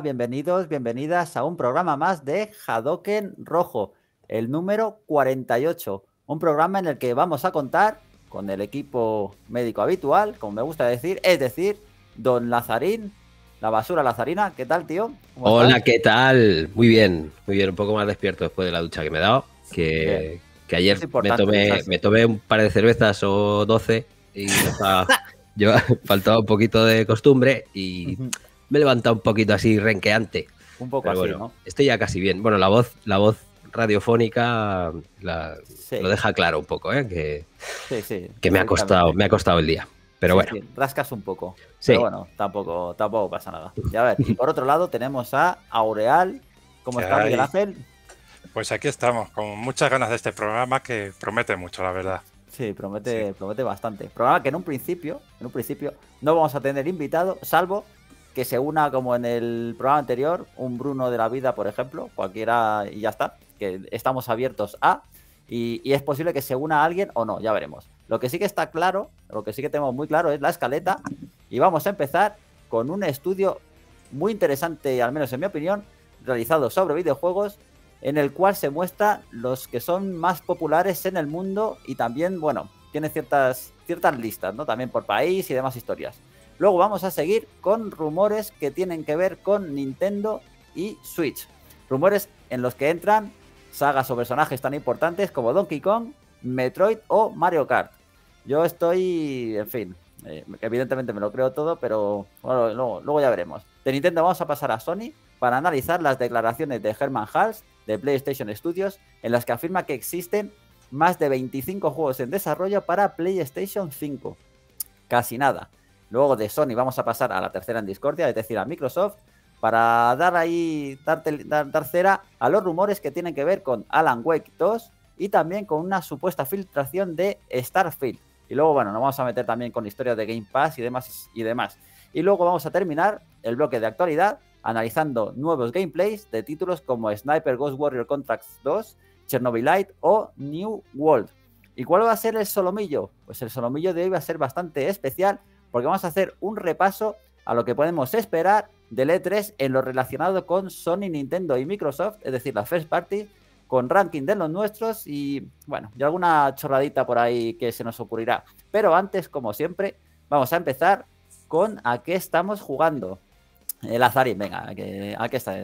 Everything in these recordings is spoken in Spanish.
bienvenidos, bienvenidas a un programa más de Hadoken Rojo, el número 48. Un programa en el que vamos a contar con el equipo médico habitual, como me gusta decir, es decir, Don Lazarín, la basura lazarina. ¿Qué tal, tío? Hola, ¿qué tal? Muy bien, muy bien, un poco más despierto después de la ducha que me he dado. Que, ayer me tomé, un par de cervezas o 12 y yo faltaba un poquito de costumbre y me he levantado un poquito así renqueante. Un poco así, ¿no? Estoy ya casi bien. Bueno, la voz, la voz radiofónica lo deja claro un poco, ¿eh? Que, sí, sí, que me ha costado, me ha costado el día. Pero bueno. rascas un poco. Pero bueno, tampoco, tampoco pasa nada. Y a ver, por otro lado tenemos a Aureal. ¿Cómo está Miguel Ángel? Pues aquí estamos, con muchas ganas de este programa que promete mucho, la verdad. Sí, promete, promete bastante. Programa que en un principio, en un principio, no vamos a tener invitado, salvo que se una como en el programa anterior, un Bruno de la vida, por ejemplo, cualquiera y ya está, que estamos abiertos a, y, es posible que se una a alguien o no, ya veremos. Lo que sí que está claro, lo que sí que tenemos muy claro es la escaleta, y vamos a empezar con un estudio muy interesante, al menos en mi opinión, realizado sobre videojuegos, en el cual se muestra los que son más populares en el mundo y también, bueno, tiene ciertas, ciertas listas, ¿no? También por país y demás historias. Luego vamos a seguir con rumores que tienen que ver con Nintendo y Switch. Rumores en los que entran sagas o personajes tan importantes como Donkey Kong, Metroid o Mario Kart. Yo estoy, en fin, eh, evidentemente me lo creo todo, pero luego, luego, ya veremos. De Nintendo vamos a pasar a Sony para analizar las declaraciones de Herman Hals de PlayStation Studios en las que afirma que existen más de 25 juegos en desarrollo para PlayStation 5. Casi nada. Luego de Sony vamos a pasar a la tercera en discordia, es decir, a Microsoft, para dar ahí, dar, tercera a los rumores que tienen que ver con Alan Wake 2 y también con una supuesta filtración de Starfield. Y luego, bueno, nos vamos a meter también con historias de Game Pass y demás y demás. Y luego vamos a terminar el bloque de actualidad analizando nuevos gameplays de títulos como Sniper Ghost Warrior Contracts 2, Chernobylite o New World. ¿Y cuál va a ser el solomillo? Pues el solomillo de hoy va a ser bastante especial porque vamos a hacer un repaso a lo que podemos esperar del E3 en lo relacionado con Sony, Nintendo y Microsoft, es decir, la first party, con ranking de los nuestros y bueno, y alguna chorradita por ahí que se nos ocurrirá. Pero antes, como siempre, vamos a empezar con a qué estamos jugando. El Azarín, venga, que, aquí está.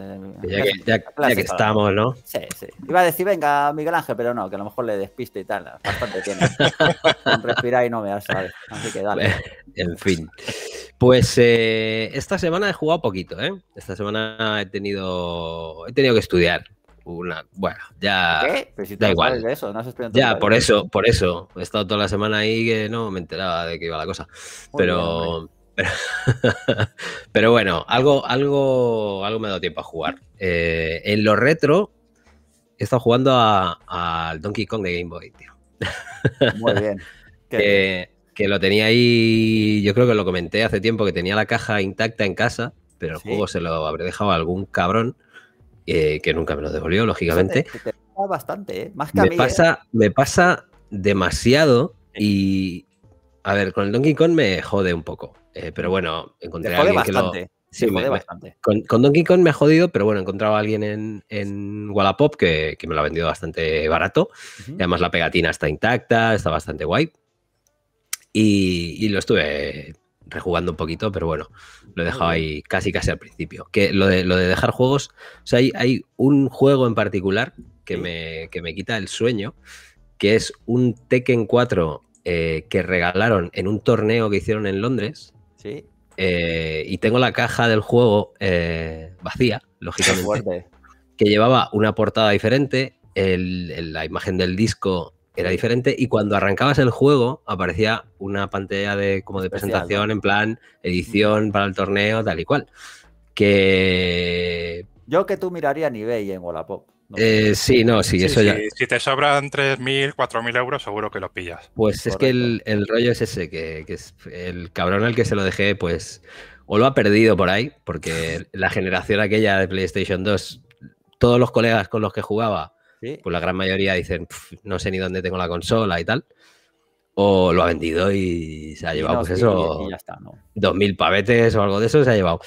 Ya que, estamos, ¿no? Sí, sí. Iba a decir, venga, Miguel Ángel, pero no, que a lo mejor le despiste y tal. Bastante tiene. Con respirar y no me ¿sabes? Así que dale. En fin. Pues eh, esta semana he jugado poquito, ¿eh? Esta semana he tenido, he tenido que estudiar. Una, bueno, ya. ¿Qué? si da igual. De eso, ya, por eso, por eso. He estado toda la semana ahí que no me enteraba de que iba la cosa. pero. Pero, bueno, algo, algo, algo me ha dado tiempo a jugar. Eh, en lo retro, he estado jugando al Donkey Kong de Game Boy, tío. Muy bien. Que, lo tenía ahí, yo creo que lo comenté hace tiempo, que tenía la caja intacta en casa, pero el juego se lo habré dejado a algún cabrón eh, que nunca me lo devolvió, lógicamente. bastante, ¿eh? Más que Pasa, Me pasa demasiado y, a ver, con el Donkey Kong me jode un poco. Eh, pero bueno, encontré a alguien que lo... Sí, bastante. Con, Donkey Kong me ha jodido, pero bueno, encontraba a alguien en, en Wallapop que, me lo ha vendido bastante barato. Además, la pegatina está intacta, está bastante guay. Y, lo estuve rejugando un poquito, pero bueno, lo he dejado ahí casi casi al principio. Que lo de, dejar juegos, o sea, hay, un juego en particular que me, quita el sueño, que es un Tekken 4 eh, que regalaron en un torneo que hicieron en Londres Sí. Eh, y tengo la caja del juego eh, vacía, lógicamente. Que llevaba una portada diferente, la imagen del disco era diferente y cuando arrancabas el juego aparecía una pantalla de como de presentación en plan edición para el torneo tal y cual que yo que tú miraría en eBay en eh, sí, no, sí, eso ya. Si te sobran 3.000, 4.000 euros, seguro que lo pillas. Pues es que el, rollo es ese, que, el cabrón al que se lo dejé, pues o lo ha perdido por ahí, porque la generación aquella de PlayStation 2, todos los colegas con los que jugaba, pues la gran mayoría dicen, no sé ni dónde tengo la consola y tal o lo ha vendido y se ha llevado, pues eso, dos mil 2.000 pavetes o algo de eso se ha llevado.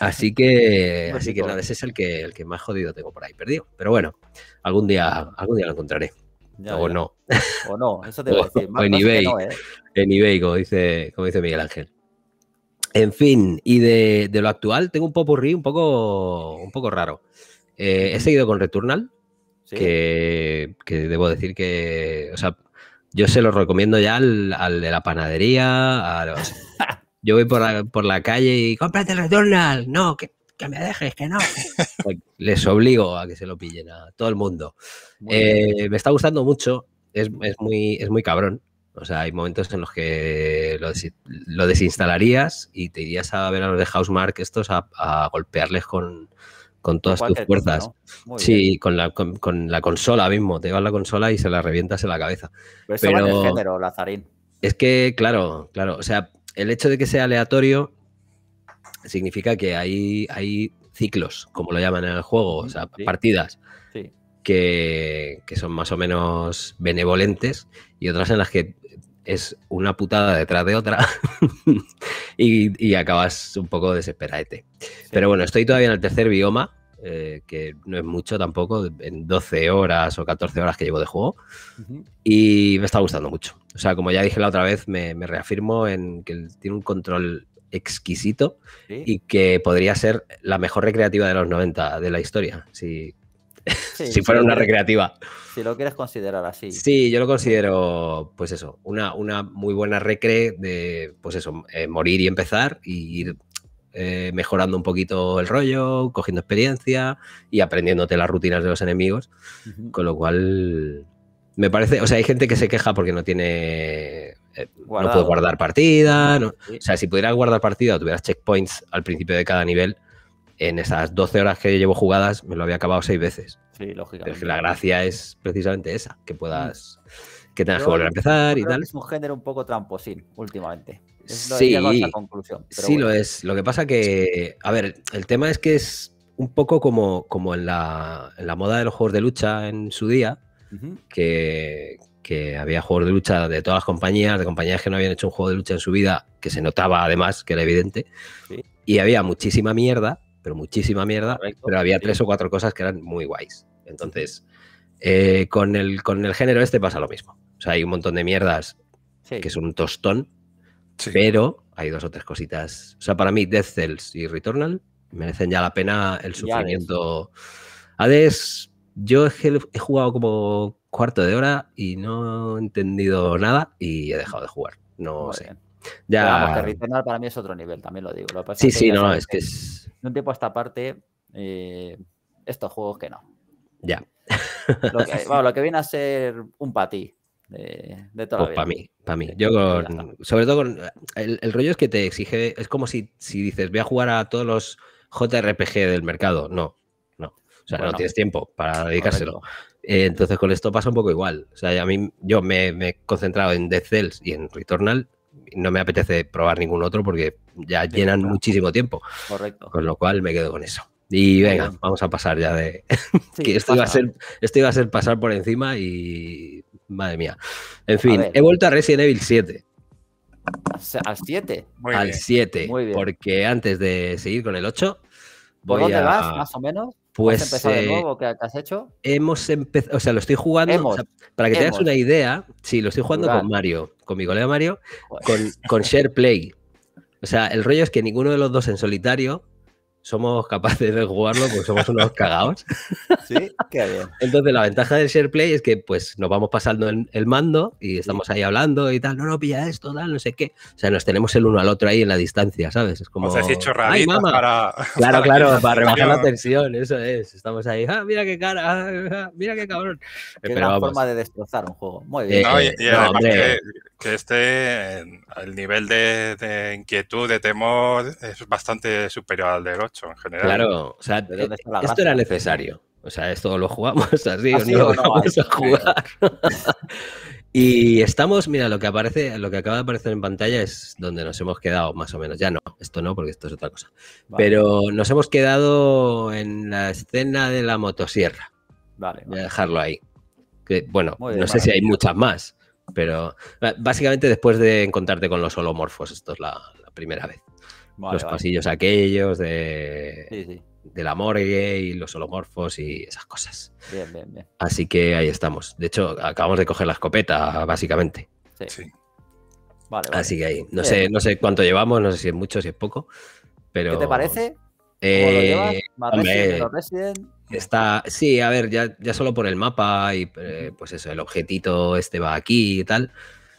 Así que, así que nada, ese es el que, el que más jodido tengo por ahí, perdido. Pero bueno, algún día, algún día lo encontraré. o no. O no, eso te voy a decir. en eBay, ¿eh? en eBay, como dice, como dice Miguel Ángel. En fin, y de, lo actual, tengo un popurrí un poco, un poco raro. Eh, he seguido con Returnal, que, que debo decir que, o sea, yo se los recomiendo ya al, de la panadería. yo voy por la, calle y cómprate el Donald. No, que, me dejes, que no. Les obligo a que se lo pillen a todo el mundo. Eh, me está gustando mucho. Es, muy, es muy cabrón. O sea, hay momentos en los que lo, desinstalarías y te irías a ver a los de Housemark estos a, a golpearles con, con todas tus fuerzas. Sí, con la, consola mismo, te vas la consola y se la revientas en la cabeza. Pero, Lazarín. Es que, claro, claro, o sea, el hecho de que sea aleatorio significa que hay, hay ciclos, como lo llaman en el juego, o sea, partidas. que, son más o menos benevolentes y otras en las que es una putada detrás de otra y, acabas un poco desesperate Pero bueno, estoy todavía en el tercer bioma, eh, que no es mucho tampoco, en 12 horas o 14 horas que llevo de juego, y me está gustando mucho. O sea, como ya dije la otra vez, me, reafirmo en que tiene un control exquisito y que podría ser la mejor recreativa de los 90 de la historia, si, si fuera una recreativa. Si lo quieres considerar así. Sí, yo lo considero, pues eso, una, una muy buena recre de, pues eso, eh, morir y empezar y ir eh, mejorando un poquito el rollo, cogiendo experiencia y aprendiéndote las rutinas de los enemigos. Con lo cual, me parece, o sea, hay gente que se queja porque no tiene... Eh, no puedo guardar partida. o sea, si pudieras guardar partida o tuvieras checkpoints al principio de cada nivel, en esas 12 horas que llevo jugadas me lo había acabado seis veces. Sí, lógicamente. la gracia es precisamente esa, que puedas, mm. que tengas que volver a empezar y tal. Es un género un poco tramposil últimamente. sí, conclusión, sí lo es. Lo que pasa que, a ver, el tema es que es un poco como, como en, la, en la moda de los juegos de lucha en su día, que, había juegos de lucha de todas las compañías, de compañías que no habían hecho un juego de lucha en su vida, que se notaba además, que era evidente, y había muchísima mierda pero muchísima mierda, pero había tres o cuatro cosas que eran muy guays. Entonces, eh, con, el, con el género este pasa lo mismo. O sea, hay un montón de mierdas que son un tostón, pero hay dos o tres cositas. O sea, para mí, Death Cells y Returnal merecen ya la pena el sufrimiento. Hades, yo he jugado como cuarto de hora y no he entendido nada y he dejado de jugar. No sé. Ya. para mí es otro nivel, también lo digo. sí, sí, no, es que es. De un tiempo a esta parte, eh, estos juegos que no. Ya. Lo que, viene a ser un patí de, de toda pues vida. Para mí, para mí. sobre todo con. El, rollo es que te exige. Es como si, dices, voy a jugar a todos los JRPG del mercado. No, no. O sea, no tienes tiempo para dedicárselo. Eh, entonces con esto pasa un poco igual. O sea, a mí yo me, me he concentrado en Dead Cells y en Returnal no me apetece probar ningún otro porque ya llenan muchísimo tiempo. Correcto. Con lo cual me quedo con eso. Y venga, vamos a pasar ya de. esto iba, a ser, a ser pasar por encima y. Madre mía. En fin, he vuelto a Resident Evil 7. ¿Al 7? Al 7. Porque antes de seguir con el 8, voy dónde vas, más o menos? Pues, ¿Has de eh, nuevo? ¿Qué, has hecho? Hemos empezado, o sea, lo estoy jugando, para que tengas una idea, sí, lo estoy jugando con Mario, con mi colega Mario, con, con SharePlay. O sea, el rollo es que ninguno de los dos en solitario somos capaces de jugarlo porque somos unos cagados. Sí, qué bien. Entonces, la ventaja del SharePlay es que pues nos vamos pasando el, mando y estamos ahí hablando y tal, no, no, pilla esto, tal, no sé qué. O sea, nos tenemos el uno al otro ahí en la distancia, ¿sabes? Es como. has hecho ¡Ay, para. Claro, claro, para rebajar la tensión, eso es. Estamos ahí, ah, mira qué cara, ah, ah, mira qué cabrón. es una forma de destrozar un juego. Muy eh, bien. y, que que este, el nivel de, inquietud, de temor, es bastante superior al del 8 en general. Claro, o sea, eh, esto era necesario. O sea, esto lo jugamos así, ¿Ah, lo vamos a jugar. y estamos, mira, lo que aparece, lo que acaba de aparecer en pantalla es donde nos hemos quedado, más o menos. Ya no, esto no, porque esto es otra cosa. Pero nos hemos quedado en la escena de la motosierra. Vale. Voy a dejarlo ahí. Que, bueno, no sé si hay muchas más. Pero básicamente después de encontrarte con los holomorfos, esto es la, primera vez. los pasillos aquellos de, la morgue y los holomorfos y esas cosas. Bien, bien, bien. Así que ahí estamos. De hecho, acabamos de coger la escopeta, básicamente. Así que ahí. No sé, no sé cuánto llevamos, no sé si es mucho, si es poco. ¿Qué te parece? Eh, lo llevas? Está, sí, a ver, ya, solo por el mapa y eh, pues eso, el objetito este va aquí y tal.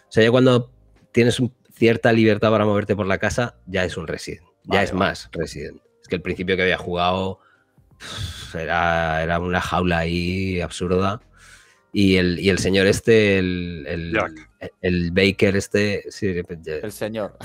O sea, ya cuando tienes cierta libertad para moverte por la casa, ya es un Resident. ya es más Resident. Es que el principio que había jugado era, era una jaula ahí absurda. Y el, y el señor este, el, e, el Baker este... el señor.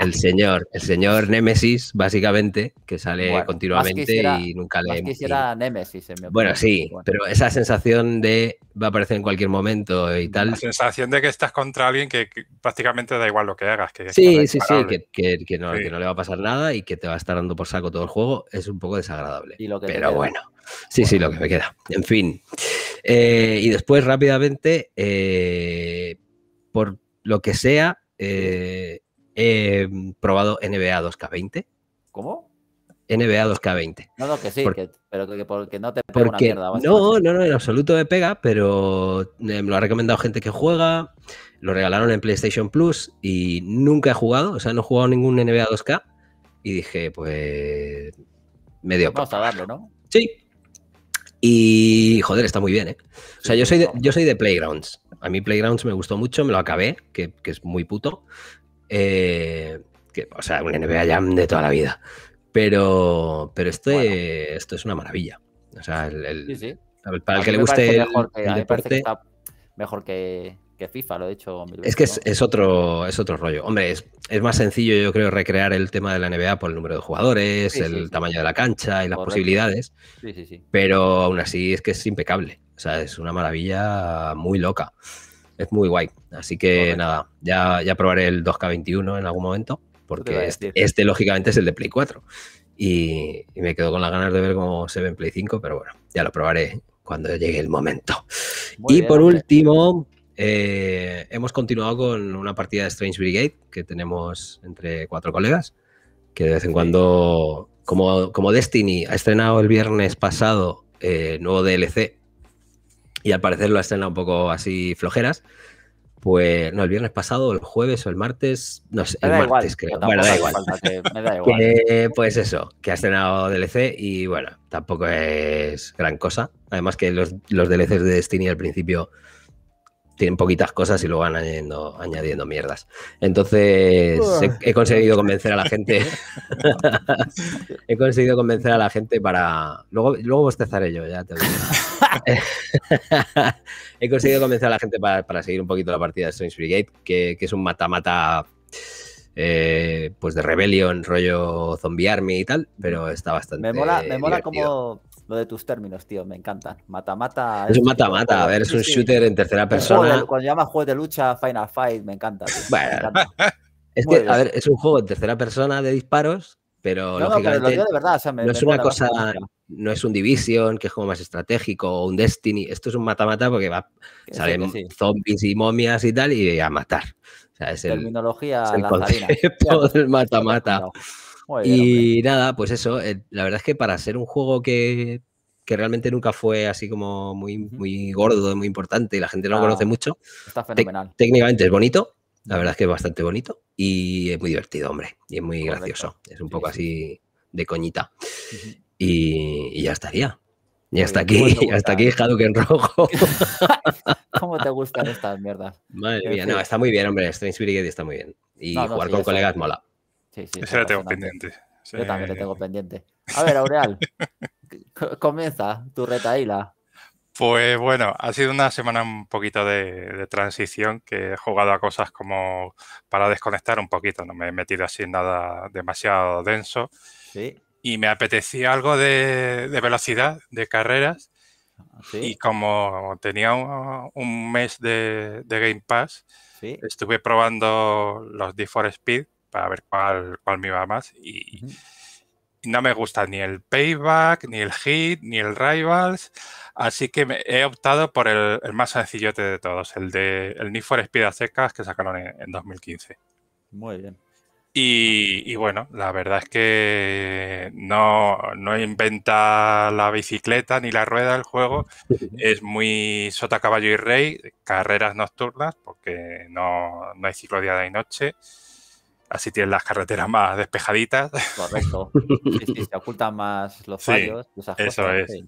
El señor, el señor Némesis, básicamente, que sale continuamente y nunca le... quisiera Némesis, Bueno, sí, pero esa sensación de va a aparecer en cualquier momento y tal... La sensación de que estás contra alguien que, prácticamente da igual lo que hagas. Que sí, sí, sí, que, que, no, que no le va a pasar nada y que te va a estar dando por saco todo el juego, es un poco desagradable. pero bueno, sí, sí, lo que me queda. En fin. Eh, y después rápidamente, eh, por lo que sea, eh, he mm, probado NBA 2K20. ¿Cómo? NBA 2K20. No, no, que sí, pero que no te pega una mierda. No, no, no, en absoluto me pega, pero eh, me lo ha recomendado gente que juega, lo regalaron en PlayStation Plus y nunca he jugado, o sea, no he jugado ningún NBA 2K y dije, pues medio. Vamos a darlo, ¿no? Sí. Y joder, está muy bien, ¿eh? O sea, yo soy yo soy de Playgrounds. A mí Playgrounds me gustó mucho, me lo acabé, que, es muy puto. Eh, que, o sea, un NBA Jam de toda la vida. Pero, pero este, esto es una maravilla. O sea, el, para el que le guste mejor que, que FIFA, lo he dicho Es que es, otro, es otro rollo. Hombre, es, más sencillo, yo creo, recrear el tema de la NBA por el número de jugadores, el tamaño de la cancha y las posibilidades. Pero aún así es que es impecable. O sea, es una maravilla muy loca. Es muy guay. Así que nada, ya, ya probaré el 2K21 en algún momento, porque este, este, lógicamente es el de Play 4. Y, me quedo con las ganas de ver cómo se ve en Play 5, pero bueno, ya lo probaré cuando llegue el momento. y por último, eh, hemos continuado con una partida de Strange Brigade que tenemos entre cuatro colegas, que de vez en cuando, como, como Destiny ha estrenado el viernes pasado eh, nuevo DLC y al parecer lo ha estrenado un poco así flojeras, pues no, el viernes pasado, el jueves o el martes, no sé, el martes igual, creo. bueno, da igual. pues eso, que ha estrenado DLC y bueno, tampoco es gran cosa. Además que los, los DLCs de Destiny al principio tienen poquitas cosas y luego van añadiendo, mierdas. Entonces he, conseguido convencer a la gente. he conseguido convencer a la gente para. Luego, luego bostezaré yo, ya te digo. he conseguido convencer a la gente para, seguir un poquito la partida de Strange Brigade, que, que es un mata-mata. Eh, pues de rebelión rollo Zombie Army y tal, pero está bastante. Me me mola como de tus términos, tío, me encantan. Mata-mata. Es un mata-mata, a ver, es un shooter en tercera persona. cuando llamas juego de lucha, Final Fight, me encanta. Es a ver, es un juego en tercera persona de disparos, pero no, lógicamente de verdad, o sea, no es una cosa, no es un Division, que es como más estratégico, o un Destiny, esto es un mata-mata porque va, salen zombies y momias y tal, y a matar. Terminología el, es el mata-mata y nada, pues eso, eh, la verdad es que para ser un juego que, realmente nunca fue así como muy, muy gordo, muy importante, y la gente no lo conoce mucho, técnicamente es bonito, la verdad es que es bastante bonito y es muy divertido, hombre, y es muy gracioso, es un poco así de coñita. y, ya estaría. Y hasta aquí, hasta aquí en Rojo. ¿Cómo te gustan estas mierdas? Madre mía, no, está muy bien, hombre. Strange Brigade está muy bien. Y jugar con colegas mola. Sí, sí. tengo pendiente. Yo también le tengo pendiente. A ver, Aureal, comienza tu retaíla. Pues bueno, ha sido una semana un poquito de, transición que he jugado a cosas como para desconectar un poquito, no me he metido así en nada demasiado denso. Y me apetecía algo de, velocidad, de carreras. Ah, y como tenía un, mes de, Game Pass, estuve probando los D4 Speed, para ver cuál, cuál me iba más. Y, no me gusta ni el Payback, ni el Hit, ni el Rivals. Así que he optado por el, más sencillote de todos, el de el ni for Speed secas que sacaron en, 2015. Muy bien. Y, bueno, la verdad es que no, no, inventa la bicicleta ni la rueda del juego. Es muy sota, caballo y rey, carreras nocturnas, porque no, no hay ciclo día y noche así tienes las carreteras más despejaditas. Correcto. se ocultan más los fallos. Sí, eso es.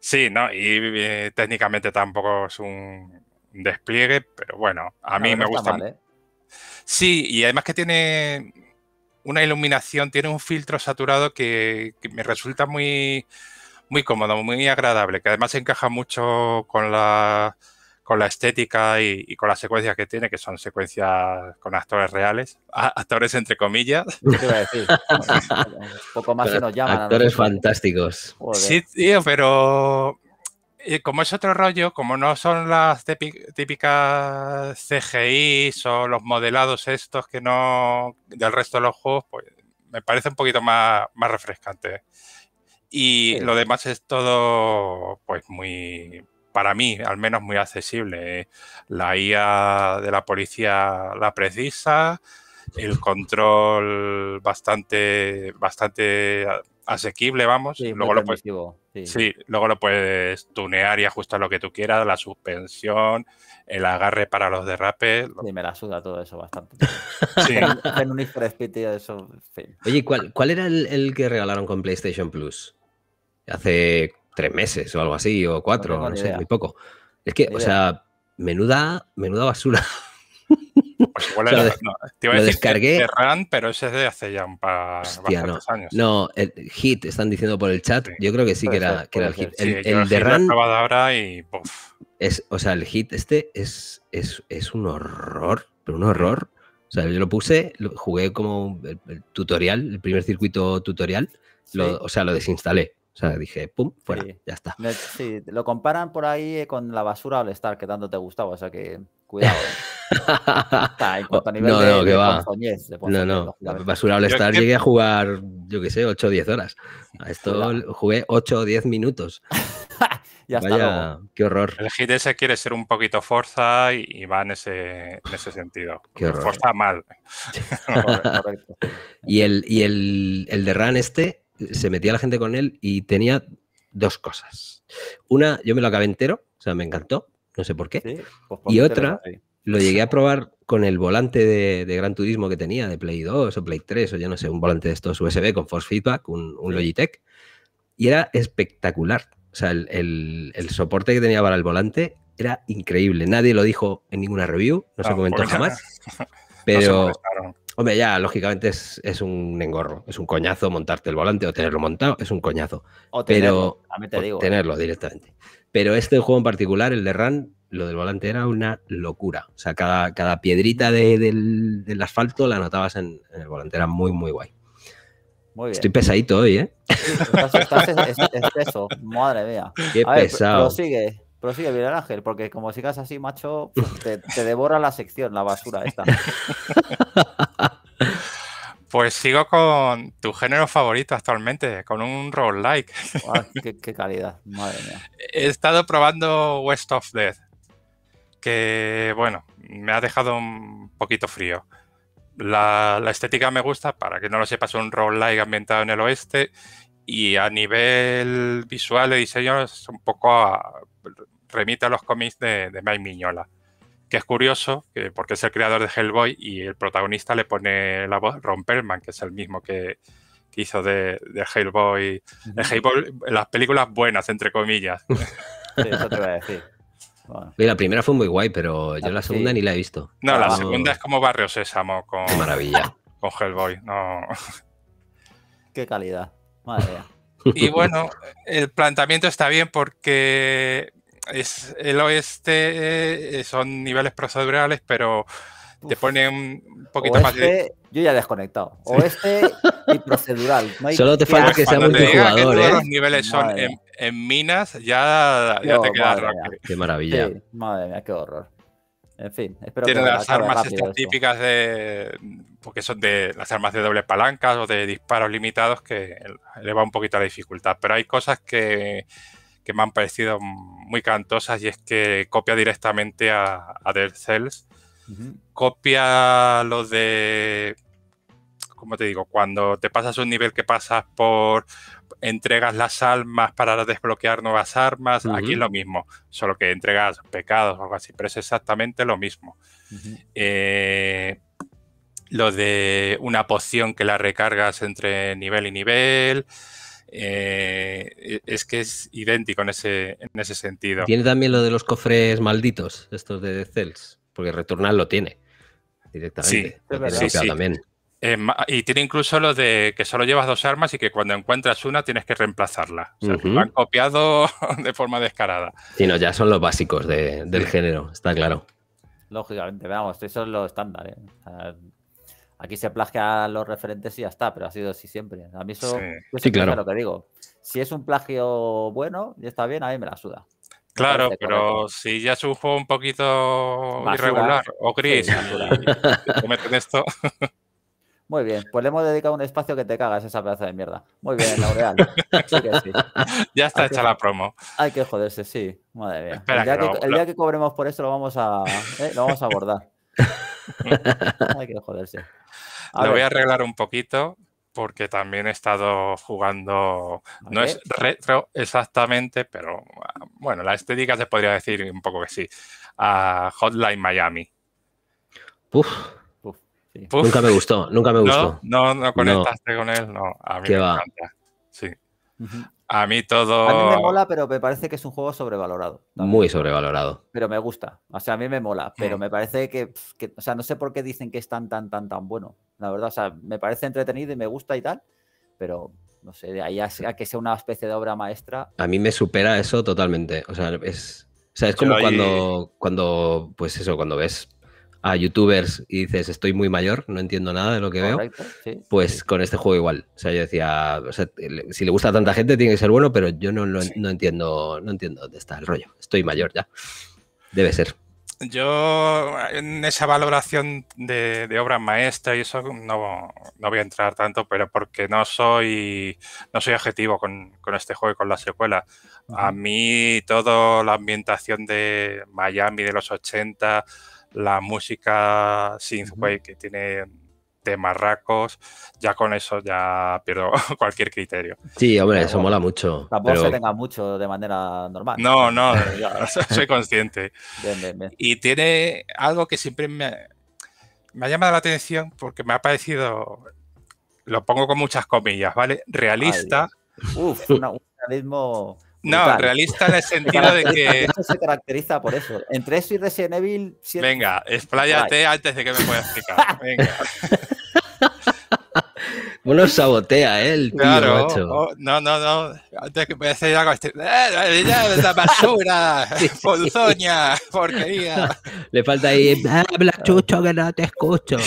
Sí. ¿no? Y eh, técnicamente tampoco es un despliegue, pero bueno, a mí me gusta. ¿eh? Sí, y además que tiene una iluminación, tiene un filtro saturado que, me resulta muy, muy cómodo, muy agradable, que además encaja mucho con la con la estética y, con las secuencias que tiene, que son secuencias con actores reales, actores entre comillas. ¿Qué iba a decir? poco más se nos llaman. Actores fantásticos. Sí, tío, pero eh, como es otro rollo, como no son las típicas CGI o los modelados estos que no del resto de los juegos, pues me parece un poquito más, más refrescante. Y lo demás es todo pues muy para mí, al menos muy accesible. Eh. La IA de la policía la precisa, el control bastante, bastante asequible, vamos. Sí, luego, lo puedes, tunear y ajustar lo que tú quieras, la suspensión, el agarre para los derrapes. Sí, me la suda todo eso bastante. sí. en un eso, Oye, ¿cuál, era el, que regalaron con PlayStation Plus? Hace tres meses o algo así, o cuatro, no, sé, muy poco. Es que, o sea, menuda, menuda basura. Pues igual lo, te iba a decir descargué. pero ese es de hace ya un par de años. No, el hit, están diciendo por el chat. yo creo que sí que era, que era, el hit. Sí, el, el, de Ahora y, es, o sea, el hit este es, es, es, un horror, pero un horror. O sea, yo lo puse, lo, jugué como el, tutorial, el primer circuito tutorial. O sea, lo desinstalé. O sea, dije, pum, fuera, ya está. Sí, lo comparan por ahí eh, con la basura al estar que tanto te gustaba, o sea que cuidado. no, no, que va. no, no, la basura al llegué a jugar, yo qué sé, 8 o 10 horas. A esto jugué 8 o 10 minutos. ya está qué horror. El ese quiere ser un poquito Forza y, va en ese, sentido. Qué horror. Forza mal. correcto, Y, el, el, el de run este se metía la gente con él y tenía dos cosas. Una, yo me lo acabé entero, o sea, me encantó, no sé por qué. Pues y otra, lo llegué a probar con el volante de, Gran Turismo que tenía, de Play 2 o Play 3, o ya no sé, un volante de estos USB con Force Feedback, un, Logitech, y era espectacular. O sea, el, el, soporte que tenía para el volante era increíble. Nadie lo dijo en ninguna review, no se ah, comentó jamás. Pero. Hombre, ya, lógicamente es, un engorro, es un coñazo montarte el volante o tenerlo montado, es un coñazo. O tenerlo, pero, te digo. ¿eh? tenerlo directamente. Pero este juego en particular, el de run lo del volante era una locura. O sea, cada, cada piedrita del, asfalto la notabas en, el volante, era muy, muy guay. Estoy pesadito hoy, ¿eh? estás, es, madre mía. Qué pesado. Prosigue, el Ángel, porque como sigas así, macho, te, devora la sección, la basura esta. Pues sigo con tu género favorito actualmente, con un roll like. qué, calidad, madre mía. He estado probando West of Death, que bueno, me ha dejado un poquito frío. La, estética me gusta, para que no lo sepas, es un roll like ambientado en el oeste y a nivel visual y diseño es un poco remite a los cómics de, de Mike Miñola, que es curioso porque es el creador de Hellboy y el protagonista le pone la voz Ron Perlman, que es el mismo que, hizo de, Hellboy, de las películas buenas, entre comillas. eso te voy a decir. la primera fue muy guay, pero yo la segunda ni la he visto. No, la ah, segunda es como Barrio Sésamo con, maravilla. con Hellboy. No. Qué calidad. Madre mía. Y bueno, el planteamiento está bien porque es el oeste, eh, son niveles procedurales, pero te ponen un poquito más de... Yo ya he desconectado. Oeste y procedural. Solo te falta que, sea multijugador. ¿eh? los niveles son en, minas, ya, te quedas Qué maravilla. madre mía, qué horror. En fin, espero Tienen las armas típicas de. porque son de las armas de doble palanca o de disparos limitados que eleva un poquito la dificultad. Pero hay cosas que que me han parecido muy cantosas y es que copia directamente a, a Dead Copia lo de, ¿cómo te digo? Cuando te pasas un nivel que pasas por, entregas las almas para desbloquear nuevas armas, aquí es lo mismo, solo que entregas pecados o algo así, pero es exactamente lo mismo. Eh, lo de una poción que la recargas entre nivel y nivel. Eh, e, es que es idéntico en ese, en ese sentido. Tiene también lo de los cofres malditos, estos de Cells, porque Returnal lo tiene directamente. Sí, eh, y tiene incluso lo de que solo llevas dos armas y que cuando encuentras una tienes que reemplazarla. O sea, lo han copiado de forma descarada. Sí, no, ya son los básicos del género, está claro. Lógicamente, vamos, eso es lo estándar. ¿eh? Aquí se plagia a los referentes y ya está, pero ha sido así siempre. A mí eso es lo que digo. Si es un plagio bueno y está bien, a mí me la suda. Claro, pero si ya es un juego un poquito irregular o gris, meten esto. Muy bien, pues le hemos dedicado un espacio que te cagas esa plaza de mierda. Muy bien, Laureal. Ya está hecha la promo. Hay que joderse, sí. Madre mía. el, día que, cobremos por esto lo vamos a, eh, lo vamos a abordar. Hay que joderse. Lo voy a arreglar un poquito porque también he estado jugando, no es retro exactamente, pero bueno, la estética se podría decir un poco que sí, a Hotline Miami. Nunca me gustó, nunca me gustó. No, no, conectaste con él, no. A mí me Sí. A mí todo. A mí me mola, pero me parece que es un juego sobrevalorado. Muy sobrevalorado. Pero me gusta. O sea, a mí me mola, pero mm. me parece que, O sea, no sé por qué dicen que es tan, tan, tan, tan bueno. La verdad, o sea, me parece entretenido y me gusta y tal, pero no sé, de ahí a, que sea una especie de obra maestra. A mí me supera eso totalmente. O sea, es. como cuando, cuando, pues eso, cuando ves a youtubers y dices, estoy muy mayor, no entiendo nada de lo que veo, pues con este juego igual. O sea, yo decía, si le gusta a tanta gente tiene que ser bueno, pero yo no, entiendo, no entiendo dónde está el rollo. Estoy mayor ya. Debe ser. Yo en esa valoración de, de obras maestras y eso no, no, voy a entrar tanto, pero porque no soy no soy objetivo con, con este juego y con la secuela. A mí toda la ambientación de Miami de los 80 la música synthwave que tiene de marracos, ya con eso ya pierdo cualquier criterio. Sí, hombre, eso mola mucho. Tampoco pero... se tenga mucho de manera normal. No, no, soy consciente. Y tiene algo que siempre me, ha llamado la atención porque me ha parecido, lo pongo con muchas comillas, ¿vale? Realista. Uf, un realismo no, realista en el sentido de que. Se caracteriza por eso. Entre eso y Resident Evil. Venga, expláyate antes de que me pueda explicar. Venga. Uno sabotea, ¿eh? El claro, oh, no, no, no. Antes que voy a decir algo. Este... ¡Eh, ¡La basura! ¡Ponzoña! ¡Porquería! Le falta ahí. Habla chucho que no te escucho.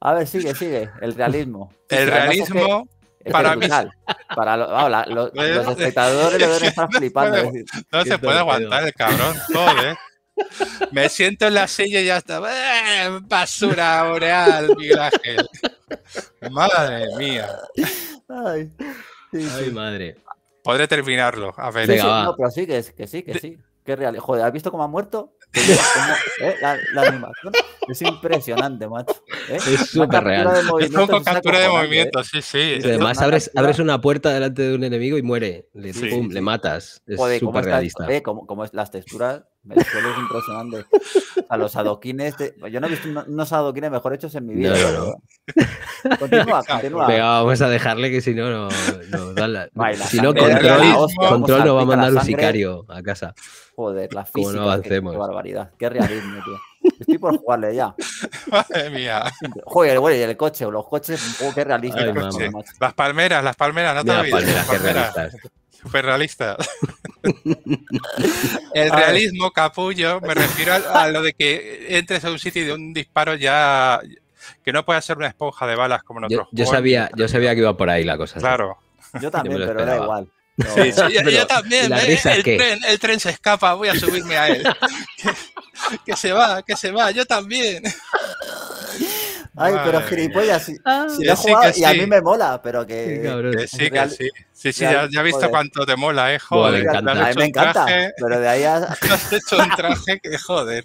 A ver, sigue, sigue. El realismo. El realismo para mí. Para los espectadores deben estar flipando. No, se puede aguantar el cabrón, todo, ¿eh? Me siento en la silla y ya está. Basura boreal, Madre mía. Ay, Ay madre. Podré terminarlo. A ver. no, pero sí, que, que sí, que sí. Qué real. Joder, ¿has visto cómo ha muerto? Eh, la, animación es impresionante, eh. Es súper real. Es como captura de eh. movimiento, además abres, abres, una puerta delante de un enemigo y muere. Le, matas. Es súper realista. Como, como, las texturas me suelo es impresionante. A los adoquines. Yo no he visto unos adoquines mejor hechos en mi vida. ¿eh? Continúa, continúa. vamos a dejarle que si no, no, si no, control, control nos va a mandar un sicario a casa. Joder, la física. ¿Cómo Qué, barbaridad. Qué realismo, tío. Estoy por jugarle ya. Madre mía. Joder, güey, el coche, los coches, oh, qué realista. las palmeras, las palmeras, no te Las las palmeras. Qué realistas realista el realismo capullo me refiero a, lo de que entres a un sitio y de un disparo ya que no puede ser una esponja de balas como nosotros. Yo, sabía, yo sabía que iba por ahí la cosa. Claro. Yo también, pero era igual. yo, también, ¿eh? el, tren, se escapa, voy a subirme a él. que se va, que se va, yo también. Ay, pero gilipollas, si, ah. y a mí me mola, pero que... sí, que sí. Sí, ya, he visto cuánto te mola, eh, joder. me a mí me encanta, pero de ahí a... has hecho un traje que, joder.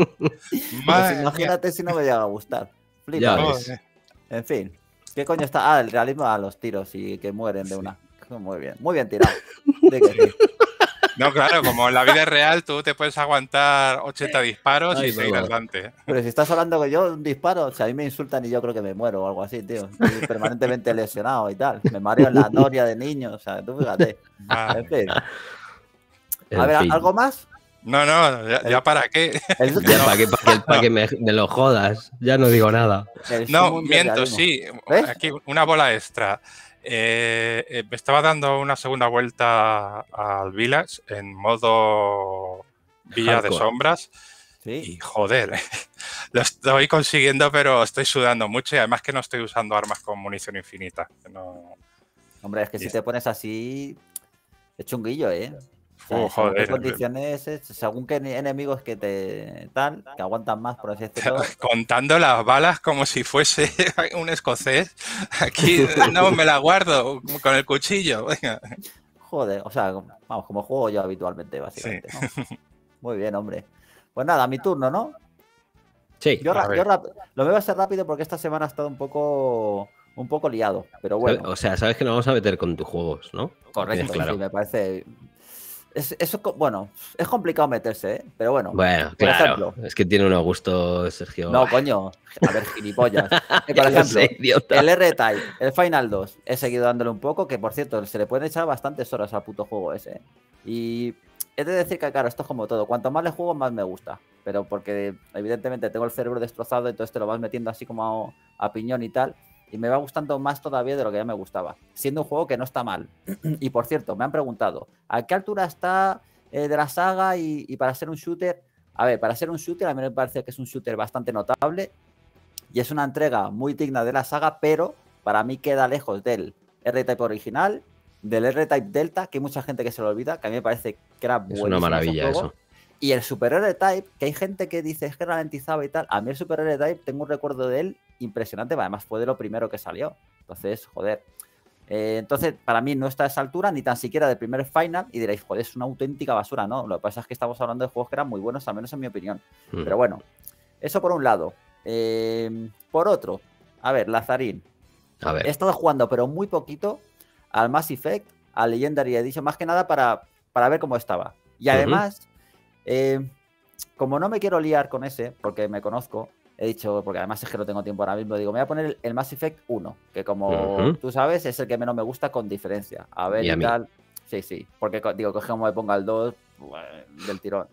imagínate si no me llega a gustar. en fin, ¿qué coño está? Ah, el realismo a los tiros y que mueren de una. Muy bien, muy bien tirado. No, claro, como en la vida real tú te puedes aguantar 80 disparos y seguir adelante. Pero si estás hablando que yo un disparo, o sea, a mí me insultan y yo creo que me muero o algo así, tío. Estoy permanentemente lesionado y tal. Me mareo en la noria de niño, o sea, tú fíjate. Ah. A ver, ¿algo más? No, no, ya, para qué. ya para que, me, lo jodas, ya no digo nada. no, miento, sí. Aquí una bola extra. Eh, eh, me estaba dando una segunda vuelta al Village en modo vía de Sombras. Sí. Y joder, lo estoy consiguiendo, pero estoy sudando mucho y además que no estoy usando armas con munición infinita. Hombre, es que si te pones así, es chunguillo, ¿eh? Oh, según qué condiciones, según qué enemigos que te tal, que aguantan más, por así decirlo. Contando las balas como si fuese un escocés. Aquí no me la guardo con el cuchillo. Joder, o sea, vamos, como juego yo habitualmente, básicamente. Muy bien, hombre. Pues nada, mi turno, ¿no? Sí. Yo, lo voy a hacer rápido porque esta semana ha estado un poco un poco liado, pero bueno. O sea, sabes que nos vamos a meter con tus juegos, ¿no? Correcto, sí, me parece bueno, es complicado meterse, ¿eh? pero bueno. Bueno, claro. Ejemplo, es que tiene unos gusto, Sergio. No, coño. A ver, gilipollas. por ejemplo, el R-Type, el Final 2, he seguido dándole un poco, que por cierto, se le pueden echar bastantes horas al puto juego ese. ¿eh? Y he de decir que, claro, esto es como todo. Cuanto más le juego, más me gusta. Pero porque, evidentemente, tengo el cerebro destrozado, entonces te lo vas metiendo así como a piñón y tal y me va gustando más todavía de lo que ya me gustaba, siendo un juego que no está mal. y por cierto, me han preguntado, ¿a qué altura está eh, de la saga y, para ser un shooter? A ver, para ser un shooter, a mí me parece que es un shooter bastante notable y es una entrega muy digna de la saga, pero para mí queda lejos del R-Type original, del R-Type Delta, que hay mucha gente que se lo olvida, que a mí me parece que era Es una maravilla eso. Y el Super de type, que hay gente que dice es que ralentizaba y tal. A mí el Super superhéroe type tengo un recuerdo de él impresionante, además fue de lo primero que salió. Entonces, joder. Eh, entonces, para mí no está a esa altura, ni tan siquiera del primer final, y diréis, joder, es una auténtica basura, ¿no? Lo que pasa es que estamos hablando de juegos que eran muy buenos, al menos en mi opinión. Hmm. Pero bueno, eso por un lado. Eh, por otro, a ver, Lazarín. A ver. He estado jugando, pero muy poquito, al Mass Effect, al Legendary Edition, más que nada para, para ver cómo estaba. Y además, eh, como no me quiero liar con ese, porque me conozco, he dicho, porque además es que no tengo tiempo ahora mismo, digo, me voy a poner el Mass Effect 1, que como tú sabes, es el que menos me gusta con diferencia. A ver y, tal. Sí, sí, porque digo, coge como me ponga el 2 pues, del tirón.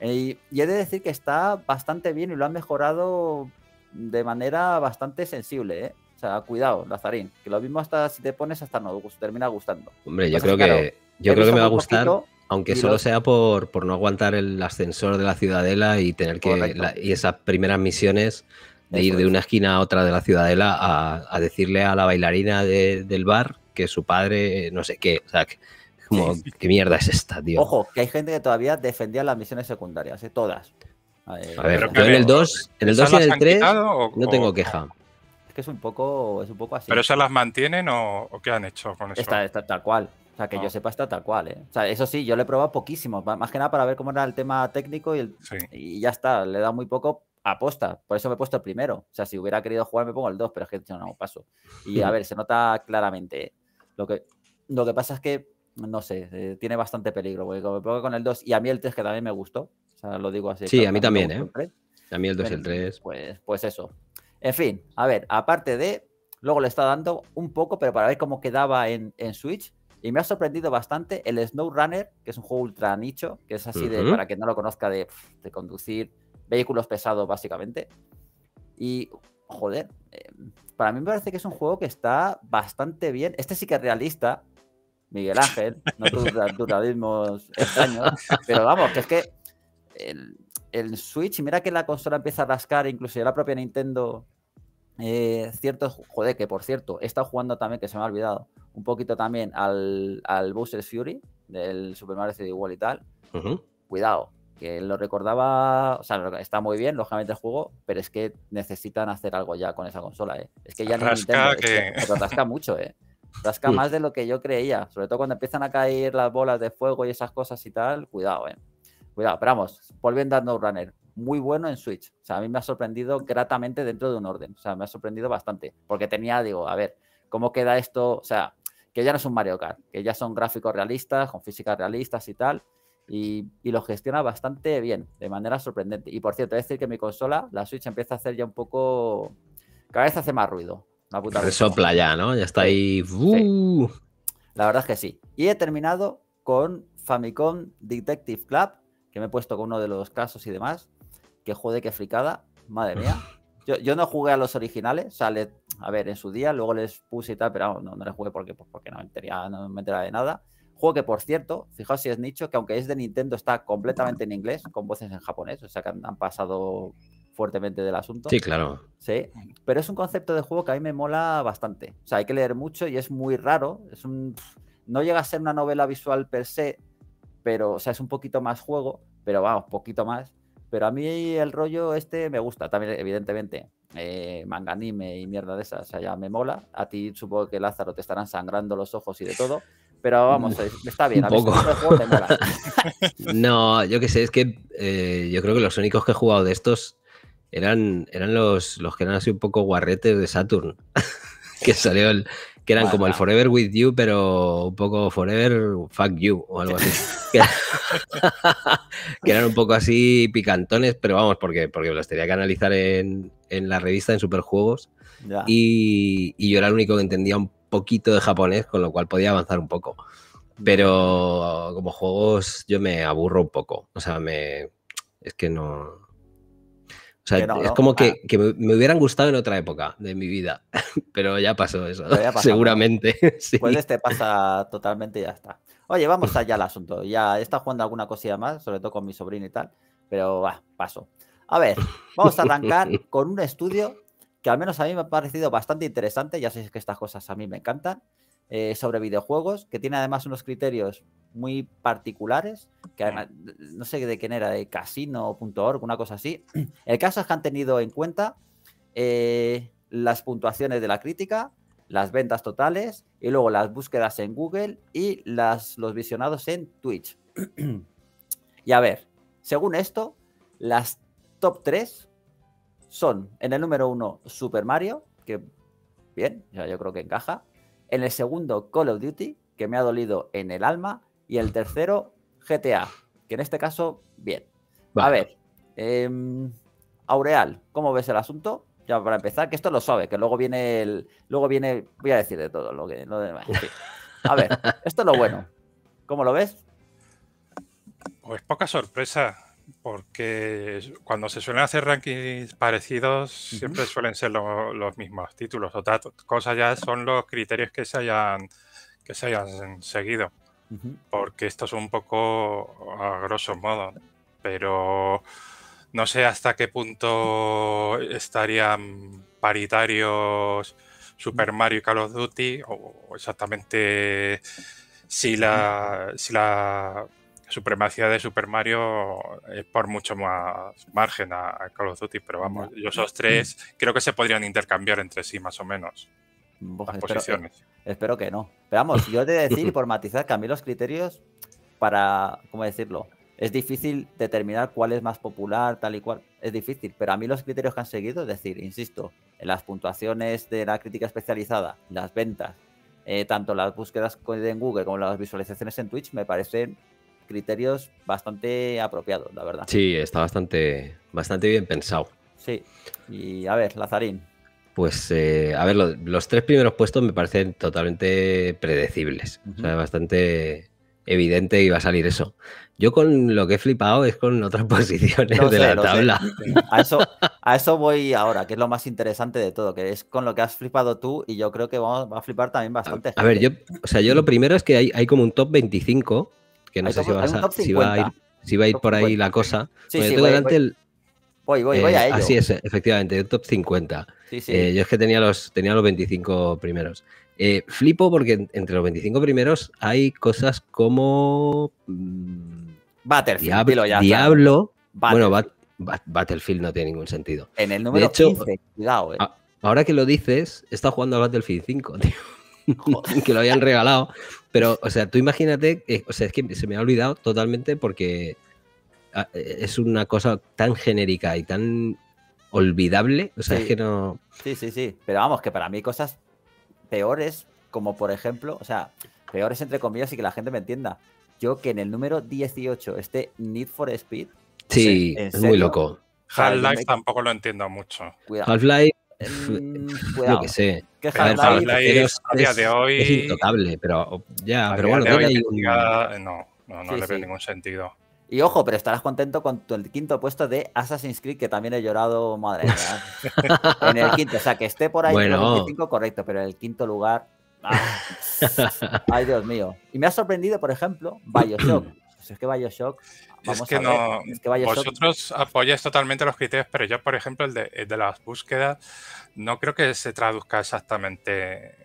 Y, he de decir que está bastante bien y lo han mejorado de manera bastante sensible, ¿eh? O sea, cuidado, Lazarín, que lo mismo hasta si te pones hasta no termina gustando. Hombre, yo creo que yo creo que me va a gustar. Aunque solo sea por, no aguantar el ascensor de la ciudadela y tener que. y esas primeras misiones de ir de una esquina a otra de la ciudadela a, decirle a la bailarina del bar que su padre, no sé qué. O sea, que, como, ¿qué mierda es esta, tío? Ojo, que hay gente que todavía defendía las misiones secundarias, ¿eh? todas. A ver, yo en el 2, en el 2 y en el 3 no tengo queja. Es que es un poco, un poco así. ¿Pero esas las mantienen o, qué han hecho con eso? Está tal cual. O sea, que yo ah. sepa está tal cual, ¿eh? O sea, eso sí, yo le he probado poquísimo, más que nada para ver cómo era el tema técnico y, ya está, le he dado muy poco aposta, por eso me he puesto el primero. O sea, si hubiera querido jugar me pongo el 2, pero es que no, no, paso. Y a ver, se nota claramente. ¿eh? Lo que, lo que pasa es que, no sé, eh, tiene bastante peligro, porque me pongo con el 2 y a mí el 3 que también me gustó, o sea, lo digo así. Sí, a mí también, ¿eh? A mí el 2 y el 3. Pues, pues eso. En fin, a ver, aparte de, luego le está dando un poco, pero para ver cómo quedaba en Switch, y me ha sorprendido bastante el Snow Runner que es un juego ultra nicho, que es así de, para quien no lo conozca, de, conducir vehículos pesados, básicamente. Y, joder, em, para mí me parece que es un juego que está bastante bien. Este sí que es realista, Miguel Ángel, no tus extraños, pero vamos, que es que el, el, Switch, mira que la consola empieza a rascar, incluso la propia Nintendo, eh, cierto, joder, que por cierto, he estado jugando también, que se me ha olvidado, un poquito también al, al Fury del Super Mario 3 World y tal. Cuidado, que lo recordaba, o sea, está muy bien, lógicamente el juego, pero es que necesitan hacer algo ya con esa consola, ¿eh? Es que ya no Nintendo, que, mucho, ¿eh? Rasca más de lo que yo creía, sobre todo cuando empiezan a caer las bolas de fuego y esas cosas y tal, cuidado, ¿eh? Cuidado, pero vamos, volviendo a No Runner, muy bueno en Switch, o sea, a mí me ha sorprendido gratamente dentro de un orden, o sea, me ha sorprendido bastante, porque tenía, digo, a ver, ¿cómo queda esto? O sea, que ya no es un Mario Kart, que ya son gráficos realistas, con físicas realistas y tal, y, y lo gestiona bastante bien, de manera sorprendente. Y por cierto, decir que mi consola, la Switch, empieza a hacer ya un poco, cada vez hace más ruido. Una puta Resopla ya, ¿no? Ya está ahí. ¡uh! La verdad es que sí. Y he terminado con Famicom Detective Club, que me he puesto con uno de los casos y demás, que jode, qué fricada, madre mía. Yo, no jugué a los originales, sale a ver, en su día, luego les puse y tal, pero no, no les jugué porque, pues, porque no, me enteraba, no me de nada. Juego que, por cierto, fijaos si es nicho, que aunque es de Nintendo, está completamente en inglés, con voces en japonés, o sea que han, pasado fuertemente del asunto. Sí, claro. Sí, pero es un concepto de juego que a mí me mola bastante. O sea, hay que leer mucho y es muy raro. Es un, no llega a ser una novela visual per se, pero, o sea, es un poquito más juego, pero vamos, poquito más pero a mí el rollo este me gusta también, evidentemente. Eh, Manganime anime y mierda de esas, o sea, ya me mola. A ti supongo que Lázaro te estarán sangrando los ojos y de todo. Pero mm, vamos, está bien. A mí no, yo qué sé, es que eh, yo creo que los únicos que he jugado de estos eran, eran los, los que eran así un poco guarretes de Saturn. que salió el, que eran como el Forever With You, pero un poco Forever Fuck You o algo así. que eran un poco así picantones, pero vamos, porque, porque los tenía que analizar en, la revista, en Superjuegos. Y, y yo era el único que entendía un poquito de japonés, con lo cual podía avanzar un poco. Pero como juegos yo me aburro un poco. O sea, me, es que no, es como que, me hubieran gustado en otra época de mi vida, pero ya pasó eso, seguramente. Pues este pasa totalmente y ya está. Oye, vamos allá al asunto. Ya he estado jugando alguna cosilla más, sobre todo con mi sobrino y tal, pero va, paso. A ver, vamos a arrancar con un estudio que al menos a mí me ha parecido bastante interesante, ya sabéis que estas cosas a mí me encantan, eh, sobre videojuegos, que tiene además unos criterios muy particulares, que no sé de quién era, de casino.org, una cosa así. El caso es que han tenido en cuenta eh, las puntuaciones de la crítica, las ventas totales y luego las búsquedas en Google y las, los visionados en Twitch. y a ver, según esto, las top 3 son en el número uno Super Mario, que bien, yo creo que encaja. En el segundo Call of Duty, que me ha dolido en el alma. Y el tercero, GTA, que en este caso, bien. A ver, em, Aureal, ¿cómo ves el asunto? Ya para empezar, que esto lo sabe, que luego viene el. Luego viene. Voy a decir de todo lo que. demás. A ver, esto es lo bueno. ¿Cómo lo ves? Pues poca sorpresa, porque cuando se suelen hacer rankings parecidos, siempre suelen ser los mismos títulos o datos. Cosas ya son los criterios que se hayan, que se hayan seguido porque esto es un poco a grosso modo, pero no sé hasta qué punto estarían paritarios Super Mario y Call of Duty, o exactamente si la, si supremacía de Super Mario es por mucho más margen a, Call of Duty, pero vamos, los tres creo que se podrían intercambiar entre sí más o menos espero, Que, espero que no. Pero vamos, yo he de decir, y por matizar, que a mí los criterios para, ¿cómo decirlo? Es difícil determinar cuál es más popular, tal y cual. Es difícil, pero a mí los criterios que han seguido, es decir, insisto, en las puntuaciones de la crítica especializada, las ventas, eh, tanto las búsquedas en Google como las visualizaciones en Twitch, me parecen criterios bastante apropiados, la verdad. Sí, está bastante, bastante bien pensado. Sí, y a ver, Lazarín, pues, eh, a ver, los tres primeros puestos me parecen totalmente predecibles. O sea, bastante evidente iba a salir eso. Yo con lo que he flipado es con otras posiciones de la tabla. A eso, a eso voy ahora, que es lo más interesante de todo, que es con lo que has flipado tú y yo creo que vamos, va a flipar también bastante. A, ver, yo, o sea, yo lo primero es que hay, como un top 25, que no sé si, va a ir, si va a ir por ahí la cosa. Sí, sí, voy, voy. Voy, voy eh, a ello. Así es, efectivamente, el top 50. Eh, yo es que tenía los, tenía los 25 primeros. Eh, flipo porque entre los 25 primeros hay cosas como. Mm, Battlefield, Diablo. Bueno, Battlefield no tiene ningún sentido. En el número 15, cuidado, eh. Ahora que lo dices, está jugando a Battlefield 5, que lo habían regalado. Pero, o sea, tú imagínate, o sea, es que se me ha olvidado totalmente porque ah, es una cosa tan genérica y tan olvidable. O sea, es que no. Sí, sí, sí. Pero vamos, que para mí cosas peores, como por ejemplo, o sea, peores entre comillas y que la gente me entienda. Yo que en el número 18 este Need for Speed. Sí, es muy loco. Half-Life tampoco lo entiendo mucho. Half-Life. Mm, que sé. half Half-Life es, de hoy. Es intocable, pero ya. Pero bueno, eh, no, no, le veo ningún sentido. Y ojo, pero estarás contento con tu, el quinto puesto de Assassin's Creed, que también he llorado, madre en el quinto, o sea, que esté por ahí en el 25, correcto, pero en el quinto lugar. Ah, ay, Dios mío. Y me ha sorprendido, por ejemplo, Bioshock. es que Bioshock. Vamos que no. Vosotros apoyáis totalmente los criterios, pero yo, por ejemplo, el de, las búsquedas, no creo que se traduzca exactamente.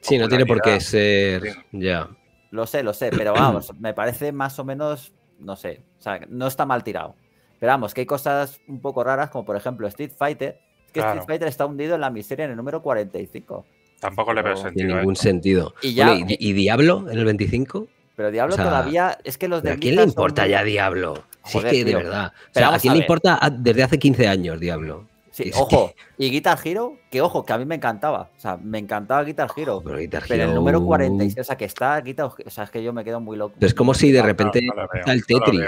Sí, no tiene por qué ser. Ya. Lo sé, lo sé, pero vamos, me parece más o menos no sé, o sea, no está mal tirado. Pero vamos, que hay cosas un poco raras, como por ejemplo Street Fighter. Es que Street Fighter está hundido en la miseria en el número 45. Tampoco le veo ¿eh? ningún sentido. ¿Y, Diablo en el 25? Pero Diablo todavía es que los de... ¿A quién le importa ya Diablo? si es que de verdad. ¿A quién le importa desde hace 15 años Diablo? Este, ojo, y Guitar Hero, que ojo, que a mí me encantaba. O sea, me encantaba Guitar oh, Hero. pero, el número 46, uh. o sea, que está Guitar O sea, es que yo me quedo muy loco. Es como si de repente el Tetris.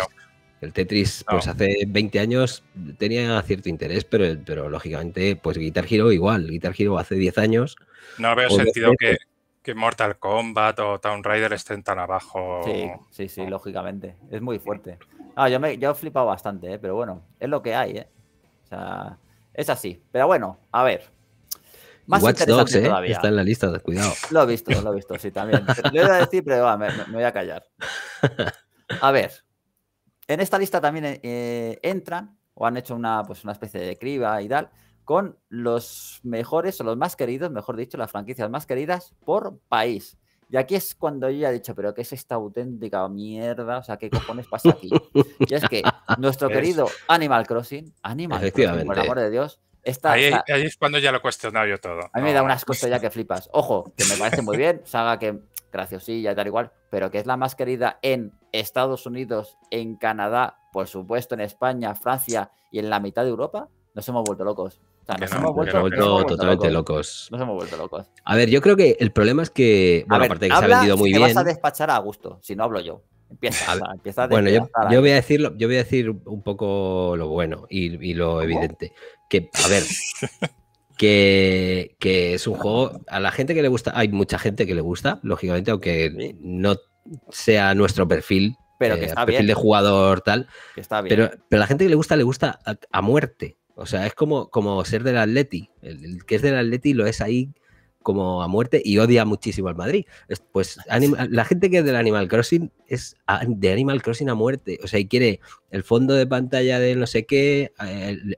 El Tetris, pues hace 20 años tenía cierto interés, pero, pero lógicamente, pues Guitar Hero igual. Guitar Hero hace 10 años. No veo sentido que, que Mortal Kombat o Town Rider estén tan abajo. Sí, sí, sí, lógicamente. Es muy fuerte. Ah, yo, me, yo he flipado bastante, eh, pero bueno, es lo que hay, ¿eh? O sea, es así. Pero bueno, a ver. Más interesante ¿eh? todavía. Está en la lista, cuidado. Lo he visto, lo he visto, sí, también. Lo iba a decir, pero va, me, me, voy a callar. A ver. En esta lista también eh, entran o han hecho una, pues, una especie de criba y tal con los mejores o los más queridos, mejor dicho, las franquicias más queridas por país. Y aquí es cuando yo ya he dicho, pero ¿qué es esta auténtica mierda? O sea, ¿qué cojones pasa aquí? Y es que nuestro querido Animal Crossing, Animal por el amor de Dios, Está, ahí, es cuando ya lo he cuestionado yo todo. A mí me da unas cosas ya que flipas. Ojo, que me parece muy bien, saga que graciosilla y tal igual, pero que es la más querida en Estados Unidos, en Canadá, por supuesto en España, Francia y en la mitad de Europa, nos hemos vuelto locos nos, hemos vuelto, totalmente locos. Nos hemos vuelto locos. A ver, yo creo que el problema es que, bueno, aparte de que se ha vendido muy bien. vas a despachar a gusto, si no hablo yo. Empieza, bueno, yo, voy a decir, yo voy a decir un poco lo bueno y, lo evidente. Que, a ver, que, que, es un juego, a la gente que le gusta, hay mucha gente que le gusta, lógicamente, aunque no sea nuestro perfil, pero eh, perfil de jugador tal. Pero, a la gente que le gusta, le gusta a muerte. O sea, es como, como ser del Atleti. El, que es del Atleti lo es ahí como a muerte y odia muchísimo al Madrid. Pues la gente que es del Animal Crossing es de Animal Crossing a muerte. O sea, y quiere el fondo de pantalla de no sé qué,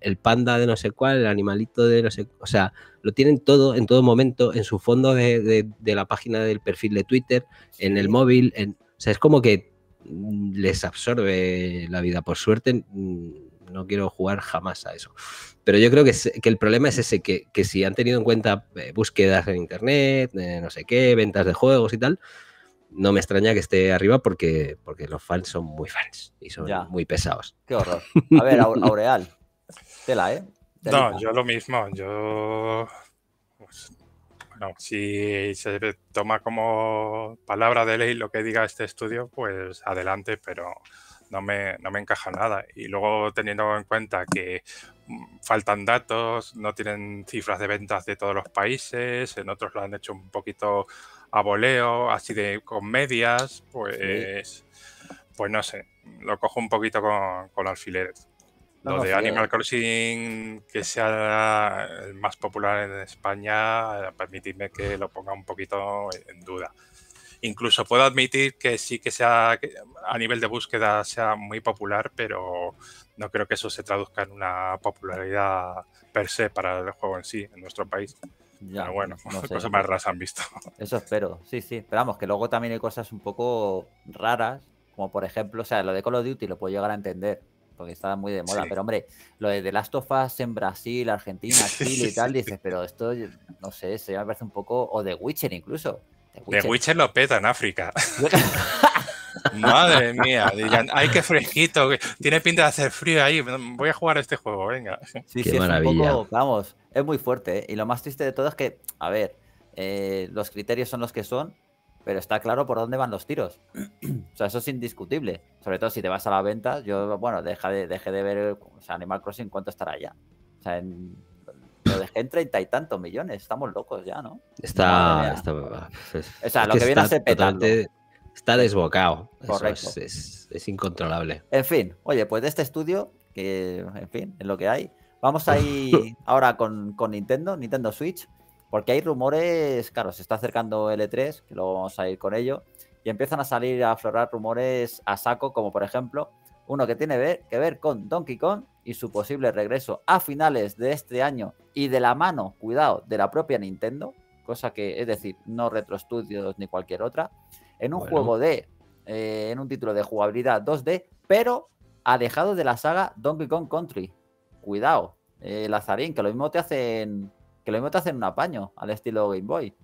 el, panda de no sé cuál, el animalito de no sé... O sea, lo tienen todo en todo momento, en su fondo de, la página del perfil de Twitter, en el móvil. En, o sea, es como que mm, les absorbe la vida. Por suerte mm, no quiero jugar jamás a eso. Pero yo creo que, que el problema es ese, que, si han tenido en cuenta eh, búsquedas en internet, eh, no sé qué, ventas de juegos y tal, no me extraña que esté arriba porque, porque los fans son muy fans y son muy pesados. Qué horror. A ver, Aureal, tela, ¿eh? No, yo lo mismo, yo... Pues, bueno, si se toma como palabra de ley lo que diga este estudio, pues adelante, pero no me, no me encaja nada. Y luego teniendo en cuenta que mm, faltan datos, no tienen cifras de ventas de todos los países, en otros lo han hecho un poquito a voleo, así de con medias, pues, pues no sé, lo cojo un poquito con, con alfileres. lo de Animal Crossing, que sea el más popular en España, permitidme que lo ponga un poquito en duda. Incluso puedo admitir que sí que sea a nivel de búsqueda sea muy popular, pero no creo que eso se traduzca en una popularidad per se para el juego en sí, en nuestro país. Ya, pero bueno, cosas más raras han visto. Eso espero, sí, sí. esperamos que luego también hay cosas un poco raras, como por ejemplo, o sea, lo de Call of Duty lo puedo llegar a entender, porque estaba muy de moda. Pero hombre, lo de The Last of Us en Brasil, Argentina, Chile y tal, dices, pero esto, no sé, se me parece un poco, o The Witcher incluso de Witcher, lo peta en África. Madre mía, digan, ay, qué fresquito, tiene pinta de hacer frío ahí, voy a jugar este juego, venga. Sí, sí, Es un poco, vamos, es muy fuerte, ¿eh? y lo más triste de todo es que, a ver, eh, los criterios son los que son, pero está claro por dónde van los tiros. o sea, eso es indiscutible. Sobre todo si te vas a la venta, yo, bueno, deja de, dejé de ver o sea, Animal Crossing cuánto estará ya. O sea, en en treinta y tantos millones. Estamos locos ya, ¿no? Está. está o sea, lo que, viene a ser Está desbocado. es, incontrolable. En fin, oye, pues de este estudio, que en fin, en lo que hay. Vamos a ir ahora con, con Nintendo, Nintendo Switch, porque hay rumores, claro, se está acercando L3, e que luego vamos a ir con ello, y empiezan a salir a aflorar rumores a saco, como por ejemplo uno que tiene que ver con Donkey Kong y su posible regreso a finales de este año y de la mano, cuidado, de la propia Nintendo, cosa que es decir, no Retro Studios ni cualquier otra, en un juego de, eh, en un título de jugabilidad 2D, pero ha dejado de la saga Donkey Kong Country. Cuidado, eh, Lazarín, que lo mismo te hacen, que lo mismo te hacen un apaño al estilo Game Boy.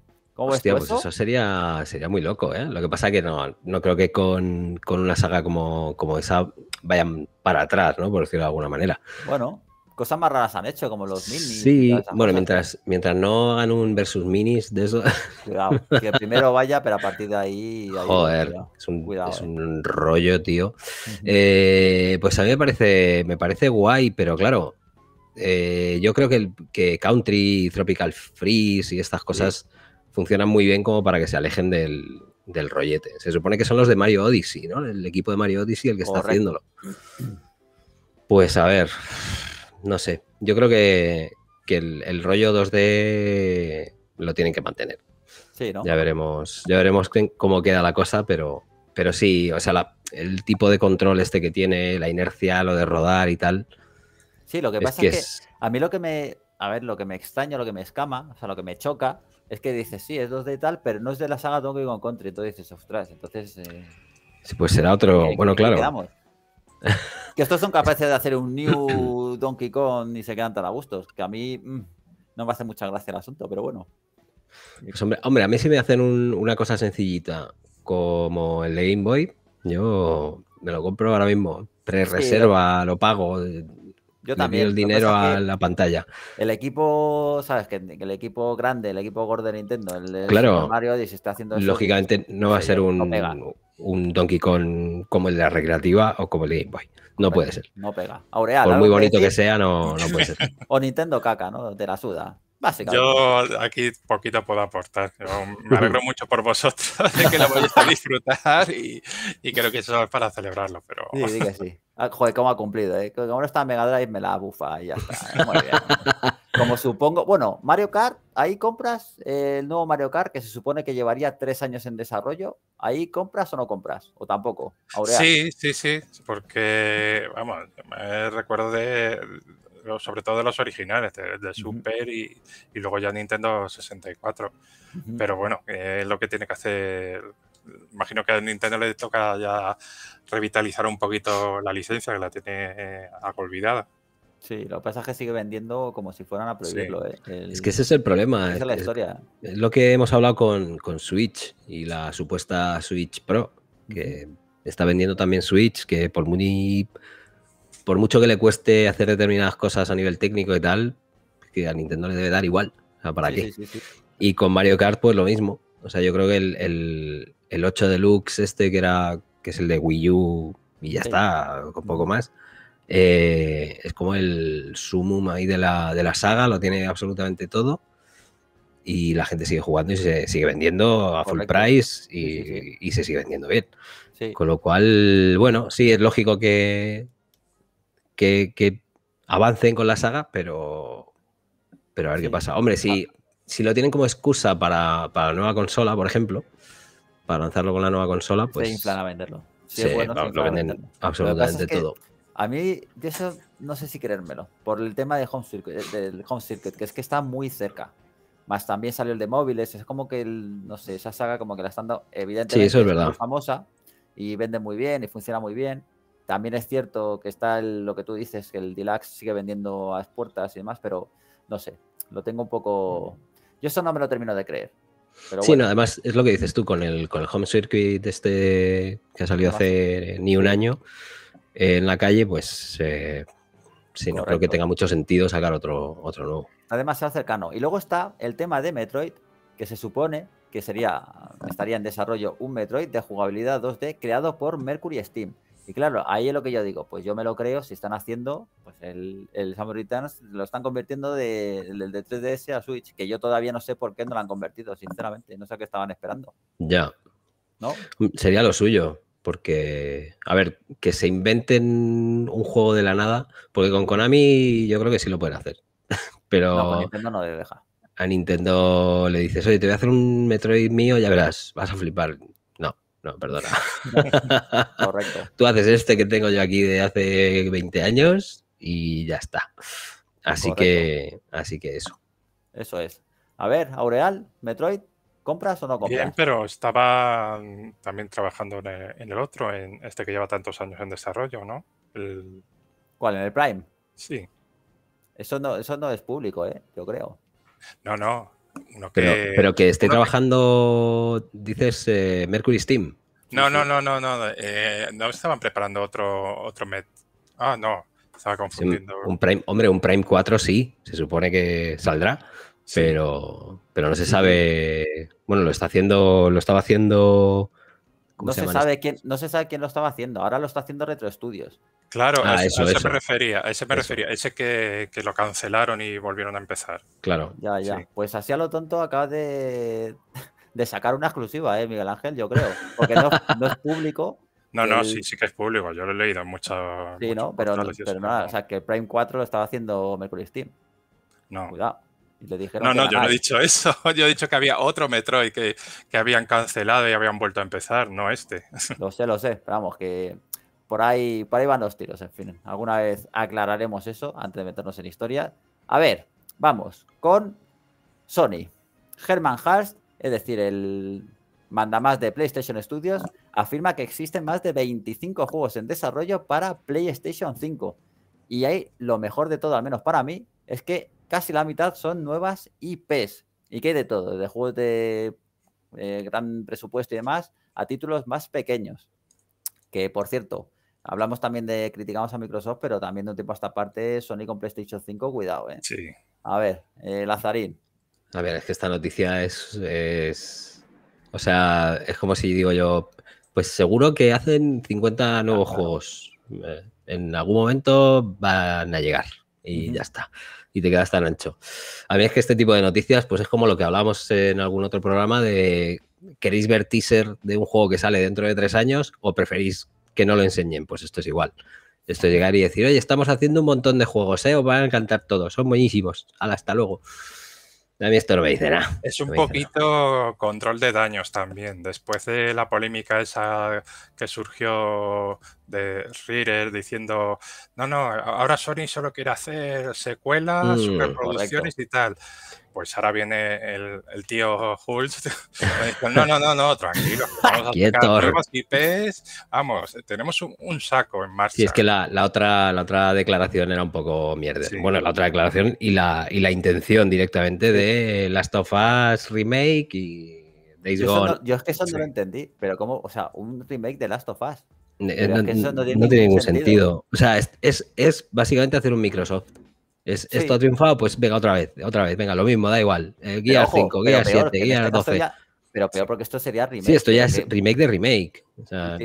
Hostia, pues eso? sería, sería muy loco, ¿eh? Lo que pasa es que no, no creo que con, una saga como, como esa vayan para atrás, ¿no? Por decirlo de alguna manera. Bueno, cosas más raras han hecho, como los minis. Sí, bueno, mientras, mientras no hagan un versus minis de eso. Cuidado, que primero vaya, pero a partir de ahí. Joder, es, un, eh. rollo, tío. Eh, pues a mí me parece, me parece guay, pero claro, eh, yo creo que, que Country, Tropical Freeze y estas cosas funcionan muy bien como para que se alejen del, rollete. Se supone que son los de Mario Odyssey, ¿no? El equipo de Mario Odyssey el que está haciéndolo. Pues a ver, no sé. Yo creo que, el, rollo 2D lo tienen que mantener. Sí, ¿no? Ya veremos, ya veremos cómo queda la cosa, pero, pero sí, o sea, el tipo de control este que tiene, la inercia, lo de rodar y tal. Sí, lo que pasa es que, que a mí lo que me, a ver, lo que me extraña, lo que me escama, o sea, lo que me choca es que dices, sí, es 2D tal, pero no es de la saga Donkey Kong Country. Entonces dices, ostras, entonces. Eh, sí, pues será otro. bueno, claro. que estos son capaces de hacer un new Donkey Kong y se quedan tan a gustos. Que a mí mm, no me hace mucha gracia el asunto, pero bueno. Pues hombre, a mí si me hacen una cosa sencillita como el de Game Boy, yo me lo compro ahora mismo. Pre-reserva, lo pago, eh, yo también. el dinero a la pantalla. El equipo, ¿sabes? Que el equipo grande, el equipo gordo de Nintendo, el de claro, Mario Odyssey está haciendo Lógicamente no va a ser un, Donkey Kong como el de la recreativa o como el de Game Boy. No, puede ser. No pega. Por muy bonito que, sea, no, puede ser. o Nintendo caca, ¿no? Te la suda. básicamente Yo aquí poquito puedo aportar. me alegro mucho por vosotros de que lo vais a disfrutar y, creo que eso es para celebrarlo. Pero... Sí, sí sí. Ah, joder, cómo ha cumplido, ¿eh? Como no está Mega Drive, me la bufa ya ¿eh? Como supongo. Bueno, Mario Kart, ahí compras eh, el nuevo Mario Kart que se supone que llevaría tres años en desarrollo. ¿Ahí compras o no compras? ¿O tampoco? Sí, sí, sí. Porque, vamos, recuerdo de. Sobre todo de los originales, de, Super y, luego ya Nintendo 64. Pero bueno, eh, es lo que tiene que hacer imagino que a Nintendo le toca ya revitalizar un poquito la licencia que la tiene eh, olvidada. Sí, lo que pasa es que sigue vendiendo como si fueran a prohibirlo. ¿eh? es que ese es el problema. Esa es la historia. Es, lo que hemos hablado con, Switch y la supuesta Switch Pro, que está vendiendo también Switch, que por muy por mucho que le cueste hacer determinadas cosas a nivel técnico y tal, que a Nintendo le debe dar igual. O sea, ¿para sí, y con Mario Kart, pues lo mismo. O sea, yo creo que el, el 8 Deluxe este que era que es el de Wii U y ya está, con poco más. Eh, es como el sumum ahí de la, de la saga, lo tiene absolutamente todo. Y la gente sigue jugando y se sigue vendiendo a full price y, se sigue vendiendo bien. Con lo cual, bueno, sí, es lógico que, que, avancen con la saga, pero, pero a ver qué pasa. Hombre, si, ah. si lo tienen como excusa para, para la nueva consola, por ejemplo, para lanzarlo con la nueva consola, pues. Se inflan a venderlo. Sí, bueno, lo venden absolutamente todo. A mí, de eso no sé si creérmelo, por el tema de home eh, del Home Circuit, que es que está muy cerca. Más también salió el de móviles, es como que, no sé, esa saga como que la están dando, evidentemente, muy famosa y vende muy bien y funciona muy bien. También es cierto que está lo que tú dices, que el Deluxe sigue vendiendo a puertas y demás, pero no sé, lo tengo un poco... Yo eso no me lo termino de creer sí, además es lo que dices tú con el, con el home circuit este que ha salido hace ni un año eh, en la calle, pues eh, sí, no creo que tenga mucho sentido sacar otro, nuevo. Además, sea cercano. Y luego está el tema de Metroid, que se supone que sería, estaría en desarrollo un Metroid de jugabilidad 2D creado por Mercury Steam. Y claro, ahí es lo que yo digo, pues yo me lo creo, si están haciendo, pues el, el lo están convirtiendo de, de, de, 3DS a Switch, que yo todavía no sé por qué no lo han convertido, sinceramente, no sé qué estaban esperando. Ya. ¿No? Mm, sería lo suyo, porque, a ver, que se inventen un juego de la nada, porque con Konami yo creo que sí lo pueden hacer, pero... Nintendo no deja. A Nintendo le dices, oye, te voy a hacer un Metroid mío, ya verás, vas a flipar. No, perdona. Correcto. Tú haces este que tengo yo aquí de hace 20 años y ya está. Así que así que eso. Eso es. A ver, Aureal, Metroid, ¿compras o no compras? Bien, pero estaba también trabajando en el otro, en este que lleva tantos años en desarrollo, ¿no? ¿Cuál? ¿En el Prime? Sí. Eso no, eso no es público, ¿eh? Yo creo. No, no, pero, que esté trabajando, dices, eh, Mercury Steam. No, no, no, no, no. Eh, no estaban preparando otro, otro Met. Ah, no. Estaba confundiendo. un hombre, un Prime 4 sí, se supone que saldrá, pero, pero no se sabe. Bueno, lo está haciendo, lo estaba haciendo. No se, sabe quién, no se sabe quién lo estaba haciendo. Ahora lo está haciendo Retro Studios. Claro, a, ah, eso, se me refería, ese me refería, ese que, lo cancelaron y volvieron a empezar. Claro. Ya, ya. Pues así a lo tonto acaba de, sacar una exclusiva, ¿eh, Miguel Ángel? Yo creo. Porque no, es público. No, no, sí, sí que es público. Yo lo he leído en muchos... Sí, no, pero, nada, o sea, que Prime 4 lo estaba haciendo Mercury Steam. No. Cuidado. le dijeron no, no, yo no he dicho eso. Yo he dicho que había otro Metroid que, que habían cancelado y habían vuelto a empezar, no este. Lo sé, lo sé. vamos, que por ahí, por ahí van los tiros, en fin. Alguna vez aclararemos eso antes de meternos en historia. A ver, vamos con Sony. Herman Harst, es decir, el mandamás de PlayStation Studios, afirma que existen más de 25 juegos en desarrollo para PlayStation 5. Y ahí lo mejor de todo, al menos para mí, es que casi la mitad son nuevas IPs. Y que de todo, de juegos de eh, gran presupuesto y demás, a títulos más pequeños. Que por cierto, Hablamos también de, criticamos a Microsoft, pero también de un tiempo a esta parte, Sony con PlayStation 5, cuidado, ¿eh? A ver, eh, Lazarín. A ver, es que esta noticia es, O sea, es como si digo yo, pues seguro que hacen 50 ah, nuevos juegos. Eh, en algún momento van a llegar y ya está. Y te quedas tan ancho. A mí es que este tipo de noticias, pues es como lo que hablábamos en algún otro programa de... ¿Queréis ver teaser de un juego que sale dentro de tres años o preferís no lo enseñen. Pues esto es igual. Esto llegar y decir, oye, estamos haciendo un montón de juegos, ¿eh? Os van a encantar todos, son buenísimos. Hasta luego. A mí esto no me dice nada. Es un poquito control de daños también. Después de la polémica esa que surgió de Reader diciendo, no, no, ahora Sony solo quiere hacer secuelas, superproducciones mm, y tal pues ahora viene el, tío Hult no, no, no, no, tranquilo. Vamos Vamos, tenemos un, saco en marcha. Sí, es que la, otra, declaración era un poco mierda. Bueno, la otra declaración y la, intención directamente de Last of Us Remake y Days yo, Gone. yo es que eso no lo entendí, pero como, o sea, un remake de Last of Us. Eh, no, tiene, ningún sentido. O sea, es básicamente hacer un Microsoft. Esto ha triunfado, pues venga, otra vez, otra vez, venga, lo mismo, da igual. guía 5, guía 7, guía 12. pero peor porque esto sería remake. Sí, esto ya es remake de remake. O sea,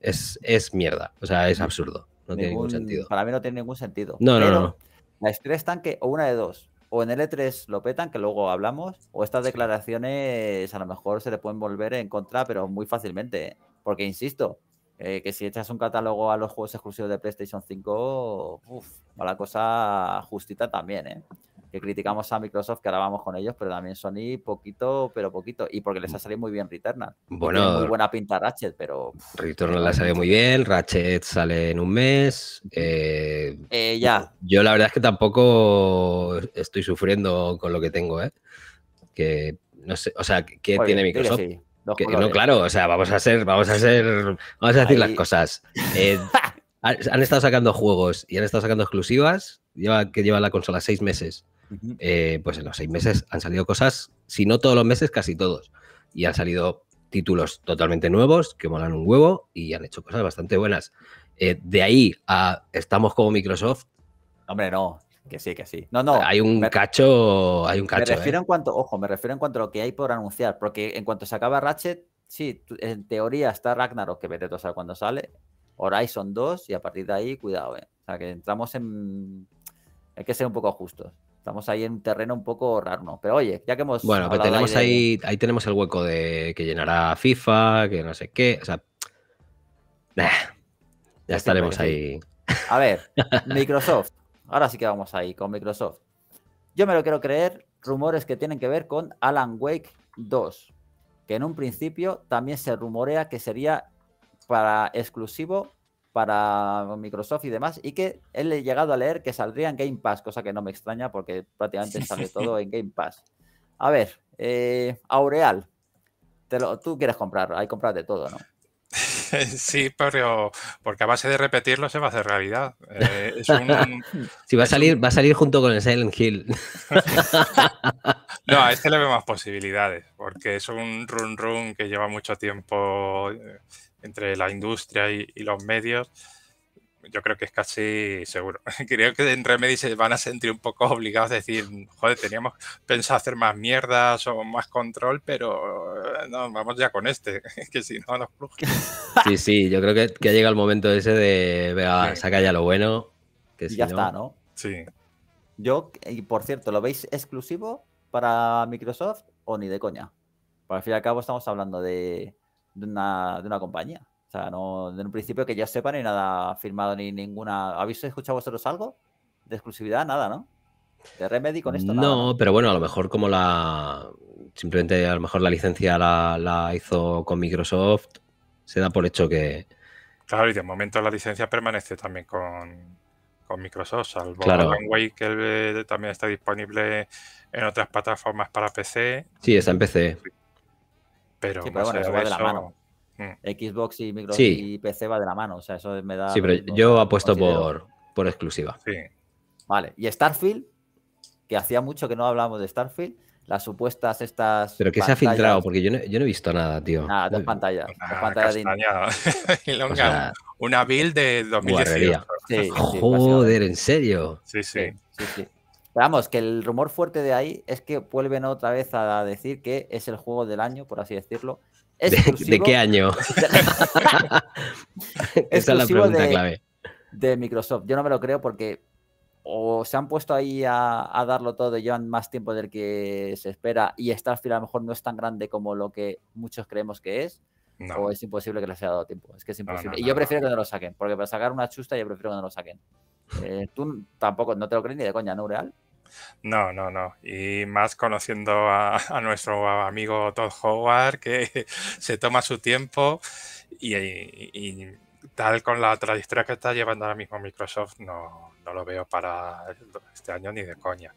es, mierda. O sea, es absurdo. No tiene ningún sentido. Para mí no tiene ningún sentido. No, pero no, no. Las tres están que, o una de dos, o en L3 lo petan, que luego hablamos, o estas declaraciones a lo mejor se le pueden volver en contra, pero muy fácilmente. Porque, insisto, eh, que si echas un catálogo a los juegos exclusivos de PlayStation 5, uff, la cosa justita también, ¿eh? Que criticamos a Microsoft, que ahora vamos con ellos, pero también Sony poquito, pero poquito. Y porque les ha salido muy bien Returnal. Bueno. Muy buena pinta Ratchet, pero... Returnal la salido muy bien, Ratchet sale en un mes. Eh, eh, ya. Yo la verdad es que tampoco estoy sufriendo con lo que tengo, ¿eh? Que no sé, o sea, ¿qué tiene Microsoft? no, claro, o sea, vamos a ser, vamos a ser, vamos a decir las cosas. Eh, han estado sacando juegos y han estado sacando exclusivas lleva, que lleva la consola seis meses. Eh, pues en los seis meses han salido cosas, si no todos los meses, casi todos. Y han salido títulos totalmente nuevos que molan un huevo y han hecho cosas bastante buenas. Eh, de ahí a estamos como Microsoft. Hombre, no. Que sí, que sí. No, no. Hay un cacho. Hay un cacho. Me refiero ¿eh? en cuanto, ojo, me refiero en cuanto a lo que hay por anunciar. Porque en cuanto se acaba Ratchet, sí, en teoría está Ragnarok, que vete a saber cuándo sale. Horizon 2, y a partir de ahí, cuidado, eh. O sea, que entramos en. Hay que ser un poco justos. Estamos ahí en un terreno un poco raro, ¿no? Pero oye, ya que hemos. Bueno, pero tenemos ahí, ahí, tenemos el hueco de que llenará FIFA, que no sé qué. O sea. ya estaremos ahí. A ver, Microsoft. Ahora sí que vamos ahí con Microsoft. Yo me lo quiero creer, rumores que tienen que ver con Alan Wake 2, que en un principio también se rumorea que sería para exclusivo para Microsoft y demás, y que él he llegado a leer que saldría en Game Pass, cosa que no me extraña porque prácticamente sale todo en Game Pass. A ver, eh, Aureal, tú quieres comprar, hay compras de todo, ¿no? sí, pero porque a base de repetirlo se va a hacer realidad. Eh, si va a salir, va a salir junto con el Silent Hill. no, a este le veo más posibilidades, porque es un run run que lleva mucho tiempo eh, entre la industria y los medios yo creo que es casi seguro. Creo que en Remedy se van a sentir un poco obligados a decir, joder, teníamos pensado hacer más mierdas o más control, pero eh, no, vamos ya con este, que si no nos cruje. Sí, sí, yo creo que, ha llega el momento ese de, vea, saca ya lo bueno. Que ya está, ¿no? Sí. Yo, y por cierto, ¿lo veis exclusivo para Microsoft o ni de coña? Porque al fin y al cabo estamos hablando de una compañía. O sea, no, en un principio que ya sepa ni nada firmado ni ninguna. ¿Habéis escuchado vosotros algo? De exclusividad, nada, ¿no? De Remedy con esto. No, pero bueno, a lo mejor como la. Simplemente a lo mejor la licencia la, hizo con Microsoft, se da por hecho que. Claro, y de momento la licencia permanece también con, Microsoft, salvo que eh, también está disponible en otras plataformas para PC. Sí, está en PC. Pero, bueno, de Xbox y Microsoft y PC va de la mano. O sea, eso me da. Sí, pero yo apuesto por, por exclusiva. Vale. Y Starfield, que hacía mucho que no hablábamos de Starfield, las supuestas estas. Pero que se ha filtrado, porque yo no, yo no he visto nada, tío. Nada, dos pantallas. Ah, una build de 2018. Joder, ¿en serio? Sí, sí. vamos, que el rumor fuerte de ahí es que vuelven otra vez a decir que es el juego del año, por así decirlo, ¿De, qué año? Esa es la pregunta clave. De Microsoft. Yo no me lo creo porque o se han puesto ahí a, darlo todo y llevan más tiempo del que se espera y Starfield a lo mejor no es tan grande como lo que muchos creemos que es. O es imposible que les haya dado tiempo. Es que es imposible. y yo prefiero que no lo saquen, porque para sacar una chusta yo prefiero que no lo saquen. Eh, tú tampoco, no te lo crees ni de coña, ¿no, Real? No, no, no. Y más conociendo a, nuestro amigo Todd Howard, que se toma su tiempo y, tal con la trayectoria que está llevando ahora mismo Microsoft, no, lo veo para este año ni de coña.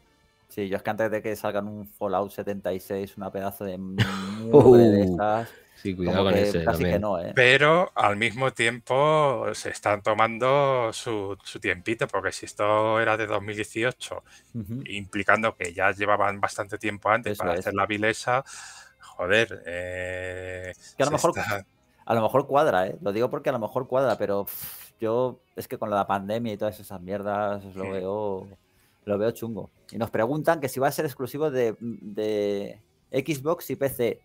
Sí, yo es que antes de que salgan un Fallout 76, una pedazo de, de uh. Sí, cuidado con ese ¿eh? Pero al mismo tiempo se están tomando su, tiempito, porque si esto era de 2018, implicando que ya llevaban bastante tiempo antes para hacer la vilesa joder. Eh, a lo, mejor, cuadra, ¿eh? lo digo porque a lo mejor cuadra, pero yo es que con la pandemia y todas esas mierdas lo veo lo veo chungo. Y nos preguntan que si va a ser exclusivo de, de Xbox y PC.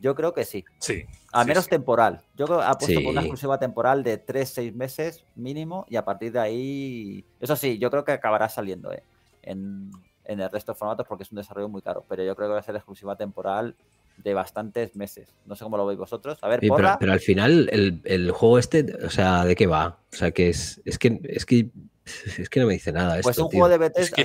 Yo creo que sí. Sí. Al menos temporal. Yo creo apuesto puesto por una exclusiva temporal de 3, 6 meses mínimo y a partir de ahí. Eso sí, yo creo que acabará saliendo eh, en, el resto de formatos porque es un desarrollo muy caro. Pero yo creo que va a ser exclusiva temporal de bastantes meses. No sé cómo lo veis vosotros. A ver, pero, pero, al final, el, juego este, o sea, ¿de qué va? O sea, que es, es que. Es que... que no me dice nada. Pues un juego de Bethesda.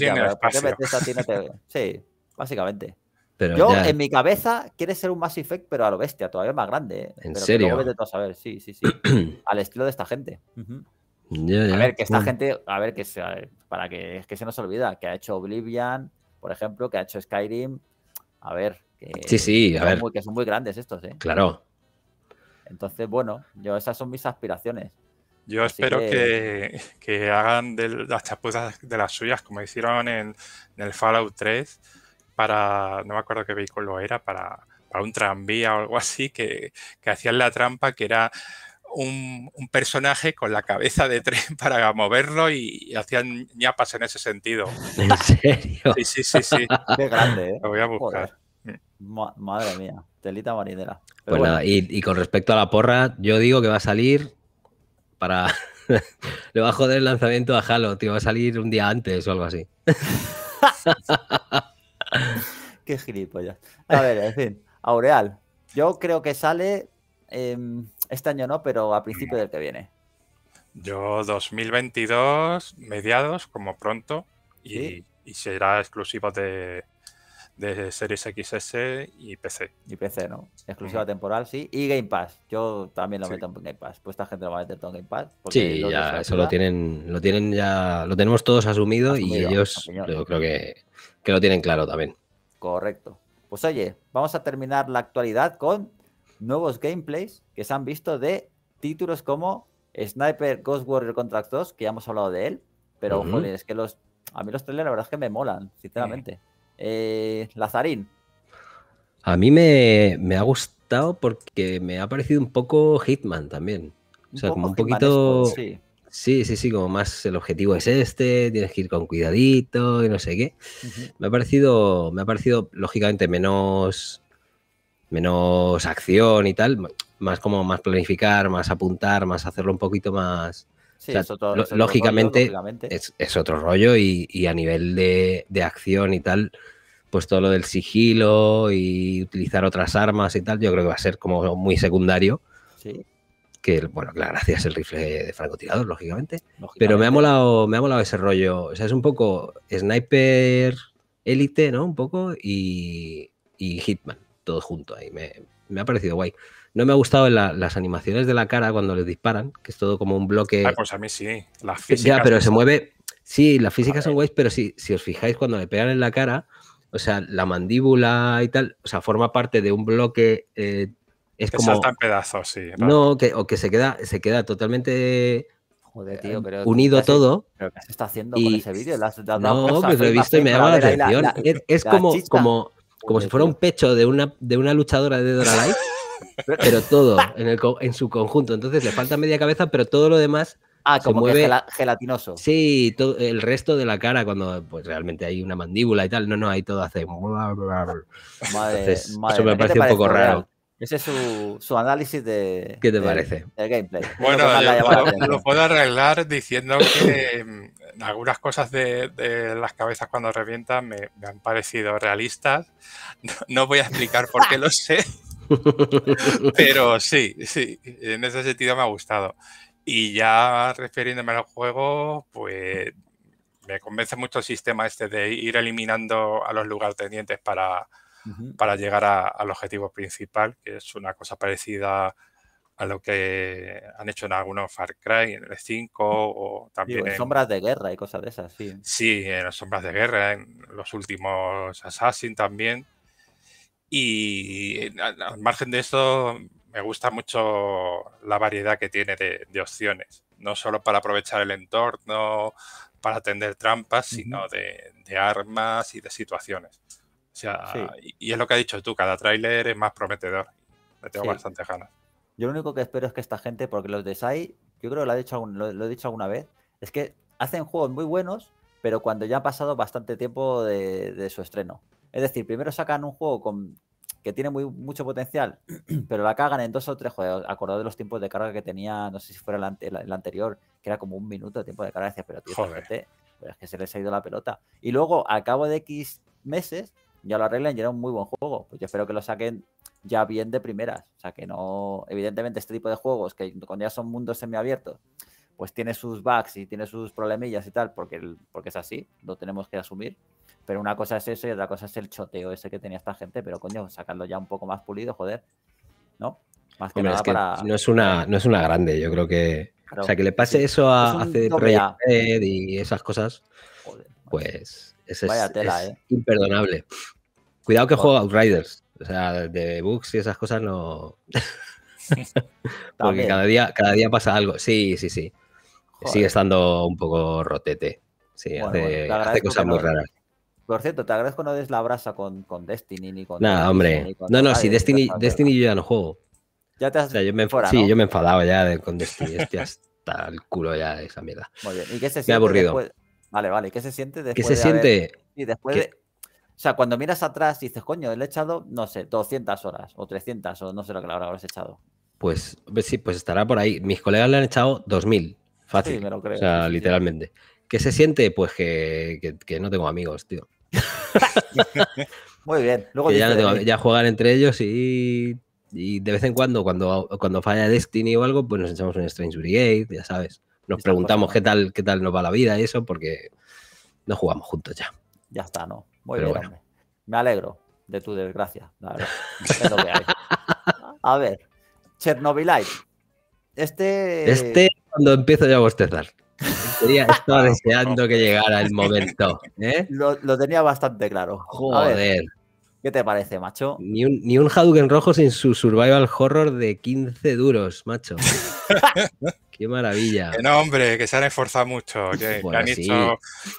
que Sí, básicamente. Yo, en mi cabeza, quiere ser un Mass Effect, pero a lo bestia, todavía más grande. ¿eh? ¿En serio? a saber. Sí, sí, sí. Al estilo de esta gente. A ver, que esta gente, a ver, que se, para que, que se nos olvida, que ha hecho Oblivion, por ejemplo, que ha hecho Skyrim. A ver, que, sí, que son muy grandes estos, ¿eh? Claro. Entonces, bueno, yo esas son mis aspiraciones. Yo espero que... hagan las chapuzas de las suyas, como hicieron en, en el Fallout 3 para, no me acuerdo qué vehículo era, para, para un tranvía o algo así, que, hacían la trampa, que era un, personaje con la cabeza de tren para moverlo y, hacían ñapas en ese sentido. ¿En serio? Sí, sí, sí, sí. grande, ¿eh? Lo voy a buscar. madre mía, telita marinera. Pues y, y, con respecto a la porra, yo digo que va a salir para... Le va a joder el lanzamiento a Halo, tío. Va a salir un día antes o algo así. Qué gilipollas. A ver, en fin, Aureal. Yo creo que sale em, este año no, pero a principio del que viene. Yo 2022, mediados, como pronto, y, será exclusivo de, de Series XS y PC. Y PC, ¿no? Exclusiva temporal, sí. Y Game Pass. Yo también lo meto en Game Pass. Pues esta gente lo va a meter todo en Game Pass. Sí, ya, eso lo tienen, lo tienen ya, lo tenemos todos asumido, y ellos yo creo que, que lo tienen claro también. Correcto. Pues oye, vamos a terminar la actualidad con nuevos gameplays que se han visto de títulos como Sniper Ghost Warrior Contract 2, que ya hemos hablado de él, pero joder, es que los a mí los trailers la verdad es que me molan, sinceramente. Eh, Lazarín. A mí me, ha gustado porque me ha parecido un poco Hitman también. O sea, como un poquito... sí. sí. sí, como más el objetivo es este, tienes que ir con cuidadito y no sé qué. Me ha parecido, me ha parecido lógicamente menos, menos acción y tal, más como más planificar, más apuntar, más hacerlo un poquito más, lógicamente, Es, otro rollo y, a nivel de, acción y tal, pues todo lo del sigilo y utilizar otras armas y tal, yo creo que va a ser como muy secundario. Que, bueno, la gracia es el rifle de francotirador, lógicamente. Pero me ha molado, me ha molado ese rollo. O sea, es un poco sniper élite, ¿no? Un poco, y, Hitman, todo junto ahí. me ha parecido guay. No me ha gustado las animaciones de la cara cuando le disparan, que es todo como un bloque. Ah, pues a mí sí. Las físicas. Ya, pero se mueve. Sí, las físicas son guays, pero si, si os fijáis, cuando le pegan en la cara, o sea, la mandíbula y tal, o sea, forma parte de un bloque. Eh, es que como. Salta en pedazos, sí. No, que, o que se queda, se queda totalmente. Joder, tío, eh, unido todo. está haciendo ese vídeo? no, pues lo he visto y me llama la atención. es, como, como, como, si fuera un pecho de una, de una luchadora de Dora Light. pero todo en, su conjunto. Entonces le falta media cabeza, pero todo lo demás Ah, como mueve... gelatinoso. Sí, el resto de la cara cuando pues realmente hay una mandíbula y tal. No, no, ahí todo hace. eso me parece, un poco raro. Ese es su, análisis de. ¿Qué te parece? gameplay. Bueno, lo, puedo arreglar diciendo que mm, algunas cosas de, las cabezas cuando revientan me, han parecido realistas. no voy a explicar por qué lo sé. Pero sí, sí, en ese sentido me ha gustado. Y ya refiriéndome al juego, pues me convence mucho el sistema este de ir eliminando a los lugartenientes para, para llegar al objetivo principal, que es una cosa parecida a lo que han hecho en algunos Far Cry, en el 5 o también... en Sombras de Guerra y cosas de esas, sí. Sí, en Sombras de Guerra, en los últimos Assassin también. Y eh, al margen de esto, me gusta mucho la variedad que tiene de, opciones, no solo para aprovechar el entorno, para atender trampas, sino de, armas y de situaciones. O sea, y, es lo que ha dicho tú, cada tráiler es más prometedor. Me tengo bastante ganas. Yo lo único que espero es que esta gente, porque los de SAI, yo creo que lo, ha dicho he dicho alguna vez, es que hacen juegos muy buenos, pero cuando ya ha pasado bastante tiempo de su estreno. Es decir, primero sacan un juego que tiene muy, mucho potencial, pero la cagan en dos o tres juegos. Acordado de los tiempos de carga que tenía, no sé si fuera el, anterior, que era como un minuto de tiempo de carga. Decía, pero tío, es que se les ha ido la pelota. Y luego, a cabo de X meses, ya lo arreglan y era un muy buen juego. Pues yo espero que lo saquen ya bien de primeras. O sea, que no. Evidentemente, este tipo de juegos, que cuando ya son mundos semiabiertos, pues tiene sus bugs y tiene sus problemillas y tal, porque, porque es así, lo tenemos que asumir. Pero una cosa es eso y otra cosa es el choteo ese que tenía esta gente, pero coño, sacarlo ya un poco más pulido, joder. ¿No? Más que nada es para... No es, una, no es una grande, yo creo que... O sea, que le pase eso a, es a y esas cosas, pues es, eh. imperdonable. Cuidado que juego Outriders. O sea, de bugs y esas cosas no... Porque cada día, cada día pasa algo. Sí, sí, sí. Sigue estando un poco rotete. Sí, hace, cosas muy raras. Por cierto, te agradezco no des la brasa con, con Destiny ni con. Nada, hombre. no, no, sí, Destiny, Destiny, yo ya no juego. Ya te has. yo me, sí, yo me he enfadado ya con Destiny. hasta el culo ya de esa mierda. Muy bien. ¿Y qué se siente? Me ha aburrido. Después... Vale, vale. ¿Qué se siente después? ¿Qué se siente? Y después O sea, cuando miras atrás y dices, coño, le he echado, no sé, 200 horas o 300 o no sé lo que le habrás echado. Pues, pues sí, pues estará por ahí. Mis colegas le han echado 2000. Fácil. Sí, me lo creo. O sea, literalmente. ¿Qué se siente? Pues que no tengo amigos, tío. Muy bien. Luego ya, juegan entre ellos y, de vez en cuando, cuando, cuando falla Destiny o algo, pues nos echamos un Strange Brigade, ya sabes. Nos preguntamos qué tal, qué tal nos va la vida y eso, porque no jugamos juntos ya. Ya está, ¿no? Muy Me alegro de tu desgracia. A ver, Chernobylite. Este. Este, cuando empiezo ya a bostezar. Estaba ah, deseando que llegara el momento. ¿eh? Lo, tenía bastante claro. Joder. ¿Qué te parece, macho? Ni un, ni un Hadouken rojo sin su survival horror de 15 duros, macho. Qué maravilla. Que no, hombre, que se han esforzado mucho, que,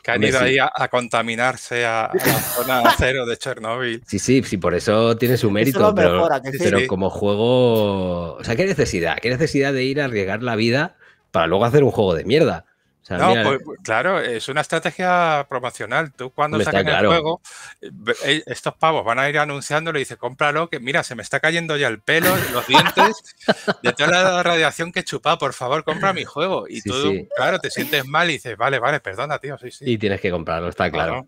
han, ido ahí a, contaminarse a, la zona cero de Chernóbil. Sí, sí, sí, por eso tiene su mérito. Pero, pero como juego. O sea, qué necesidad, qué necesidad de ir a arriesgar la vida para luego hacer un juego de mierda no, pues, pues, claro, es una estrategia promocional. Tú cuando sacas el juego, eh, eh, estos pavos van a ir anunciando, y dices, cómpralo, que mira, se me está cayendo ya el pelo, los dientes, de toda la radiación que he chupado, por favor, compra mi juego. Y tú, claro, te sientes mal y dices, vale, vale, perdona, tío, Y tienes que comprarlo, Está claro.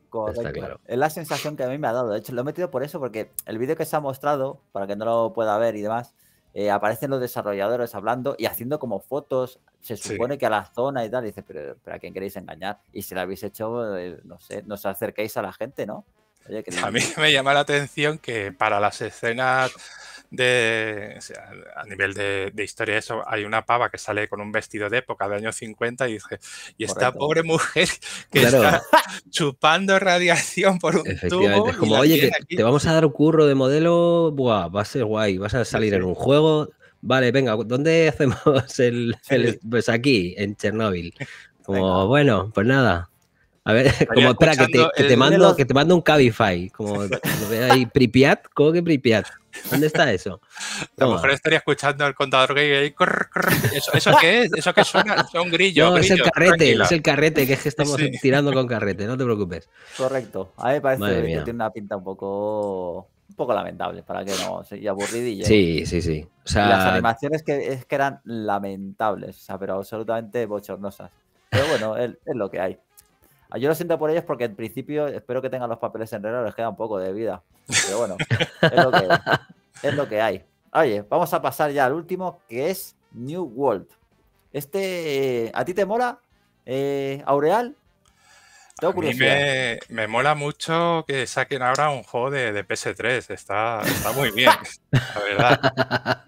Es la sensación que a mí me ha dado. De hecho, lo he metido por eso, porque el vídeo que se ha mostrado, para que no lo pueda ver y demás, eh, aparecen los desarrolladores hablando y haciendo como fotos, se supone que a la zona y tal, y pero, pero, ¿a quién queréis engañar? Y si la habéis hecho, eh, no sé, nos acerquéis a la gente, ¿no? A mí me llama la atención que para las escenas de, a nivel de, de, historia eso, hay una pava que sale con un vestido de época de año 50 y dice, y esta pobre mujer que está chupando radiación por un tubo. como, oye, te vamos a dar un curro de modelo, buah, va a ser guay, vas a salir en un juego. Vale, venga, ¿dónde hacemos el, pues aquí, en Chernóbil? Como, bueno, pues nada, a ver, como espera, que te, mando, que te mando un Cabify. Como ahí Pripiat ¿cómo que Pripiat ¿Dónde está eso? A lo mejor estaría escuchando al contador que... Y... ¿Eso, ¿Eso, qué es? ¿Eso qué suena? Son grillos. No, grillo, es el carrete, es el carrete, que es que estamos tirando con carrete, no te preocupes. Correcto. A mí me parece que tiene una pinta un poco un poco lamentable para que no y aburridilla. Sí, sí, sí. las animaciones que, es que eran lamentables, pero absolutamente bochornosas. Pero bueno, es lo que hay. Ah, yo lo siento por ellos porque en principio espero que tengan los papeles en regla, les queda un poco de vida. Pero bueno, es, lo que, es hay. Oye, vamos a pasar ya al último, que es New World. Este, ¿a ti te mola, eh, Aureal? me, mola mucho que saquen ahora un juego de, PS3. Está, está muy bien, la verdad.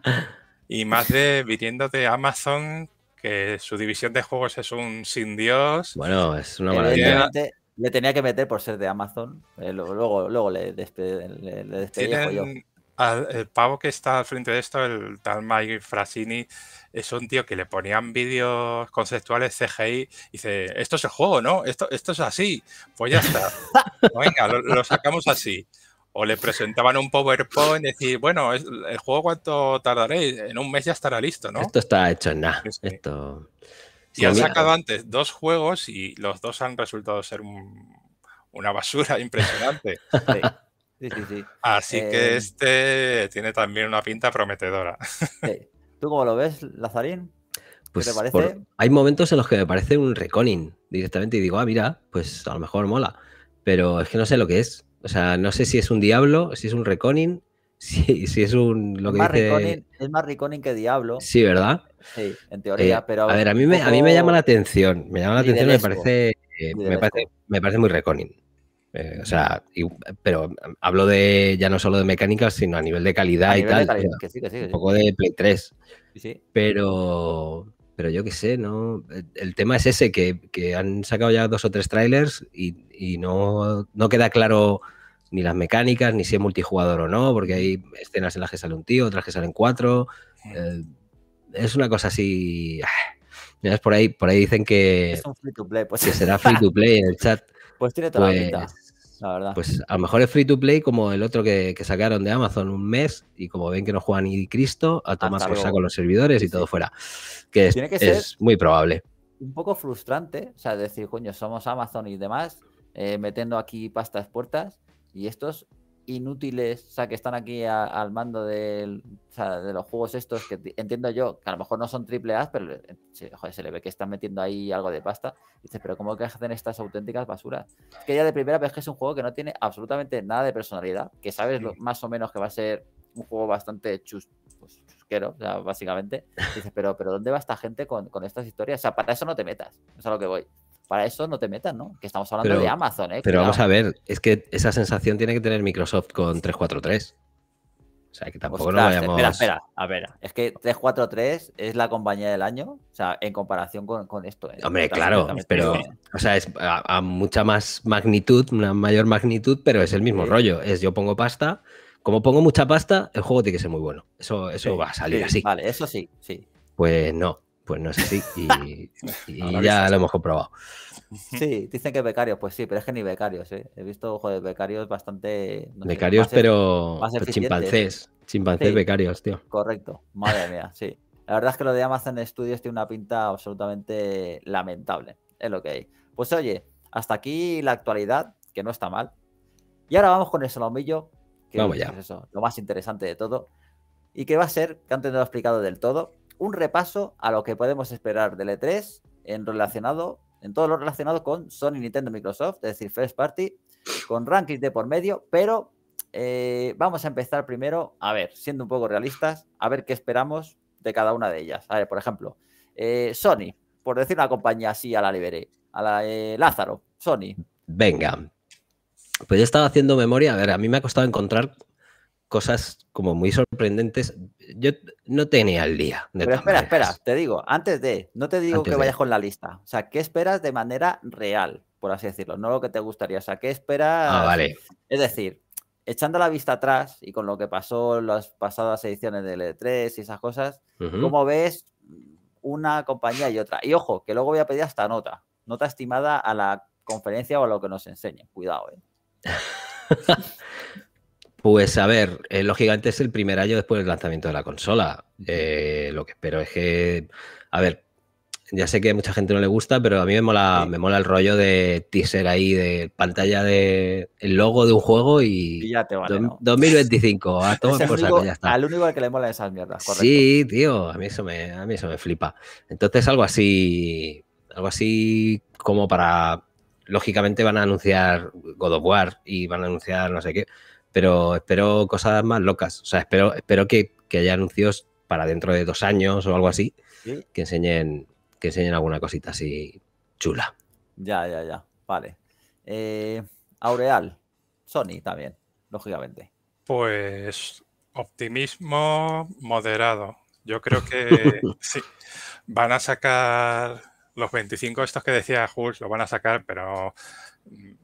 Y más de viniendo de Amazon, que su división de juegos es un sin Dios. Bueno, es una eh, maravilla. Le tenía que meter por ser de Amazon. Eh, luego, luego le, despedí... el pavo que está al frente de esto, el tal Mike Frasini, es un tío que le ponían vídeos conceptuales CGI. Y dice: Esto es el juego, ¿no? Esto, esto es así. Pues ya está. Venga, lo sacamos así o le presentaban un PowerPoint y decir, bueno, el juego cuánto tardaré? en un mes ya estará listo, ¿no? Esto está hecho en nada. Esto... Y han sacado antes dos juegos y los dos han resultado ser una basura impresionante. Así que em. este tiene también una pinta prometedora. ¿Tú cómo lo ves, Lazarín? Pues Hay momentos en los que me parece un reconing directamente y digo, ah, mira, pues a lo mejor mola, pero es que no sé lo que es. O sea, no sé si es un Diablo, si es un Reconin, si, es un. Lo es, que más dice... Reconin, es más que Diablo. Sí, ¿verdad? Sí, en teoría, eh, pero. A ver, a mí, me, a mí me llama la atención. Me llama la atención, me parece, eh, me parece, muy Reconin. Eh, o sea, pero hablo de ya no solo de mecánicas, sino a nivel de calidad y tal. Un poco de Play 3. Pero, pero yo qué sé, ¿no? El, el tema es ese, que, han sacado ya dos o tres trailers y y no, queda claro ni las mecánicas, ni si es multijugador o no, porque hay escenas en las que sale un tío, otras que salen cuatro. Eh, es una cosa así. Ah, por ahí, por ahí dicen pues. que. será free to play en el chat. Pues tiene toda la mitad, pues, la verdad. Pues a lo mejor es free to play como el otro que, sacaron de Amazon un mes y como ven que no juega ni Cristo, a tomar por saco los servidores y todo fuera. Que, es, muy probable. Un poco frustrante, o sea, decir, coño, somos Amazon y demás, eh, metiendo aquí pastas puertas y estos inútiles, o sea, que están aquí al mando de los juegos estos, que entiendo yo, que a lo mejor no son triple A, pero se, le ve que están metiendo ahí algo de pasta. dices, pero ¿cómo que hacen estas auténticas basuras? Es que ya de primera vez que es un juego que no tiene absolutamente nada de personalidad, que sabes más o menos que va a ser un juego bastante pues, chusquero, básicamente. dices, pero, pero ¿dónde va esta gente con, con estas historias? O sea, para eso no te metas, es a lo que voy para eso no te metas, ¿no? Que estamos hablando de Amazon, ¿eh? Pero vamos a ver, es que esa sensación tiene que tener Microsoft con 343. O sea, que tampoco pues, vayamos... Espera, espera, a ver, es que 343 es la compañía del año, o sea, en comparación con, esto. ¿eh? Hombre, claro, pero, o sea, es a, mucha más magnitud, una mayor magnitud, pero es el mismo rollo. Es yo pongo pasta, como pongo mucha pasta, el juego tiene que ser muy bueno. Eso, eso va a salir así. Vale, eso sí, sí. Pues no, pues no es así y, ya lo hemos comprobado. Sí, dicen que becarios, pues sí, pero es que ni becarios, ¿eh? He visto, joder, becarios bastante... becarios, e- pero, chimpancés, chimpancés becarios, tío. Correcto, madre mía, sí. La verdad es que lo de Amazon Studios tiene una pinta absolutamente lamentable, es lo que hay. Pues oye, hasta aquí la actualidad, que no está mal. Y ahora vamos con el salomillo... que es eso, lo más interesante de todo, y que va a ser, que antes no lo he explicado del todo, un repaso a lo que podemos esperar del E3 en relacionado, en todo lo relacionado con Sony, Nintendo, Microsoft, es decir, First Party, con rankings de por medio, pero eh, vamos a empezar primero, a ver, siendo un poco realistas, a ver qué esperamos de cada una de ellas. A ver, por ejemplo, eh, Sony, por decir una compañía así a la liberé, a la eh, Lázaro, Sony. Venga, pues yo estaba haciendo memoria, a ver, a mí me ha costado encontrar cosas como muy sorprendentes. Yo no tenía el día. Pero espera, espera, te digo, antes de, no te digo que vayas con la lista. O sea, ¿qué esperas de manera real, por así decirlo? No lo que te gustaría. O sea, ¿qué ah, esperas? Ah, vale. Es decir, echando la vista atrás y con lo que pasó en las pasadas ediciones del E3 y esas cosas, Como ¿cómo ves una compañía y otra? Y ojo, que luego voy a pedir hasta nota, nota estimada a la conferencia o a lo que nos enseñen. Cuidado, ¿eh? Pues a ver, eh, lógicamente es el primer año después del lanzamiento de la consola. Eh, lo que espero es que, a ver, ya sé que a mucha gente no le gusta, pero a mí me mola, me mola el rollo de teaser ahí, de pantalla de el logo de un juego y, y ya te vale, 2025, a todos por ya está. Al único al que le mola esas mierdas, correcto. Sí, tío, a mí eso me, a mí eso me flipa. Entonces algo así, algo así como para, lógicamente van a anunciar God of War y van a anunciar no sé qué pero espero cosas más locas. O sea, espero, espero que, haya anuncios para dentro de dos años o algo así, que enseñen, que enseñen alguna cosita así chula. Ya, ya, ya. Vale. Eh, Aureal, Sony también, lógicamente. Pues optimismo moderado. Yo creo que sí. Van a sacar los 25 estos que decía Hulk, lo van a sacar, pero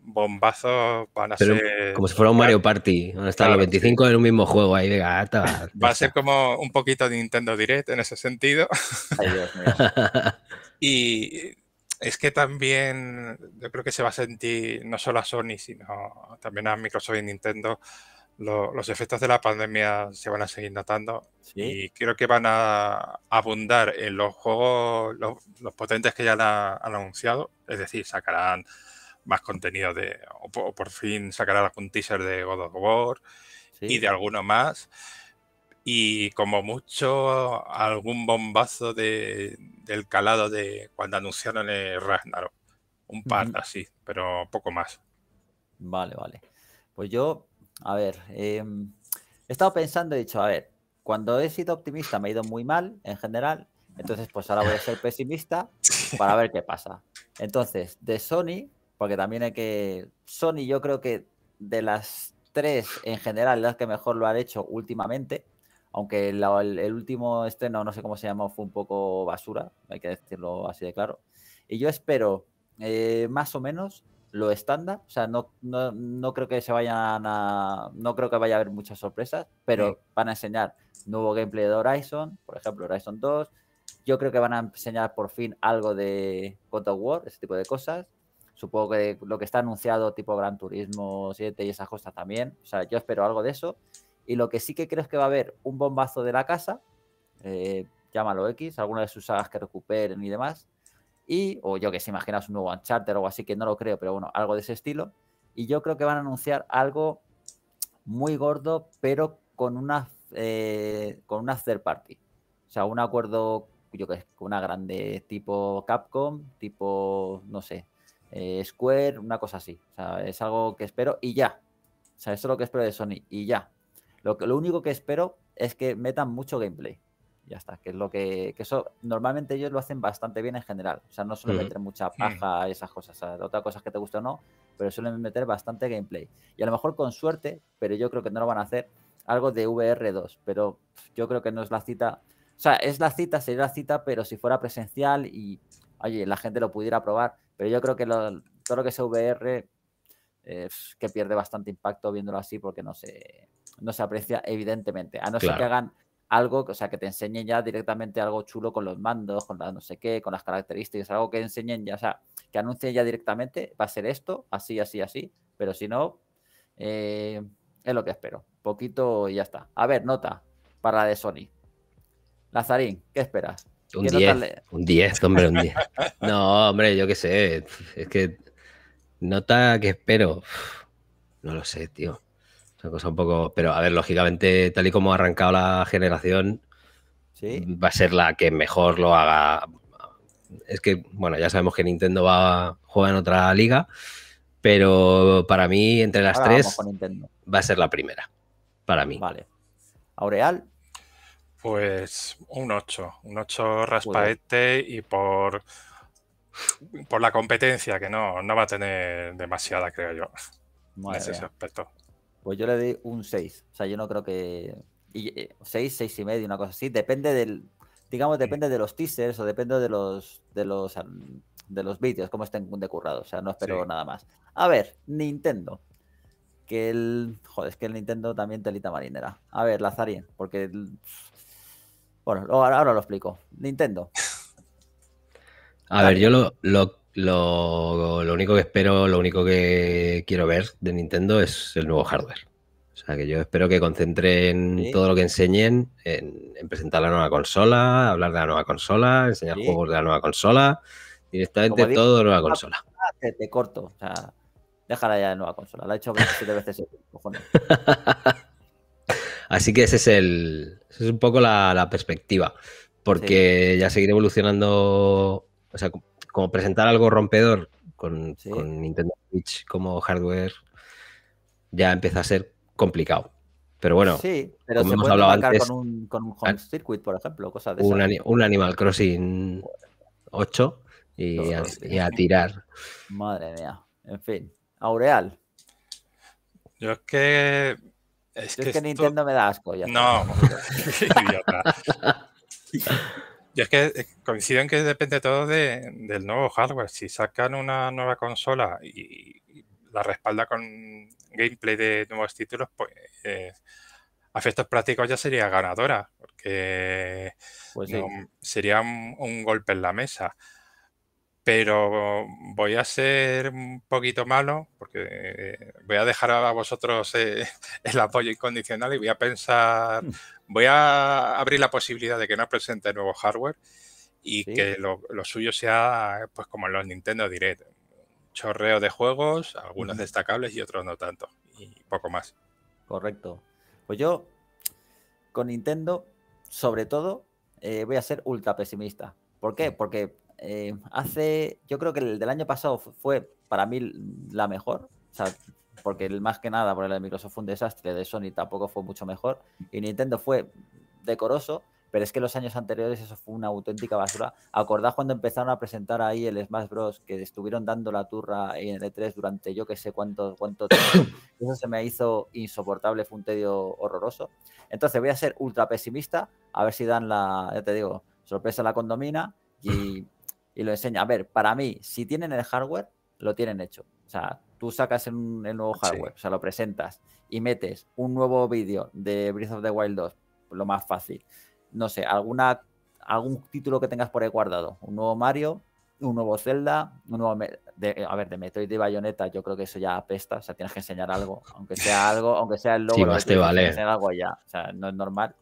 bombazos van a ser. Como si fuera un Mario Party, donde están los 25 en un mismo juego ahí de gata. Va a ser como un poquito de Nintendo Direct en ese sentido. y es que también yo creo que se va a sentir no solo a Sony, sino también a Microsoft y Nintendo. los efectos de la pandemia se van a seguir notando y creo que van a abundar en los juegos, los, potentes que ya han anunciado, es decir, sacarán más contenido de. O, por fin sacará algún teaser de God of War y de alguno más. Y como mucho, algún bombazo de, del calado de cuando anunciaron el Ragnarok. Un par así, pero poco más. Vale, vale. Pues yo, a ver, em, he estado pensando, he dicho, a ver, cuando he sido optimista me ha ido muy mal en general, entonces pues ahora voy a ser pesimista para ver qué pasa. Entonces, de Sony, porque también hay que... Sony yo creo que de las tres en general las que mejor lo han hecho últimamente, aunque el, último estreno, no sé cómo se llamó, fue un poco basura, hay que decirlo así de claro. Y yo espero eh, más o menos lo estándar, o sea, no, no, no, creo que se vayan a... No creo que vaya a haber muchas sorpresas, pero van a enseñar nuevo gameplay de Horizon, por ejemplo, Horizon 2. Yo creo que van a enseñar por fin algo de God of War, ese tipo de cosas. Supongo que lo que está anunciado, tipo Gran Turismo 7 y esas cosas también. O sea, yo espero algo de eso. Y lo que sí que creo es que va a haber un bombazo de la casa, eh, llámalo X, alguna de sus sagas que recuperen y demás. Y, o yo que sé, imaginas un nuevo Uncharted o algo así, que no lo creo, pero bueno, algo de ese estilo. Y yo creo que van a anunciar algo muy gordo, pero con una, eh, con una third party. O sea, un acuerdo, yo que es una grande tipo Capcom, tipo, no sé, eh, Square, una cosa así. es algo que espero y ya. sea, eso es lo que espero de Sony y ya. Lo, lo único que espero es que metan mucho gameplay. Ya está, que es lo que, eso normalmente ellos lo hacen bastante bien en general. O sea, no suelen meter mucha paja y esas cosas. O sea, otra cosa que te gusta o no, pero suelen meter bastante gameplay. Y a lo mejor con suerte, pero yo creo que no lo van a hacer, algo de VR2. Pero yo creo que no es la cita. O sea, es la cita, sería la cita, pero si fuera presencial y, la gente lo pudiera probar, pero yo creo que todo lo que es VR eh, que pierde bastante impacto viéndolo así porque no se, no se aprecia evidentemente. A no ser que hagan algo, o sea, que te enseñen ya directamente algo chulo con los mandos, con la no sé qué, con las características, algo que enseñen ya, o sea, que anuncien ya directamente, va a ser esto, así, así, así, pero si no, eh, es lo que espero. Poquito y ya está. A ver, nota para la de Sony. Lazarín, ¿qué esperas? Un 10, un 10, hombre, un 10. No, hombre, yo qué sé. Es que nota que espero. No lo sé, tío. Es una cosa un poco. Pero a ver, lógicamente, tal y como ha arrancado la generación, ¿Sí? va a ser la que mejor lo haga. Es que, bueno, ya sabemos que Nintendo va a jugar en otra liga, pero para mí, entre las tres, va a ser la primera. Para mí. Vale. Aureal. Pues un 8, un 8 raspaete y por, por la competencia, que no, no va a tener demasiada, creo yo, ese aspecto. Pues yo le di un 6, o sea, yo no creo que... 6, 6 eh, y medio, una cosa así, depende del... Digamos, mm. depende de los teasers o depende de los, de los, de los vídeos, como estén decurrados, o sea, no espero nada más. A ver, Nintendo que el. Joder, es que el Nintendo también telita marinera. A ver, lazarín porque bueno, ahora, lo explico. Nintendo. A ver, yo lo, único que espero, lo único que quiero ver de Nintendo es el nuevo hardware. O sea, que yo espero que concentren todo lo que enseñen en, presentar la nueva consola, hablar de la nueva consola, enseñar juegos de la nueva consola, directamente todo de nueva consola. Te, corto, o sea, déjala ya de nueva consola. La he hecho siete veces, Así que ese es el. Esa es un poco la, perspectiva. Porque ya seguir evolucionando. O sea, como presentar algo rompedor con, Nintendo Switch como hardware ya empieza a ser complicado. Pero bueno, como hemos hablado antes, con un, home circuit, por ejemplo, un, Animal Crossing 8 y a, tirar. Madre mía. En fin, Aureal. Yo es que es que, Nintendo me da asco. Ya no, idiota. Yo es que eh, coinciden que depende todo de, del nuevo hardware. Si sacan una nueva consola y, la respalda con gameplay de nuevos títulos, pues eh, a efectos prácticos ya sería ganadora, porque pues sería un, golpe en la mesa pero voy a ser un poquito malo porque eh, voy a dejar a vosotros eh, el apoyo incondicional y voy a pensar, mm. voy a abrir la posibilidad de que nos presente nuevo hardware y que lo, suyo sea pues como los Nintendo Direct, chorreo de juegos, algunos destacables y otros no tanto y poco más. Correcto. Pues yo con Nintendo, sobre todo, eh, voy a ser ultra pesimista. ¿Por qué? Mm. Porque eh, hace, yo creo que el del año pasado fue para mí la mejor, porque más que nada, por el de Microsoft fue un desastre, de Sony tampoco fue mucho mejor, y Nintendo fue decoroso, pero es que los años anteriores eso fue una auténtica basura. Acordad cuando empezaron a presentar ahí el Smash Bros. que estuvieron dando la turra en el E3 durante yo que sé cuánto, cuánto Eso se me hizo insoportable, fue un tedio horroroso. Entonces voy a ser ultra pesimista, a ver si dan la, ya te digo, sorpresa a la condomina y y lo enseña. A ver, para mí, si tienen el hardware, lo tienen hecho. O sea, tú sacas el, nuevo hardware, o sea, lo presentas y metes un nuevo vídeo de Breath of the Wild 2, lo más fácil. No sé, alguna, algún título que tengas por ahí guardado, un nuevo Mario, un nuevo Zelda, un nuevo... a ver, de Metroid y Bayonetta, yo creo que eso ya apesta, o sea, tienes que enseñar algo, aunque sea algo, aunque sea el logo, sí, bastante vale. ya, o sea, no es normal.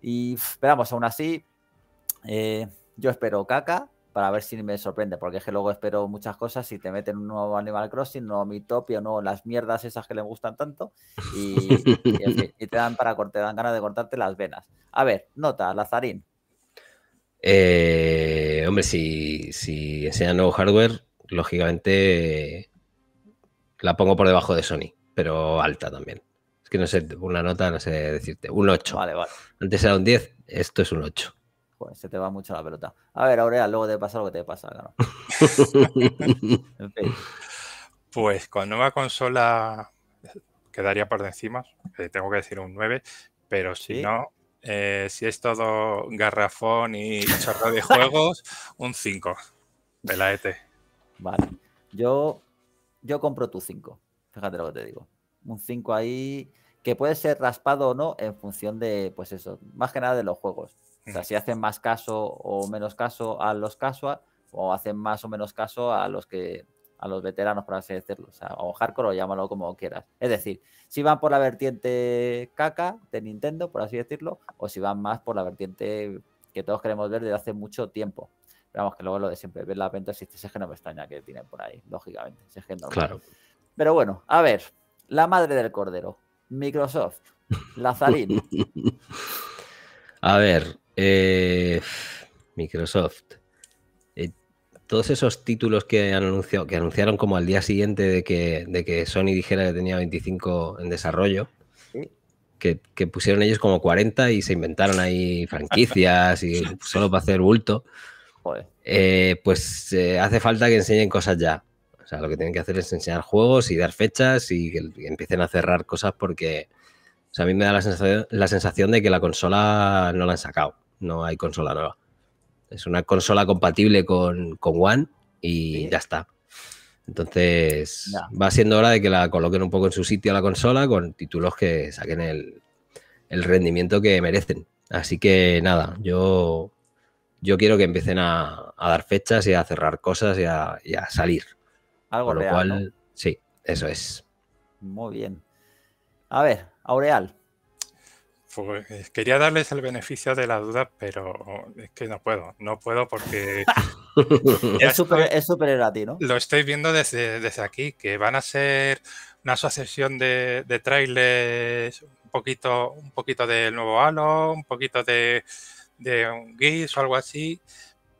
Y esperamos, aún así, eh, yo espero caca para ver si me sorprende, porque es que luego espero muchas cosas y te meten un nuevo Animal Crossing, nuevo mi un no las mierdas esas que le gustan tanto y, te dan para dan ganas de cortarte las venas. A ver, nota, Lazarín. Eh, hombre, si, si enseñan nuevo hardware, lógicamente la pongo por debajo de Sony, pero alta también. Es que no sé, una nota, no sé decirte, un 8. Vale, vale. Antes era un 10, esto es un 8. Pues, se te va mucho la pelota. A ver, Aurea, luego te pasa lo que te pasa, Pues con nueva consola quedaría por encima, eh, tengo que decir un 9, pero si no, eh, si es todo garrafón y chorro de juegos, un 5 de la ET. Vale, yo, yo compro tu 5, fíjate lo que te digo. Un 5 ahí que puede ser raspado o no en función de, pues eso, más que nada de los juegos. O sea, si hacen más caso o menos caso a los casual o hacen más o menos caso a los que a los veteranos, por así decirlo, o, sea, hardcore o llámalo como quieras. Es decir, si van por la vertiente caca de Nintendo, por así decirlo, o si van más por la vertiente que todos queremos ver desde hace mucho tiempo. Pero vamos, que luego lo de siempre, ver la venta, si es que no me extraña que tienen por ahí, lógicamente. claro. Pero bueno, a ver, la madre del cordero, Microsoft, Lazarín. a ver, eh, Microsoft. Eh, todos esos títulos que anunció, que anunciaron como al día siguiente de que, de que Sony dijera que tenía 25 en desarrollo, que, pusieron ellos como 40 y se inventaron ahí franquicias y solo para hacer bulto. Eh, pues hace falta que enseñen cosas ya. O sea, lo que tienen que hacer es enseñar juegos y dar fechas y que empiecen a cerrar cosas porque a mí me da la sensación, la sensación de que la consola no la han sacado no hay consola nueva. Es una consola compatible con, One y ya está. Entonces, va siendo hora de que la coloquen un poco en su sitio la consola con títulos que saquen el, rendimiento que merecen. Así que nada, yo, yo quiero que empiecen a, dar fechas y a cerrar cosas y a, salir. Algo lo cual, sí, eso es. Muy bien. A ver, Aureal. Pues eh, quería darles el beneficio de la duda, pero es que no puedo, no puedo porque... es súper es ¿no? Lo estoy viendo desde, desde aquí, que van a ser una sucesión de, de trailers, un poquito, un poquito del nuevo Halo, un poquito de, de un giz o algo así,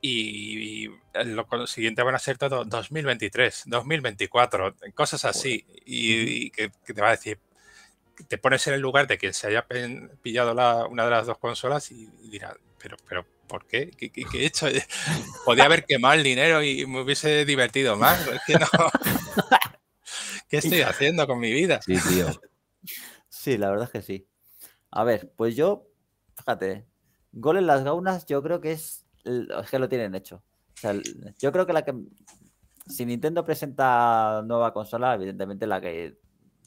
y, lo siguiente van a ser todo 2023, 2024, cosas así, y, que te va a decir, te pones en el lugar de quien se haya pillado la, una de las dos consolas y, dirá dirás, pero, pero, ¿por qué? ¿Qué, he hecho? Podía haber quemado el dinero y me hubiese divertido más. no. ¿Qué estoy haciendo con mi vida? Sí, tío. Sí, la verdad es que sí. A ver, pues yo, fíjate, gol en las gaunas yo creo que es, es que lo tienen hecho. yo creo que la que si Nintendo presenta nueva consola, evidentemente la que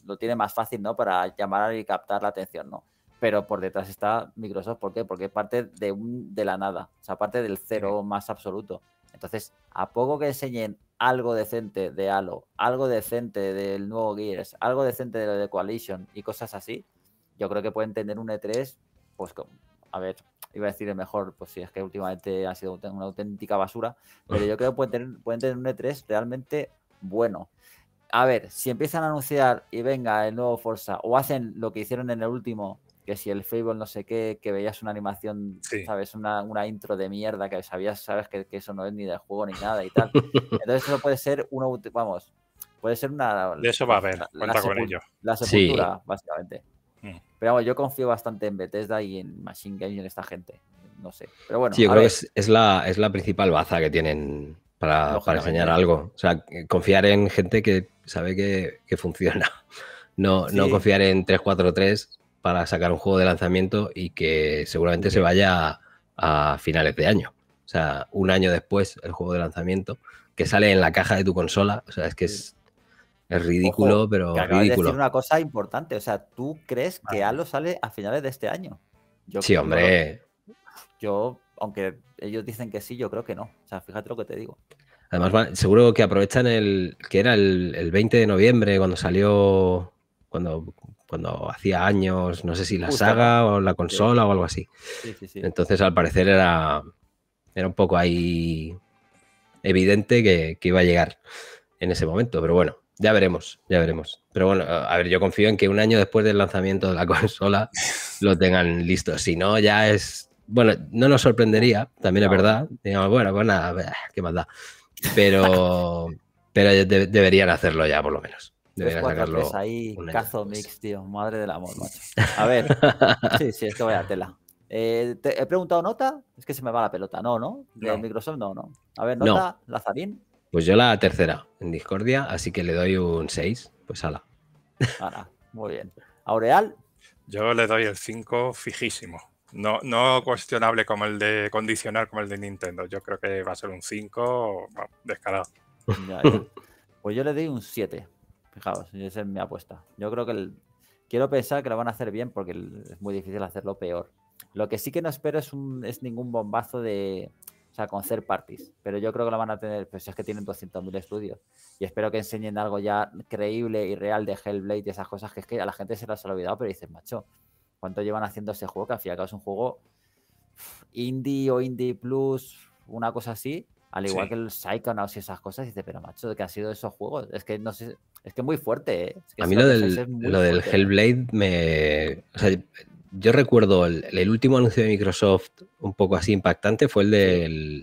lo tiene más fácil, ¿no? Para llamar y captar la atención, ¿no? Pero por detrás está Microsoft, ¿por qué? Porque es parte de, un, de la nada, o sea, parte del cero más absoluto. Entonces, a poco que enseñen algo decente de Halo, algo decente del nuevo Gears, algo decente de lo de Coalition y cosas así, yo creo que pueden tener un E3, pues, a ver, iba a decir mejor, pues si es que últimamente ha sido una auténtica basura, pero yo creo que pueden pueden tener un E3 realmente bueno a ver, si empiezan a anunciar y venga el nuevo Forza, o hacen lo que hicieron en el último, que si el Fable no sé qué, que veías una animación, ¿sabes? Una, intro de mierda que sabías, sabes que, eso no es ni del juego ni nada y tal. Entonces eso puede ser uno, vamos, puede ser una... De eso va a haber, la, cuenta con ello. La sepultura, básicamente. Mm. Pero vamos, yo confío bastante en Bethesda y en Machine Games y en esta gente. No sé, pero bueno. creo que la, es la principal baza que tienen para, enseñar algo. O sea, confiar en gente que sabe que, funciona. No, no confiar en 343 para sacar un juego de lanzamiento y que seguramente se vaya a, finales de año. O sea, un año después el juego de lanzamiento que sale en la caja de tu consola. O sea, es que es, es ridículo, pero ridículo. una cosa importante. O sea, ¿tú crees que Halo sale a finales de este año? Yo sí, hombre. yo aunque ellos dicen que sí, yo creo que no. O sea, fíjate lo que te digo. Además, seguro que aprovechan el que era el, 20 de noviembre cuando salió, cuando, cuando hacía años, no sé si la saga o la consola o algo así. Sí, sí, Entonces, al parecer era, era un poco ahí evidente que, que iba a llegar en ese momento, pero bueno, ya veremos, ya veremos. Pero bueno, a ver, yo confío en que un año después del lanzamiento de la consola lo tengan listo. Si no, ya es bueno, no nos sorprendería, también es verdad. Bueno, bueno, a ver qué más da. Pero, pero deberían hacerlo ya, por lo menos. Deberían sacarlo. Ahí, cazo mix, tío. Madre del amor, macho. A ver. sí, sí, es que vaya tela. Eh, te, he preguntado nota, es que se me va la pelota. No, ¿no? De Microsoft, no, no. A ver, nota, Lazarín. Pues yo la tercera en Discordia, así que le doy un 6. Pues ala. Ala, muy bien. Aureal. Yo le doy el 5 fijísimo. No, no cuestionable como el de condicionar como el de Nintendo. Yo creo que va a ser un 5 descarado. pues yo le doy un 7. Fijaos, esa es mi apuesta. Yo creo que quiero pensar que lo van a hacer bien porque es muy difícil hacerlo peor. Lo que sí que no espero es, es ningún bombazo de, o sea, con third parties. Pero yo creo que lo van a tener, pues es que tienen 200.000 estudios. Y espero que enseñen algo ya creíble y real de Hellblade y esas cosas que es que a la gente se las ha olvidado, pero dices, macho, ¿Cuánto llevan haciendo ese juego? Que al fin es un juego indie o indie plus, una cosa así. Al igual que el Psychonauts y esas cosas, y dice, pero macho, que ha sido esos juegos? Es que no sé, es que muy fuerte, ¿eh? A mí lo, del, lo del, Hellblade me. O sea, yo recuerdo el, último anuncio de Microsoft un poco así impactante fue el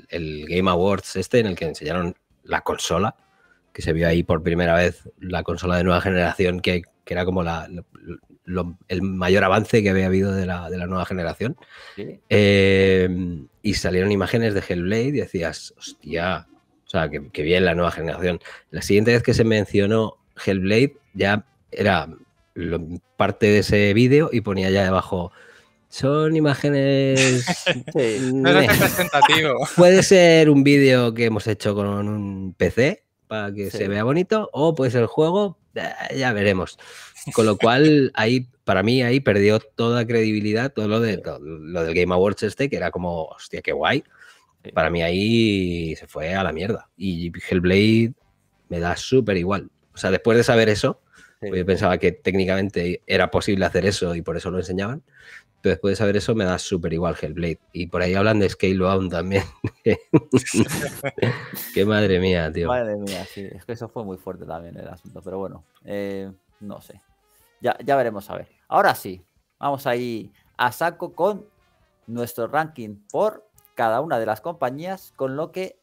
del Game Awards, este, en el que enseñaron la consola, que se vio ahí por primera vez la consola de nueva generación que que era como la, el mayor avance que había habido de la, de la nueva generación. Em, y salieron imágenes de Hellblade y decías, hostia, o sea, que, bien la nueva generación. La siguiente vez que se mencionó Hellblade ya era parte de ese vídeo y ponía ya debajo... Son imágenes. no representativo. Puede ser un vídeo que hemos hecho con un PC para que se vea bonito, o pues el juego, eh, ya veremos. Con lo cual, ahí, para mí, ahí perdió toda credibilidad todo lo, de, lo del Game Awards este, que era como, hostia, qué guay. Para mí ahí se fue a la mierda. Y Hellblade me da súper igual. O sea, después de saber eso, pues yo pensaba que técnicamente era posible hacer eso y por eso lo enseñaban. Pero después de saber eso me da súper igual Hellblade. Y por ahí hablan de Scale Scalebound también. Qué madre mía, tío. Madre mía, sí. Es que eso fue muy fuerte también el asunto. Pero bueno, eh, no sé. Ya, veremos a ver. Ahora sí, vamos ahí a saco con nuestro ranking por cada una de las compañías, con lo que,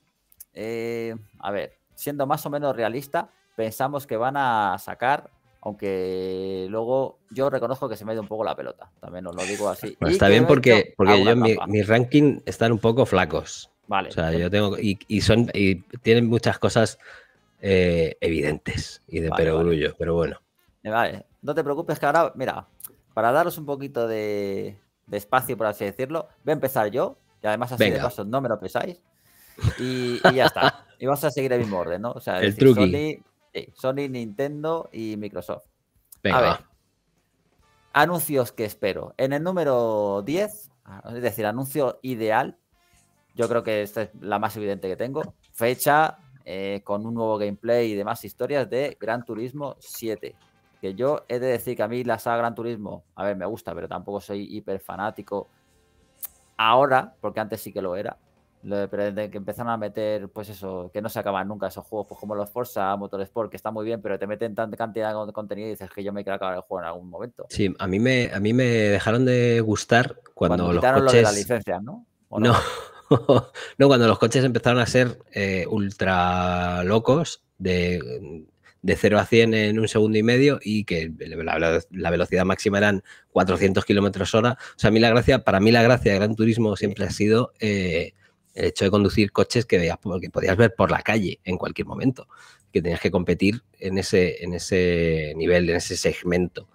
eh, a ver, siendo más o menos realista, pensamos que van a sacar aunque luego yo reconozco que se me ha ido un poco la pelota, también os lo digo así. está bien porque, porque yo, mis mi rankings están un poco flacos. Vale. O sea, yo tengo. Y, son. Y tienen muchas cosas eh, evidentes y de pero perogrullo, pero bueno. Eh, vale, no te preocupes que ahora, mira, para daros un poquito de, espacio, por así decirlo, voy a empezar yo, y además así de paso no me lo pesáis. Y, ya está. y vas a seguir el mismo orden, ¿no? O sea, el truco. truqui. Sony, Nintendo y Microsoft. Venga. Anuncios que espero. En el número 10, ah, es decir, anuncio ideal. Yo creo que esta es la más evidente que tengo. Fecha eh, con un nuevo gameplay y demás historias de Gran Turismo 7. Que yo he de decir que a mí la saga Gran Turismo, a ver, me gusta, pero tampoco soy hiper fanático ahora, porque antes sí que lo era. Pero desde que empezaron a meter, pues eso, que no se acaban nunca esos juegos, pues como los Forza, Motorsport, que está muy bien, pero te meten tanta cantidad de contenido y dices que yo me quiero acabar el juego en algún momento. Sí, a mí me, a mí me dejaron de gustar cuando, los coches... lo de la licencia, ¿no? no. cuando los coches empezaron a ser eh, ultra locos, de, 0 a 100 en un segundo y medio y que la, velocidad máxima eran 400 kilómetros hora. O sea, a mí la gracia, para mí la gracia de Gran Turismo siempre ha sido eh, el hecho de conducir coches que, veías, porque podías ver por la calle en cualquier momento, que tenías que competir en ese, en ese nivel, en ese segmento.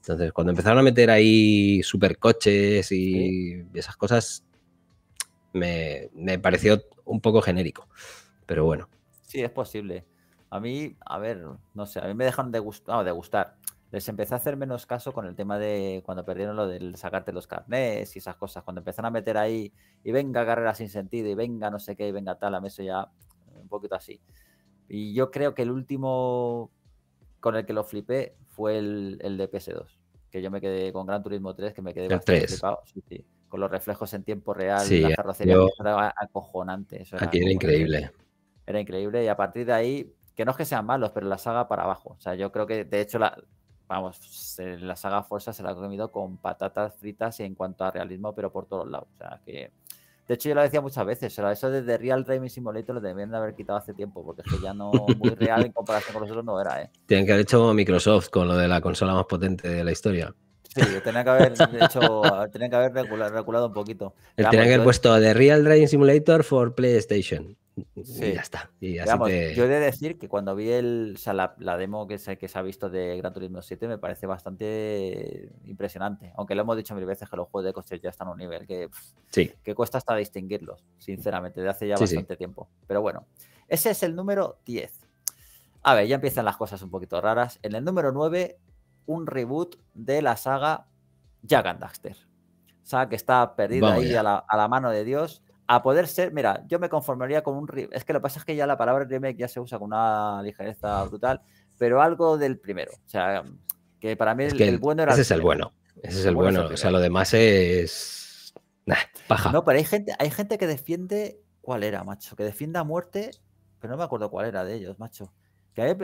Entonces, cuando empezaron a meter ahí supercoches y esas cosas, me, pareció un poco genérico. Pero bueno. Sí, es posible. A mí, a ver, no sé, a mí me dejan de, gustar de gustar les empecé a hacer menos caso con el tema de cuando perdieron lo del sacarte los carnés y esas cosas. Cuando empezaron a meter ahí y venga carrera sin sentido y venga no sé qué y venga tal, a mí eso ya un poquito así. Y yo creo que el último con el que lo flipé fue el, el de PS2, que yo me quedé con Gran Turismo 3, que me quedé bastante flipado. Con los reflejos en tiempo real, Y la eh, carrocería era acojonante. era aquí era increíble. era increíble y a partir de ahí, que no es que sean malos, pero la saga para abajo. O sea, yo creo que de hecho la, vamos, la saga Forza se la ha comido con patatas fritas en cuanto a realismo, pero por todos lados. O sea, que... De hecho, yo lo decía muchas veces, eso de The Real Dreaming Simulator lo debían de haber quitado hace tiempo, porque es que ya no muy real en comparación con los otros no era. ¿eh? Tienen que haber hecho Microsoft con lo de la consola más potente de la historia. Sí, tenía que haber hecho, reculado, un poquito. el tenía que haber puesto The Real Driving Simulator for PlayStation. Sí. ya está. Yo he de decir que cuando vi el, la, demo que se, que se ha visto de Gran Turismo 7 me parece bastante impresionante. Aunque lo hemos dicho mil veces que los juegos de coches ya están a un nivel que, que cuesta hasta distinguirlos, sinceramente, de hace ya bastante tiempo. Pero bueno, ese es el número 10. A ver, ya empiezan las cosas un poquito raras. En el número 9 un reboot de la saga Jagan and o sea, que está perdida ahí a la, mano de Dios. A poder ser, mira, yo me conformaría con un Es que lo que pasa es que ya la palabra remake ya se usa con una ligereza brutal, pero algo del primero. O sea, que para mí el, es bueno era. Ese es el bueno. Ese es el bueno. O sea, lo demás es. Nah, paja. No, pero hay gente, hay gente que defiende. ¿Cuál era, macho? Que defienda a muerte, pero no me acuerdo cuál era de ellos, macho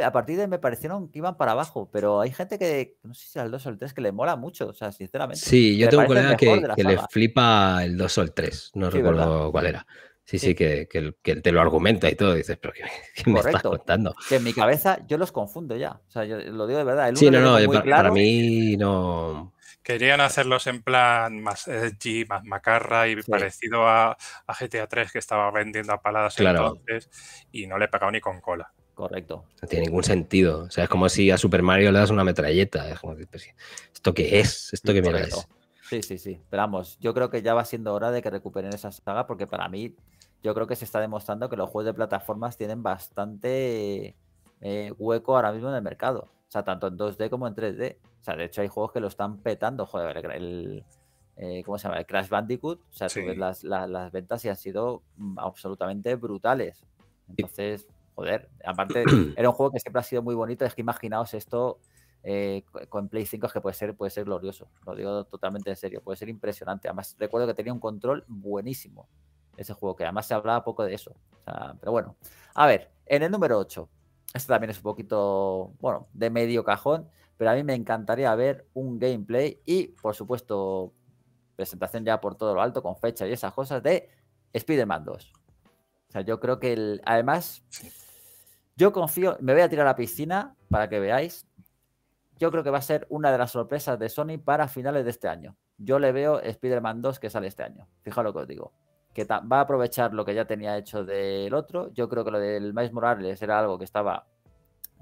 a, partir de me parecieron que iban para abajo, pero hay gente que, no sé si el 2 o el 3, que le mola mucho, o sea, sinceramente. Sí, yo tengo un colega que, le flipa el 2 o el 3, no recuerdo cuál era. Sí, sí, que, te lo argumenta y todo, dices, pero ¿qué, me estás contando? Que en mi cabeza yo los confundo ya, o sea, yo lo digo de verdad. sí, no, no, eh, para, mí no... Querían hacerlos en plan más G, más macarra y parecido a, GTA 3 que estaba vendiendo a paladas entonces y no le he pegado ni con cola. Correcto. No tiene ningún sentido. O sea, es como si a Super Mario le das una metralleta. Es como, ¿esto qué es? ¿Esto qué mierda es? Sí, sí, sí. Pero vamos, yo creo que ya va siendo hora de que recuperen esa saga porque para mí yo creo que se está demostrando que los juegos de plataformas tienen bastante eh, hueco ahora mismo en el mercado. O sea, tanto en 2D como en 3D. O sea, de hecho hay juegos que lo están petando. Joder, el, eh, ¿cómo se llama? El Crash Bandicoot. O sea, las, ventas y han sido mm, absolutamente brutales. Entonces joder, aparte era un juego que siempre ha sido muy bonito, es que imaginaos esto eh, con Play 5 que puede ser, puede ser glorioso, lo digo totalmente en serio, puede ser impresionante. Además, recuerdo que tenía un control buenísimo ese juego, que además se hablaba poco de eso. pero bueno, a ver, en el número 8, este también es un poquito, bueno, de medio cajón, pero a mí me encantaría ver un gameplay y, por supuesto, presentación ya por todo lo alto, con fecha y esas cosas, de Spider-Man 2. O sea, yo creo que además... Yo confío, me voy a tirar a la piscina para que veáis. Yo creo que va a ser una de las sorpresas de Sony para finales de este año. Yo le veo Spider-Man 2 que sale este año. Fijaos lo que os digo. Que va a aprovechar lo que ya tenía hecho del otro. Yo creo que lo del Miles Morales era algo que estaba,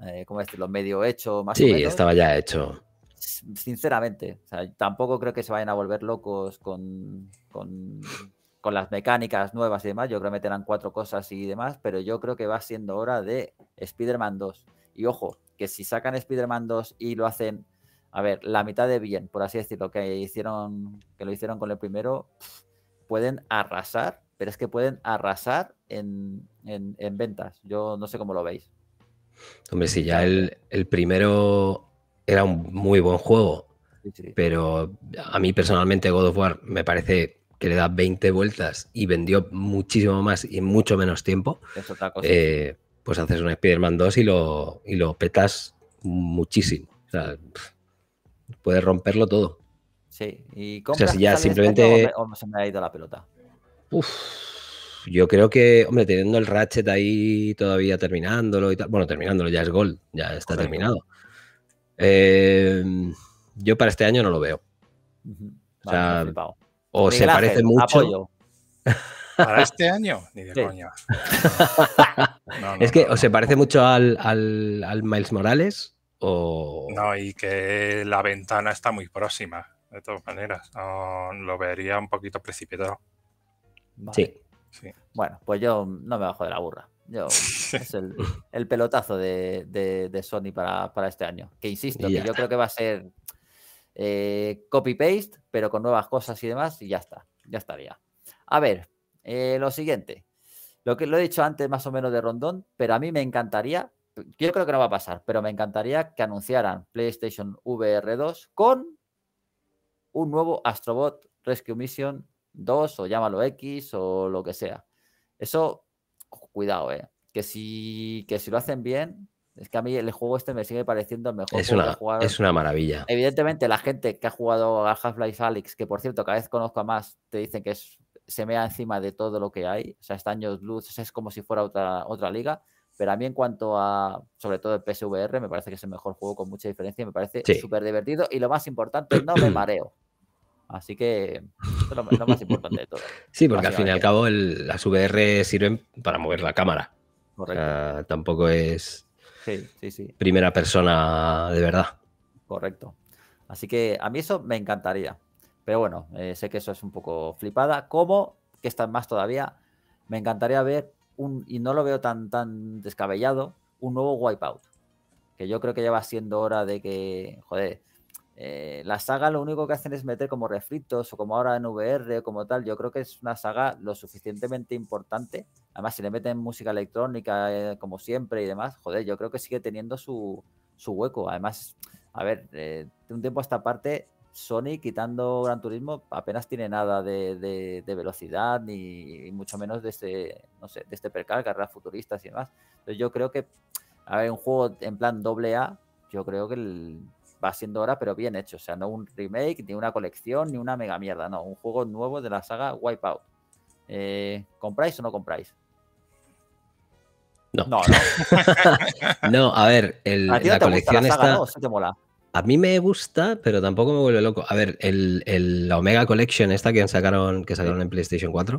eh, ¿cómo decirlo?, medio hecho, más sí, o menos. estaba ya hecho. Sinceramente, tampoco creo que se vayan a volver locos con con las mecánicas nuevas y demás, yo creo que meterán cuatro cosas y demás, pero yo creo que va siendo hora de Spider-Man 2. Y ojo, que si sacan Spider-Man 2 y lo hacen, a ver, la mitad de bien, por así decirlo, que hicieron, que lo hicieron con el primero, pueden arrasar, pero es que pueden arrasar en, ventas. Yo no sé cómo lo veis. Hombre, si ya el, primero era un muy buen juego, pero a mí personalmente God of War me parece que le da 20 vueltas y vendió muchísimo más y mucho menos tiempo, eh, pues haces un Spider-Man 2 y lo, y lo petas muchísimo. O puedes romperlo todo. Sí, y compras, o sea, si ya simplemente... O, se me ha ido la pelota. Uf, yo creo que, hombre, teniendo el Ratchet ahí todavía terminándolo y tal. Bueno, terminándolo, ya es gol, ya está terminado. Eh, yo para este año no lo veo. o sea, o se parece mucho. ¿Para este año? Ni de es que o se parece mucho al, Miles Morales o... No, y que la ventana está muy próxima, de todas maneras. lo vería un poquito precipitado. Sí. Bueno, pues yo no me bajo de la burra. Yo, es el, pelotazo de, de, Sony para, para, este año. Que insisto, que yo creo que va a ser eh, copy-paste, pero con nuevas cosas y demás, y ya está, ya estaría. A ver, eh, lo siguiente, lo que lo he dicho antes más o menos de Rondón, pero a mí me encantaría, yo creo que no va a pasar, pero me encantaría que anunciaran PlayStation VR 2 con un nuevo Astrobot Rescue Mission 2 o llámalo X o lo que sea. Eso, cuidado, eh, que si, que si lo hacen bien, es que a mí el juego este me sigue pareciendo el mejor. Es, una, es una maravilla. Evidentemente, la gente que ha jugado a Half-Life Alyx, que por cierto, cada vez conozco a más, te dicen que es, se mea encima de todo lo que hay. O sea, está años luz, es como si fuera otra, otra liga. Pero a mí, en cuanto a, sobre todo el PSVR, me parece que es el mejor juego con mucha diferencia. Me parece súper divertido. Y lo más importante, no me mareo. Así que es lo, más importante de todo. Sí, porque al fin y al cabo las VR sirven para mover la cámara. Correcto. tampoco es Sí, sí, Primera persona de verdad. Correcto. Así que a mí eso me encantaría. Pero bueno, eh, sé que eso es un poco flipada. Como, que están más todavía, me encantaría ver un, y no lo veo tan, tan descabellado, un nuevo Wipeout. Que yo creo que ya va siendo hora de que, joder, eh, la saga lo único que hacen es meter como refritos o como ahora en VR, o como tal. Yo creo que es una saga lo suficientemente importante. Además, si le meten música electrónica eh, como siempre y demás, joder, yo creo que sigue teniendo su, su hueco. Además, a ver, eh, de un tiempo a esta parte, Sony quitando Gran Turismo apenas tiene nada de, velocidad ni mucho menos de este, no sé, de este percal, carreras futuristas y demás. Entonces, yo creo que, a ver, un juego en plan doble A, yo creo que el va siendo hora, pero bien hecho. O sea, no un remake, ni una colección, ni una mega mierda. No, un juego nuevo de la saga Wipeout. Eh, ¿Compráis o no compráis? No. No, no. no a ver, el, ¿A la colección está. te mola? A mí me gusta, pero tampoco me vuelve loco. A ver, la Omega Collection, esta que sacaron, que sacaron en PlayStation 4,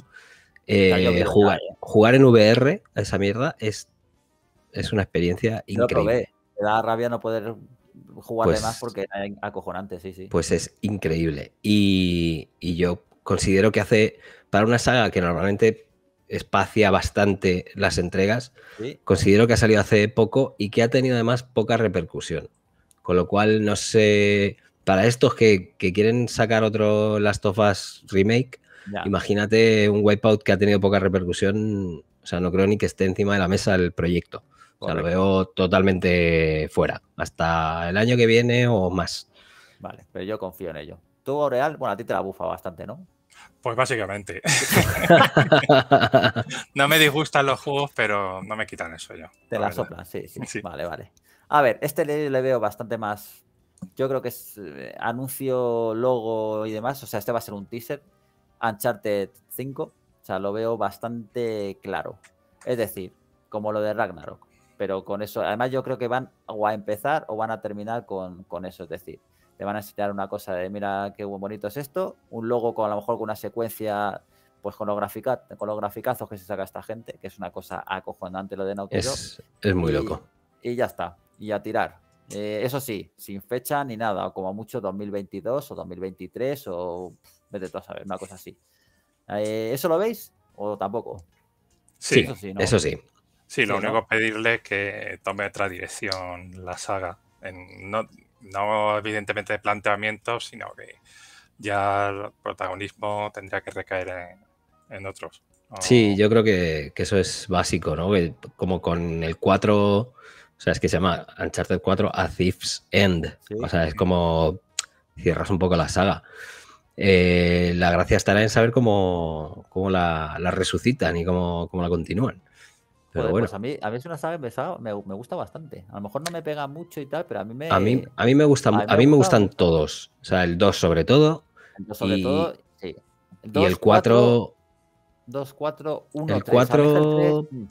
eh, jugar, jugar, en VR a esa mierda es, es una experiencia increíble. Me da rabia no poder jugar pues más porque es acojonante, sí, sí. Pues es increíble. Y, yo considero que hace, para una saga que normalmente espacia bastante las entregas, considero que ha salido hace poco y que ha tenido además poca repercusión. Con lo cual, no sé, para estos que, quieren sacar otro Last of Us remake, imagínate un Wipeout que ha tenido poca repercusión. O sea, no creo ni que esté encima de la mesa el proyecto lo veo totalmente fuera, hasta el año que viene o más. Vale, pero yo confío en ello. Tú, Oreal, bueno, a ti te la bufa bastante, ¿no? Pues básicamente. no me disgustan los juegos, pero no me quitan eso yo. Te la, soplan, sí, Vale, vale. A ver, este le, veo bastante más. Yo creo que es eh, anuncio, logo y demás. O sea, este va a ser un teaser. Uncharted 5. O sea, lo veo bastante claro. Es decir, como lo de Ragnarok pero con eso, además yo creo que van o a empezar o van a terminar con, eso, es decir, te van a enseñar una cosa de mira qué bonito es esto, un logo con a lo mejor con una secuencia pues con los, graficazos que se saca esta gente, que es una cosa acojonante lo de Nautilus. Es, muy loco. Y ya está, y a tirar. Eh, eso sí, sin fecha ni nada, o como mucho 2022 o 2023 o vete tú a saber, una cosa así. Eh, ¿Eso lo veis o tampoco? Sí, Eso sí. Sí, lo único es pedirle que tome otra dirección la saga. no, evidentemente de planteamiento, sino que ya el protagonismo tendría que recaer en, otros. Sí, yo creo que, eso es básico, ¿no? como con el 4, o sea, es que se llama Uncharted 4 A Thief's End. O sea, es como cierras un poco la saga. Eh, la gracia estará en saber cómo, la, resucitan y cómo la continúan. Pero pues bueno. Pues a mí, a es una saga que me, me, gusta bastante. A lo mejor no me pega mucho y tal, pero a mí me. A mí, a mí me, gusta, a mí me, gustan todos. O sea, el 2 sobre todo. El 2 sobre y, todo, sí. El y el 4. 2, 4, 1, 2, 3. El 4. Mm.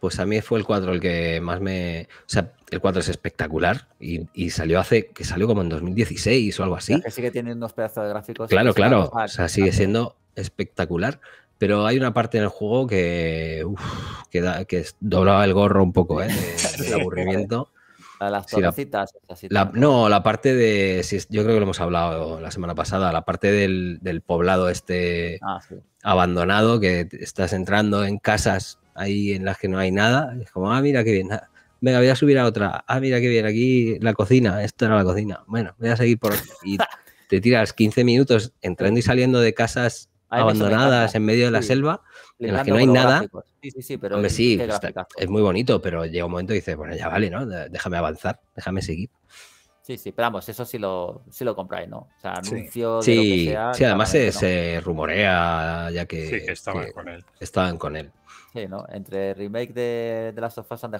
Pues a mí fue el 4 el que más me. O sea, el 4 es espectacular y, y salió hace. que salió como en 2016 o algo así. que sigue teniendo tiene unos pedazos de gráficos. Claro, claro. o sea, sigue siendo espectacular. Pero hay una parte en el juego que, que, doblaba el gorro un poco, ¿eh? El aburrimiento. Las sí, no, la parte de. yo creo que lo hemos hablado la semana pasada, la parte del, poblado este ah, abandonado, que estás entrando en casas ahí en las que no hay nada. Es como, ah, mira qué bien. Ah, venga, voy a subir a otra. Ah, mira qué bien, aquí la cocina. Esto era la cocina. Bueno, voy a seguir por. Y te tiras 15 minutos entrando y saliendo de casas abandonadas en medio de la selva, en las que no hay nada. Hombre, sí, es muy bonito, pero llega un momento y dices, bueno, ya vale, ¿no? Déjame avanzar, déjame seguir. Sí, sí, pero vamos, eso sí lo, sí lo compráis, ¿no? O sea, anuncio. Sí, sí además se, rumorea ya que. Sí, estaban con él. Estaban con él. Sí, ¿no? Entre remake de, de Last of Us han ¿no?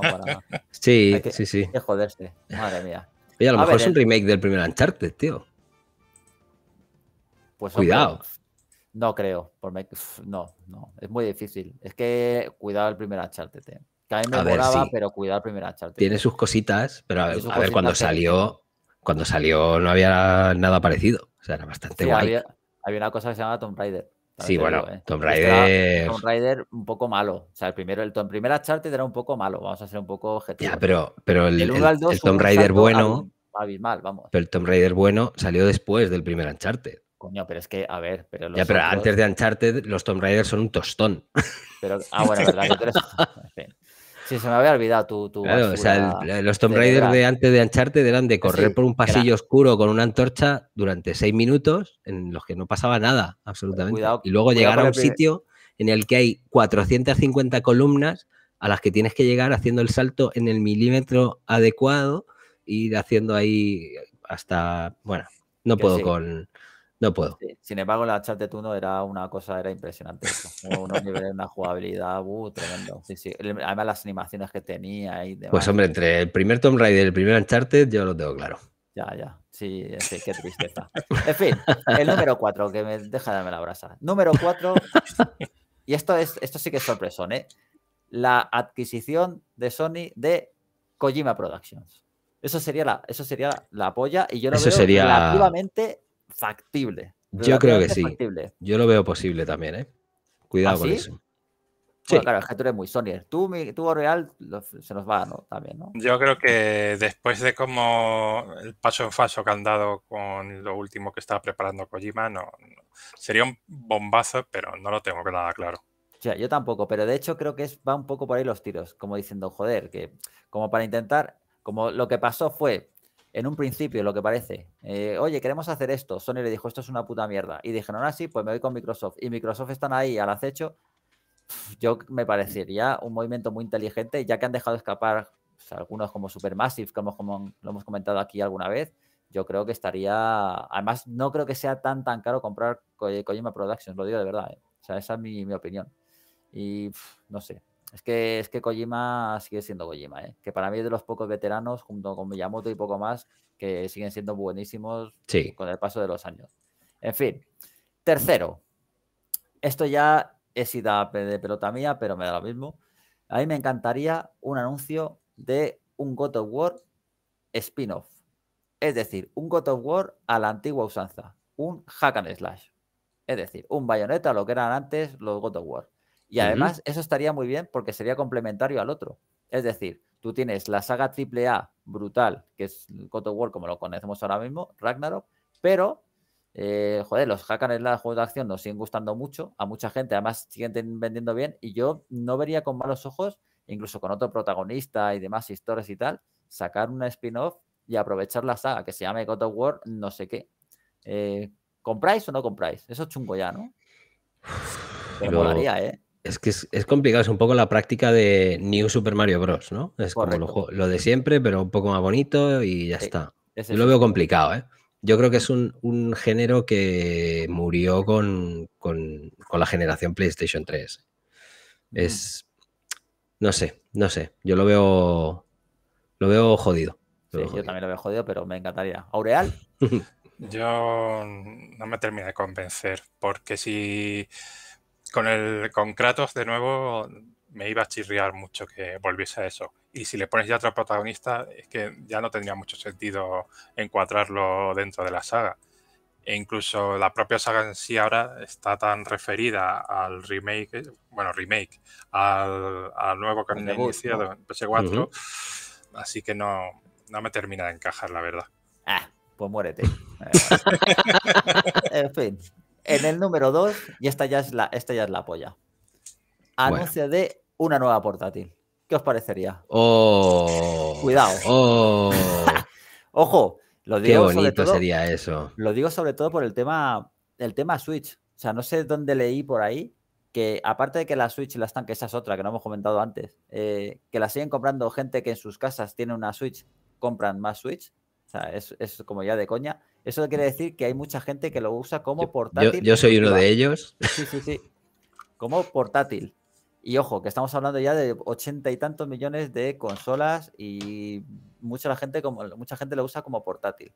sí, sí, sí. Hay joderse, madre mía. Oye, a lo mejor es un remake del primer Uncharted, tío. Pues, Cuidado. No creo, por no, no, es muy difícil. Es que cuidado el primer Uncharted. Cada eh. Que a pero cuidado el primer Uncharted. Tiene sus cositas, pero a ver, cuando salió, cuando salió no había nada parecido. O sea, era bastante guay. Había, una cosa que se llamaba Tomb Raider. Sí, bueno, eh. Tomb Raider. Tomb Raider un poco malo. O sea, el primero, el, primer Uncharted era un poco malo. Vamos a ser un poco objetivos. Ya, pero, pero el, Tomb Raider bueno. vamos. Pero el Tomb Raider bueno salió después del primer Uncharted. Coño, pero es que, a ver, pero los Ya, pero antes de ancharte, los Tomb Raiders son un tostón. Pero, ah, bueno, verdad Sí, se me había olvidado tu. o sea, eh, los Tomb Raiders de antes de ancharte, eran de correr por un pasillo oscuro con una antorcha durante seis minutos en los que no pasaba nada, absolutamente. Cuidado, y luego llegar a un sitio en el que hay 450 columnas a las que tienes que llegar haciendo el salto en el milímetro adecuado y haciendo ahí hasta. Bueno, no puedo con no puedo. Sin embargo, la chat 1 era una cosa, era impresionante. Unos niveles, una jugabilidad, uh, tremendo. Además, las animaciones que tenía. Y Pues hombre, entre el primer Tomb Raider y el primer Uncharted, yo lo tengo claro. Ya, ya. Sí, qué tristeza. En fin, el número 4, que me deja darme la brasa. Número 4, y esto, es, esto sí que es sorpresón, ¿eh? La adquisición de Sony de Kojima Productions. Eso sería la, eso sería la polla y yo lo eso veo sería... relativamente factible. Yo creo que sí. Yo lo veo posible también, ¿eh? Cuidado ¿Ah, con eso. claro, es que tú eres muy Sony. Tú, mi, tú Real, se nos va ¿no? también, ¿no? Yo creo que después de como el paso en falso que han dado con lo último que estaba preparando Kojima, no, sería un bombazo, pero no lo tengo nada claro. ya yo tampoco, pero de hecho creo que es, va un poco por ahí los tiros, como diciendo, joder, que como para intentar, como lo que pasó fue en un principio, lo que parece. Eh, Oye, queremos hacer esto. Sony le dijo, esto es una puta mierda. Y dijeron, ahora sí, pues me voy con Microsoft. Y Microsoft están ahí al acecho. Yo me parecería un movimiento muy inteligente, ya que han dejado escapar pues, algunos como Supermassive, como, como lo hemos comentado aquí alguna vez. Yo creo que estaría. Además, no creo que sea tan tan caro comprar Kojima Productions, lo digo de verdad. Eh. O sea, esa es mi, mi opinión. Y no sé, es que, es que Kojima sigue siendo Kojima, ¿eh? que para mí es de los pocos veteranos, junto con Miyamoto y poco más, que siguen siendo buenísimos con el paso de los años. En fin, tercero, esto ya es ida de pelota mía, pero me da lo mismo. A mí me encantaría un anuncio de un God of War spin-off. Es decir, un God of War a la antigua usanza, un hack and slash. Es decir, un bayoneta, lo que eran antes los God of War y además eso estaría muy bien porque sería complementario al otro. Es decir, tú tienes la saga AAA brutal, que es God of War como lo conocemos ahora mismo, Ragnarok, pero, eh, joder, los hackers de los juegos de acción nos siguen gustando mucho, a mucha gente, además siguen vendiendo bien, y yo no vería con malos ojos, incluso con otro protagonista y demás historias y tal, sacar una spin-off y aprovechar la saga que se llame God of War no sé qué. Eh, ¿Compráis o no compráis? Eso chungo ya, ¿no? Me molaría, ¿eh? Es que es, complicado, es un poco la práctica de New Super Mario Bros, ¿no? Es como lo, de siempre, pero un poco más bonito y ya está. Yo lo veo complicado, ¿eh? Yo creo que es un, género que murió con, la generación PlayStation 3. Es. No sé, no sé. Yo lo veo. Lo veo jodido. yo también lo veo jodido, pero me encantaría. ¿Aureal? yo no me termino de convencer, porque si con, el, con Kratos de nuevo me iba a chirriar mucho que volviese a eso. Y si le pones ya otro protagonista, es que ya no tendría mucho sentido encuadrarlo dentro de la saga. E incluso la propia saga en sí ahora está tan referida al remake, bueno, remake, al, nuevo que han iniciado en PS4, así que no, no me termina de encajar, la verdad. Ah, pues muérete. Eh, en fin. En el número 2, y esta ya es la, esta ya es la polla. Anuncio de una nueva portátil. ¿Qué os parecería? Oh. Cuidado. Oh. Ojo, lo digo. Qué bonito sobre todo, sería eso. Lo digo sobre todo por el tema, el tema Switch. O sea, no sé dónde leí por ahí que aparte de que la Switch la están, que esa es otra que no hemos comentado antes, eh, que la siguen comprando gente que en sus casas tiene una Switch, compran más Switch. O sea, es, como ya de coña. Eso quiere decir que hay mucha gente que lo usa como portátil. Yo, soy uno de ellos. Sí, sí, sí. Como portátil. Y ojo, que estamos hablando ya de ochenta y tantos millones de consolas y mucha la gente como mucha gente lo usa como portátil.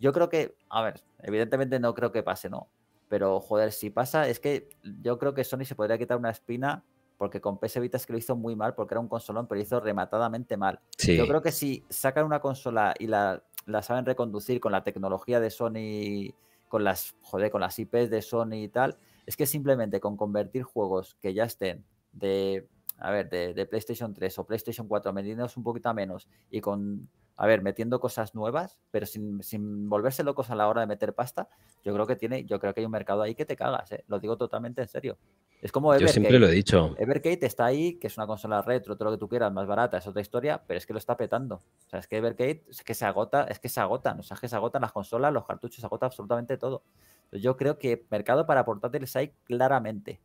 Yo creo que, a ver, evidentemente no creo que pase, no. Pero joder, si pasa, es que yo creo que Sony se podría quitar una espina porque con PS Vita es que lo hizo muy mal porque era un consolón, pero lo hizo rematadamente mal. Yo creo que si sacan una consola y la la saben reconducir con la tecnología de Sony, con las, joder, con las IPs de Sony y tal, es que simplemente con convertir juegos que ya estén de, a ver, de, PlayStation 3 o PlayStation 4, metiéndolos un poquito a menos y con, a ver, metiendo cosas nuevas, pero sin, volverse locos a la hora de meter pasta, yo creo que tiene, yo creo que hay un mercado ahí que te cagas, ¿eh? lo digo totalmente en serio. Es como Evercade. Yo siempre lo he dicho. Evercade está ahí, que es una consola retro, todo lo que tú quieras, más barata, es otra historia, pero es que lo está petando. O sea, es que Evergate es que se agota, es que se agotan, o sea, que se agotan las consolas, los cartuchos, se agota absolutamente todo. yo creo que mercado para portátiles hay claramente.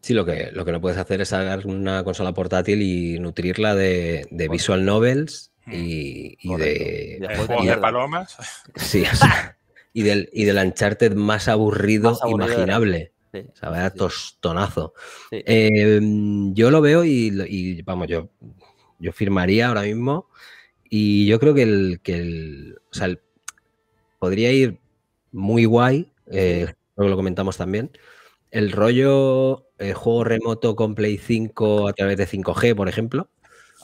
Sí, lo que, lo que no puedes hacer es sacar una consola portátil y nutrirla de, visual novels y, de. de, palomas. Sí, y, del, y del Uncharted más aburrido imaginable o sea, vaya tostonazo. Em, yo lo veo y, vamos, yo, yo firmaría ahora mismo. Y yo creo que el. Que el, o sea, podría ir muy guay. Eh, creo que lo comentamos también. El rollo el eh, juego remoto con Play 5 a través de 5G, por ejemplo.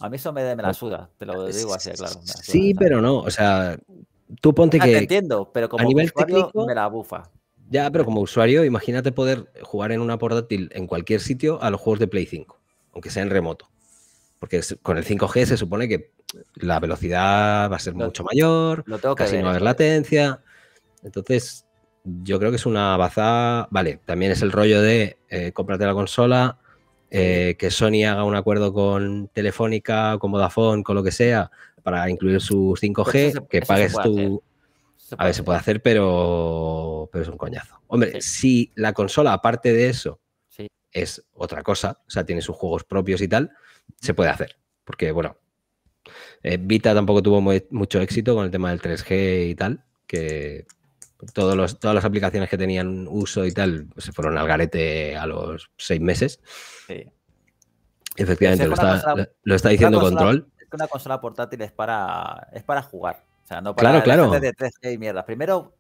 A mí eso me, me la pues suda, te lo eh, digo así, claro. sí, pero no. O sea, tú ponte ah, que. Te entiendo, pero como a nivel técnico, me la bufa. Ya, pero como usuario, imagínate poder jugar en una portátil en cualquier sitio a los juegos de Play 5, aunque sea en remoto. Porque con el 5G se supone que la velocidad va a ser mucho mayor, casi no va a haber ¿eh? latencia. Entonces, yo creo que es una baza. Vale, también es el rollo de eh, cómprate la consola, eh, que Sony haga un acuerdo con Telefónica, con Vodafone, con lo que sea, para incluir sus pues 5G, que pagues tu a ver, se puede hacer, pero, es un coñazo. Hombre, si la consola, aparte de eso, es otra cosa, o sea, tiene sus juegos propios y tal, se puede hacer. Porque, bueno, eh, Vita tampoco tuvo mucho éxito con el tema del 3G y tal, que todos los, todas las aplicaciones que tenían uso y tal pues, se fueron al garete a los seis meses. Sí. Efectivamente, lo está, diciendo Control. Es que una consola portátil es para, es para jugar. O sea, no para claro, claro. de 3 y mierda. Primero,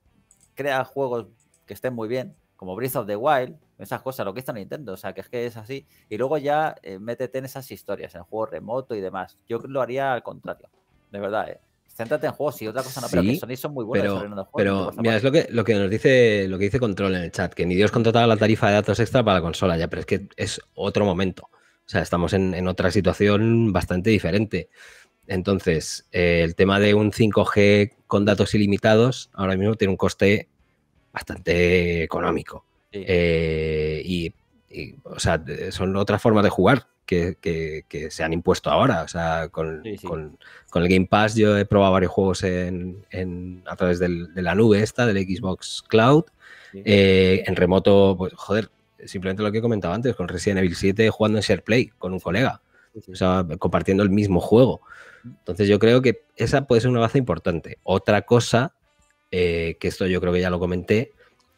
crea juegos que estén muy bien, como Breath of the Wild, esas cosas, lo que hizo Nintendo, o sea, que es que es así. Y luego ya eh, métete en esas historias, en juegos remoto y demás. Yo lo haría al contrario, de verdad, eh. Céntrate en juegos y otra cosa no, pero que son muy buenos pero, mira, es lo que, lo que nos dice lo que dice Control en el chat, que ni Dios contrataba la tarifa de datos extra para la consola ya, pero es que es otro momento. O sea, estamos en, en otra situación bastante diferente. Entonces, eh, el tema de un 5G con datos ilimitados ahora mismo tiene un coste bastante económico. Eh, y, o sea, son otras formas de jugar que, se han impuesto ahora. O sea, con, el Game Pass yo he probado varios juegos a través de la nube esta, del Xbox Cloud. Eh, en remoto, pues, joder, simplemente lo que comentaba antes, con Resident Evil 7 jugando en SharePlay con un colega compartiendo el mismo juego. Entonces yo creo que esa puede ser una base importante. Otra cosa, eh, que esto yo creo que ya lo comenté,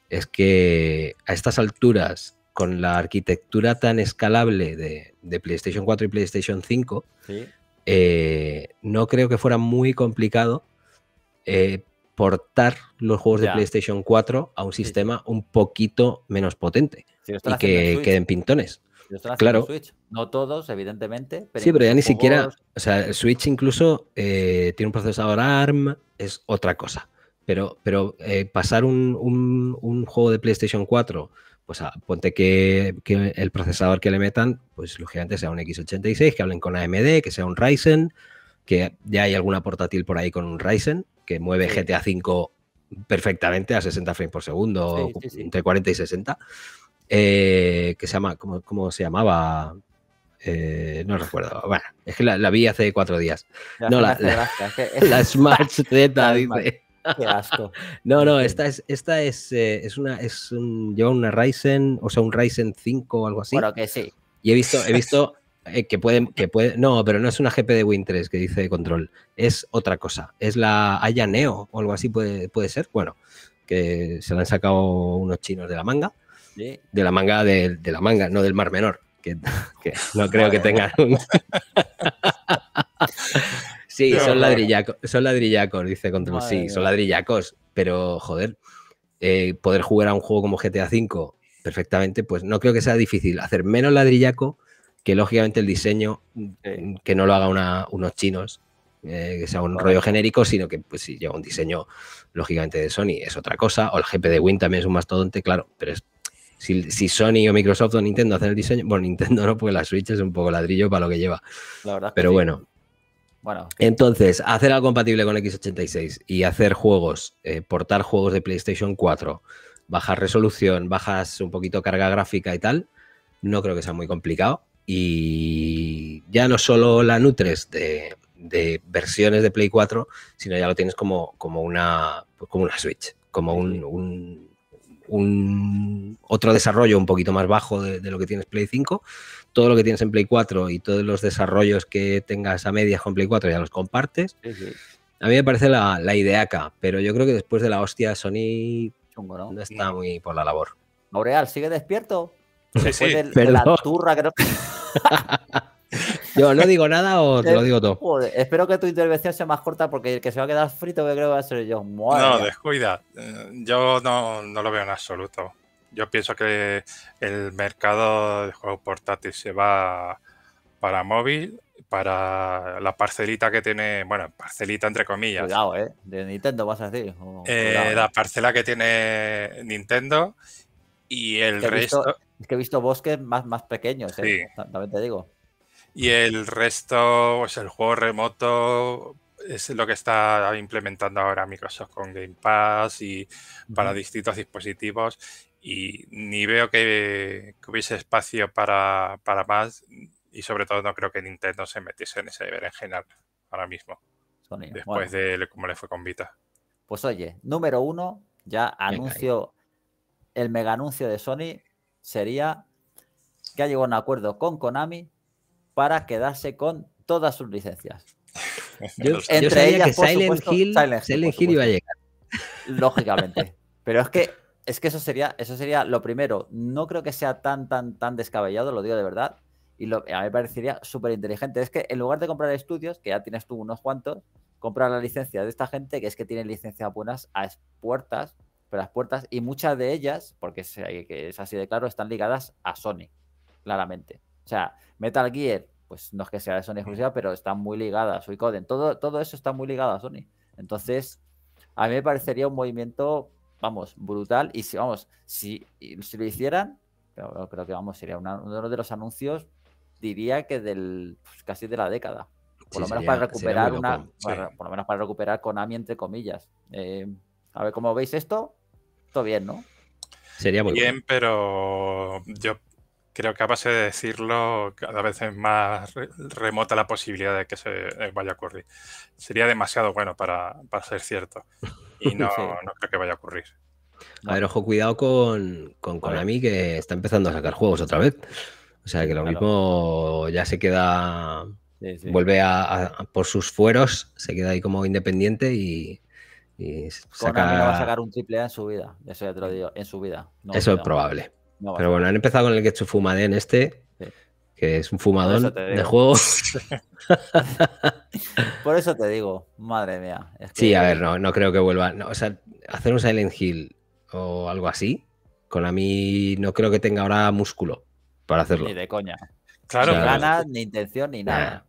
es que a estas alturas, con la arquitectura tan escalable de, PlayStation 4 y PlayStation 5, eh, no creo que fuera muy complicado eh, portar los juegos de PlayStation 4 a un sistema un poquito menos potente y que queden pintones claro. No todos, evidentemente. Pero sí, pero ya ni siquiera. O sea, el Switch incluso eh, tiene un procesador ARM, es otra cosa. Pero, pero eh, pasar un, juego de PlayStation 4, pues a, ah, ponte que, el procesador que le metan, pues lógicamente sea un X86, que hablen con AMD, que sea un Ryzen, que ya hay alguna portátil por ahí con un Ryzen, que mueve GTA 5 perfectamente a 60 frames por segundo, entre 40 y 60. Eh, que se llama, ¿cómo, se llamaba? Eh, no recuerdo. Bueno, es que la, vi hace cuatro días. no, la, la, Z, dice. asco. No, no, esta es, esta es, eh, es una, es un, lleva una Ryzen, o sea, un Ryzen 5 o algo así. Claro que sí. Y he visto, he visto que pueden que puede, no, pero no es una GP de Win 3 que dice control, es otra cosa. Es la Aya Neo o algo así puede, puede ser. Bueno, que se la han sacado unos chinos de la manga de, la manga de, la manga, no del Mar Menor, que, no creo que tengan sí, son, ladrillacos, son ladrillacos, dice Control, sí, son ladrillacos, pero joder, eh, poder jugar a un juego como GTA V perfectamente, pues no creo que sea difícil hacer menos ladrillaco que lógicamente el diseño, mm, que no lo haga unos chinos, eh, que sea un rollo genérico, sino que pues si lleva un diseño lógicamente de Sony es otra cosa, o el GP de Win también es un mastodonte, claro, pero es si, Sony o Microsoft o Nintendo hacen el diseño, bueno, Nintendo no, porque la Switch es un poco ladrillo para lo que lleva. La verdad. Pero bueno. Bueno. Entonces, hacer algo compatible con X86 y hacer juegos, eh, portar juegos de PlayStation 4, bajas resolución, bajas un poquito carga gráfica y tal, no creo que sea muy complicado. Y ya no solo la nutres de, versiones de Play 4, sino ya lo tienes como, como, una, pues como una Switch, como un un, otro desarrollo un poquito más bajo de, lo que tienes Play 5. Todo lo que tienes en Play 4 y todos los desarrollos que tengas a medias con Play 4 ya los compartes. A mí me parece la, idea, acá pero yo creo que después de la hostia Sony ¿no? está muy por la labor. Aureal, ¿sigue despierto? Sí, la turra que Yo no digo nada o te lo eh, digo todo. espero que tu intervención sea más corta porque el que se va a quedar frito que creo va a ser yo. no, descuida. Eh, yo no, lo veo en absoluto. Yo pienso que el mercado de juegos portátiles se va para móvil, para la parcelita que tiene, bueno, parcelita entre comillas. Cuidado, ¿eh? De Nintendo vas a decir. Oh, eh, la parcela que tiene Nintendo y el resto... Es que he visto bosques más, más pequeños, ¿eh? también te digo. Y el resto, pues el juego remoto es lo que está implementando ahora Microsoft con Game Pass y para distintos dispositivos. Y ni veo que, hubiese espacio para, más. Y sobre todo no creo que Nintendo se metiese en ese deber En general, ahora mismo. Después de cómo le fue con Vita. Pues oye, número uno, ya anuncio el mega anuncio de Sony sería que ha llegado a un acuerdo con Konami para quedarse con todas sus licencias. Entre ellas, Silent, Hill, Silent, Hill, iba a llegar. Lógicamente. Pero es que, es que eso, sería, eso sería lo primero. No creo que sea tan, tan, tan descabellado, lo digo de verdad. Y a mí me parecería súper inteligente. Es que en lugar de comprar estudios, que ya tienes tú unos cuantos, comprar la licencia de esta gente, que es que tiene licencias buenas a puertas pero las puertas, y muchas de ellas, porque es, es así de claro, están ligadas a Sony, claramente. O sea, Metal Gear, pues no es que sea de Sony exclusiva, pero están muy ligadas a Suicoden. Todo, todo eso está muy ligado a Sony. Entonces, a mí me parecería un movimiento, vamos, brutal. Y si, vamos, si, si lo hicieran, pero creo que vamos, sería uno de los anuncios, diría que del pues casi de la década. Por lo menos para recuperar una. Por lo menos para recuperar Konami, entre comillas. Eh, a ver cómo veis esto. Todo bien, ¿no? Sería muy bien, pero yo creo que a base de decirlo cada vez es más remota la posibilidad de que se eh, vaya a ocurrir. Sería demasiado bueno para, para ser cierto y no, no creo que vaya a ocurrir. A ver, ojo, cuidado con, con Konami que está empezando a sacar juegos otra vez. O sea que lo mismo ya se queda, vuelve a, por sus fueros, se queda ahí como independiente y, y no va a sacar un triple A en su vida, eso ya te lo digo, en su vida. eso es probable. Pero bueno, han empezado con el Getsu en este, que es un fumador de juegos. Por eso te digo, madre mía. Sí, a ver, no, no creo que vuelva. hacer un Silent Hill o algo así, Con a mí no creo que tenga ahora músculo para hacerlo. Ni de coña. Claro, ganas, ni intención, ni nada.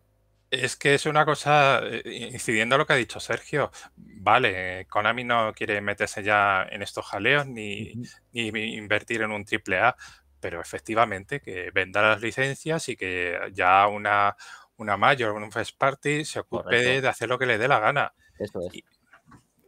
Es que es una cosa, eh, incidiendo a lo que ha dicho Sergio, vale, eh, Konami no quiere meterse ya en estos jaleos ni, invertir en un triple A, pero efectivamente que venda las licencias y que ya una, una mayor, un first party se ocupe de hacer lo que le dé la gana. Eso es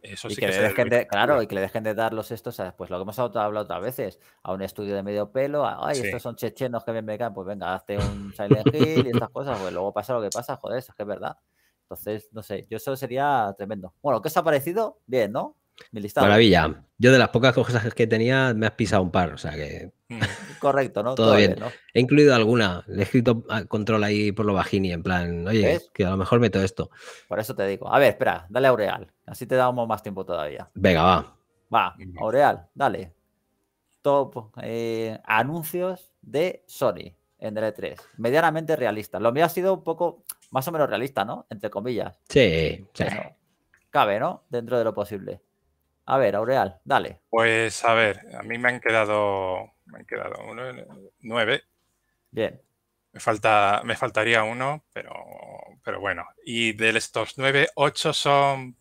que, claro, y que le dejen de dar los estos, a, pues lo que hemos hablado otras veces, a un estudio de medio pelo, ay, estos son chechenos que me caen, pues venga, hazte un Silent Hill y estas cosas, pues luego pasa lo que pasa, joder, eso es que es verdad. Entonces, no sé, yo eso sería tremendo. Bueno, ¿qué os ha parecido? Bien, ¿no? Mi listado. Maravilla. Yo de las pocas cosas que tenía me has pisado un par, o sea que... Mm. Correcto, ¿no? Todo, bien. He incluido alguna, le he escrito ah, control ahí por lo bajini, en plan, oye, que a lo mejor meto esto. Por eso te digo. A ver, espera, dale a Ureal. Así te damos más tiempo todavía. Venga, va. Va, Aureal, dale. Top eh, anuncios de Sony en e 3 Medianamente realista. Lo mío ha sido un poco más o menos realista, ¿no? Entre comillas. Sí, Cabe, ¿no? Dentro de lo posible. A ver, Aureal, dale. Pues a ver, a mí me han quedado. Me han quedado uno, nueve. Bien. Me, falta, me faltaría uno, pero, pero bueno. Y del estos nueve, ocho son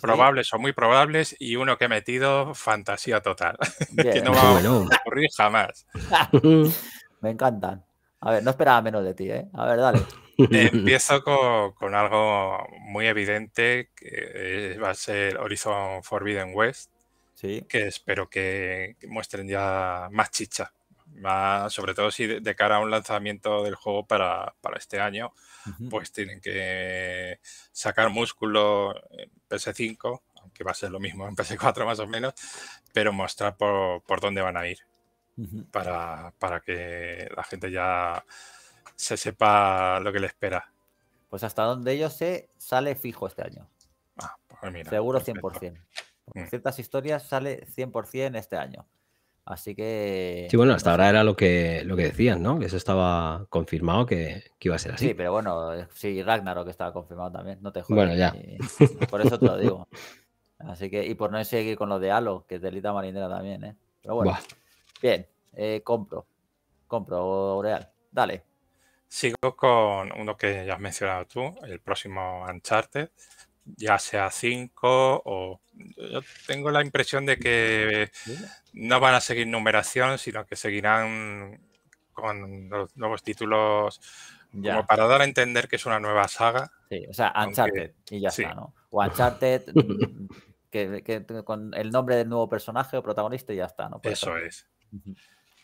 probables o muy probables y uno que he metido fantasía total, que no va a ocurrir jamás. Me encantan. A ver, no esperaba menos de ti, ¿eh? A ver, dale. Empiezo con, algo muy evidente, que eh, va a ser Horizon Forbidden West, ¿Sí? que espero que muestren ya más chicha, sobre todo si de, cara a un lanzamiento del juego para, este año, pues tienen que sacar músculo en PS5, aunque va a ser lo mismo en PS4 más o menos, pero mostrar por, por dónde van a ir. para, que la gente ya se sepa lo que le espera. Pues hasta donde ellos sé, sale fijo este año. Ah, pues Seguro 100%. Mm. ciertas historias sale 100% este año. Así que. Sí, bueno, hasta ahora era lo que, lo que decían, ¿no? Que eso estaba confirmado que, iba a ser así. Sí, pero bueno, eh, sí, Ragnarok estaba confirmado también, no te jodas. Bueno, ya. por eso te lo digo. Así que, y por no seguir con lo de Halo, que es delita marinera también, ¿eh? Pero bueno. Bien, eh, compro. Compro, Oreal. Dale. Sigo con uno que ya has mencionado tú, el próximo Uncharted ya sea 5 o... Yo tengo la impresión de que no van a seguir numeración, sino que seguirán con los nuevos títulos como para dar a entender que es una nueva saga. Sí, o sea, Uncharted y ya está, ¿no? O Uncharted que, con el nombre del nuevo personaje o protagonista y ya está, ¿no? eso, es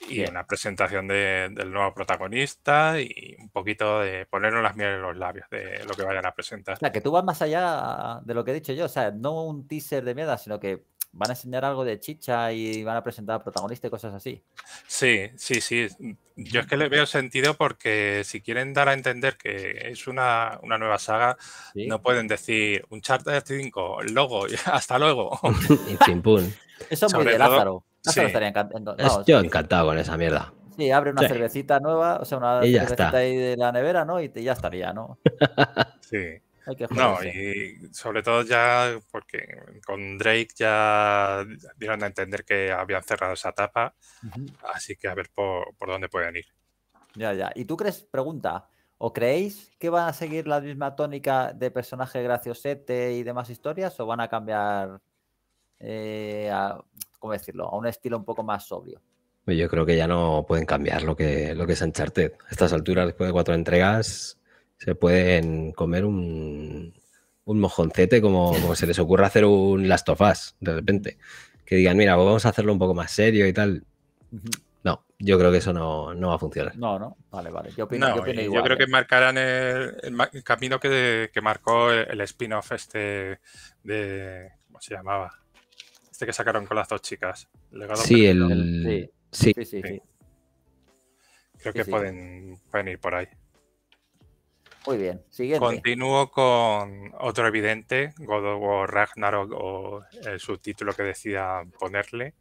y una presentación de, del nuevo protagonista y un poquito de ponernos las mieles en los labios de lo que vayan a presentar. la que tú vas más allá de lo que he dicho yo, o sea, no un teaser de mierda, sino que van a enseñar algo de chicha y van a presentar protagonistas protagonista y cosas así. Sí, sí, sí. Yo es que le veo sentido porque si quieren dar a entender que es una, nueva saga, no pueden decir un charter 5, el logo, hasta luego. Eso es muy de Lázaro yo encantado con esa mierda. Sí, abre una cervecita nueva, o sea, una cervecita ahí de la nevera, ¿no? Y ya estaría, ¿no? sí. Hay que no, y sobre todo ya porque con Drake ya dieron a entender que habían cerrado esa etapa, así que a ver por, dónde pueden ir. Ya, ya. ¿Y tú crees, pregunta, ¿O creéis que van a seguir la misma tónica de personaje graciosete y demás historias? ¿O van a cambiar eh, a, ¿cómo decirlo? A un estilo un poco más sobrio. Pues yo creo que ya no pueden cambiar lo que, lo que es Uncharted. A estas alturas, después de cuatro entregas, se pueden comer un, mojoncete como, se les ocurra hacer un Last of Us, de repente. Que digan, mira, pues vamos a hacerlo un poco más serio y tal. No, yo creo que eso no, va a funcionar. No, no, vale, vale. Yo, opino, igual, yo creo que ¿eh? marcarán el, camino que, marcó el spin-off este de... ¿Cómo se llamaba? Este que sacaron con las dos chicas. sí, el... Sí. Creo que Pueden, ir por ahí. Muy bien, siguiente. Continúo con otro evidente, God of Ragnarok o el subtítulo que decida ponerle.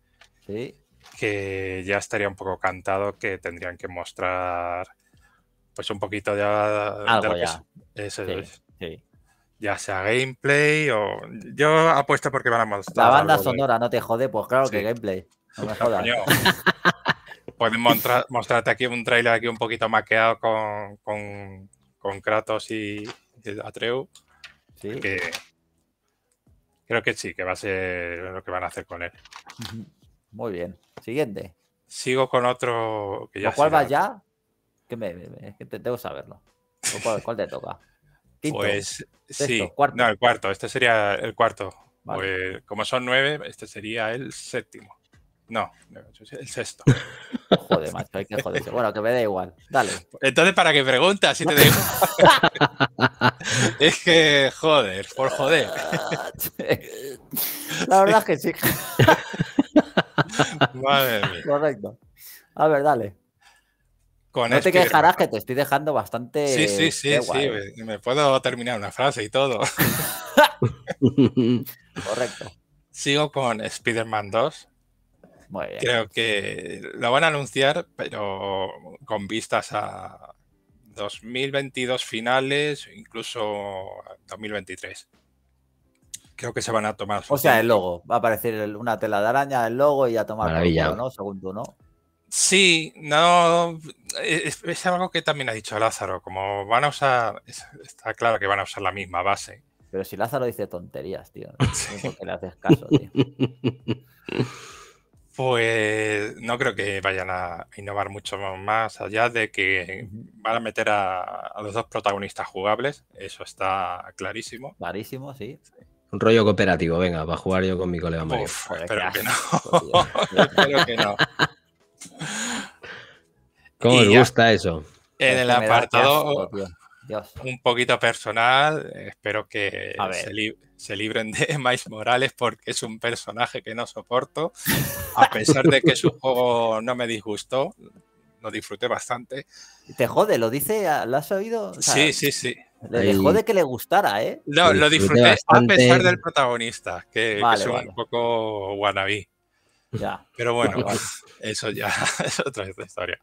Que ya estaría un poco cantado que tendrían que mostrar pues un poquito de de ya. sí ya sea gameplay o. Yo apuesto porque van a mostrar. La banda sonora, no te jode, pues claro que gameplay. No me jodas. Pueden mostrarte aquí un trailer aquí un poquito maqueado con, con, Kratos y, Atreu. creo que sí, que va a ser lo que van a hacer con él. Muy bien. Siguiente. Sigo con otro que ya. ¿Cuál va ya? Que me, que tengo saberlo. ¿Cuál te toca? pues sí, no, el cuarto, este sería el cuarto. Pues, como son nueve, este sería el séptimo. No, el sexto. Joder, macho, hay que joderse. Bueno, que me da igual. Dale. Entonces, ¿para qué preguntas? Si te digo. es que, joder, por joder. La verdad es que sí. Correcto. A ver, dale no te quejarás este que te estoy dejando bastante. Sí, sí, sí, sí. ¿eh? Me, puedo terminar una frase y todo. Correcto. Sigo con Spider-Man 2. Muy bien. Creo que lo van a anunciar, pero con vistas a 2022 finales, incluso 2023. Creo que se van a tomar. O sea, el logo. Va a aparecer una tela de araña, el logo y a tomar. ¿no? Según tú, ¿no? Sí, no, e-, es, algo que también ha dicho Lázaro, como van a usar, está claro que van a usar la misma base. Pero si Lázaro dice tonterías, tío, no le haces caso, tío. Pues no creo que vayan a innovar mucho más allá de que van a meter a, los dos protagonistas jugables, eso está clarísimo. Clarísimo, sí. Un rollo cooperativo, venga, va a jugar yo con mi colega Mario. espero que no. espero que no. ¿Cómo le gusta eso? En pues el apartado un poquito personal, espero que se, libren de más Morales porque es un personaje que no soporto. A pesar de que su juego no me disgustó, lo disfruté bastante. Te jode, lo dice, ¿lo has oído? sí, sí, sí. Le jode que le gustara, ¿eh? No, lo disfruté, a pesar del protagonista, que, es un poco wannabe. Pero bueno, eso ya es otra historia.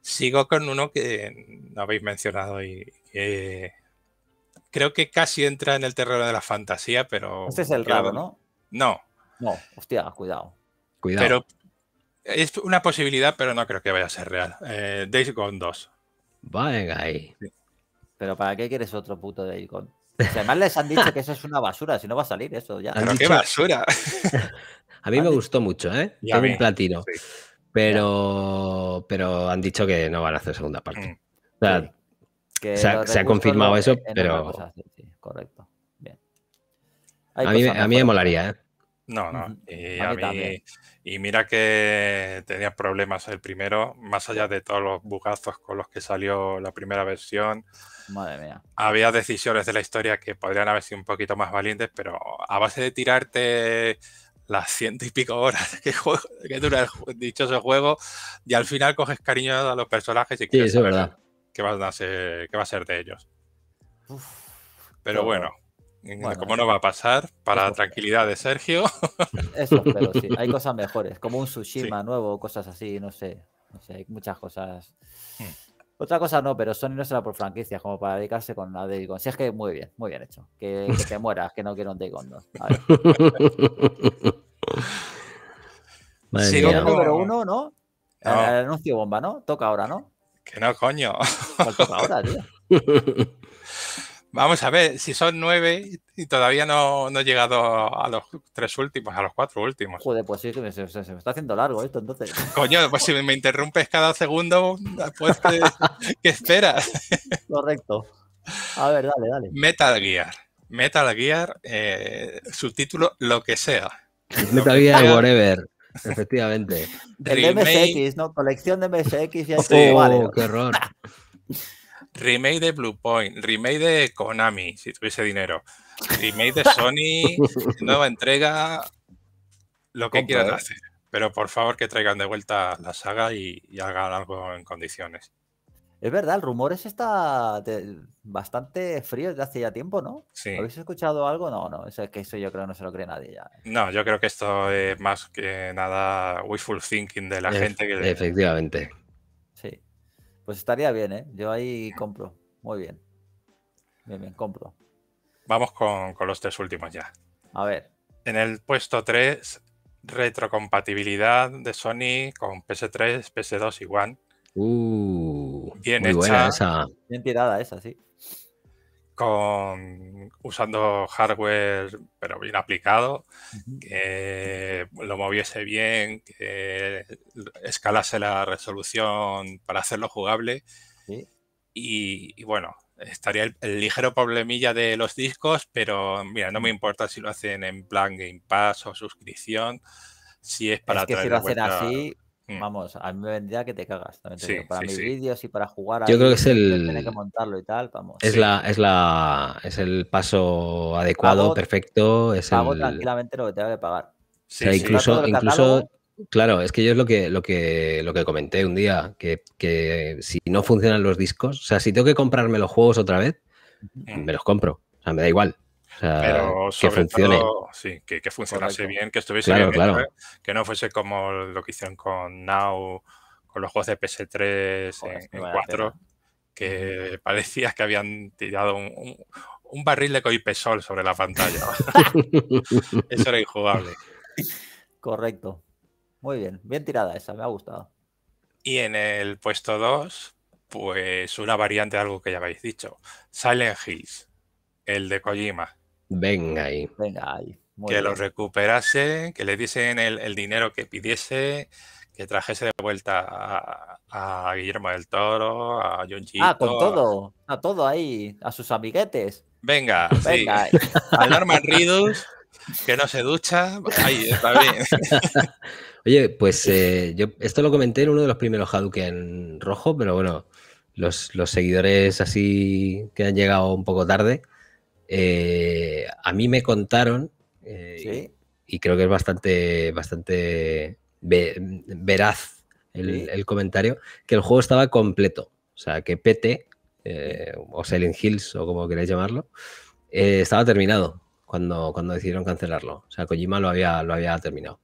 Sigo con uno que no habéis mencionado y que creo que casi entra en el terreno de la fantasía, pero. Este es el raro, ¿no? No. No, hostia, cuidado. Cuidado. Pero es una posibilidad, pero no creo que vaya a ser real. Eh, Days Gone 2. ahí. Pero ¿para qué quieres otro puto Days Gone? además les han dicho que eso es una basura, si no va a salir eso ya. ¿Pero qué basura? A mí me gustó mucho, ¿eh? un platino. Pero, pero han dicho que no van a hacer segunda parte. Mm. O sea, se, ha, confirmado eso, pero. correcto. A mí, me molaría, ¿eh? No, no. Y, y mira que tenía problemas el primero, más allá de todos los bugazos con los que salió la primera versión. Madre mía. Había decisiones de la historia que podrían haber sido un poquito más valientes, pero a base de tirarte las ciento y pico horas que, dura el dichoso juego y al final coges cariño a los personajes y quieres saber qué va a ser, va a ser de ellos. Pero eh, bueno, como no va a pasar, para tranquilidad de Sergio. Eso, pero sí, hay cosas mejores, como un Tsushima nuevo, cosas así, no sé, no sé, hay muchas cosas. Hmm. Otra cosa no, pero Sony no será por franquicias, como para dedicarse con la de Si es que muy bien, muy bien hecho. Que, te mueras, que no quiero un Daycon A ver. número uno, ¿no? El eh, anuncio bomba, ¿no? Toca ahora, ¿no? Que no, coño. toca ahora, tío? Vamos a ver, si son nueve y todavía no, no he llegado a los tres últimos, a los cuatro últimos. Joder, pues sí, se, me está haciendo largo esto entonces. Coño, pues si me interrumpes cada segundo, pues ¿qué esperas? Correcto. A ver, dale, dale. Metal Gear. Metal Gear, eh, subtítulo lo que sea. Pues Metal Gear sea. Whatever. Efectivamente. El MSX, ¿no? Colección de MSX y oh, igual, ¿eh? qué horror. remake de Blue Point, remake de Konami, si tuviese dinero, remake de Sony, nueva entrega, lo que quieran ¿eh? hacer. Pero por favor que traigan de vuelta la saga y, hagan algo en condiciones. Es verdad, el rumor es está bastante frío desde hace ya tiempo, ¿no? ¿Habéis escuchado algo? No, no, eso es que eso yo creo que no se lo cree nadie ya. No, yo creo que esto es más que nada wishful thinking de la gente. Que... Efectivamente. Pues estaría bien, ¿eh? Yo ahí compro. Muy bien. Bien, bien, compro. Vamos con, los tres últimos ya. A ver. En el puesto 3, retrocompatibilidad de Sony con PS3, PS2 y One. Uh, bien hecha. Bien tirada esa, sí usando hardware, pero bien aplicado, que lo moviese bien, que escalase la resolución para hacerlo jugable. Y, bueno, estaría el, ligero problemilla de los discos, pero mira, no me importa si lo hacen en plan Game Pass o suscripción, si es para hacer Mm. Vamos, a mí me vendría que te cagas. para mis vídeos y para jugar. Yo creo que es el. que montarlo y tal, vamos. Es, la, es, la, es el paso adecuado, perfecto. Es pago tranquilamente lo que tengo que pagar. incluso, incluso claro, es que yo es lo que, lo que, lo que comenté un día, que, que, si no funcionan los discos, o sea, si tengo que comprarme los juegos otra vez, me los compro. O sea, me da igual pero ah, que que, funcionase bien, que estuviese bien, ¿eh? que no fuese como lo que hicieron con Now, con los juegos de PS3 4, que parecía que habían tirado un, un barril de coipesol sobre la pantalla. Eso era injugable. Correcto. Muy bien, bien tirada esa, me ha gustado. Y en el puesto 2, pues una variante de algo que ya habéis dicho, Silent Hills, el de Kojima. Venga ahí. venga ahí. que lo recuperase, que le diesen el, dinero que pidiese, que trajese de vuelta a, Guillermo del Toro, a John G. Ah, con todo, a... todo ahí, a sus amiguetes. Venga, Venga sí. a que no se ducha, ahí está bien. Oye, pues eh, yo esto lo comenté en uno de los primeros Hadouken rojo, pero bueno, los seguidores así que han llegado un poco tarde eh, a mí me contaron, eh, y, creo que es bastante, bastante veraz el, comentario, que el juego estaba completo. O sea, que PT, eh, o Silent Hills, o como queráis llamarlo, estaba terminado cuando, cuando decidieron cancelarlo. O sea, Kojima lo había, lo había terminado.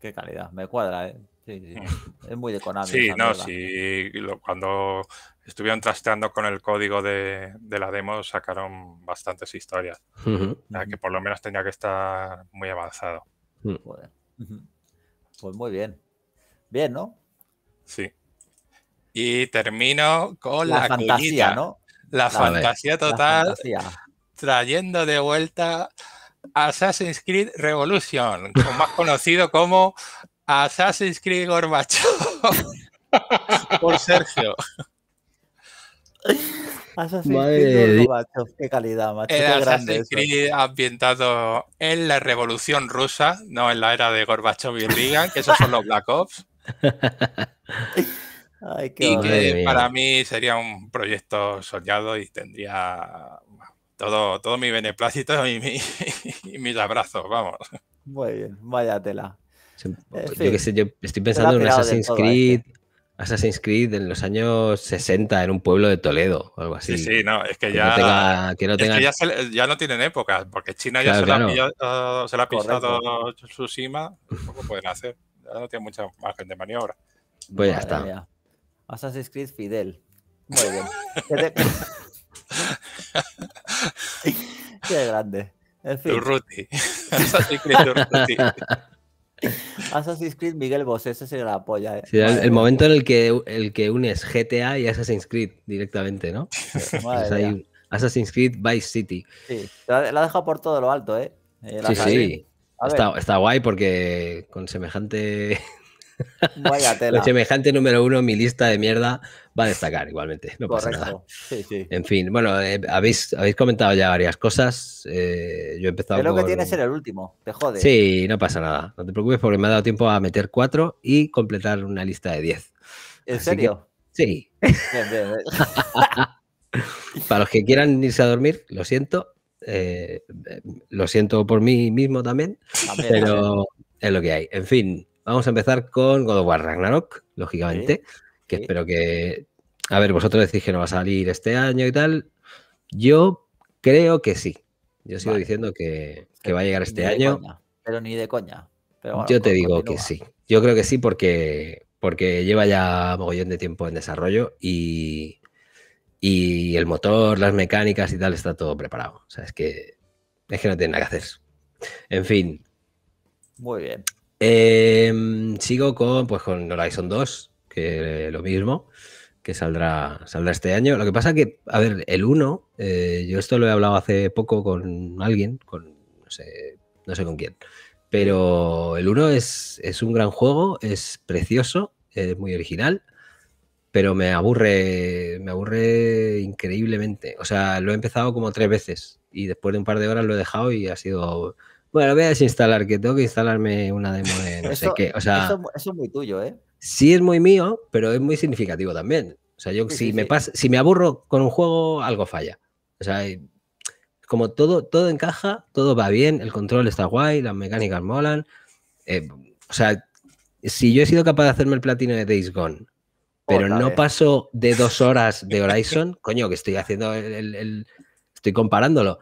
Qué calidad, me cuadra, ¿eh? Mm. Es muy de Konami. Sí, no, sí. cuando estuvieron trasteando con el código de, la demo, sacaron bastantes historias. que por lo menos tenía que estar muy avanzado. Mm. Pues muy bien. Bien, ¿no? Sí. Y termino con la, fantasía, ¿no? La, fantasía total. Trayendo de vuelta Assassin's Creed Revolution, más conocido como Assassin's Creed Gorbachev por Sergio. Assassin's Creed Gorbachev qué calidad, macho. grande. Assassin's Creed ambientado en la Revolución Rusa, no en la era de Gorbachev y Reagan, que esos son los Black Ops. y que para mí sería un proyecto soñado y tendría todo, todo mi beneplácito y, y mis abrazos, vamos. Muy bien, vaya eh, estoy pensando en un Assassin's Creed. ¿eh? Assassin's Creed en los años 60 en un pueblo de Toledo o algo así. Sí, sí, no, es que ya. no ya, no tienen época, porque China ya se, La eh, ha pisado Tsushima, poco pueden hacer. Ya no tiene mucha margen de maniobra. Pues ya está. Assassin's Creed Fidel. Muy bien. Qué grande. En Ruti Assassin's Creed Assassin's Creed Miguel Bosé, ese sería la polla. ¿eh? el, momento en el que, el que unes GTA y Assassin's Creed directamente, ¿no? Assassin's Creed Vice City. Sí, la, ha dejado por todo lo alto, ¿eh? eh sí, sí. Está, guay porque con semejante. semejante número uno mi lista de mierda va a destacar igualmente, no pasa nada. En fin, bueno, eh, habéis, habéis comentado ya varias cosas. Eh, yo he empezado Creo que tiene que ser el último, te jode. Sí, no pasa nada. No te preocupes porque me ha dado tiempo a meter cuatro y completar una lista de diez. ¿En serio? Sí. Para los que quieran irse a dormir, lo siento. Eh, lo siento por mí mismo también, pero es lo que hay. En fin, vamos a empezar con God of War Ragnarok, lógicamente que espero que... A ver, vosotros decís que no va a salir este año y tal. Yo creo que sí. Yo sigo diciendo que, va a llegar este año. pero ni de coña. yo te pues digo que sí. Yo creo que sí porque, porque lleva ya mogollón de tiempo en desarrollo y, el motor, las mecánicas y tal está todo preparado. O sea, es que, es que no tiene nada que hacer. En fin. Muy bien. Em, sigo con, pues, con Horizon 2 que lo mismo, que saldrá, saldrá este año. Lo que pasa que, a ver, el 1, eh, yo esto lo he hablado hace poco con alguien, con no sé, no sé con quién, pero el 1 es, es un gran juego, es precioso, es muy original, pero me aburre, me aburre increíblemente. O sea, lo he empezado como tres veces y después de un par de horas lo he dejado y ha sido... Bueno, voy a desinstalar, que tengo que instalarme una demo de no sé qué. O sea, eso, eso es muy tuyo, ¿eh? sí es muy mío, pero es muy significativo también. O sea, yo si, me pasa, si me aburro con un juego, algo falla. O sea, como todo, todo encaja, todo va bien, el control está guay, las mecánicas molan. Eh, o sea, si yo he sido capaz de hacerme el platino de Days Gone, pero no paso de dos horas de Horizon, coño, que estoy haciendo el, el, Estoy comparándolo,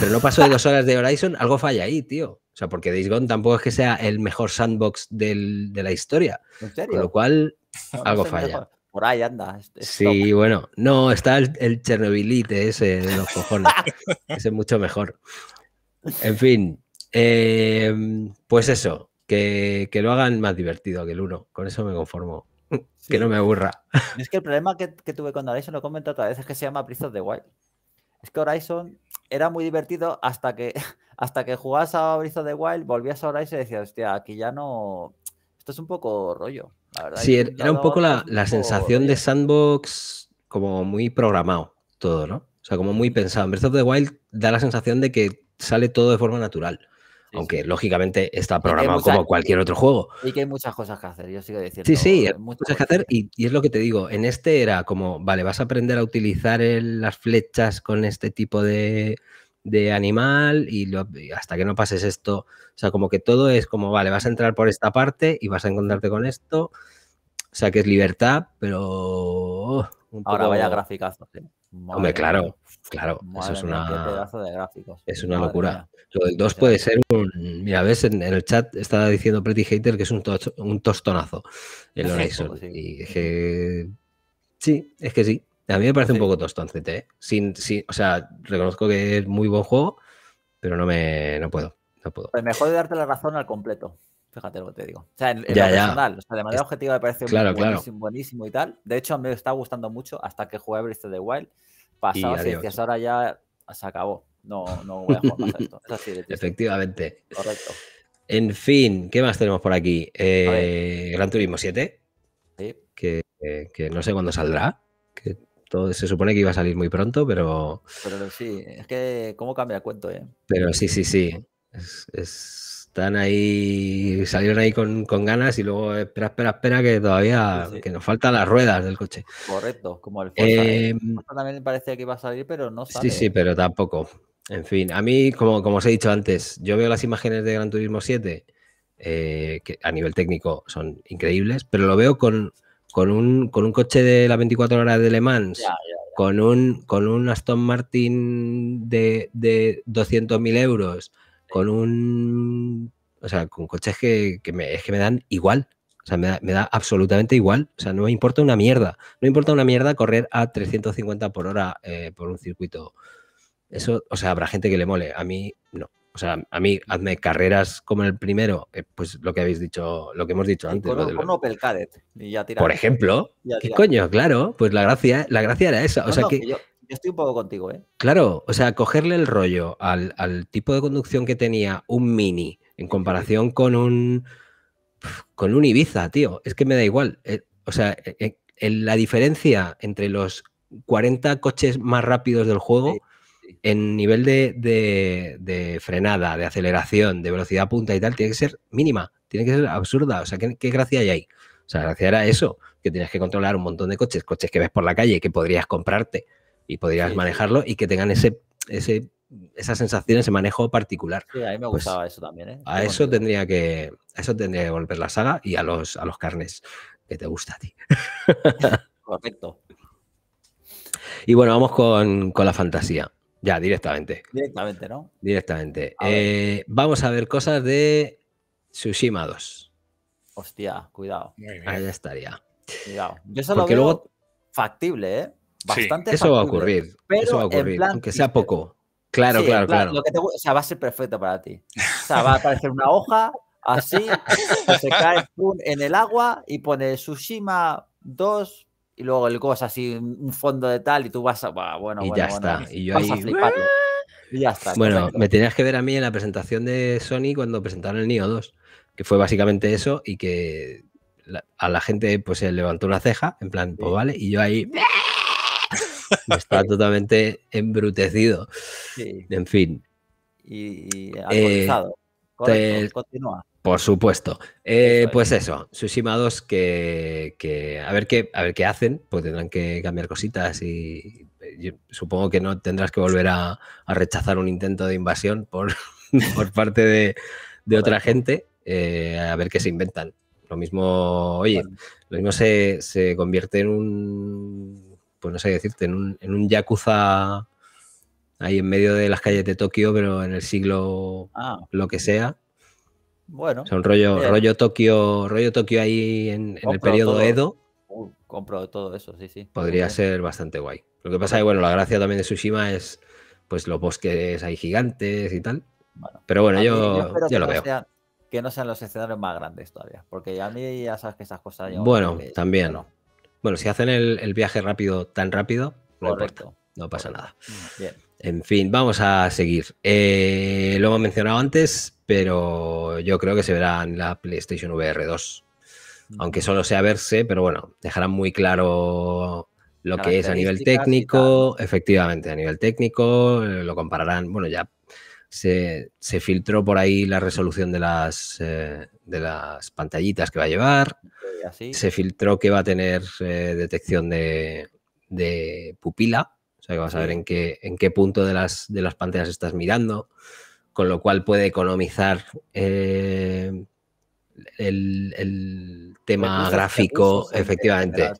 pero no paso de dos horas de Horizon, algo falla ahí, tío. O sea, porque Days tampoco es que sea el mejor sandbox de la historia. ¿En serio? Con lo cual, algo falla. Por ahí anda. sí, bueno. No, está el, Chernobylite ese de los cojones. ese es mucho mejor. En fin, em, pues eso, que, lo hagan más divertido que el uno. Con eso me conformo. Que no me aburra. Es que el problema que, tuve con Horizon, lo comento otra vez, es que se llama Breath of the Wild. Es que Horizon era muy divertido hasta que hasta que jugabas a Breath of the Wild, volvías a y y decía, hostia, aquí ya no. Esto es un poco rollo. La verdad, sí, er, era un poco la, sensación de sandbox como muy programado todo, ¿no? O sea, como muy pensado. En Breath of the Wild da la sensación de que sale todo de forma natural. aunque lógicamente está programado como cualquier otro juego. Y que hay muchas cosas que hacer, yo sigo diciendo. Sí, sí, muchas cosas que hacer y, es lo que te digo, en este era como, vale, vas a aprender a utilizar las flechas con este tipo de, de animal y hasta que no pases esto, o sea, como que todo es como, vale, vas a entrar por esta parte y vas a encontrarte con esto, o sea, que es libertad, pero... Oh, Ahora vaya graficazo. Hombre, claro, claro, eso es una... pedazo de gráficos. Es una locura. Lo del 2 puede ser un... Mira, ves, en, el chat estaba diciendo Pretty Hater que es un, un tostonazo el Horizon. Y Sí, es que sí. A mí me parece un poco tosto ¿eh? Sin, o sea, reconozco que es muy buen juego, pero no me no puedo. No puedo. Pues mejor darte la razón al completo. Fíjate lo que te digo. O sea, en, ya, o sea, de manera objetiva me parece claro, buenísimo, y tal. De hecho, me está gustando mucho hasta que jugué a Breath of the Wild. Pasado ciencias, ahora ya se acabó. No, no voy a jugar más esto. Es así Efectivamente. Correcto. En fin, ¿qué más tenemos por aquí? Eh, Gran Turismo 7. Sí. Que, que, no sé cuándo saldrá. Que se supone que iba a salir muy pronto, pero. Pero sí, es que cómo cambia cuento, ¿eh? Pero sí, sí, sí. están ahí, salieron ahí con, ganas y luego espera, espera, espera, que todavía que nos faltan las ruedas del coche. Correcto, como el Forza. También eh. em, me también parece que iba a salir, pero no sale. Sí, sí, eh. pero tampoco. En fin, a mí, como, como os he dicho antes, yo veo las imágenes de Gran Turismo 7, eh, que a nivel técnico son increíbles, pero lo veo con, con un, con un coche de las 24 horas de Le Mans, Con, un, con un Aston Martin de, de 200.000 euros, con un... O sea, con coches que, que me, es que me dan igual. O sea, me da, me da, absolutamente igual. O sea, no me importa una mierda. No me importa una mierda correr a 350 por hora eh, por un circuito. Eso, o sea, habrá gente que le mole. A mí no. O sea, a mí, hazme carreras como el primero, eh, pues lo que habéis dicho, lo que hemos dicho antes. Con, Opel Y ya Por ejemplo, ¿qué coño? Claro, pues la gracia, la gracia era esa. o sea, que... yo, estoy un poco contigo, ¿eh? Claro, o sea, cogerle el rollo al, tipo de conducción que tenía un Mini en comparación con un con un Ibiza, tío. Es que me da igual. Eh, o sea, eh, la diferencia entre los 40 coches más rápidos del juego en nivel de, frenada, de aceleración, de velocidad punta y tal, tiene que ser mínima, tiene que ser absurda. O sea, ¿qué, gracia hay ahí? O sea, gracia era eso, que tienes que controlar un montón de coches, coches que ves por la calle, que podrías comprarte y podrías manejarlo y que tengan ese, esa sensación, ese manejo particular. Sí, a mí me pues gustaba eso también. ¿eh? A eso, tendría que, a eso tendría que volver la saga y a los, a los carnes que te gusta a ti. Correcto. Y bueno, vamos con la fantasía. Ya, directamente. Directamente, ¿no? Directamente. Eh, vamos a ver cosas de Tsushima 2. Hostia, cuidado. Ahí estaría. Cuidado. Yo veo luego... factible, ¿eh? Bastante Eso va a ocurrir. eso va a ocurrir, aunque sea poco. Claro, claro, claro. O sea, va a ser perfecto para ti. O sea, va a aparecer una hoja así, se cae en el agua y pone Tsushima 2 y luego el cosa así, un fondo de tal, y tú vas a. bueno, y ya está. Y yo ahí. ya está. Bueno, me tenías que ver a mí en la presentación de Sony cuando presentaron el Neo 2, que fue básicamente eso y que a la gente pues se levantó una ceja, en plan, pues vale, y yo ahí. estaba totalmente embrutecido. En fin. Y, ha eh, continuado. continúa. Por supuesto. Eh, pues eso, Tsushima que, a ver qué, a ver qué hacen, pues tendrán que cambiar cositas y supongo que no tendrás que volver a, rechazar un intento de invasión por, por parte de, otra gente, eh, a ver qué se inventan. Lo mismo, oye, lo mismo se, convierte en un, pues no sé decirte, en un, en un yakuza ahí en medio de las calles de Tokio, pero en el siglo ah. lo que sea. Bueno. Son rollo, rollo Tokio, rollo Tokio ahí en, el periodo Edo. Uh, compro todo eso, sí, sí. Podría ser bastante guay. Lo que pasa es que, bueno, la gracia también de Tsushima es pues los bosques ahí gigantes y tal. Pero bueno, yo, lo veo. que no sean los escenarios más grandes todavía. Porque a mí ya sabes que esas cosas. bueno, también. No. Bueno, si hacen el, viaje rápido, tan rápido, no importa. No pasa nada. Bien. En fin, vamos a seguir. Eh, lo hemos mencionado antes, pero yo creo que se verá en la PlayStation VR 2. Mm. Aunque solo sea verse, pero bueno, dejarán muy claro lo que es a nivel técnico, efectivamente, a nivel técnico, eh, lo compararán, bueno, ya se, filtró por ahí la resolución de las, eh, de las pantallitas que va a llevar, se filtró que va a tener detección de pupila, o sea, que vas a ver en qué, en qué punto de las, de las pantallas estás mirando, con lo cual puede economizar eh, el, tema gráfico, efectivamente.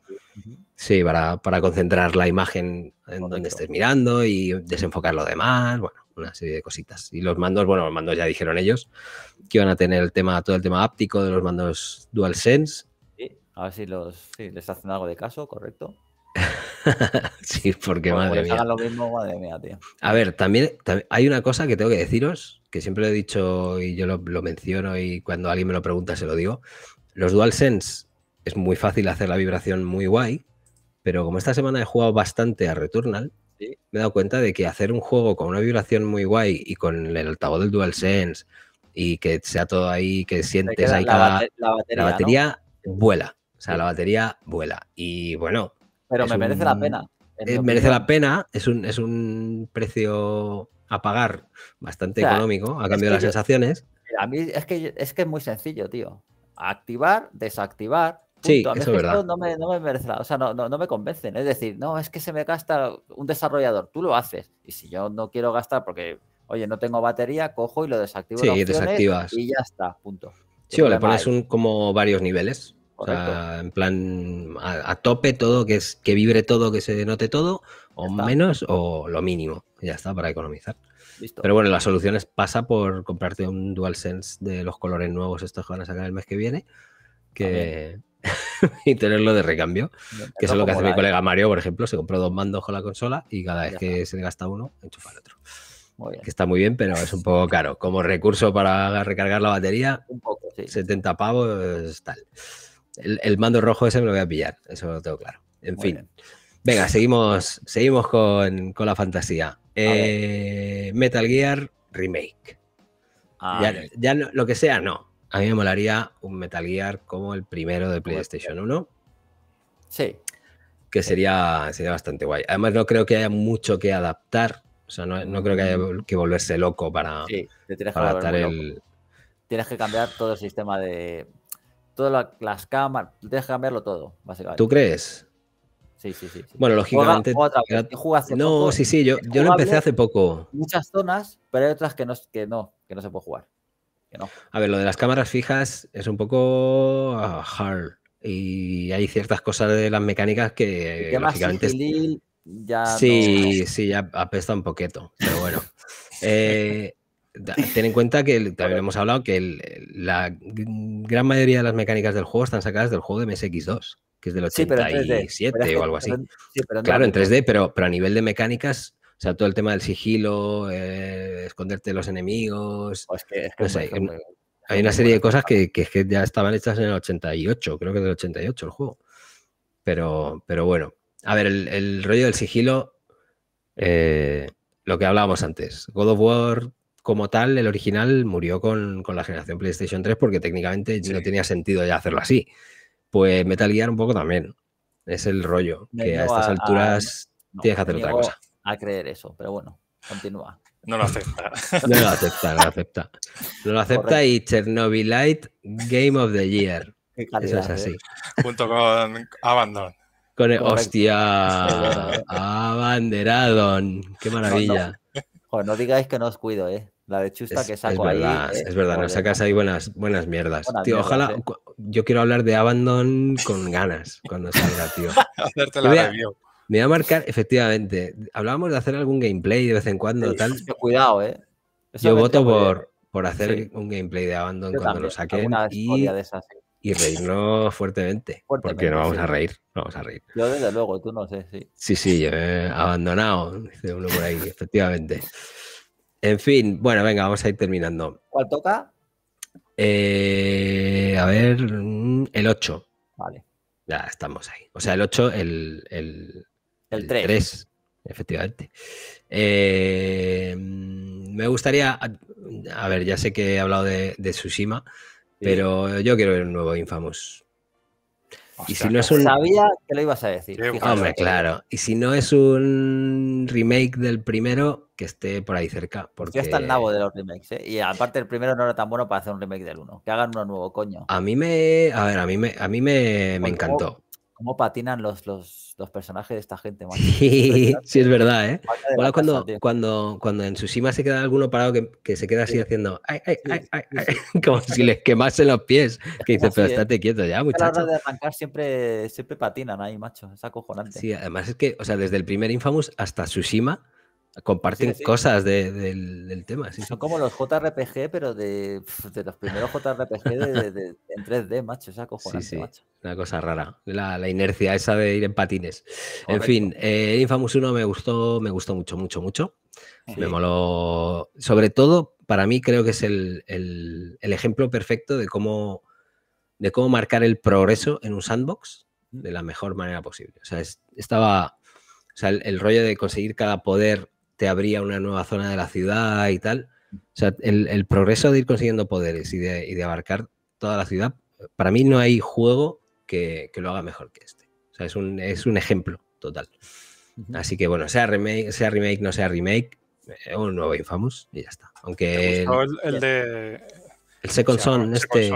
Sí, para, concentrar la imagen en donde estés mirando y desenfocar lo demás, bueno, una serie de cositas. Y los mandos, bueno, los mandos ya dijeron ellos que van a tener el tema, todo el tema áptico de los mandos DualSense. Sí, a ver si los sí, les hacen algo de caso, correcto. sí, porque pues madre mía. A ver, también, hay una cosa que tengo que deciros, que siempre lo he dicho y yo lo, menciono y cuando alguien me lo pregunta se lo digo. Los DualSense es muy fácil hacer la vibración muy guay, pero como esta semana he jugado bastante a Returnal, me he dado cuenta de que hacer un juego con una vibración muy guay y con el altavoz del DualSense y que sea todo ahí, que sientes ahí la, cada, batería, vuela. O sea, la batería vuela. Y bueno, pero me merece la pena. Eh, merece la pena, es un, precio a pagar bastante económico a cambio de las sensaciones. A mí es que, es que es muy sencillo, tío. Activar, desactivar. Sí, No me, no merece convencen. Es decir, no, es que se me gasta un desarrollador, tú lo haces. Y si yo no quiero gastar porque, oye, no tengo batería, cojo y lo desactivo. Sí, y desactivas. Y ya está, punto. Sí, o le pones un, como varios niveles en plan, a, tope todo, que, es, que vibre todo, que se note todo, o menos, o lo mínimo. Ya está, para economizar. Pero bueno, las soluciones es, pasa por comprarte un DualSense de los colores nuevos estos que van a sacar el mes que viene que... y tenerlo de recambio. que es lo que hace mi ¿eh? colega Mario, por ejemplo. Se compró dos mandos con la consola y cada vez que se le gasta uno, enchufa el otro. Que está muy bien, pero es un poco caro. Como recurso para recargar la batería, un poco, sí. 70 pavos, tal el, mando rojo ese me lo voy a pillar, eso lo tengo claro. En fin. Venga, seguimos, seguimos con, la fantasía. Eh, Metal Gear Remake. ya, lo que sea, no. A mí me molaría un Metal Gear como el primero de PlayStation 1. Sí. Que sería, sería bastante guay. Además, no creo que haya mucho que adaptar. O sea, no, creo que haya que volverse loco para, adaptar el. Tienes que cambiar todo el sistema de, todas las cámaras, que cambiarlo todo, básicamente. ¿Tú crees? Sí, sí, sí. Bueno, lógicamente. no, sí, sí, yo, yo lo empecé hace poco. Muchas zonas, pero hay otras que no, que no, se puede jugar. A ver, lo de las cámaras fijas es un poco ah, hard. Y hay ciertas cosas de las mecánicas que, básicamente sí, sí, ya apesta un poquito, pero bueno. eh, ten en cuenta que también hemos hablado que la gran mayoría de las mecánicas del juego están sacadas del juego de MSX2, que es del 87 o algo así. claro, en 3D, pero, a nivel de mecánicas, o sea, todo el tema del sigilo, eh, esconderte de los enemigos. Pues hay, una serie de cosas que, ya estaban hechas en el 88, creo que del 88 el juego. Pero, pero bueno, a ver, el, rollo del sigilo, eh, lo que hablábamos antes, God of War como tal, el original murió con, la generación PlayStation 3 porque técnicamente no tenía sentido ya hacerlo así. Pues Metal Gear un poco también. Es el rollo, que a estas alturas tienes que hacer otra cosa. A creer eso, pero bueno, continúa. No lo acepta. No lo acepta, no lo acepta. No lo acepta y Chernobylite Game of the Year. eso es así. ¿eh? Junto con Abandon. Con el, hostia, Abanderadon. Qué maravilla. pues no digáis que no os cuido, ¿eh? La de Chusta que saco eh, es verdad, ahí. Es, verdad, nos sacas ahí buenas, buenas mierdas. ojalá. Eh. Yo quiero hablar de Abandon con ganas cuando salga, tío. Hacerte la Me voy a marcar, efectivamente. Hablábamos de hacer algún gameplay de vez en cuando. tal. Cuidado, eh. yo voto por, por hacer un gameplay de Abandon cuando lo saquen. Y, reírnos fuertemente, Porque no vamos a reír. Yo, desde luego, tú no sé, sí. Sí, sí, abandonado, dice uno por ahí, efectivamente. En fin, bueno, venga, vamos a ir terminando. ¿Cuál toca? Eh, a ver, mm, el 8. Vale. Ya estamos ahí. O sea, el 8, el, el, el, 3. efectivamente. Eh, mm, me gustaría, a ver, ya sé que he hablado de, Tsushima, pero yo quiero ver un nuevo Infamous y si no es un... Sabía que lo ibas a decir. Hombre, claro. Y si no es un remake del primero, que esté por ahí cerca. Porque... Yo está el nabo de los remakes, ¿eh? Y aparte el primero no era tan bueno para hacer un remake del uno. Que hagan uno nuevo, coño. A mí me... A ver, a mí me, a mí me, me encantó cómo patinan los, los, personajes de esta gente. Macho. Sí, es verdad, ¿eh? cuando, cuando, cuando en Tsushima se queda alguno parado que, se queda así haciendo ay, ay, ay, como si les quemase los pies. que dices, pero estate quieto ya, muchacho de arrancar siempre, siempre patinan ahí, macho. Es acojonante. Sí, además es que, o sea, desde el primer Infamous hasta Tsushima Comparten cosas del, tema. Son como los JRPG, pero de, los primeros JRPG en 3D, macho. esa macho. Una cosa rara. La, inercia esa de ir en patines. En fin, eh, Infamous 1 me gustó, me gustó mucho, mucho, mucho. Me moló. Sobre todo, para mí, creo que es el, ejemplo perfecto de cómo, de cómo marcar el progreso en un sandbox de la mejor manera posible. O sea, estaba. O sea, el rollo de conseguir cada poder habría abría una nueva zona de la ciudad y tal. O sea, el, progreso de ir consiguiendo poderes y de, abarcar toda la ciudad, para mí no hay juego que, lo haga mejor que este. O sea, es un, es un ejemplo total. Así que bueno, sea remake, sea remake, no sea remake, eh, un nuevo Infamous y ya está. Aunque. El, de. El Second Son, este.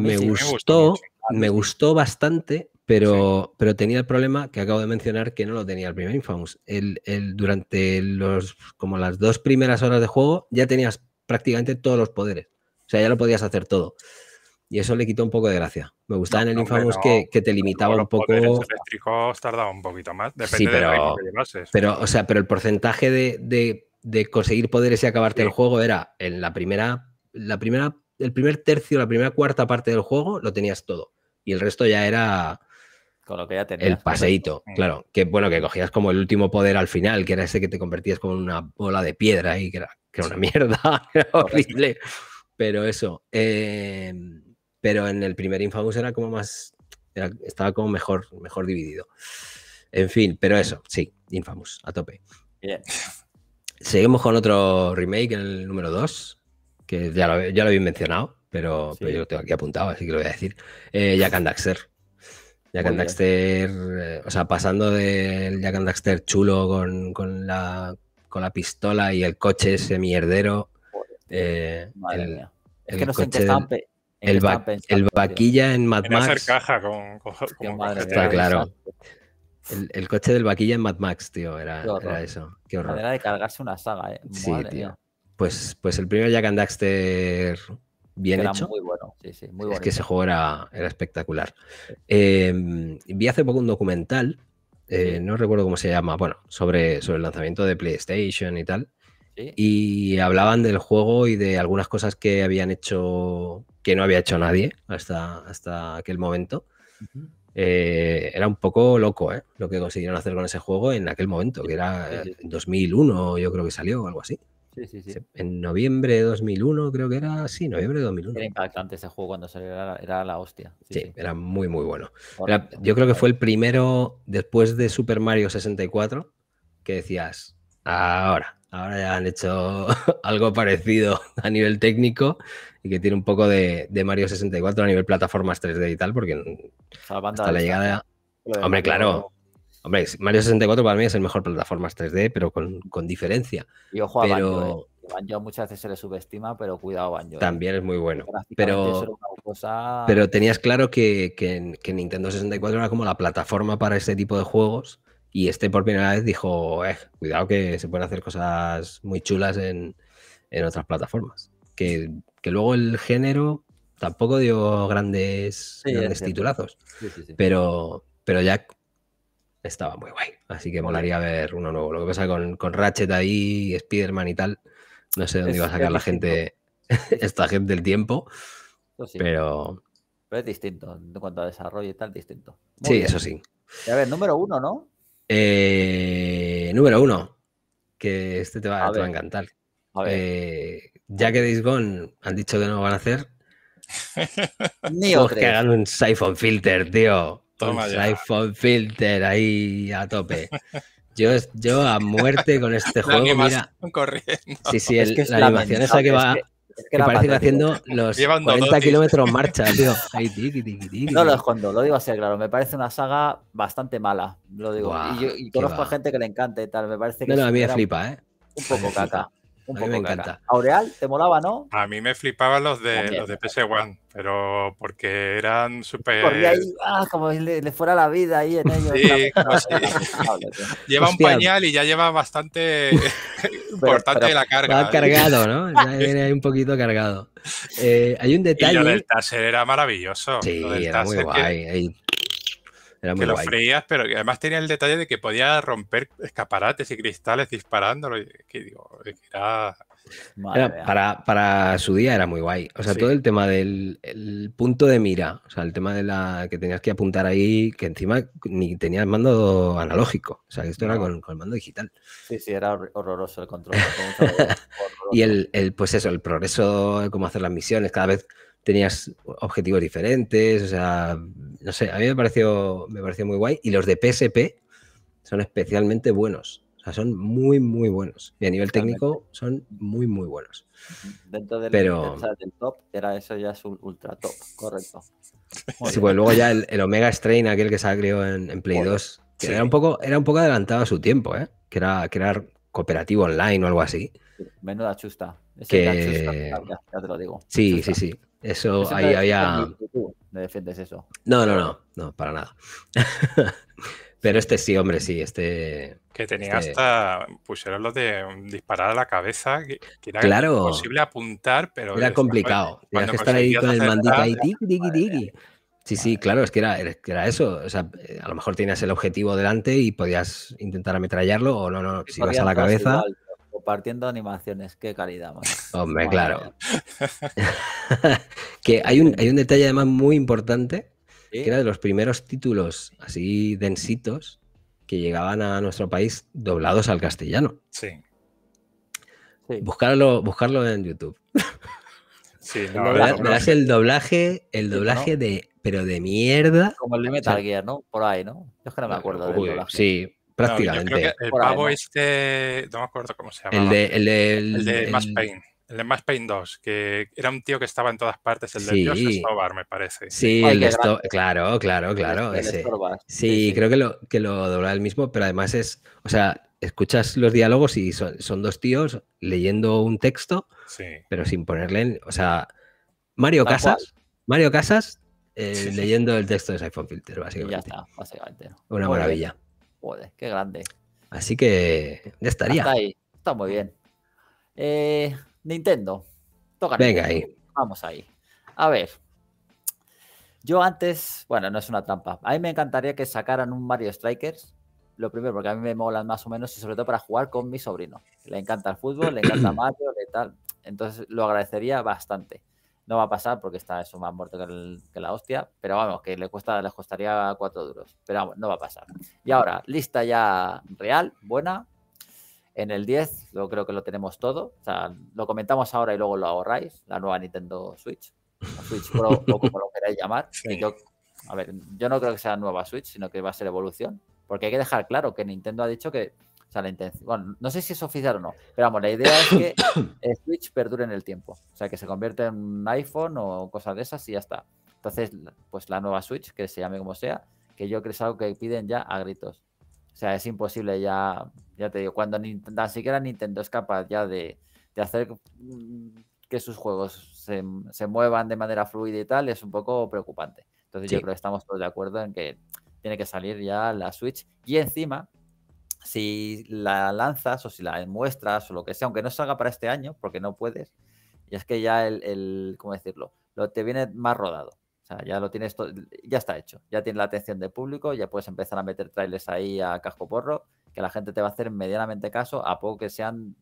me gustó, me gustó bastante, pero, pero tenía el problema que acabo de mencionar que no lo tenía el primer Infamous. El, durante los, como las dos primeras horas de juego ya tenías prácticamente todos los poderes. O sea, ya lo podías hacer todo. Y eso le quitó un poco de gracia. Me gustaba en el Infamous que, te limitaba un poco. Los tardaba un poquito más, sí, pero, Pero, o sea, pero el porcentaje de, conseguir poderes y acabarte el juego era en la primera, la primera, el primer tercio, la primera cuarta parte del juego lo tenías todo. Y el resto ya era con lo que ya tenías. El paseíto, claro. Que bueno, que cogías como el último poder al final, que era ese que te convertías como una bola de piedra y que era, que una mierda, horrible. Pero eso. Em, pero en el primer Infamous era como más. estaba como mejor, mejor dividido. En fin, pero eso, sí, Infamous, a tope. Seguimos con otro remake, el número 2, que ya lo, ya habéis mencionado, pero, yo lo tengo aquí apuntado, así que lo voy a decir. Eh, Jack and Daxter. Jack and Daxter, eh, o sea, pasando del Jack and Daxter chulo con, la, con la pistola y el coche ese mierdero. Eh, el, Es que no se el, el, vaquilla en Mad Max. caja claro. El, coche del vaquilla en Mad Max, tío, era, eso. Qué horror. Era de cargarse una saga, eh. sí, tío. Pues, pues el primer Jack and Daxter bien hecho. es que ese juego era, espectacular. Em, vi hace poco un documental, eh, no recuerdo cómo se llama, bueno, sobre, sobre el lanzamiento de PlayStation y tal. Y hablaban del juego y de algunas cosas que habían hecho, que no había hecho nadie hasta, hasta aquel momento. Eh, era un poco loco ¿eh? lo que consiguieron hacer con ese juego en aquel momento, que era 2001, yo creo que salió, o algo así. Sí, sí, En noviembre de 2001, creo que era, sí, noviembre de 2001. Era impactante ese juego cuando salió, era, la hostia. Sí, era muy, muy bueno. Pues, yo creo que pues. fue el primero después de Super Mario 64 que decías, ahora, ahora ya han hecho algo parecido a nivel técnico y que tiene un poco de, de Mario 64 a nivel plataformas 3D y tal, porque hasta la llegada... Hombre, claro, Hombre, Mario 64 para mí es el mejor plataformas 3D, pero con, diferencia. Yo juego a Banjo, eh. Banjo muchas veces se le subestima, pero cuidado Banjo. Eh. También es muy bueno. Pero, tenías claro que, Nintendo 64 era como la plataforma para este tipo de juegos y este por primera vez dijo, eh, cuidado que se pueden hacer cosas muy chulas en, otras plataformas. Que, luego el género tampoco dio grandes, titulazos. pero, pero ya estaba muy guay. Así que molaría ver uno nuevo. Lo que pasa con, Ratchet ahí, Spider-Man y tal, no sé dónde iba a sacar la gente, esta gente del tiempo, pero... Pero es distinto, en cuanto a desarrollo y tal, distinto. sí, eso sí. a ver, número uno, ¿no? Eh, número uno, que este te va a, encantar. ya que eh, Days han dicho que no lo van a hacer, Ni que hagan un siphon filter, tío iPhone pues Filter ahí a tope. Yo, yo a muerte con este juego, mira. Sí, sí, es la, animación esa que va. que... que, que haciendo los 40 kilómetros marcha, tío. no lo escondo, lo digo así, claro. Me parece una saga bastante mala, lo digo. y, conozco a gente que le encanta y tal. Me parece que. No, no, a mí me flipa, ¿eh? Un poco caca. Un poco me encanta. Aureal, ¿te molaba, no? A mí me flipaban los de los de PS1, pero porque eran súper. Corría ahí, ah, como si le, fuera la vida ahí en ellos. Sí, lleva un pañal y ya lleva bastante importante la carga. Va ¿eh? cargado, ¿no? Ya viene ahí un poquito cargado. Eh, hay un detalle. Y lo del taser era maravilloso. Sí, era muy guay. Era muy que lo freías, pero además tenía el detalle de que podía romper escaparates y cristales disparándolo. que digo, era... para, su día era muy guay. O sea, todo el tema del punto de mira, o sea, el tema de la que tenías que apuntar ahí, que encima ni tenías mando analógico. O sea, esto era con, el mando digital. Sí, sí, era horroroso el control. y el, el, pues eso, el progreso, cómo hacer las misiones, cada vez tenías objetivos diferentes, o sea, no sé, a mí me pareció, me pareció muy guay. Y los de PSP son especialmente buenos. O sea, son muy, muy buenos. Y a nivel técnico son muy, muy buenos. Dentro la Pero... del top, era eso ya es un ultra top, correcto. sí, pues luego ya el, Omega Strain, aquel que se ha creado en Play 2, que era, un poco, era un poco adelantado a su tiempo, ¿eh? que, era, que cooperativo online o algo así. Menuda chusta. que... chusta, ya, te lo digo. Sí, sí, sí. Eso, ahí había. No eso. No, no, no, no, para nada. Pero este sí, hombre, sí, este. Que tenía este hasta. Pusieron lo de disparar a la cabeza, que, era imposible apuntar, pero. Era complicado. Tenías que estar ahí con el mandito ahí, tiki, tiki, Sí, sí, claro, es que era, era, eso. O sea, eh, a lo mejor tenías el objetivo delante y podías intentar ametrallarlo o no, no, si vas a la cabeza. Partiendo animaciones. Qué calidad, más. Hombre, claro. que hay un, hay un detalle además muy importante, que era de los primeros títulos así densitos que llegaban a nuestro país doblados al castellano. Sí. Buscarlo, buscarlo en YouTube. Sí, no, verás, el doblaje, el doblaje de, pero de mierda. Como el de Metal Gear, ¿no? Por ahí, ¿no? Yo es que no me acuerdo del Sí, prácticamente. el pavo este, no me acuerdo cómo se llama. El de, el de, el, Mass Pain. El de Mass Pain 2, que era un tío que estaba en todas partes, el de Dios me parece. Sí, claro, claro, claro. Sí, creo que lo, que lo dobla el mismo, pero además es, o sea, escuchas los diálogos y son, dos tíos leyendo un texto, pero sin ponerle, o sea, Mario Casas, Mario Casas eh, leyendo el texto de Siphon Filter, básicamente. Ya está, básicamente. Una maravilla. Joder, qué grande. Así que ya estaría. ahí. Está muy bien. Eh, Nintendo. Toca Venga ahí. Vamos ahí. A ver. Yo antes, bueno, no es una trampa. A mí me encantaría que sacaran un Mario Strikers. Lo primero, porque a mí me molan más o menos y sobre todo para jugar con mi sobrino. Le encanta el fútbol, le encanta Mario, le tal. Entonces lo agradecería bastante. No va a pasar porque está eso más muerto que, la hostia, pero vamos, que le cuesta, les costaría cuatro duros. Pero vamos, no va a pasar. Y ahora, lista ya real, buena. En el 10, yo creo que lo tenemos todo. O sea, lo comentamos ahora y luego lo ahorráis, la nueva Nintendo Switch. La Switch Pro, o como lo queráis llamar. a ver, yo no creo que sea nueva Switch, sino que va a ser evolución. Porque hay que dejar claro que Nintendo ha dicho que intención. Bueno, no sé si es oficial o no, pero vamos, la idea es que el Switch perdure en el tiempo. O sea, que se convierta en un iPhone o cosas de esas y ya está. Entonces, pues la nueva Switch, que se llame como sea, que yo creo que es algo que piden ya a gritos. O sea, es imposible ya, ya te digo, cuando ni, siquiera Nintendo es capaz ya de, de hacer mm, que sus juegos se, se, muevan de manera fluida y tal, es un poco preocupante. Entonces yo creo que estamos todos de acuerdo en que tiene que salir ya la Switch. Y encima, si la lanzas o si la muestras o lo que sea, aunque no salga para este año, porque no puedes, y es que ya el, el ¿cómo decirlo? Lo, te viene más rodado. O sea, ya lo tienes, ya está hecho, ya tienes la atención del público, ya puedes empezar a meter trailers ahí a casco porro, que la gente te va a hacer medianamente caso, a poco que sean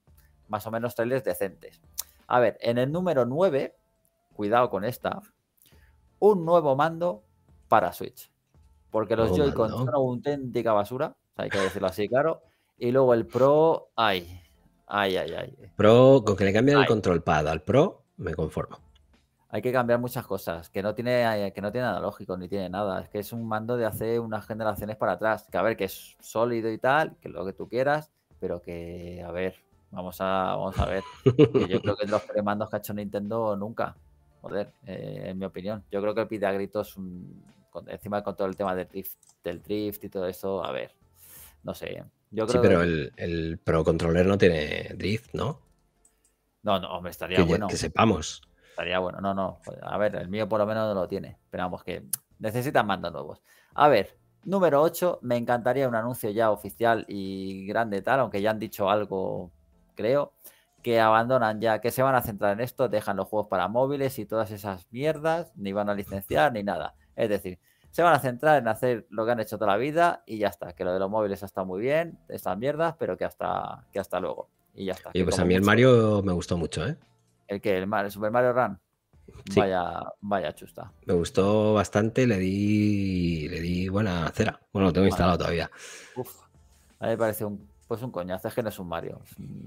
más o menos trailers decentes. A ver, en el número 9, cuidado con esta, un nuevo mando para Switch. Porque los Joy-Con son una auténtica basura hay que decirlo así, claro. Y luego el Pro, ay, ay, ay, ay. Pro, con que le cambien el control pad al Pro, me conformo. Hay que cambiar muchas cosas, que no tiene que no tiene analógico ni tiene nada, es que es un mando de hace unas generaciones para atrás, que a ver, que es sólido y tal, que lo que tú quieras, pero que a ver, vamos a ver. yo creo que es los premandos que ha hecho Nintendo nunca. Joder, eh, en mi opinión. Yo creo que el pide a gritos un, encima con todo el tema del drift y todo eso, a ver, no sé. Yo creo sí, pero el, Pro Controller no tiene drift, ¿no? No, no, me estaría bueno. Que sepamos. Estaría bueno. No, no. A ver, el mío por lo menos no lo tiene. esperamos que necesitan mandos nuevos. A ver, número 8. Me encantaría un anuncio ya oficial y grande tal, aunque ya han dicho algo, creo. Que abandonan ya, que se van a centrar en esto, dejan los juegos para móviles y todas esas mierdas, ni van a licenciar ni nada. Es decir, se van a centrar en hacer lo que han hecho toda la vida y ya está. Que lo de los móviles está muy bien, estas mierdas, pero que hasta, que hasta luego. Y ya está. Y pues a mí el Mario me gustó mucho, ¿eh? El que, el, Super Mario Run. Vaya, vaya chusta. Me gustó bastante, le di, le di buena cera. Bueno, lo tengo instalado todavía. Uf, me parece un, pues un coñazo, es que no es un Mario.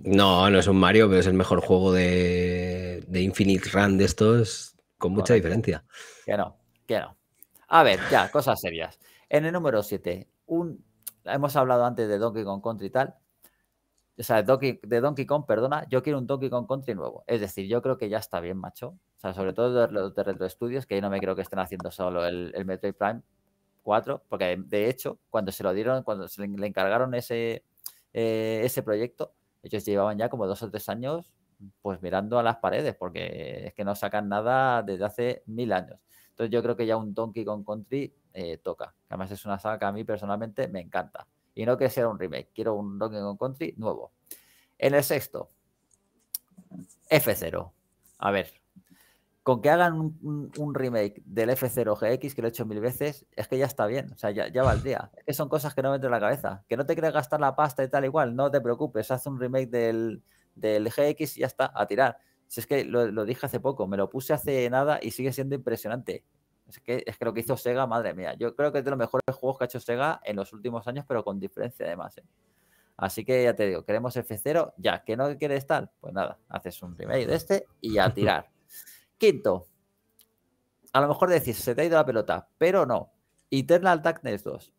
No, no es un Mario, pero es el mejor juego de, Infinite Run de estos, con mucha diferencia. Que no, que no. A ver, ya, cosas serias. En el número 7, hemos hablado antes de Donkey Kong Country y tal. O sea, de Donkey, Kong, perdona, yo quiero un Donkey Kong Country nuevo. Es decir, yo creo que ya está bien, macho. O sea, sobre todo de los de Retro Studios, que yo no me creo que estén haciendo solo el, Metroid Prime 4, porque de, hecho, cuando se lo dieron, cuando se le, encargaron ese, eh, ese proyecto, ellos llevaban ya como dos o tres años pues mirando a las paredes, porque es que no sacan nada desde hace mil años. Entonces yo creo que ya un Donkey Kong Country eh, toca. Además es una saga que a mí personalmente me encanta. Y no que sea un remake, quiero un Donkey Kong Country nuevo. En el sexto, F0. A ver, con que hagan un, remake del F0GX, que lo he hecho mil veces, es que ya está bien, o sea, ya, va valdría. Es que son cosas que no me entran en la cabeza. Que no te creas gastar la pasta y tal igual, no te preocupes, haz un remake del, del GX y ya está, a tirar. Si es que lo, dije hace poco, me lo puse hace nada y sigue siendo impresionante. Es que, es que lo que hizo Sega, madre mía. Yo creo que es de los mejores juegos que ha hecho Sega en los últimos años, pero con diferencia además. ¿eh? Así que ya te digo, queremos F0, ya, que no quieres estar, pues nada, haces un remake de este y a tirar. Quinto, a lo mejor decís, se te ha ido la pelota, pero no. Eternal Darkness 2.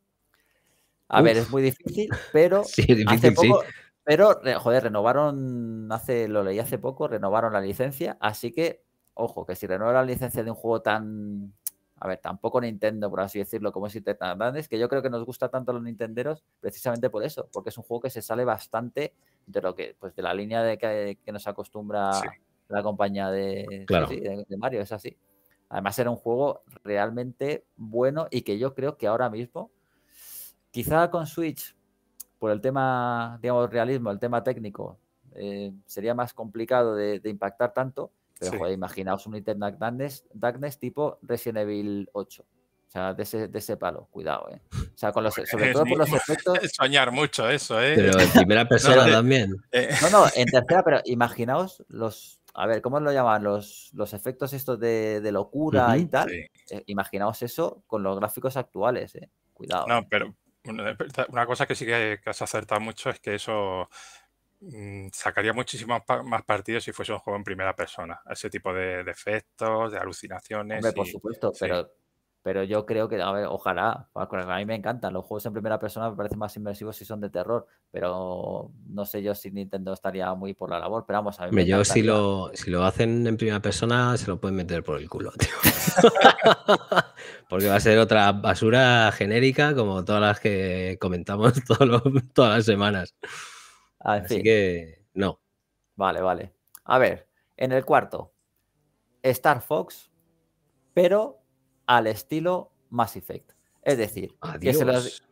A ver, es muy difícil, pero sí, difícil, hace poco, sí. Pero, joder, renovaron, hace, lo leí hace poco, renovaron la licencia, así que, ojo, que si renueva la licencia de un juego tan, a ver, tampoco Nintendo, por así decirlo, como es Internet este Grandes, que yo creo que nos gusta tanto a los Nintenderos precisamente por eso, porque es un juego que se sale bastante de lo que, pues de la línea de que, nos acostumbra la compañía de Mario, es así. Además era un juego realmente bueno y que yo creo que ahora mismo, quizá con Switch por el tema, digamos, realismo, el tema técnico, eh, sería más complicado de, impactar tanto. Pero imaginaos un Internet Darkness, tipo Resident Evil 8. O sea, de ese, de ese palo, cuidado, ¿eh? O sea, con los, sobre todo por los efectos. Soñar mucho eso, ¿eh? Pero en primera persona también. No, no, eh, eh. en tercera, pero imaginaos los. A ver, ¿cómo lo llaman? Los, los efectos estos de, locura y tal. imaginaos eso con los gráficos actuales, ¿eh? Cuidado. No, pero, una cosa que sí que, has acertado mucho es que eso mm, sacaría muchísimos más partidos si fuese un juego en primera persona. Ese tipo de, defectos, de alucinaciones. por supuesto, pero, pero yo creo que, ojalá. A mí me encantan. Los juegos en primera persona me parecen más inmersivos si son de terror, pero no sé yo si Nintendo estaría muy por la labor. Pero vamos, a ver si lo, si lo hacen en primera persona, se lo pueden meter por el culo, tío. porque va a ser otra basura genérica como todas las que comentamos todas las semanas. Ah, Así que no. Vale, vale. A ver, en el cuarto, Star Fox, pero al estilo Mass Effect. Es decir,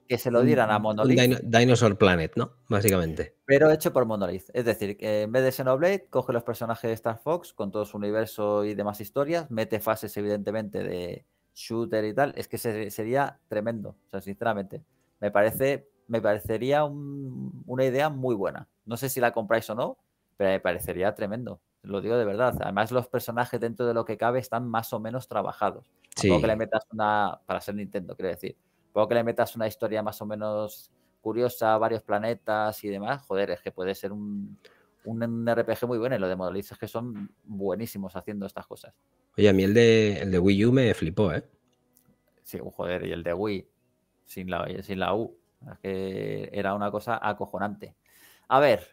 que se, lo dieran a Monolith. Dinosaur Planet, ¿no? Básicamente. Pero hecho por Monolith. Es decir, que en vez de Xenoblade, coge los personajes de Star Fox con todo su universo y demás historias, mete fases, evidentemente, de, shooter y tal, es que sería tremendo. O sea, sinceramente, me parece, me parecería una idea muy buena. No sé si la compráis o no, pero me parecería tremendo. Lo digo de verdad. Además, los personajes dentro de lo que cabe están más o menos trabajados. Sí. que le metas una. Para ser Nintendo, quiero decir. Puedo que le metas una historia más o menos curiosa, varios planetas y demás. Joder, es que puede ser un, un RPG muy bueno y lo de modelistas que son buenísimos haciendo estas cosas. Oye, a mí el de, el Wii U me flipó, ¿eh? Sí, un joder, y el de Wii sin la, sin la U. que era una cosa acojonante. A ver,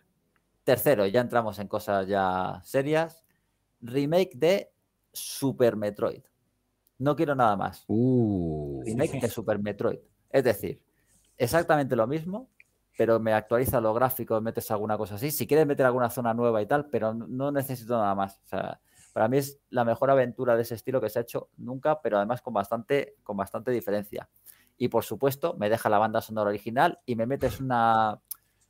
tercero, ya entramos en cosas ya serias. Remake de Super Metroid. No quiero nada más. Uh. remake de Super Metroid. Es decir, exactamente lo mismo, pero me actualiza los gráficos, metes alguna cosa así. Si quieres meter alguna zona nueva y tal, pero no necesito nada más. O sea, para mí es la mejor aventura de ese estilo que se ha hecho nunca, pero además con bastante, con bastante diferencia. Y por supuesto, me deja la banda sonora original y me metes una,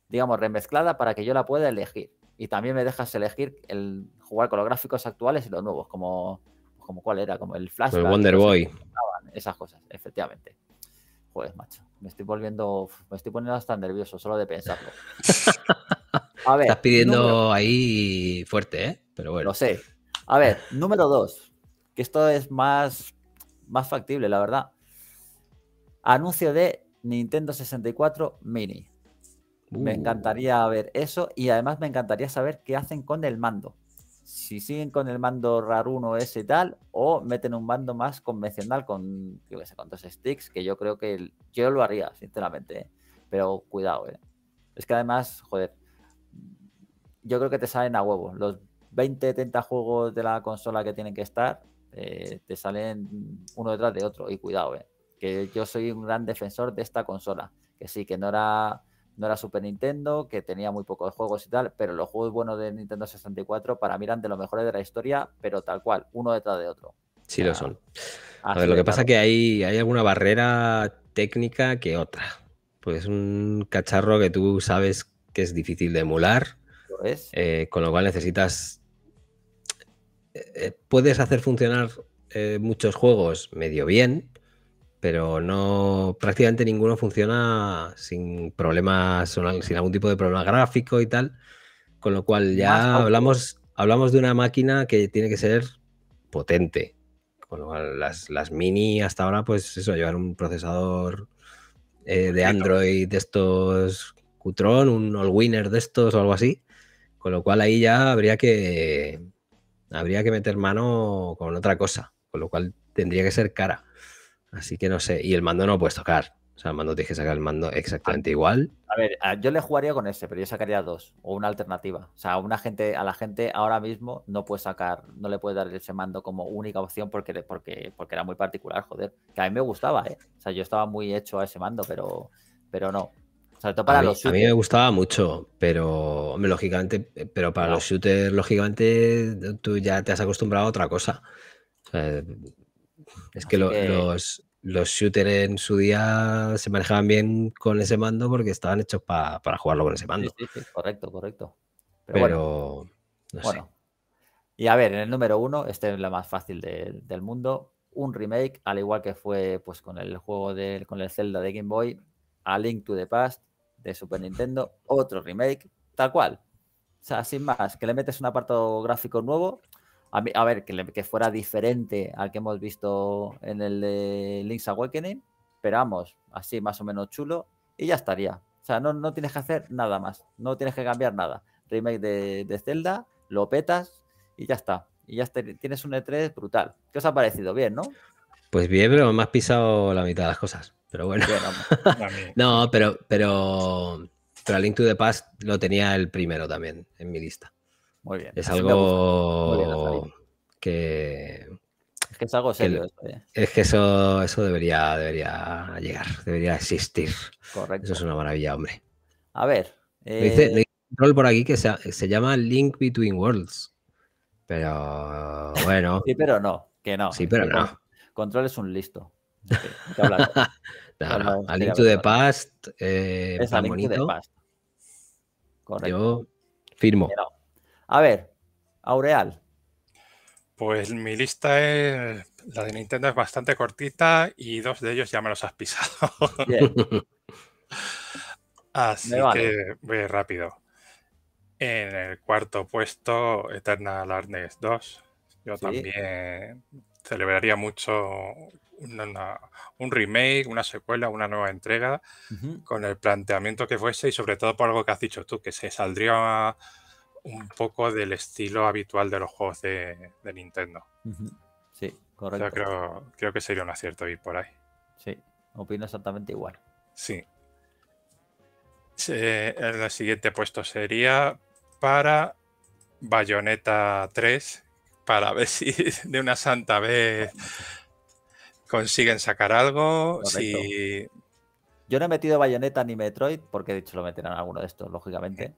digamos, remezclada para que yo la pueda elegir. Y también me dejas elegir el jugar con los gráficos actuales y los nuevos, como, como cuál era, como el Flash. El Wonder Boy. Esas cosas, efectivamente. Joder, macho me estoy volviendo, me estoy poniendo hasta nervioso solo de pensarlo. Estás pidiendo ahí fuerte, ¿eh? Pero bueno. Lo sé. A ver, número dos, que esto es más, más factible, la verdad. Anuncio de Nintendo 64 Mini. Me uh. encantaría ver eso y además me encantaría saber qué hacen con el mando si siguen con el mando RAR 1S y tal, o meten un mando más convencional con, qué con dos sticks, que yo creo que yo lo haría, sinceramente. ¿eh? Pero cuidado, ¿eh? Es que además, joder, yo creo que te salen a huevo. Los 20, 30 juegos de la consola que tienen que estar, eh, te salen uno detrás de otro. Y cuidado, ¿eh? que yo soy un gran defensor de esta consola. Que sí, que no era no era Super Nintendo, que tenía muy pocos juegos y tal, pero los juegos buenos de Nintendo 64 para mí eran de los mejores de la historia, pero tal cual, uno detrás de otro. Sí, lo son. A ver, lo que pasa es que hay, hay alguna barrera técnica que otra. Pues un cacharro que tú sabes que es difícil de emular, eh, con lo cual necesitas... Eh, eh, puedes hacer funcionar muchos juegos medio bien, pero no prácticamente ninguno funciona sin problemas, sin algún tipo de problema gráfico y tal. Con lo cual ya hablamos, hablamos de una máquina que tiene que ser potente. Con lo cual las, mini hasta ahora, pues eso, llevar un procesador eh, de Android de estos cutrón un All Winner de estos o algo así. Con lo cual ahí ya habría que habría que meter mano con otra cosa, con lo cual tendría que ser cara. Así que no sé. Y el mando no lo puedes tocar. O sea, el mando tiene que sacar el mando exactamente ah, igual. A ver, ah, yo le jugaría con ese, pero yo sacaría dos o una alternativa. O sea, una gente, a la gente ahora mismo no puede sacar, no le puede dar ese mando como única opción porque, porque, porque era muy particular, joder. Que a mí me gustaba, ¿eh? O sea, yo estaba muy hecho a ese mando, pero, pero no. Sobre todo para a mí, A mí me gustaba mucho, pero lógicamente, eh, pero para los shooters, lógicamente, tú ya te has acostumbrado a otra cosa. O es que, Los, los shooters en su día se manejaban bien con ese mando porque estaban hechos para jugarlo con ese mando. correcto, correcto. Pero, bueno, Y a ver, en el número uno, este es la más fácil del mundo, un remake, al igual que fue pues con el juego del con el Zelda de Game Boy, a Link to the Past de Super Nintendo, otro remake, tal cual. O sea, sin más, que le metes un apartado gráfico nuevo a, ver, que, que, fuera diferente al que hemos visto en el de Link's Awakening, esperamos, así más o menos chulo, y ya estaría. O sea, no, no tienes que hacer nada más, no tienes que cambiar nada. Remake de, de Zelda, lo petas y ya está. Y ya tienes un E3 brutal. ¿Qué os ha parecido? Bien, ¿no? Pues bien, pero me has pisado la mitad de las cosas. Pero bueno. no, pero, pero, Link to the Past lo tenía el primero también en mi lista. Muy bien. Es algo que... Es que algo serio. ¿eh? es que eso, eso debería, debería llegar, debería existir. Correcto. Eso es una maravilla, hombre. A ver. Eh... dice, un por aquí que se, llama Link Between Worlds. Pero bueno. sí, pero no, que no. Sí, pero no. Control es un listo. Link to the Past. Eh, es a Link to the Past. Correcto. Yo firmo. A ver, Aureal. Pues mi lista es. La de Nintendo es bastante cortita y dos de ellos ya me los has pisado. Así que voy rápido. En el cuarto puesto, Eternal Arnes 2. Yo también celebraría mucho un remake, una secuela, una nueva entrega, con el planteamiento que fuese y sobre todo por algo que has dicho tú, que se saldría un poco del estilo habitual de los juegos de, Nintendo. Sí, correcto. O creo, que sería un acierto ir por ahí. Sí, opino exactamente igual. Sí. el eh, siguiente puesto sería para Bayonetta 3, para ver si de una santa vez consiguen sacar algo. Yo no he metido Bayonetta ni Metroid, porque he dicho lo meterán alguno de estos, lógicamente.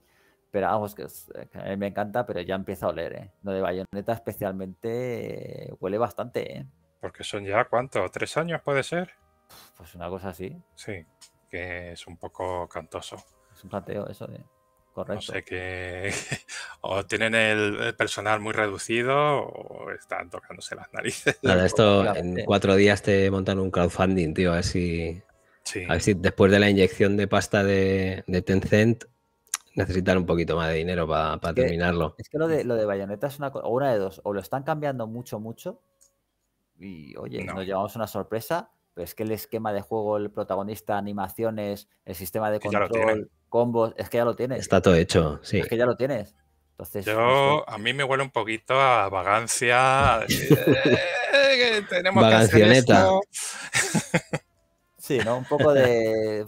Pero eh, que, a mí me encanta, pero ya empieza a oler, ¿eh? Lo de bayoneta especialmente eh, huele bastante, ¿eh? Porque son ya, ¿cuánto? ¿Tres años puede ser? Pues una cosa así. Sí, que es un poco cantoso. Es un planteo eso, de ¿eh? Correcto. sé que o tienen el personal muy reducido o están tocándose las narices. Nada, esto en cuatro días te montan un crowdfunding, tío, a ver si, a ver si después de la inyección de pasta de Tencent necesitar un poquito más de dinero para, terminarlo. Es que lo de, lo de Bayonetta es una, o una de dos. O lo están cambiando mucho, mucho. Y oye, nos llevamos una sorpresa. Pero es que el esquema de juego, el protagonista, animaciones, el sistema de control, combos, es que ya lo tienes. Está todo hecho, sí. Es que ya lo tienes. Entonces, Yo, pues, eh, a mí me huele un poquito a vagancia. eh, tenemos que hacer Sí, ¿no? Un poco de.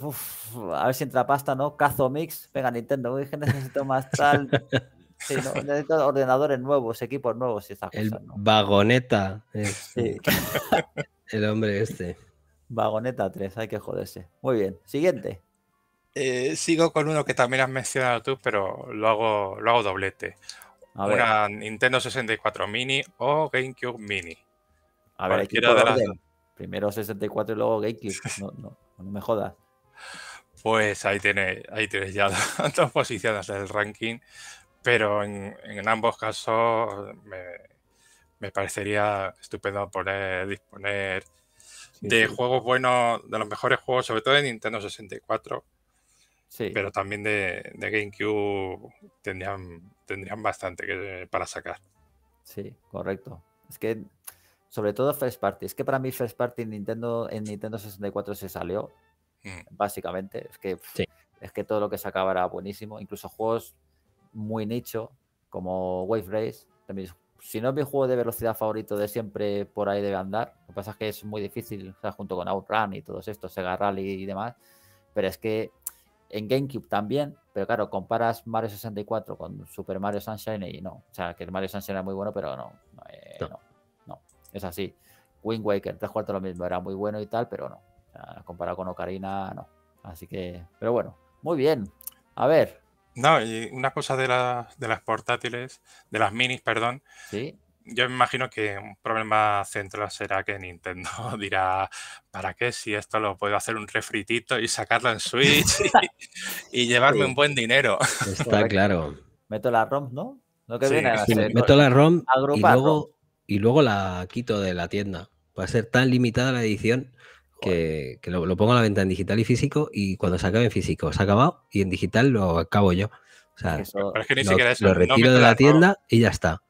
a ver si entra pasta, ¿no? Cazo Mix. Venga, Nintendo, dije necesito más tal. Sí, necesito ordenadores nuevos, equipos nuevos y esas cosas. ¿no? Vagoneta. Sí. El hombre este. Vagoneta 3, hay que joderse. Muy bien, siguiente. Eh, sigo con uno que también has mencionado tú, pero lo hago, lo hago doblete. A una Nintendo 64 Mini o GameCube Mini. A ver, cualquiera de, Primero 64 y luego Gamecube. No, no, no me jodas. Pues ahí tienes ahí tienes ya dos posiciones del ranking, pero en, ambos casos me, parecería estupendo poner, disponer de juegos buenos, de los mejores juegos, sobre todo de Nintendo 64, sí. pero también de, GameCube tendrían, tendrían bastante para sacar. Sí, correcto. Es que sobre todo First Party. Es que para mí First Party en Nintendo, en Nintendo 64 se salió, mm. básicamente. Es que, es que todo lo que sacaba era buenísimo. Incluso juegos muy nicho, como Wave Race. También, si no es mi juego de velocidad favorito de siempre, por ahí debe andar. Lo que pasa es que es muy difícil, junto con Outrun y todos estos, Sega Rally y demás. Pero es que en GameCube también, pero claro, comparas Mario 64 con Super Mario Sunshine y no. O sea, que el Mario Sunshine era muy bueno, pero no. Eh, es así. Wind Waker, tres cuartos lo mismo, era muy bueno y tal, pero no. comparado con Ocarina, no. Así que, pero bueno, muy bien. A ver. No, y una cosa de, de las portátiles, de las minis, perdón. Sí. Yo me imagino que un problema central será que Nintendo dirá, ¿para qué si esto lo puedo hacer un refritito y sacarlo en Switch y, llevarme un buen dinero? Está claro. Meto la ROM, ¿no? no que viene Meto la ROM y luego y luego la quito de la tienda. Va a ser tan limitada la edición que, lo, pongo a la venta en digital y físico y cuando se acabe en físico se ha acabado y en digital lo acabo yo. O sea, lo, retiro de la, tienda y ya está.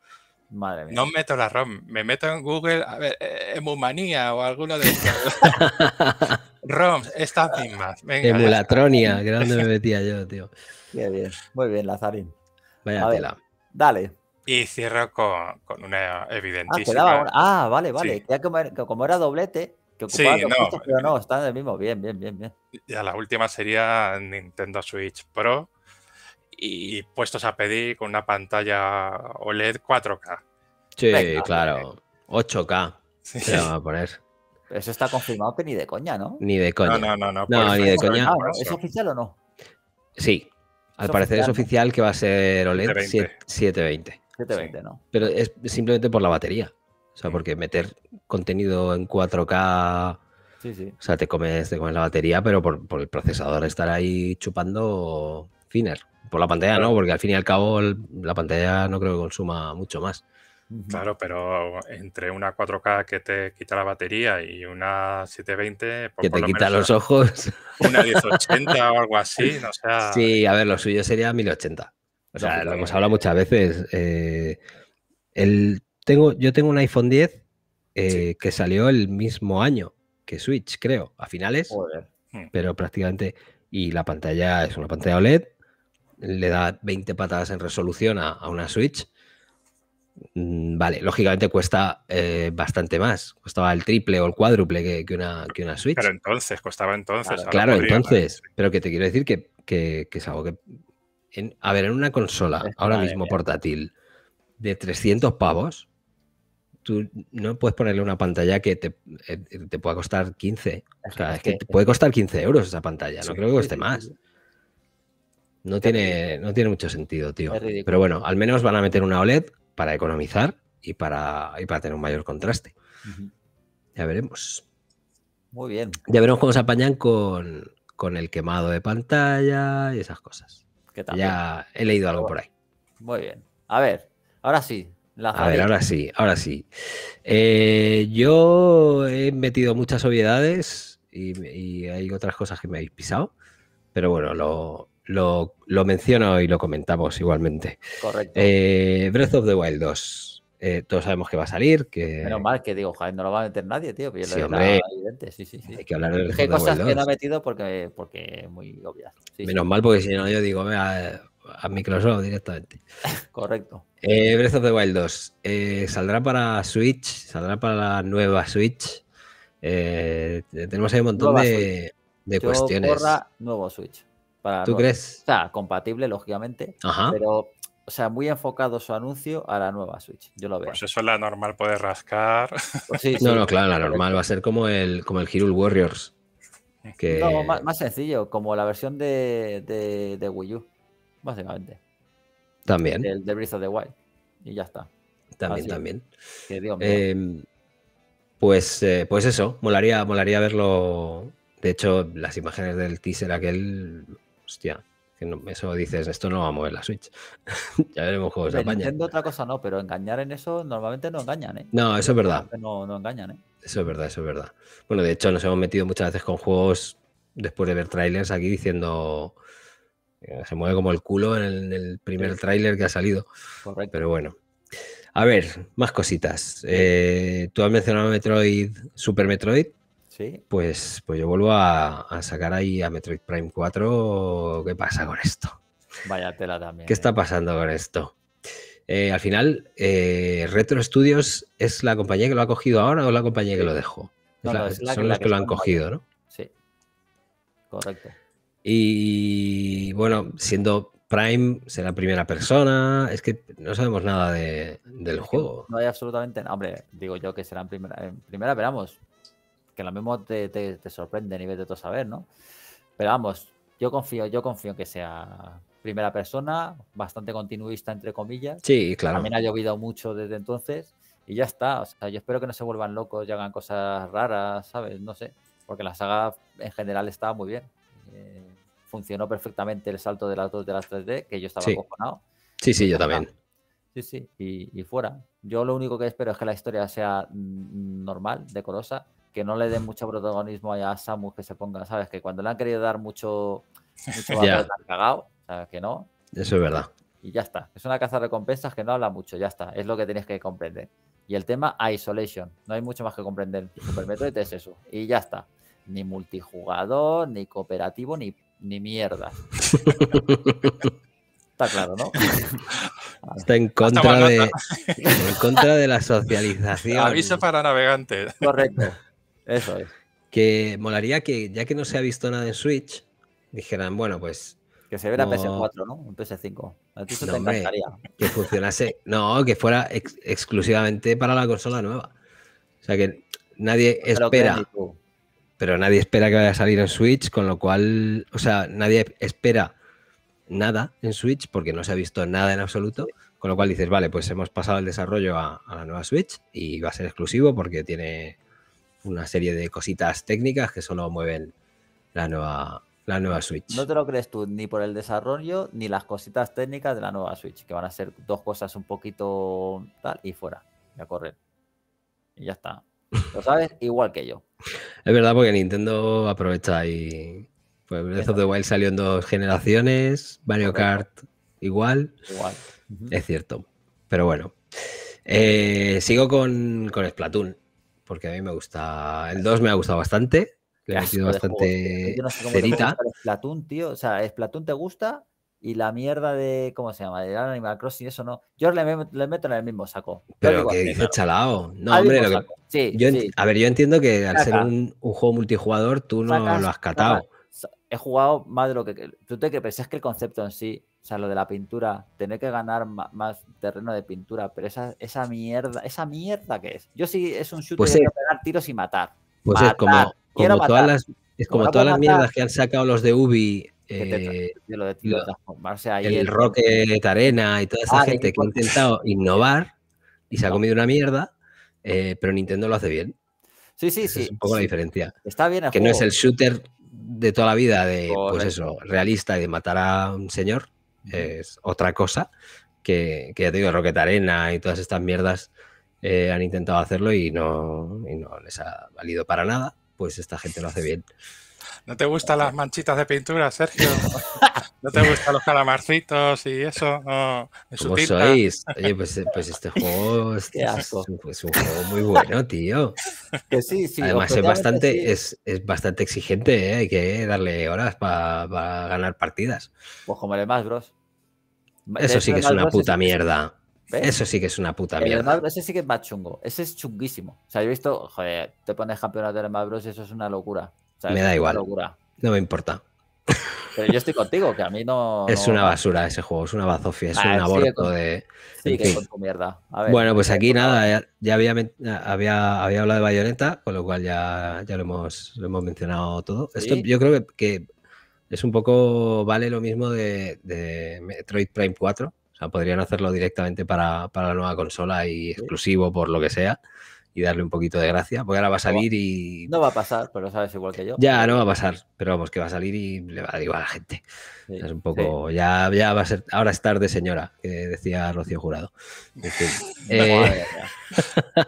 No meto la ROM, me meto en Google, a ver, eh, Emumanía o alguno de estos. ROMs, estas mismas. Venga, Emulatronia, que me metía yo, tío. Bien, bien. Muy bien, Lazarín. Vaya tela. dale. Y cierro con, con una ah, evidentísima. Ah, vale, vale. como, era, doblete, que ocupaba sí, no, pero no, eh, está en el mismo. Bien, bien, bien, bien. Ya la última sería Nintendo Switch Pro y puestos a pedir con una pantalla OLED 4K. Sí, claro. 8K. Sí. Se va a poner. Eso está confirmado que ni de coña, ¿no? Ni de coña. No, no, no. No, ni de coña. Ah, ¿Es oficial o no? Sí. Al parecer es oficial que va a ser OLED 720. 720. 720 no. Pero es simplemente por la batería. O sea, porque meter contenido en 4K. O sea, te comes, te comes la batería, pero por, el procesador estar ahí chupando thinner. Por la pantalla, ¿no? Porque al fin y al cabo la pantalla no creo que consuma mucho más. Claro, pero entre una 4K que te quita la batería y una 720... que te quita los ojos. Una 1080 o algo así, no Sí, a ver, lo suyo sería 1080 lo hemos hablado muchas veces. Eh, el, tengo, yo tengo un iPhone 10 eh, que salió el mismo año que Switch, creo, a finales. Joder. Hmm. Pero prácticamente. Y la pantalla es una pantalla OLED. Le da 20 patadas en resolución a, una Switch. Mm, vale, lógicamente cuesta eh, bastante más. Costaba el triple o el cuádruple que, una, que Switch. Pero entonces, costaba entonces. Claro, entonces. Pero que te quiero decir que es algo que a ver, en una consola, ahora mismo portátil, de 300 pavos, tú no puedes ponerle una pantalla que te, eh, pueda costar 15. O sea, es que puede costar 15 euros esa pantalla, no creo que coste más. No tiene, no tiene mucho sentido, tío. Pero bueno, al menos van a meter una OLED para economizar y para, para tener un mayor contraste. Ya veremos. Muy bien. Ya veremos cómo se apañan con el quemado de pantalla y esas cosas. Ya he leído algo por ahí. Muy bien. A ver, ahora sí. a ver, ahora sí, ahora sí. Eh, yo he metido muchas obviedades y, hay otras cosas que me habéis pisado, pero bueno, lo, menciono y lo comentamos igualmente. Correcto. Eh, Breath of the Wild 2. Eh, todos sabemos que va a salir. Que... Menos mal que digo, no lo va a meter nadie, tío. Sí, sí, Hay que hablar De qué cosas que no ha metido porque, porque es muy obvia. Menos mal, porque si no, yo digo, a, a Microsoft directamente. Correcto. Eh, Breath of the Wild 2. Eh, saldrá para Switch, saldrá para la nueva Switch. tenemos ahí un montón de, de cuestiones. Nuevo Switch. Para ¿Tú crees? O sea, compatible, lógicamente. Ajá. Pero o sea, muy enfocado su anuncio a la nueva Switch. Yo lo veo. Pues eso es la normal, puede rascar. Pues no, no, claro, la normal va a ser como el, como el Hero Warriors. No, más, sencillo, como la versión de, de, Wii U, básicamente. También. El de Breath of the Wild. Y ya está. También, también. Que em, pues, eh, pues eso, molaría, molaría verlo. De hecho, las imágenes del teaser aquel, hostia, eso dices, esto no va a mover la Switch. ya veremos juegos de España Entiendo otra cosa no, pero engañar en eso normalmente no engañan, ¿eh? No, eso es verdad. No, engañan, ¿eh? Eso es verdad, eso es verdad. Bueno, de hecho nos hemos metido muchas veces con juegos después de ver trailers aquí diciendo eh, se mueve como el culo en el, primer trailer tráiler que ha salido. Pero bueno. A ver, más cositas. Eh, tú has mencionado Metroid, Super Metroid. Pues, pues yo vuelvo a, sacar ahí a Metroid Prime 4. ¿Qué pasa con esto? Vaya tela también. ¿Qué está eh. pasando con esto? Eh, al final, eh, Retro Studios es la compañía que lo ha cogido ahora o la compañía que lo dejó. son las que, lo han cogido, ¿no? Sí. Correcto. Y bueno, siendo Prime será primera persona. Es que no sabemos nada del juego. No hay absolutamente nada. Hombre, digo yo que será en primera. En primera, veramos que lo mismo te, te, sorprende a nivel de todo saber, ¿no? Pero vamos, yo confío, yo confío en que sea primera persona, bastante continuista, entre comillas. Sí, claro. También ha llovido mucho desde entonces y ya está. O sea, yo espero que no se vuelvan locos y hagan cosas raras, ¿sabes? No sé, porque la saga en general estaba muy bien. Eh, funcionó perfectamente el salto de las 2 de las 3D, que yo estaba sí. Sí, sí, yo también. Sí, sí, y, y, fuera. Yo lo único que espero es que la historia sea mm, normal, decorosa, que no le den mucho protagonismo a Samus, que se ponga, ¿sabes? Que cuando le han querido dar mucho, mucho valor, cagado, ¿sabes? Que no. Eso es verdad. Y ya está. Es una caza de recompensas que no habla mucho, ya está. Es lo que tienes que comprender. Y el tema Isolation. No hay mucho más que comprender. Super es eso. Y ya está. Ni multijugador, ni cooperativo, ni, mierda. está claro, ¿no? Está en contra, de, en contra de la socialización. Aviso para navegantes. Correcto. Eso es. Que molaría que, ya que no se ha visto nada en Switch, dijeran, bueno, pues. Que se viera PS4, ¿no? Un PS5. te que funcionase. no, que fuera exclusivamente para la consola nueva. O sea que nadie pues espera. Pero nadie espera que vaya a salir en Switch, con lo cual. O sea, nadie espera nada en Switch porque no se ha visto nada en absoluto. Con lo cual dices, vale, pues hemos pasado el desarrollo a la nueva Switch y va a ser exclusivo porque tiene una serie de cositas técnicas que solo mueven la nueva, la nueva Switch. No te lo crees tú, ni por el desarrollo, ni las cositas técnicas de la nueva Switch, que van a ser dos cosas un poquito tal y fuera, y a correr. Y ya está. Lo sabes igual que yo. Es verdad, porque Nintendo aprovecha y. Pues Breath of the Wild salió en dos generaciones, Mario Kart igual. Igual. Es cierto. Pero bueno. Eh, sigo con, con Splatoon porque a mí me gusta. El 2 me ha gustado bastante. Le ha sido bastante cerita. tío. O sea, Platón te gusta y la mierda de. ¿Cómo se llama? De Animal Crossing, eso no. Yo le, meto en el mismo saco. Pero que dice chalao. No, hombre, lo que, sí, A ver, yo entiendo que al ser un, juego multijugador, tú no lo has catado. He jugado más de lo que. ¿Tú te crees que el concepto en sí o sea, lo de la pintura, tener que ganar más terreno de pintura, pero esa, esa mierda, esa mierda que es. Yo sí es un shooter pues de pegar tiros y matar. Pues es como, todas las, es como, todas las mierdas que han sacado los de Ubi. Eh, y el, Arena y toda esa ah, gente que ha intentado innovar y se ha comido una mierda, eh, pero Nintendo lo hace bien. Sí, sí, sí. Es un poco la diferencia. Está bien. El que no es el shooter de toda la vida, de pues eso, realista y de matar a un señor, es otra cosa que, que ya te digo, Rocket Arena y todas estas mierdas eh, han intentado hacerlo y no, y no les ha valido para nada, pues esta gente lo hace bien. ¿No te gustan las manchitas de pintura, Sergio? ¿No te gustan los calamarcitos y eso? ¿Cómo sois? Oye, pues, pues este juego es, pues, un, juego muy bueno, tío. Además es bastante, es, bastante exigente, ¿eh? hay que darle horas para ganar partidas. Pues como el más Bros. Eso sí que es una puta mierda. Eso sí que es una puta mierda. El ese sí que es más chungo. Ese es chunguísimo. O sea, he visto, joder, te pones campeonato de Mario Bros. y Eso es una locura me da igual. No me importa. Pero yo estoy contigo, que a mí no. Es una basura ese juego, es una bazofia, es ah, un aborto de. mierda. bueno, pues aquí nada, ya, había, hablado de Bayonetta, con lo cual ya, lo, hemos, hemos mencionado todo. Esto yo creo que, es un poco. Vale lo mismo de, Metroid Prime 4. O sea, podrían hacerlo directamente para, la nueva consola y exclusivo por lo que sea y darle un poquito de gracia, porque ahora va a salir y... No va a pasar, pero sabes igual que yo. Ya, no va a pasar, pero vamos, que va a salir y le va a dar igual a la gente. es un poco, ya, ya va a ser, ahora es tarde señora, que decía Rocío Jurado. En fin, eh,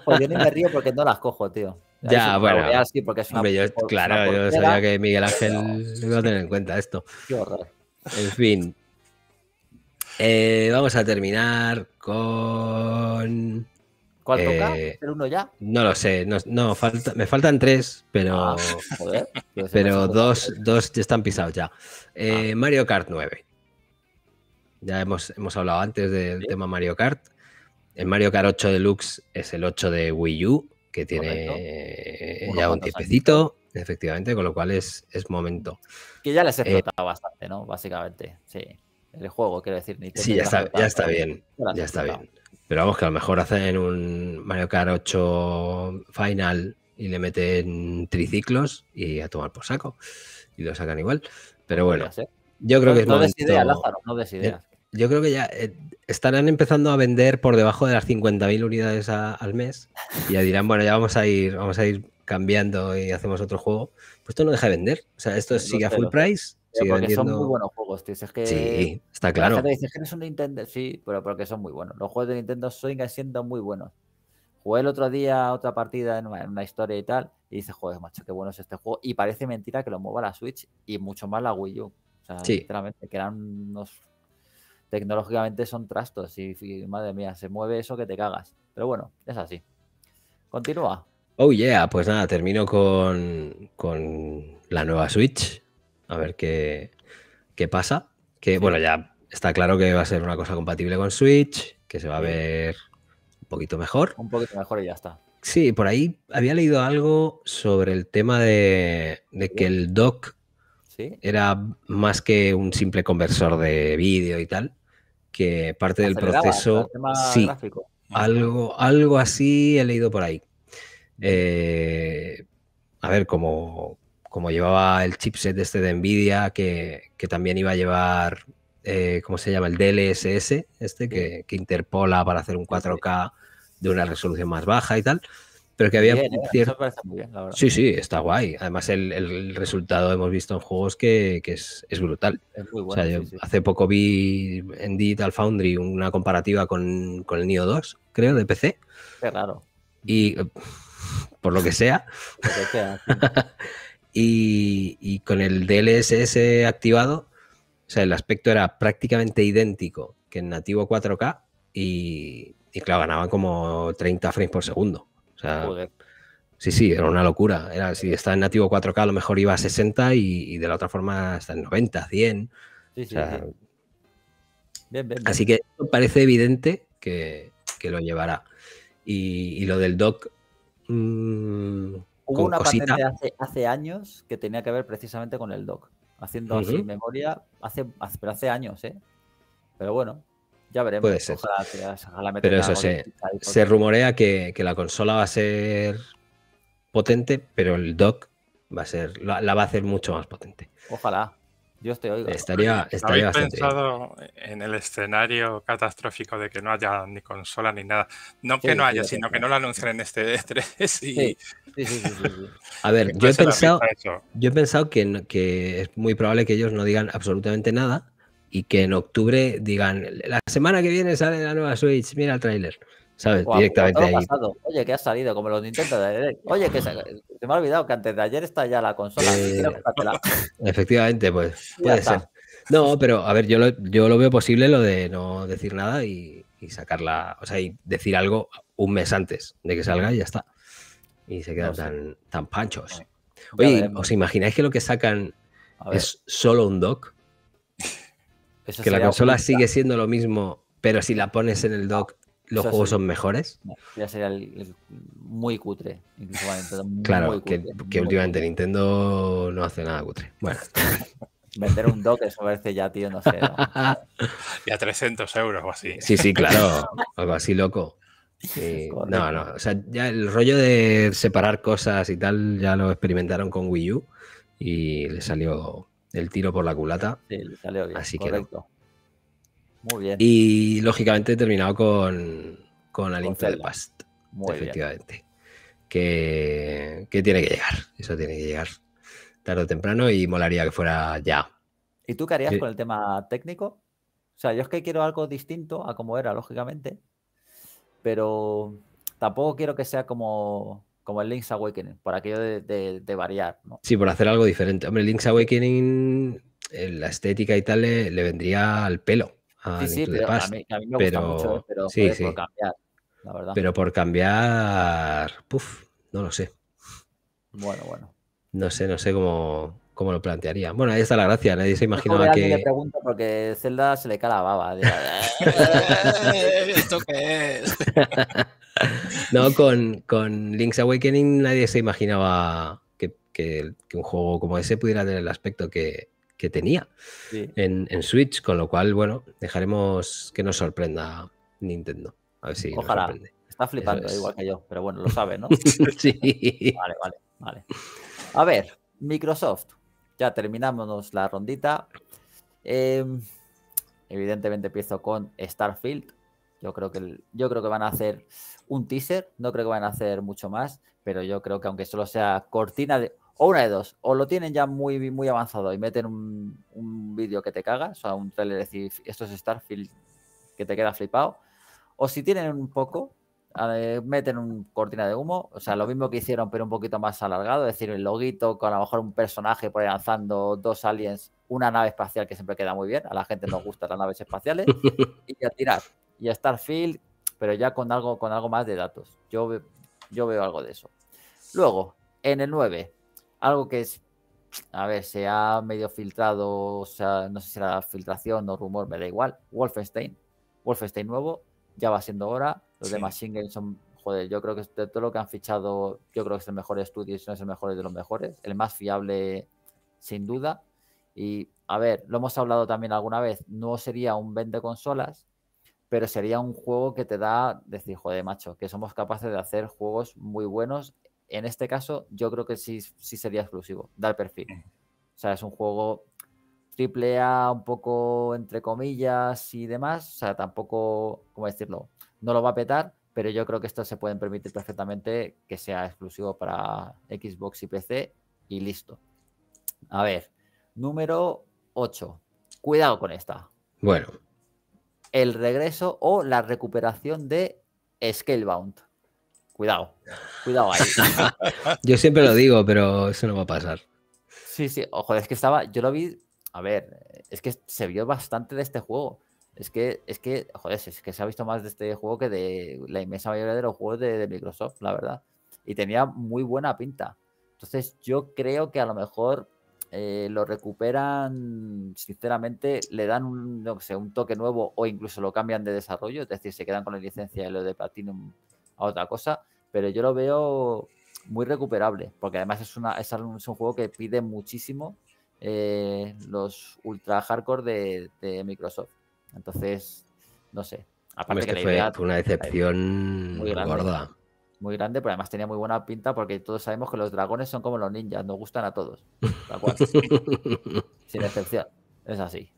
pues yo ni me río porque no las cojo, tío. Ya, bueno. Claro, porque es una, yo, claro, yo sabía que Miguel Ángel no iba a tener en cuenta esto. Qué horror. En fin. Eh, vamos a terminar con ¿Cuál toca? ¿El eh, uno ya? No lo sé, no, me faltan tres, pero, ah, pero dos, ya están pisados ya. Eh, ah. Mario Kart 9. Ya hemos, hemos hablado antes del tema Mario Kart. El Mario Kart 8 Deluxe es el 8 de Wii U, que tiene eh, ya un tipecito, efectivamente, con lo cual es, es momento. Que ya les he explotado bastante, ¿no? Básicamente, sí. El juego, quiero decir. sí, ya ya está bien. Ya está bien. Pero vamos, que a lo mejor hacen un Mario Kart 8 Final y le meten triciclos y a tomar por saco. Y lo sacan igual. Pero bueno, yo creo que es no idea, no des eh, Yo, creo que ya eh, estarán empezando a vender por debajo de las 50.000 unidades al mes y ya dirán, bueno, ya vamos a ir, vamos a ir cambiando y hacemos otro juego. Pues esto no deja de vender. O sea, esto pues sigue a full price porque son muy buenos juegos, sí, está claro. que Nintendo. Sí, pero porque son muy buenos. Los juegos de Nintendo siguen siendo muy buenos. Jugué el otro día otra partida en una, historia y tal. Y dice, joder, macho, qué bueno es este juego. Y parece mentira que lo mueva la Switch y mucho más la Wii U. O sea, sí. literalmente, que eran unos. Tecnológicamente son trastos. Y, madre mía, se mueve eso que te cagas. Pero bueno, es así. Continúa. Oh yeah, pues nada, termino con, con la nueva Switch, a ver qué, pasa. Que bueno, ya está claro que va a ser una cosa compatible con Switch, que se va a ver un poquito mejor. Un poquito mejor y ya está. Sí, por ahí había leído algo sobre el tema de, que el dock era más que un simple conversor de vídeo y tal, que parte del proceso... Sí, algo, algo así he leído por ahí. Eh, a ver, cómo como llevaba el chipset este de Nvidia, que, también iba a llevar, eh, ¿cómo se llama? El DLSS, este, que, interpola para hacer un 4K de una resolución más baja y tal. Pero que había... Eh, sí, sí, está guay. Además, el, resultado hemos visto en juegos que, es, brutal. Es muy bueno, o sea, Hace poco vi en Digital Foundry una comparativa con, el Neo 2, creo, de PC. Qué raro. Y eh, por lo que sea. y, con el DLSS activado, o sea, el aspecto era prácticamente idéntico que en nativo 4K y, y claro, ganaban como 30 frames por segundo. O sea, Sí, sí, era una locura. Era, si está en nativo 4K, a lo mejor iba a 60 y, de la otra forma hasta en 90, 100. Así que parece evidente que, lo llevará. Y, lo del dock mm, Hubo una patente hace, años que tenía que ver precisamente con el dock. Haciendo memoria, hace, pero hace años, ¿eh? Pero bueno, ya veremos. Puede ser. pero eso se, se rumorea que, la consola va a ser potente, pero el dock va a ser, la va a hacer mucho más potente. Ojalá, yo te oigo. Estaría, estaría pensado en el escenario catastrófico de que no haya ni consola ni nada? No que no haya, sino que no lo anuncien en este d 3 e A ver, yo he, pensado, yo he pensado que, que es muy probable que ellos no digan absolutamente nada y que en octubre digan, la semana que viene sale la nueva Switch, mira el tráiler. ¿sabes? Directamente Oye, que ha salido, como los Nintendo Oye, que se, me ha olvidado que antes de ayer está ya la consola. Eh, efectivamente, pues puede ser. No, pero a ver, yo lo, yo lo veo posible lo de no decir nada y, sacarla, o sea, y decir algo un mes antes de que salga y ya está. Y se quedan tan, tan panchos. Oye, ¿os imagináis que lo que sacan es solo un dock? que la consola sigue siendo lo mismo, pero si la pones en el dock los juegos son mejores. Ya sería muy cutre. claro, que, últimamente Nintendo no hace nada cutre. Bueno. Vender un dock, eso parece ya, tío, no sé. y a 300 euros o así. Sí, sí, claro. Algo así loco. no, no. O sea, ya el rollo de separar cosas y tal ya lo experimentaron con Wii U y le salió el tiro por la culata. Sí, le salió bien. Así que. Muy bien. Y lógicamente he terminado con, con el Link Past. Muy efectivamente. Que, que tiene que llegar. Eso tiene que llegar tarde o temprano y molaría que fuera ya. ¿Y tú qué harías con el tema técnico? O sea, yo es que quiero algo distinto a como era, lógicamente, pero tampoco quiero que sea como, como el Link's Awakening, por aquello de, variar. ¿no? Sí, por hacer algo diferente. Hombre, Link's Awakening, eh, la estética y tal, eh, le vendría al pelo sí, sí, pero por cambiar, la verdad. Pero por cambiar, no lo sé. Bueno, bueno. No sé, no sé cómo, lo plantearía. Bueno, ahí está la gracia, nadie se imaginaba que... porque Zelda se le cae ¿Esto qué es? no, con, con, Link's Awakening nadie se imaginaba que un juego como ese pudiera tener el aspecto que, que tenía en, Switch, con lo cual, bueno, dejaremos que nos sorprenda Nintendo. A ver si Ojalá. Está flipando, igual que yo, pero bueno, lo sabe, ¿no? sí. Vale, vale, vale. A ver, Microsoft. Ya terminamos la rondita. Em, evidentemente empiezo con Starfield. Yo creo, que yo creo que van a hacer un teaser, no creo que van a hacer mucho más, pero yo creo que aunque solo sea cortina de o una de dos, o lo tienen ya muy, muy avanzado y meten un, vídeo que te caga, o sea, un trailer decir, esto es Starfield que te queda flipado. O si tienen un poco, meten un cortina de humo, o sea, lo mismo que hicieron, pero un poquito más alargado, es decir, el loguito con a lo mejor un personaje por ahí lanzando dos aliens, una nave espacial que siempre queda muy bien, a la gente nos gustan las naves espaciales, y a tirar. Y a Starfield, pero ya con algo, con algo más de datos. Yo, yo veo algo de eso. Luego, en el 9, algo que es, a ver, se ha medio filtrado, o sea, no sé si era filtración o rumor, me da igual. Wolfenstein, Wolfenstein nuevo, ya va siendo hora. Los demás son, joder, yo creo que de todo lo que han fichado, yo creo que es el mejor estudio, si no es el mejor de los mejores, el más fiable, sin duda. Y a ver, lo hemos hablado también alguna vez, no sería un vende consolas, pero sería un juego que te da decir, joder, macho, que somos capaces de hacer juegos muy buenos en este caso, yo creo que sí, sí sería exclusivo, dar perfil. O sea, es un juego triple A, un poco entre comillas y demás. O sea, tampoco, ¿cómo decirlo? No lo va a petar, pero yo creo que esto se pueden permitir perfectamente que sea exclusivo para Xbox y PC y listo. A ver, número 8. Cuidado con esta. Bueno. El regreso o la recuperación de Scalebound. Cuidado, cuidado ahí. yo siempre lo digo, pero eso no va a pasar. Sí, sí, ojo, es que estaba, yo lo vi, a ver, es que se vio bastante de este juego. Es que, es que, joder, es que se ha visto más de este juego que de la inmensa mayoría de los juegos de, Microsoft, la verdad. Y tenía muy buena pinta. Entonces yo creo que a lo mejor eh, lo recuperan, sinceramente, le dan un, no sé, un toque nuevo o incluso lo cambian de desarrollo, es decir, se quedan con la licencia de lo de Platinum a otra cosa, pero yo lo veo muy recuperable, porque además es, una, es un, juego que pide muchísimo eh, los ultra hardcore de, Microsoft. Entonces, no sé. Aparte que fue, una decepción muy grande, gorda. Muy grande, pero además tenía muy buena pinta porque todos sabemos que los dragones son como los ninjas, nos gustan a todos. Sin excepción. Es así.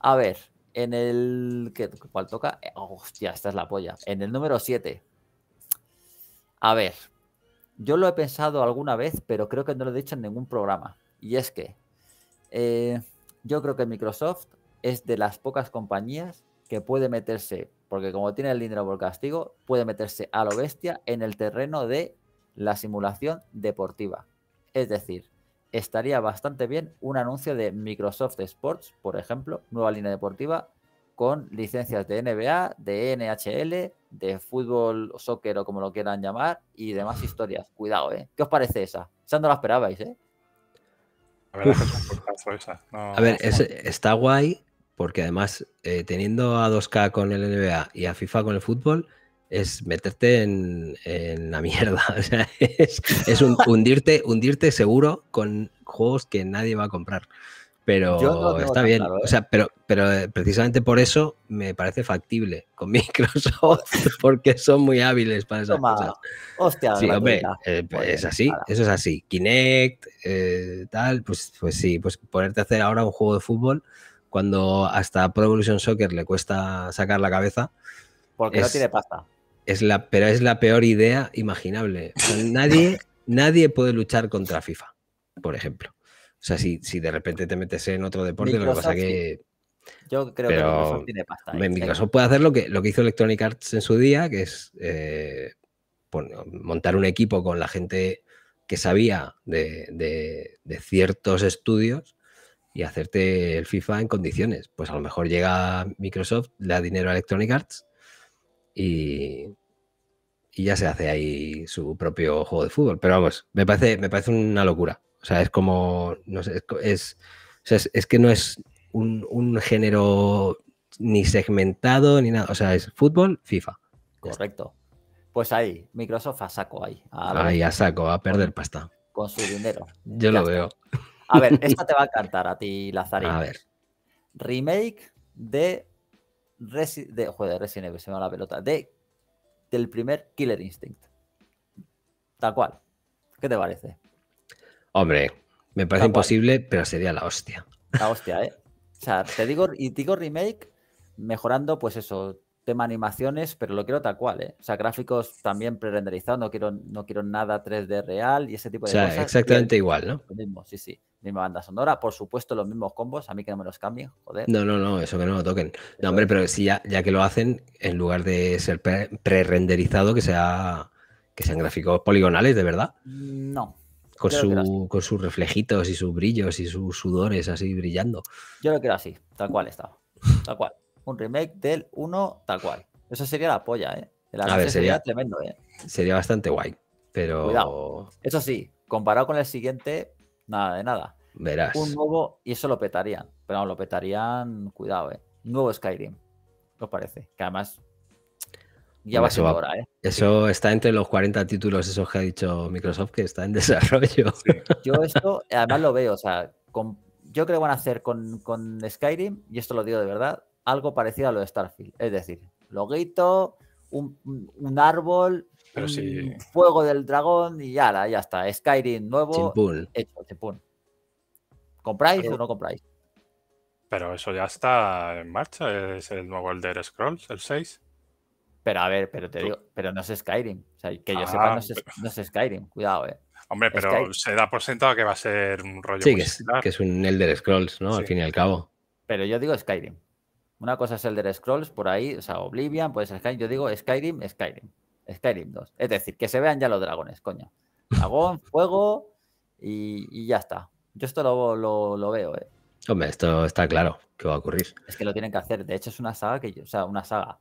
A ver, en el. ¿Cuál toca? Eh, hostia, esta es la polla. En el número 7 a ver, yo lo he pensado alguna vez, pero creo que no lo he dicho en ningún programa. Y es que eh, yo creo que Microsoft es de las pocas compañías que puede meterse, porque como tiene el dinero por castigo, puede meterse a lo bestia en el terreno de la simulación deportiva. Es decir, estaría bastante bien un anuncio de Microsoft Sports, por ejemplo, nueva línea deportiva, con licencias de NBA, de NHL, de fútbol, soccer o como lo quieran llamar y demás historias. Cuidado, ¿eh? ¿Qué os parece esa? Esa no la esperabais, ¿eh? A ver, esa. a ver está guay porque además eh, teniendo a 2K con el NBA y a FIFA con el fútbol es meterte en, la mierda. O sea, es, hundirte, hundirte seguro con juegos que nadie va a comprar. Pero está bien. O ¿eh? sea, pero, pero eh, precisamente por eso me parece factible con Microsoft, porque son muy hábiles para esas Hostia, hombre, eh, pues, es así, eso es así. Kinect, tal, pues, pues sí, pues ponerte a hacer ahora un juego de fútbol cuando hasta Pro Evolution Soccer le cuesta sacar la cabeza. Porque no tiene pasta. Es la, pero es la peor idea imaginable. nadie, nadie puede luchar contra FIFA, por ejemplo. O sea, si, de repente te metes en otro deporte, lo que pasa que. Yo creo que Microsoft tiene pasta. puede hacer lo que, lo que hizo Electronic Arts en su día, que es eh, montar un equipo con la gente que sabía de, ciertos estudios y hacerte el FIFA en condiciones. Pues a lo mejor llega Microsoft, le da dinero a Electronic Arts y, y ya se hace ahí su propio juego de fútbol. Pero vamos, me parece, me parece una locura. O sea, es como, no sé, es, es, que no es un, género ni segmentado ni nada. O sea, es fútbol, FIFA. Correcto. Pues ahí, Microsoft a saco ahí. ahí a saco, a perder pasta. Con su dinero. Yo lo veo. A ver, esta te va a cantar a ti, Lazarín. A ver. Remake de, de joder, Resident Evil, se me va la pelota. De, del primer Killer Instinct. Tal cual. ¿Qué te parece? Hombre, me parece imposible, pero sería la hostia. La hostia, ¿eh? O sea, te digo, y digo remake mejorando, pues eso, tema animaciones, pero lo quiero tal cual, ¿eh? O sea, gráficos también pre-renderizados, no quiero, no quiero nada 3D real y ese tipo de cosas. O sea, exactamente igual, ¿no? sí, sí. Misma banda sonora, por supuesto, los mismos combos, a mí que no me los cambien, joder. No, no, no, eso que no lo toquen. No, hombre, pero sí, ya, que lo hacen, en lugar de ser pre-renderizado, que sea que sean gráficos poligonales, de verdad. No, con, su, con, sus reflejitos y sus brillos y sus sudores así brillando. Yo lo quiero así, tal cual estaba. Tal cual. Un remake del 1, tal cual. Eso sería la polla, ¿eh? a ver, sería, tremendo, ¿eh? Sería bastante guay, pero... Eso sí, comparado con el siguiente, nada de nada. Verás. Un nuevo, y eso lo petarían, pero lo petarían, cuidado, ¿eh? nuevo Skyrim, ¿os parece? Que además ya va ser ahora ¿eh? Eso está entre los 40 títulos esos que ha dicho Microsoft que está en desarrollo. Yo esto, además lo veo, o sea, yo creo que van a hacer con, Skyrim, y esto lo digo de verdad, algo parecido a lo de Starfield. Es decir, loguito, un, un árbol, fuego del dragón y ya, ya está. Skyrim nuevo, Chimpul hecho, ¿Compráis o no compráis? Pero eso ya está en marcha, es el nuevo Elder Scrolls, el 6. Pero a ver, pero te digo, pero no es Skyrim. O sea, que yo sepa, ah, no es, Skyrim. Cuidado, eh. Hombre, pero se da por sentado que va a ser un rollo. Sí, que es, un Elder Scrolls, ¿no? Al fin y al cabo. Pero yo digo Skyrim. Una cosa es Elder Scrolls por ahí, o sea, Oblivion, puede ser Skyrim. Yo digo Skyrim, Skyrim. Skyrim 2. Es decir, que se vean ya los dragones, coño. Dragón, fuego y, ya está. Yo esto lo, lo, lo veo, eh. Hombre, esto está claro que va a ocurrir. Es que lo tienen que hacer. De hecho, es una saga que, yo, o sea, una saga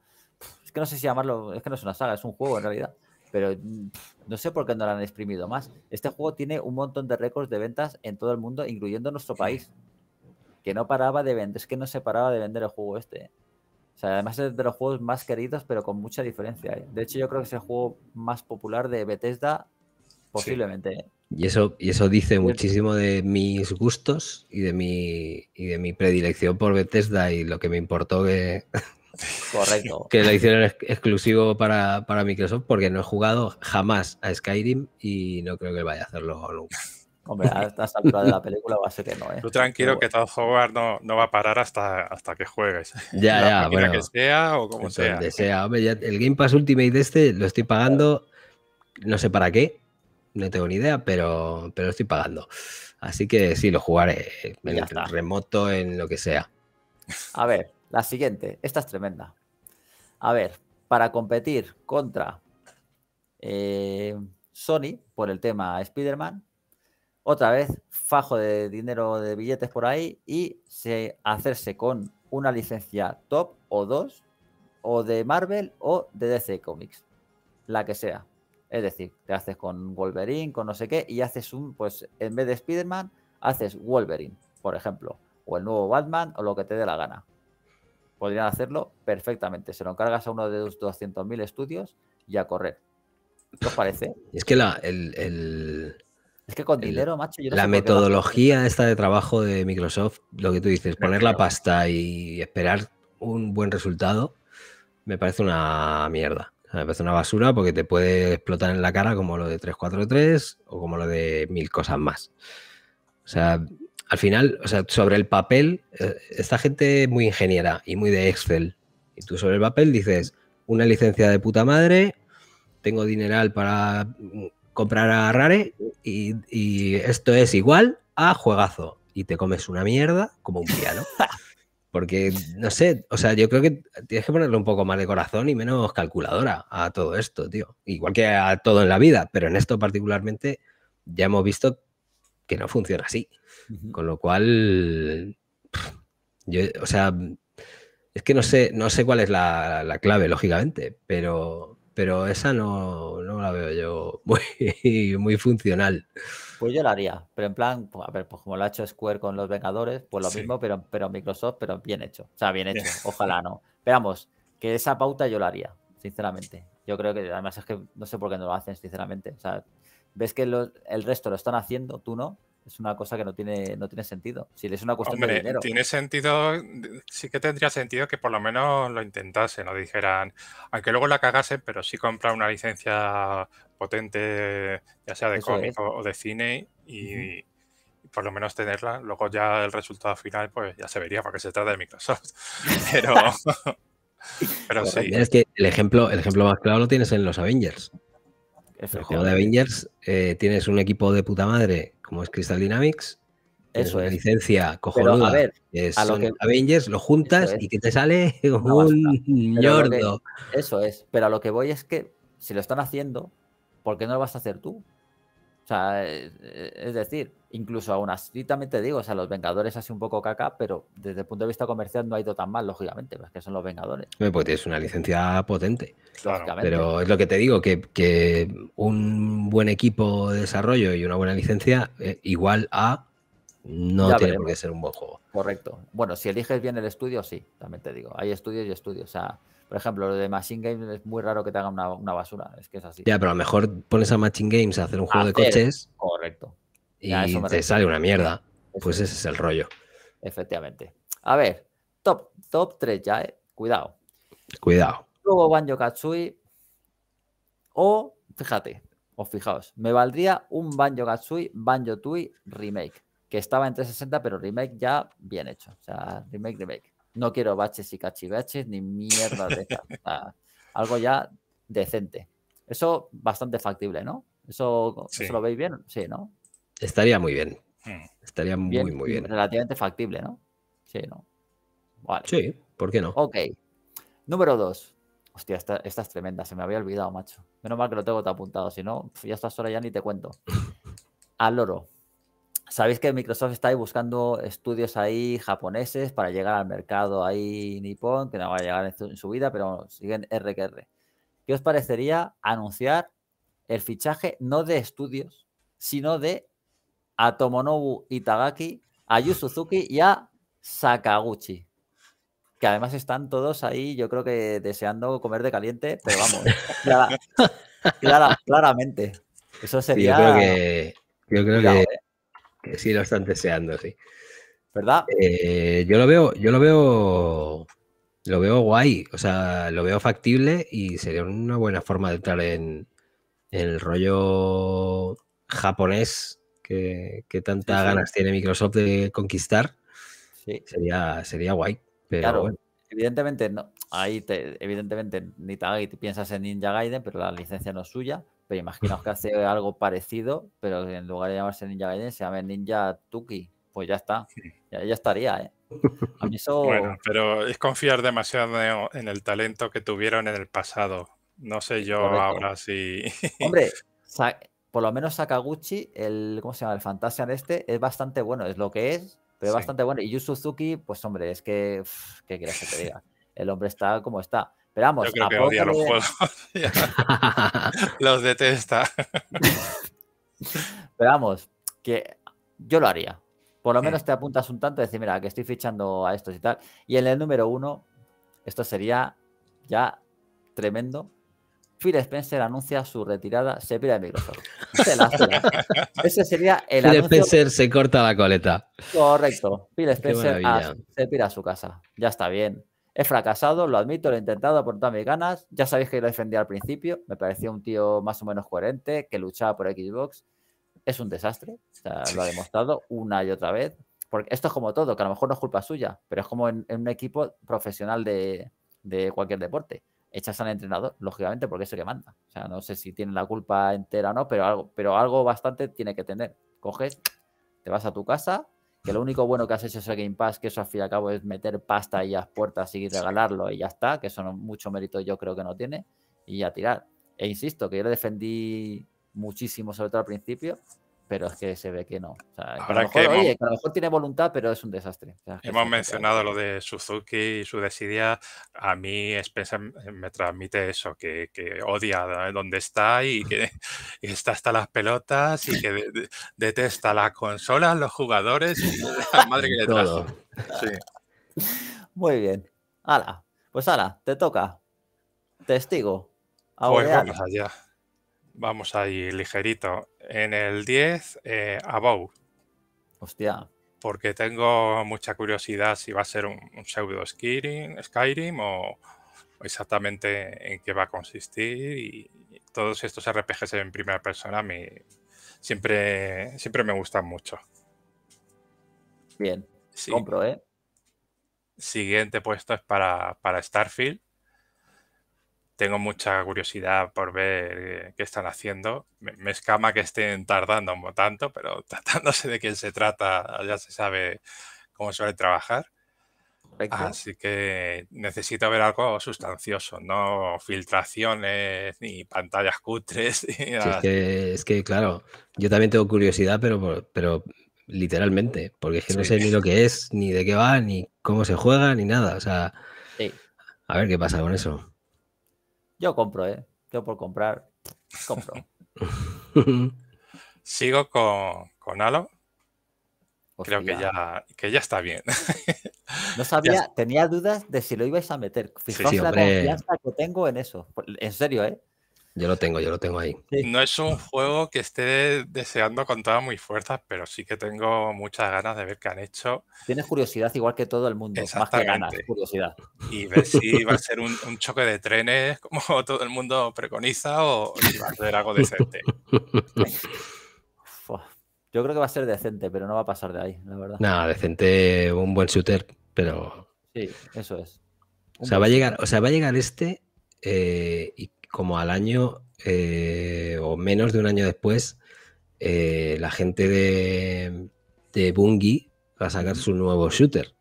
que no sé si llamarlo, es que no es una saga, es un juego en realidad, pero mm, no sé por qué no lo han exprimido más. Este juego tiene un montón de récords de ventas en todo el mundo, incluyendo nuestro país, que no paraba de vender, es que no se paraba de vender el juego este. ¿eh? O sea, además es de los juegos más queridos, pero con mucha diferencia. ¿eh? De hecho, yo creo que es el juego más popular de Bethesda, posiblemente. ¿eh? Y eso, y eso dice muchísimo de mis gustos y de mi, y de mi predilección por Bethesda y lo que me importó que, Correcto. Que lo hicieron exclusivo para, Microsoft porque no he jugado jamás a Skyrim y no creo que vaya a hacerlo nunca. Hombre, a esta altura de la película va a ser que no, ¿eh? Tú tranquilo que todo jugar no, no, va a parar hasta, hasta que juegues. Ya, ya, bueno. que sea o como sea. el Game Pass Ultimate este lo estoy pagando, no sé para qué, no tengo ni idea, pero, pero lo estoy pagando. Así que sí, lo jugaré en remoto, en lo que sea. A ver, la siguiente, esta es tremenda. A ver, para competir contra eh, Sony por el tema Spider-Man, otra vez fajo de dinero de billetes por ahí y se, hacerse con una licencia top o dos, o de Marvel o de DC Comics, la que sea. Es decir, te haces con Wolverine, con no sé qué, y haces un, pues en vez de Spider-Man, haces Wolverine, por ejemplo, o el nuevo Batman, o lo que te dé la gana podrían hacerlo perfectamente. Se lo encargas a uno de los 200.000 estudios y a correr. ¿Qué parece? Es que la, con dinero, macho. la metodología esta de trabajo de Microsoft, lo que tú dices, poner la pasta y esperar un buen resultado, me parece una mierda. me parece una basura porque te puede explotar en la cara como lo de 343 o como lo de mil cosas más. O sea, al final, o sea, sobre el papel, eh, esta gente muy ingeniera y muy de Excel. Y tú sobre el papel dices, una licencia de puta madre, tengo dineral para mm, comprar a Rare y, esto es igual a juegazo. Y te comes una mierda como un piano. Porque, no sé, o sea, yo creo que tienes que ponerle un poco más de corazón y menos calculadora a todo esto, tío. Igual que a todo en la vida, pero en esto particularmente ya hemos visto que no funciona así. Con lo cual, yo, o sea, es que no sé, no sé cuál es la, clave, lógicamente, pero, pero esa no, la veo yo muy, muy funcional. Pues yo la haría, pero en plan, a ver, pues como lo ha hecho Square con los Vengadores, pues lo mismo, pero, pero Microsoft, pero bien hecho. O sea, bien hecho, ojalá no. Veamos, que esa pauta yo la haría, sinceramente. Yo creo que además es que no sé por qué no lo hacen, sinceramente. O sea, ves que el resto lo están haciendo, tú no, es una cosa que no tiene, no tiene sentido. Si es una cuestión de dinero. Tiene sentido, sí que tendría sentido que por lo menos lo intentasen no dijeran, aunque luego la cagasen, pero sí comprar una licencia potente, ya sea de cómic o de cine, y, por lo menos tenerla. Luego ya el resultado final, pues ya se vería, porque se trata de Microsoft. Pero, pero, sí. Es que el ejemplo, el ejemplo más claro lo tienes en los Avengers. En el juego de Avengers eh, tienes un equipo de puta madre como es Crystal Dynamics, eso es. licencia cojonuda. a lo Avengers, lo juntas y que te sale un ñordo. eso es. Pero a lo que voy es que si lo están haciendo, ¿por qué no lo vas a hacer tú? O sea, eh, eh, es decir, incluso aún así también te digo, o sea, los Vengadores ha sido un poco caca, pero desde el punto de vista comercial no ha ido tan mal, lógicamente, porque pues, son los Vengadores. Porque tienes una licencia potente. Claro. Pero es lo que te digo, que, un buen equipo de desarrollo y una buena licencia eh, igual a no tiene por qué ser un buen juego. Correcto. Bueno, si eliges bien el estudio, sí, también te digo. Hay estudios y estudios. O sea, por ejemplo, lo de Machine Games es muy raro que te haga una, basura, es que es así. Ya, pero a lo mejor pones a Machine Games a hacer un juego de coches. Correcto. Y te sale una mierda. Pues ese es el rollo. Efectivamente. A ver, top, top 3 ya, ¿eh? Cuidado. Cuidado. Luego Banjo Katsui. O, fíjate, o fijaos, me valdría un Banjo Katsui, Banjo Tui remake, que estaba en 360, pero remake ya bien hecho. O sea, remake, remake. No quiero baches y cachivaches ni mierda de esa. Algo ya decente. Eso bastante factible, ¿no? Eso, lo veis bien? Sí, ¿no? Estaría muy bien. Hmm. Estaría muy, bien, muy bien. Relativamente factible, ¿no? Sí, ¿no? Sí, ¿por qué no? Ok. Número dos. Hostia, esta, es tremenda, se me había olvidado, macho. Menos mal que lo tengo te apuntado, si no, ya estás sola ya ni te cuento. Al oro. Sabéis que Microsoft está ahí buscando estudios ahí japoneses para llegar al mercado ahí nipón, que no va a llegar en su vida, pero siguen RQR. ¿Qué os parecería anunciar el fichaje no de estudios, sino de a Tomonobu Itagaki, a Yu Suzuki y a Sakaguchi? Que además están todos ahí, yo creo que deseando comer de caliente, pero vamos, claramente. Eso sería. yo creo que ¿eh? que sí lo están deseando, sí. ¿Verdad? Eh, yo lo veo, yo lo veo, lo veo guay, o sea, lo veo factible y sería una buena forma de entrar en, el rollo japonés que, que tantas ganas tiene Microsoft de conquistar. Sería, sería guay. Pero evidentemente no. Ahí evidentemente te piensas en Ninja Gaiden, pero la licencia no es suya. Pero imaginaos que hace algo parecido, pero en lugar de llamarse Ninja Gaiden, se llama Ninja Tuki. Pues ya está. Ya, estaría, ¿eh? Bueno, pero es confiar demasiado en el talento que tuvieron en el pasado. No sé yo ahora si. Hombre, por lo menos Sakaguchi, el ¿cómo se llama? El Fantasian este, es bastante bueno, es lo que es, pero bastante bueno. Y Yu Suzuki, pues hombre, es que. ¿Qué quieres que te diga? el hombre está como está. Pero que odia los juegos. los detesta. Pero vamos, que yo lo haría. Por lo menos te apuntas un tanto y decir, mira, que estoy fichando a estos y tal. Y en el número uno, esto sería ya tremendo. Phil Spencer anuncia su retirada, se pira el Microsoft. Ese sería el Phil Spencer se corta la coleta. Correcto. Phil Spencer se pira a su casa. Ya está bien. He fracasado, lo admito, lo he intentado, todas mis ganas. Ya sabéis que lo defendía al principio. Me parecía un tío más o menos coherente, que luchaba por Xbox. Es un desastre. lo ha demostrado una y otra vez. Porque esto es como todo, que a lo mejor no es culpa suya, pero es como en, un equipo profesional de, cualquier deporte. Echas al entrenador, lógicamente, porque es el que manda. O sea, no sé si tiene la culpa entera o no, pero algo, pero algo bastante tiene que tener. Coges, te vas a tu casa, que lo único bueno que has hecho es el Game Pass, que eso al fin y al cabo es meter pasta y a las puertas y regalarlo y ya está, que eso no, mucho mérito yo creo que no tiene, y a tirar. E insisto, que yo le defendí muchísimo, sobre todo al principio, pero es que se ve que no. O oye, a lo mejor tiene voluntad, pero es un desastre. hemos mencionado lo de Suzuki y su desidia. A mí me transmite eso, que, odia donde está y que está hasta las pelotas y que detesta las consolas, los jugadores y la madre que le trajo. Muy bien. Ala, pues Ala, te toca. Testigo. Pues Ahora allá. Vamos ahí, ligerito. En el 10, eh, Above. Hostia. Porque tengo mucha curiosidad si va a ser un, pseudo Skyrim, o, exactamente en qué va a consistir. Y todos estos RPGs en primera persona me, siempre, siempre me gustan mucho. Bien. Compro, ¿eh? Siguiente puesto es para, para Starfield tengo mucha curiosidad por ver eh, qué están haciendo. Me, escama que estén tardando tanto, pero tratándose de quién se trata, ya se sabe cómo suele trabajar. Así que necesito ver algo sustancioso, no filtraciones ni pantallas cutres. es, que, es, que, claro, yo también tengo curiosidad, pero, pero literalmente, porque es que no sé ni lo que es, ni de qué va, ni cómo se juega, ni nada. O sea, a ver qué pasa con eso. Yo compro, ¿eh? Yo por comprar, compro. Sigo con, con pues Creo que ya, que ya está bien. No sabía, tenía dudas de si lo ibais a meter. Fijaos la confianza que tengo en eso. Pues, en serio, ¿eh? Yo lo tengo, yo lo tengo ahí. No es un juego que esté deseando con todas mis fuerzas, pero sí que tengo muchas ganas de ver qué han hecho. Tienes curiosidad igual que todo el mundo, más que ganas, curiosidad. Y ver si va a ser un, choque de trenes como todo el mundo preconiza o si va a ser algo decente. Yo creo que va a ser decente, pero no va a pasar de ahí, la verdad. Nada, decente, un buen shooter, pero... Sí, eso es. O sea, va a llegar, o sea, va a llegar este eh, y como al año o menos de un año después, la gente de, de Bungie va a sacar su nuevo shooter.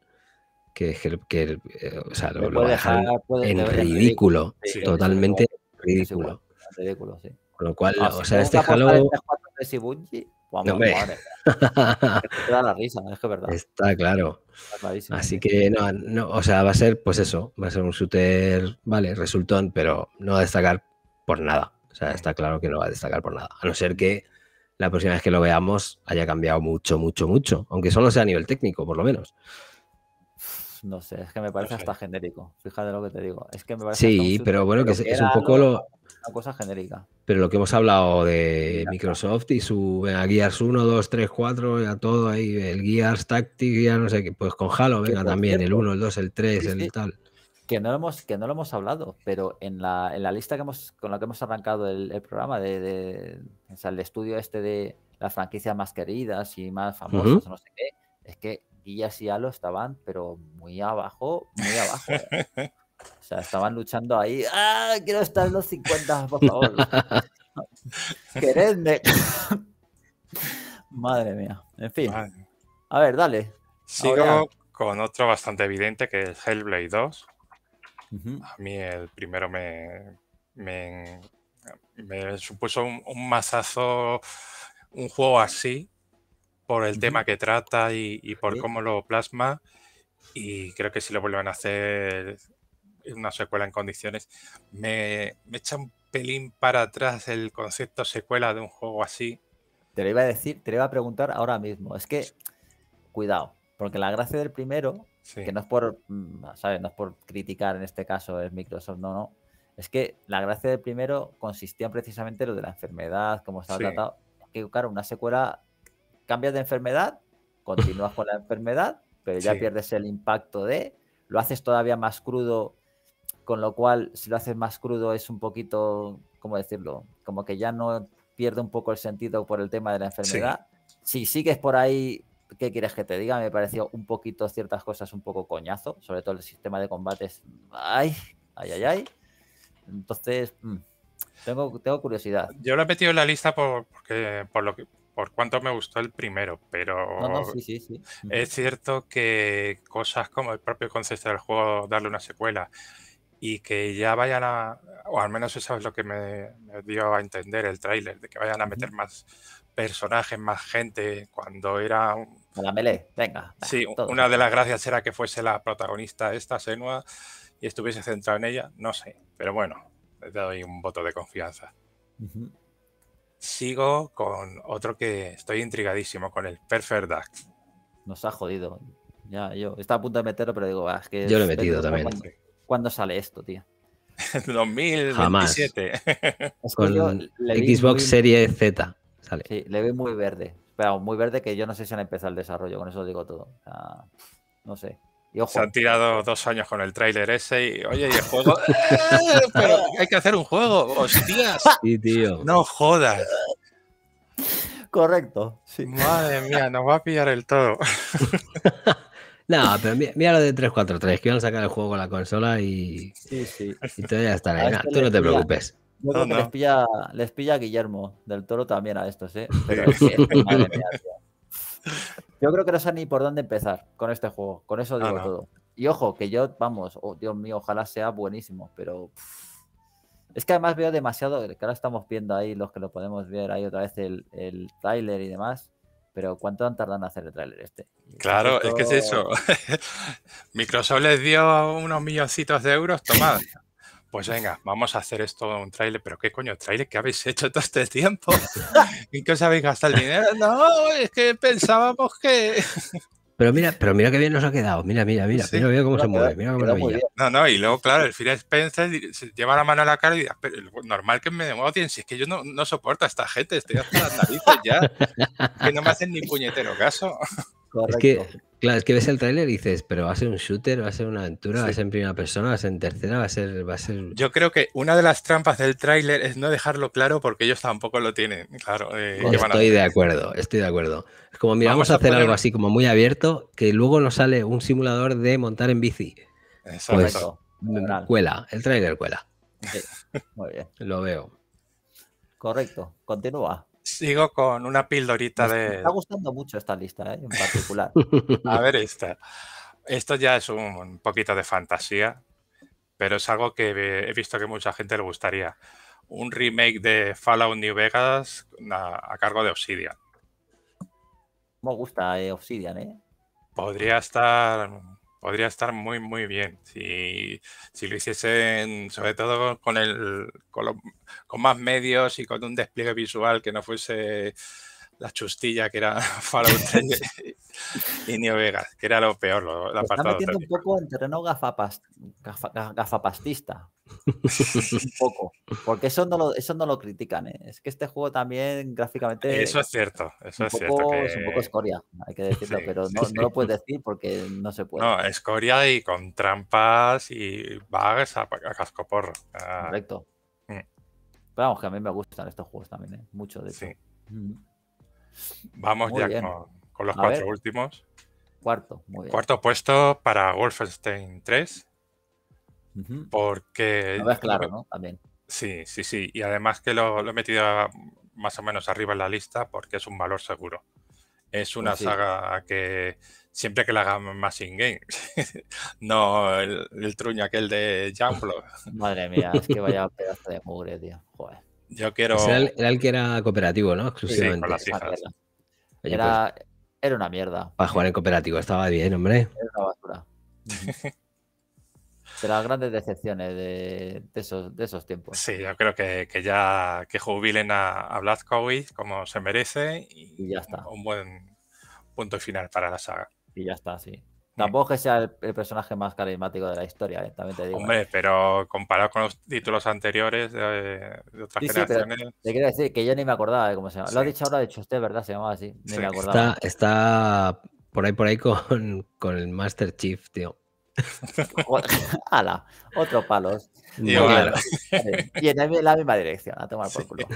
Que, que, que o sea, lo, dejar, en ridículo, totalmente ridículo. ridículo sí. Con lo cual, o sea, este Halo no te la risa, es que verdad. Está claro. Así que no, no, o sea, va a ser, pues eso, va a ser un shooter, vale, resultón, pero no va a destacar por nada. O sea, está claro que no va a destacar por nada. A no ser que la próxima vez que lo veamos haya cambiado mucho, mucho, mucho. Aunque solo sea a nivel técnico, por lo menos no sé, es que me parece hasta genérico. Fíjate lo que te digo. Es que me parece sí, pero bueno, que es, un poco lo, Una cosa genérica. Pero lo que hemos hablado de Microsoft y su venga, Gears 1, 2, 3, 4, ya todo ahí, el guías Tactic, ya no sé qué, pues con Halo, venga también, el 1, el 2, el 3, el tal. Que no, lo hemos, que no lo hemos hablado, pero en la, en la lista que hemos, con la que hemos arrancado el, programa, de, el estudio este de las franquicias más queridas y más famosas, no sé qué, es que así y lo estaban, pero muy abajo, muy abajo. ¿eh? O sea, estaban luchando ahí. ¡Ah! Quiero estar los 50, por favor. Queredme. Madre mía. En fin. A ver, dale. Sigo con otro bastante evidente que es Hellblade 2. A mí el primero me, me, supuso un masazo, un juego así, por el tema que trata y, por cómo lo plasma. Y creo que si lo vuelven a hacer una secuela en condiciones, me, echa un pelín para atrás el concepto secuela de un juego así. Te lo iba a decir, te lo iba a preguntar ahora mismo. Es que, cuidado, porque la gracia del primero, que no es por, mm, ¿sabes? No es por criticar en este caso es Microsoft, no, no. Es que la gracia del primero consistía precisamente en lo de la enfermedad, como estaba tratado. Que, claro, una secuela cambias de enfermedad, continúas con la enfermedad, pero ya pierdes el impacto de, lo haces todavía más crudo, con lo cual si lo haces más crudo es un poquito, ¿cómo decirlo? Como que ya no pierde un poco el sentido por el tema de la enfermedad. Si sigues por ahí, ¿qué quieres que te diga? Me pareció un poquito ciertas cosas un poco coñazo, sobre todo el sistema de combates. Ay, ay, ay, ay. Entonces, mm, tengo, tengo curiosidad. Yo lo he metido en la lista por, por lo que por cuánto me gustó el primero, pero no, sí, sí, sí. es cierto que cosas como el propio concepto del juego, darle una secuela y que ya vayan a, o al menos eso es lo que me, dio a entender el tráiler, de que vayan a meter más personajes, más gente, cuando era... La melee, venga. Sí, una de las gracias era que fuese la protagonista esta, Senua, y estuviese centrada en ella, no sé, pero bueno, le doy un voto de confianza sigo con otro que estoy intrigadísimo, con el Perfect Dark. Nos ha jodido. Ya, yo estaba a punto de meterlo, pero digo, ah, es que. Yo lo he metido también. ¿Cuándo sale esto, tío? 2027. Jamás. la Xbox Serie Z. Sí, le veo muy verde. Pero muy verde que yo no sé si han empezado el desarrollo, con eso digo todo. no sé. Se han tirado dos años con el tráiler ese y, oye, y el juego. Eh, pero hay que hacer un juego, hostias. Sí, tío. No jodas. Correcto. Sí. Madre mía, nos va a pillar el todo. no, pero mira, lo de 343, que iban a sacar el juego con la consola y. Sí, sí. Y todavía está ahí. Este tú no te preocupes. Les, pilla, les pilla Guillermo del Toro también a estos, ¿eh? madre mía, yo creo que no sé ni por dónde empezar con este juego. Con eso digo todo. Y ojo, que yo, vamos, oh, Dios mío, ojalá sea buenísimo, pero. Es que además veo demasiado, que ahora estamos viendo ahí los que lo podemos ver ahí otra vez el, el tráiler y demás, pero ¿cuánto han tardado en hacer el tráiler este? Claro, es que es eso. Microsoft les dio unos milloncitos de euros, tomad, pues venga, vamos a hacer esto un tráiler. pero qué coño, tráiler, que habéis hecho todo este tiempo. ¿Y qué os habéis gastado el dinero? No, es que pensábamos que. Pero mira, pero mira qué bien nos ha quedado. Mira, mira, mira, cómo se mueve, No, no, y luego, claro, el Phil Spencer se lleva la mano a la cara y dice, ah, normal que me demodien, si es que yo no, soporto a esta gente, estoy haciendo las narices ya, que no me hacen ni puñetero caso. Es que, claro, es que ves el tráiler y dices, pero va a ser un shooter, va a ser una aventura, va a ser en primera persona, va a ser en tercera, va a ser, va a ser. Yo creo que una de las trampas del tráiler es no dejarlo claro porque ellos tampoco lo tienen. Claro. Eh, pues estoy de acuerdo, estoy de acuerdo. Es como mira, vamos, a hacer algo así como muy abierto, que luego nos sale un simulador de montar en bici. Eso, pues, Cuela, el tráiler cuela. Muy bien. Lo veo. Correcto, continúa sigo con una pildorita de. Me está gustando mucho esta lista, ¿eh? en particular. a ver, esta. Esto ya es un, poquito de fantasía, pero es algo que he visto que mucha gente le gustaría. Un remake de Fallout New Vegas a, cargo de Obsidian. Me gusta eh, Obsidian, ¿eh? Podría estar podría estar muy, muy bien. Si, lo hiciesen, sobre todo con, el, con, más medios y con un despliegue visual que no fuese la chustilla que era Fallout y, y New Vegas, que era lo peor, lo, Está metiendo un poco el terreno gafapastista un poco, porque eso no lo, no lo critican. ¿eh? Es que este juego también gráficamente. Eso es cierto, es un poco escoria, hay que decirlo, pero no, lo puedes decir porque no se puede. No, escoria y con trampas y vagas a, cascoporro. Correcto. Mm. Pero vamos, que a mí me gustan estos juegos también, ¿eh? mucho de hecho. Vamos ya con, los cuatro últimos. Cuarto, muy Cuarto puesto para Wolfenstein 3. Porque. claro, También. Sí, sí, sí. Y además que lo, he metido más o menos arriba en la lista porque es un valor seguro. Es una pues saga que siempre que la hagan más in-game. no el, truño aquel de Jump. Madre mía, es que vaya pedazo de mugre, tío. Yo quiero. era, el, que era cooperativo, ¿no? Exclusivamente. Pues era, era, una mierda. Para jugar en cooperativo estaba bien, hombre. de las grandes decepciones de, esos, tiempos. Sí, yo creo que, ya que jubilen a, Blazkowicz como se merece y, ya está. Un, buen punto final para la saga. Y ya está, sí. Mm. Tampoco que sea el, personaje más carismático de la historia, ¿eh? también te digo. Hombre, ¿eh? pero comparado con los títulos anteriores de, otras generaciones. te quiero decir que yo ni me acordaba de cómo se llama. Lo ha dicho ahora, de hecho, usted, ¿verdad? Se llamaba así. Está, por ahí, por ahí con, con el Master Chief, tío. Ala, otro palos. Y, en la misma dirección, a tomar por culo.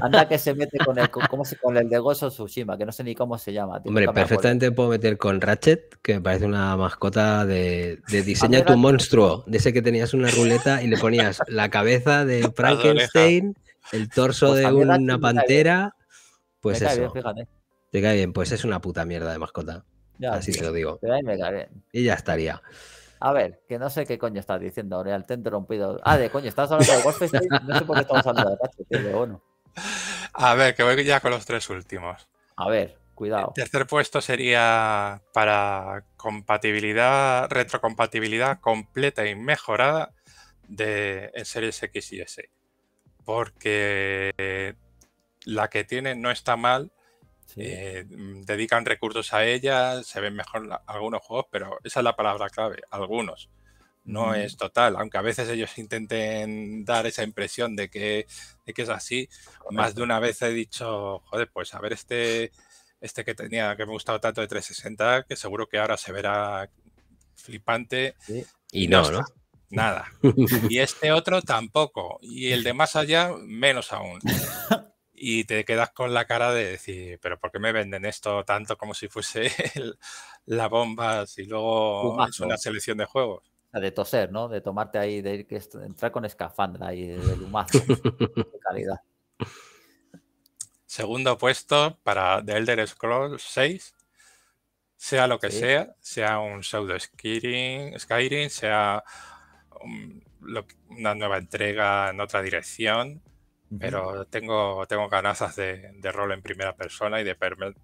Anda que se mete con el, con el de Gozo Tsushima, que no sé ni cómo se llama. Hombre, perfectamente puedo meter con Ratchet, que me parece una mascota de, de diseña tu monstruo. De ese que tenías una ruleta y le ponías la cabeza de Frankenstein, el torso pues de una pantera. Pues eso. Te cae bien, pues es una puta mierda de mascota. Así te lo digo. Y ya estaría. A ver, que no sé qué coño estás diciendo, Aureal, te he interrumpido. Ah, de coño, estás hablando de Wolfenstein. no sé por qué estamos hablando de Ratchet, A ver, que voy ya con los tres últimos. A ver, cuidado. El tercer puesto sería para compatibilidad, retrocompatibilidad completa y mejorada de en Series X y S. Porque la que tiene no está mal, eh, mm, dedican recursos a ella, se ven mejor algunos juegos, pero esa es la palabra clave, algunos. No es total, aunque a veces ellos intenten dar esa impresión de que, es así. Más de una vez he dicho, joder, pues a ver este, este que tenía, que me gustado tanto de 360, que seguro que ahora se verá flipante. Y no, ¿no? Nada. y este otro tampoco. Y el de más allá, menos aún. y te quedas con la cara de decir, pero ¿por qué me venden esto tanto como si fuese la bomba si luego es una selección de juegos? De toser, ¿no? De tomarte ahí, de ir, que entrar con escafandra y de de calidad. Segundo puesto para The Elder Scrolls 6. Sea lo que sea, sea un pseudo Skyrim, sea mm, una nueva entrega en otra dirección pero tengo, tengo ganas de, de, rol en primera persona y de,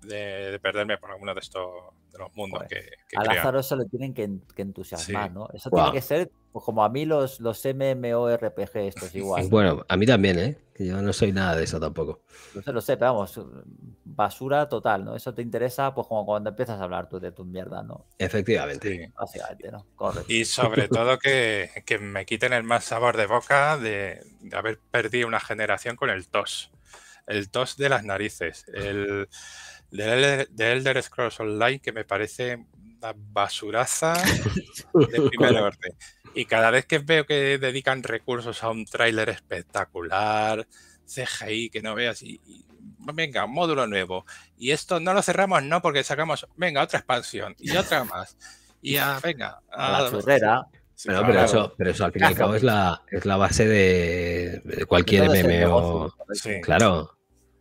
de perderme por alguno de estos de los mundos que, Al azar eso lo tienen que, entusiasmar, ¿no? Eso tiene que ser pues, como a mí los, los MMORPG estos igual. bueno, a mí también, ¿eh? Que yo no soy nada de eso tampoco. No sé, lo sé, pero vamos, basura total, ¿no? Eso te interesa pues como cuando empiezas a hablar tú de tus mierdas, ¿no? Efectivamente. Y sobre todo que, que, me quiten el más sabor de boca de haber perdido una generación con el tos. El tos de las narices. El de, Elder Scrolls Online que me parece una basuraza de primer orden. Y cada vez que veo que dedican recursos a un tráiler espectacular, CGI, que no veas, y, venga, venga, módulo nuevo. Y esto no lo cerramos, no, porque sacamos, venga, otra expansión y otra más. Y a, venga, a, la pero, eso, al fin y al cabo es la, es la base de, cualquier MMO. Claro.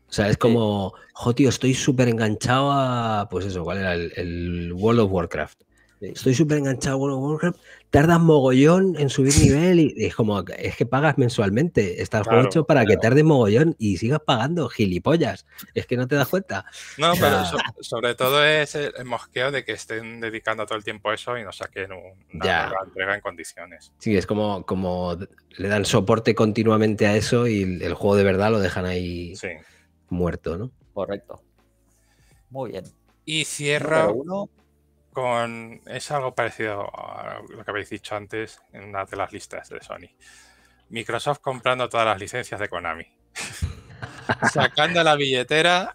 O sea, es como, jo, tío, estoy súper enganchado a, pues eso, ¿cuál era? El, World of Warcraft. Estoy súper enganchado a World of Warcraft. Tardas mogollón en subir nivel y es como, es que pagas mensualmente. Estás para que tarde mogollón y sigas pagando, gilipollas. Es que no te das cuenta. No, pero sobre todo es el, mosqueo de que estén dedicando todo el tiempo a eso y no saquen una entrega en condiciones. Sí, es como, como le dan soporte continuamente a eso y el, juego de verdad lo dejan ahí muerto, ¿no? Correcto. Muy bien. Y cierra uno con. Es algo parecido a lo que habéis dicho antes en una de las listas de Sony. Microsoft comprando todas las licencias de Konami. Sacando la billetera,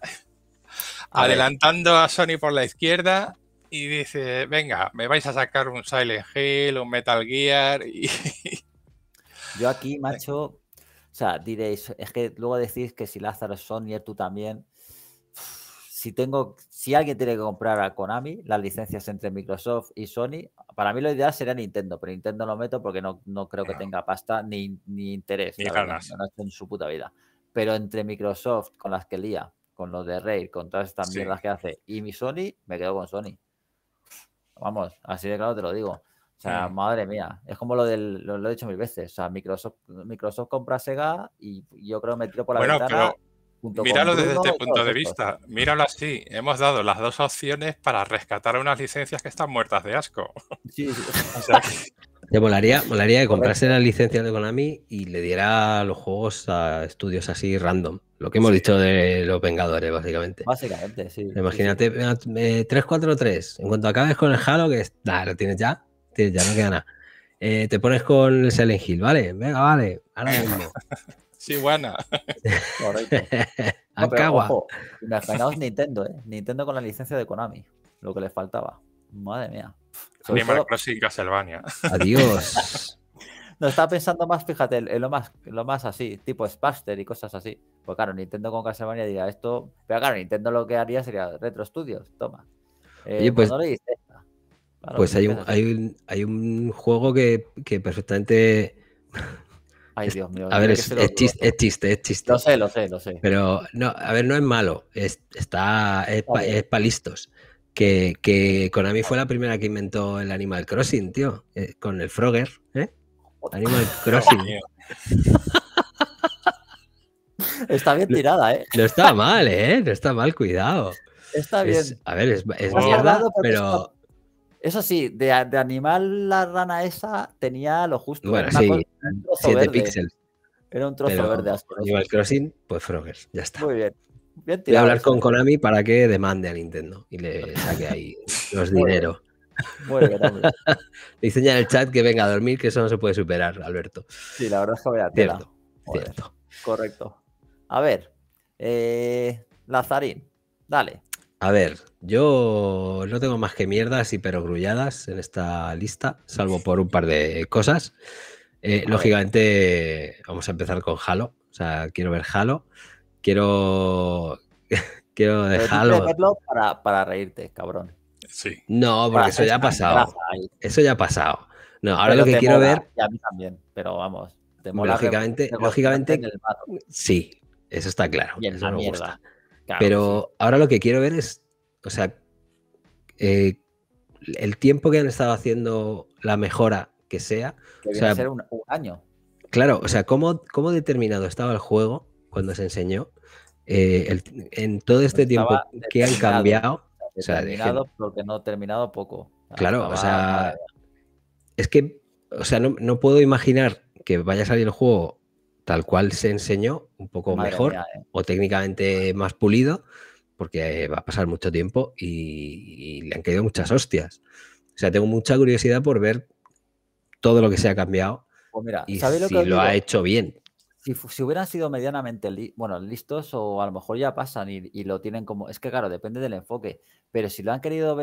adelantando a Sony por la izquierda y dice: Venga, me vais a sacar un Silent Hill, un Metal Gear. Y... Yo aquí, macho, o sea, diréis, es que luego decís que si Lázaro Sony, tú también. Si tengo, si alguien tiene que comprar a Konami las licencias entre Microsoft y Sony, para mí la idea sería Nintendo, pero Nintendo lo meto porque no, no creo que tenga pasta ni, interés. en su puta vida. Pero entre Microsoft, con las que lía, con los de Raid, con todas estas mierdas que hace, y mi Sony, me quedo con Sony. Vamos, así de claro te lo digo. O sea, madre mía, es como lo del, lo, he dicho mil veces. O sea, Microsoft, Microsoft compra Sega y yo creo que me tiro por la ventana. míralo desde este punto de vista. Míralo así. Hemos dado las dos opciones para rescatar unas licencias que están muertas de asco. Sí, o molaría, molaría que comprase la licencia de Konami y le diera los juegos a estudios así random. Lo que hemos dicho de los Vengadores, básicamente. Básicamente, sí. Imagínate, 343. Eh, en cuanto acabes con el Halo, que está, lo tienes ya, ya no queda eh, te pones con el Silent Hill, ¿vale? Venga, vale, ahora Sí, buena. Correcto. Nintendo, ¿eh? Nintendo con la licencia de Konami, lo que le faltaba. Madre mía. Adiós. No, estaba pensando más, fíjate, en lo más, lo más así, tipo Spaster y cosas así. Pues claro, Nintendo con Castlevania diría esto. Pero claro, Nintendo lo que haría sería Retro Studios, toma. Eh, pues, no pues hay un, juego que, perfectamente. Ay, Dios mío. A ver, es, chiste, es, chiste, Lo sé, lo sé, lo sé. Pero, no, a ver, no es malo. Es, está, es, palistos. pa, listos. Que, que, Konami fue la primera que inventó el Animal Crossing, tío. Eh, con el Frogger, ¿eh? Animal Crossing. está bien tirada, ¿eh? no está mal, ¿eh? No está mal, cuidado. Está bien. a ver, es, mierda, pero eso sí, de, de animal la rana esa tenía lo justo. Bueno, sí, 7 píxeles. Era un trozo verde Animal Crossing, pues Frogger, ya está. Muy bien. Voy a hablar con Konami para que demande a Nintendo y le saque ahí los dinero. Muy bien, hombre. Diseña en el chat que venga a dormir, que eso no se puede superar, Alberto. Sí, la verdad es que voy a Cierto, cierto. Correcto. A ver, eh, Lazarín, dale. A ver, yo no tengo más que mierdas y perogrulladas en esta lista, salvo por un par de cosas. Eh, lógicamente, vamos a empezar con Halo. O sea, quiero ver Halo. Quiero. quiero dejarlo verlo para, para, reírte, cabrón. Sí. No, porque eso ya ha pasado. Eso ya ha pasado. No, ahora lo que quiero ver. Y a mí también, pero vamos. lógicamente, sí, eso está claro. pero ahora lo que quiero ver es o sea, eh, el tiempo que han estado haciendo la mejora que sea. o sea, ser un, año. Claro, o sea, ¿cómo, determinado estaba el juego cuando se enseñó? Eh, en todo este tiempo que han cambiado. O sea, porque no terminado poco. Ah, claro, o sea, es que, o sea, no, puedo imaginar que vaya a salir el juego tal cual se enseñó, un poco mejor eh. o técnicamente más pulido, porque eh, va a pasar mucho tiempo y, le han caído muchas hostias. O sea, tengo mucha curiosidad por ver todo lo que se ha cambiado pues y lo si lo, ha hecho bien. Si, hubieran sido medianamente bueno, listos o a lo mejor ya pasan y, lo tienen como... Es que claro, depende del enfoque, pero si lo han querido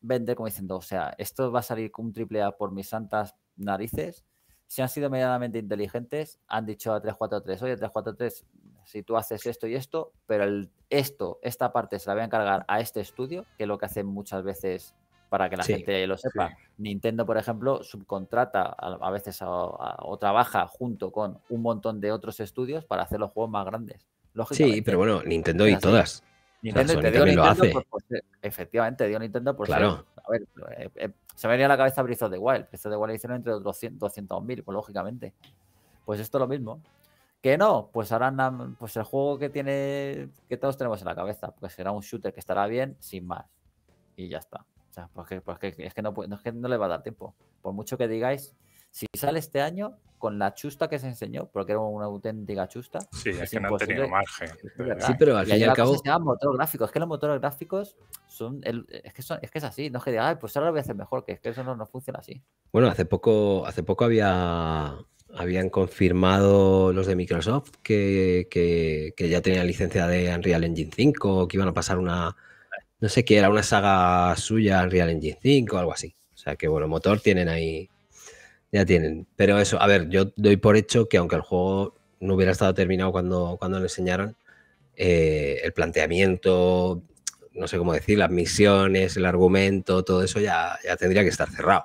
vender como diciendo, o sea, esto va a salir con un triple A por mis santas narices, si han sido medianamente inteligentes, han dicho a 343, oye, 343, si tú haces esto y esto, pero esto, esta parte se la voy a encargar a este estudio, que es lo que hacen muchas veces para que la gente lo sepa. Nintendo, por ejemplo, subcontrata a, veces o trabaja junto con un montón de otros estudios para hacer los juegos más grandes. Sí, pero bueno, Nintendo y todas. Nintendo, o te dio Nintendo lo hace. Pues, pues, eh, efectivamente, dio Nintendo por pues, claro. Eh, a ver, eh, se me venía a la cabeza brizo de the Wild. Breath of Wild hicieron entre 200.000, 200, pues lógicamente. Pues esto es lo mismo. ¿Que no? Pues harán pues el juego que tiene que todos tenemos en la cabeza, porque será un shooter que estará bien, sin más. Y ya está. O sea, porque, es, que no, es que no le va a dar tiempo. Por mucho que digáis, si sale este año con la chusta que se enseñó, porque era una auténtica chusta. Sí, es, pues que no margen. Sí, pero al fin y al cabo. Es que los motores gráficos son, el, es, que son. Es que es así. No es que diga, pues ahora lo voy a hacer mejor, que es que eso no, no funciona así. Bueno, hace poco, hace poco había habían confirmado los de Microsoft que, ya tenían licencia de Unreal Engine 5, que iban a pasar una, no sé qué era, una saga suya, Unreal Engine 5, algo así. O sea que bueno, motor tienen ahí, ya tienen. Pero eso, a ver, yo doy por hecho que aunque el juego no hubiera estado terminado cuando, cuando lo enseñaran eh, el planteamiento, no sé cómo decir, las misiones, el argumento, todo eso ya, ya tendría que estar cerrado.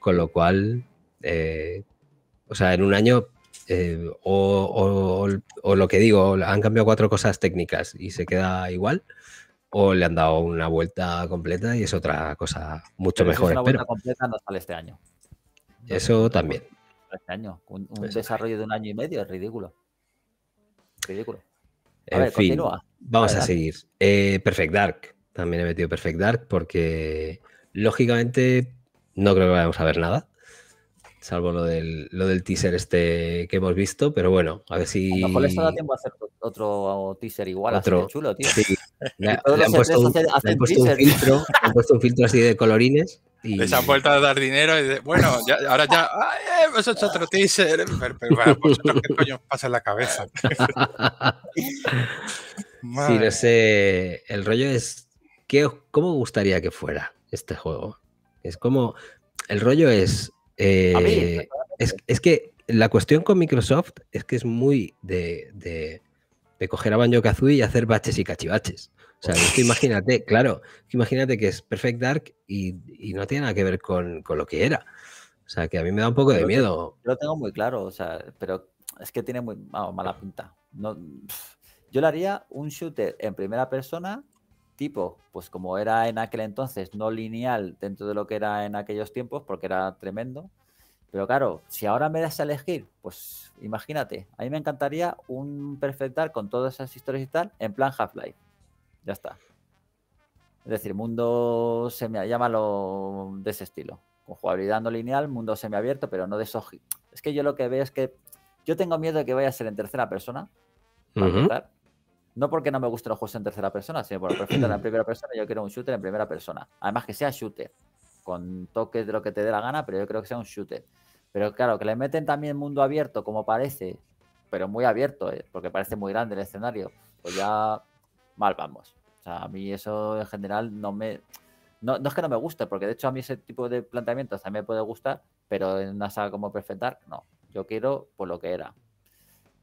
Con lo cual, eh, o sea, en un año eh, o, lo que digo, han cambiado cuatro cosas técnicas y se queda igual, o le han dado una vuelta completa y es otra cosa mucho mejor. una vuelta completa no sale este año. eso este también. Este año. Un, desarrollo de un año y medio es ridículo. Ridículo. en fin, vamos a, seguir. Eh, Perfect Dark. También he metido Perfect Dark porque lógicamente no creo que vayamos a ver nada salvo lo del, lo del teaser este que hemos visto, pero bueno, a ver si... A lo mejor les da tiempo a hacer otro teaser igual, otro... así de chulo, tío. Sí. Le, han puesto, un, han puesto un, filtro, han puesto un filtro así de colorines. Y... Les han vuelto a dar dinero y bueno, ahora ya ay, hemos eh, pues hecho otro teaser. Pero, bueno, pues, qué coño pasa en la cabeza. sí, no sé, el rollo es, ¿qué, ¿cómo gustaría que fuera este juego? Es como, el rollo es, eh, es, que la cuestión con Microsoft es que es muy de, de, coger a Banjo Kazooie y hacer baches y cachivaches. O sea, que imagínate, claro, imagínate que es Perfect Dark y, no tiene nada que ver con, lo que era. O sea, que a mí me da un poco de miedo. lo tengo muy claro, o sea, pero es que tiene muy mala pinta. No, yo le haría un shooter en primera persona tipo, pues como era en aquel entonces no lineal dentro de lo que era en aquellos tiempos, porque era tremendo. Pero claro, si ahora me das a elegir, pues imagínate, a mí me encantaría un perfectar con todas esas historias y tal, en plan Half-Life. Ya está. Es decir, mundo se llámalo de ese estilo. Con jugabilidad no lineal, mundo semiabierto, pero no de Soji Es que yo lo que veo es que yo tengo miedo de que vaya a ser en tercera persona. Para no porque no me gusten los juegos en tercera persona, sino porque prefiero en primera persona. Yo quiero un shooter en primera persona. Además que sea shooter, con toques de lo que te dé la gana, pero yo creo que sea un shooter. Pero claro, que le meten también mundo abierto, como parece, pero muy abierto, eh, porque parece muy grande el escenario, pues ya mal vamos. O sea, a mí eso en general no me... No, es que no me guste, porque de hecho a mí ese tipo de planteamientos también me puede gustar, pero en una saga como Perfect no. Yo quiero por lo que era,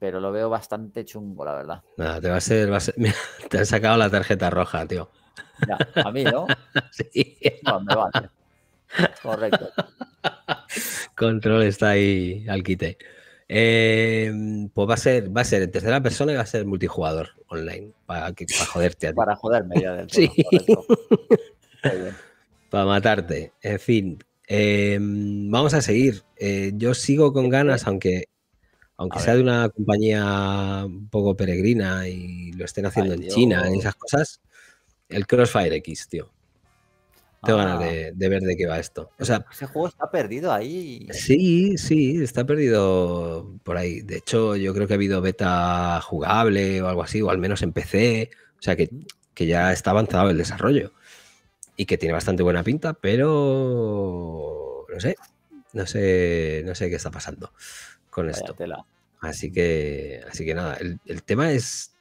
pero lo veo bastante chungo, la verdad. te te han sacado la tarjeta roja, tío. Ya, a mí, ¿no? sí. No, me Correcto. Control está ahí al quite. Em, pues va a ser, va a ser en tercera persona y va a ser multijugador online. Para, joderte a ti. Para joderme ya del Sí. Para matarte. En fin. Em, vamos a seguir. Eh, yo sigo con ganas, aunque aunque sea de una compañía un poco peregrina y lo estén haciendo en China, y esas cosas, el Crossfire X, tío. Tengo ganas ah. de, ver de qué va esto. O sea, ese juego está perdido ahí. Sí, sí, está perdido por ahí. De hecho, yo creo que ha habido beta jugable o algo así, o al menos en PC. O sea, que, ya está avanzado el desarrollo y que tiene bastante buena pinta, pero no sé, no sé, no sé qué está pasando con esto. Así que, así que nada, el, tema es,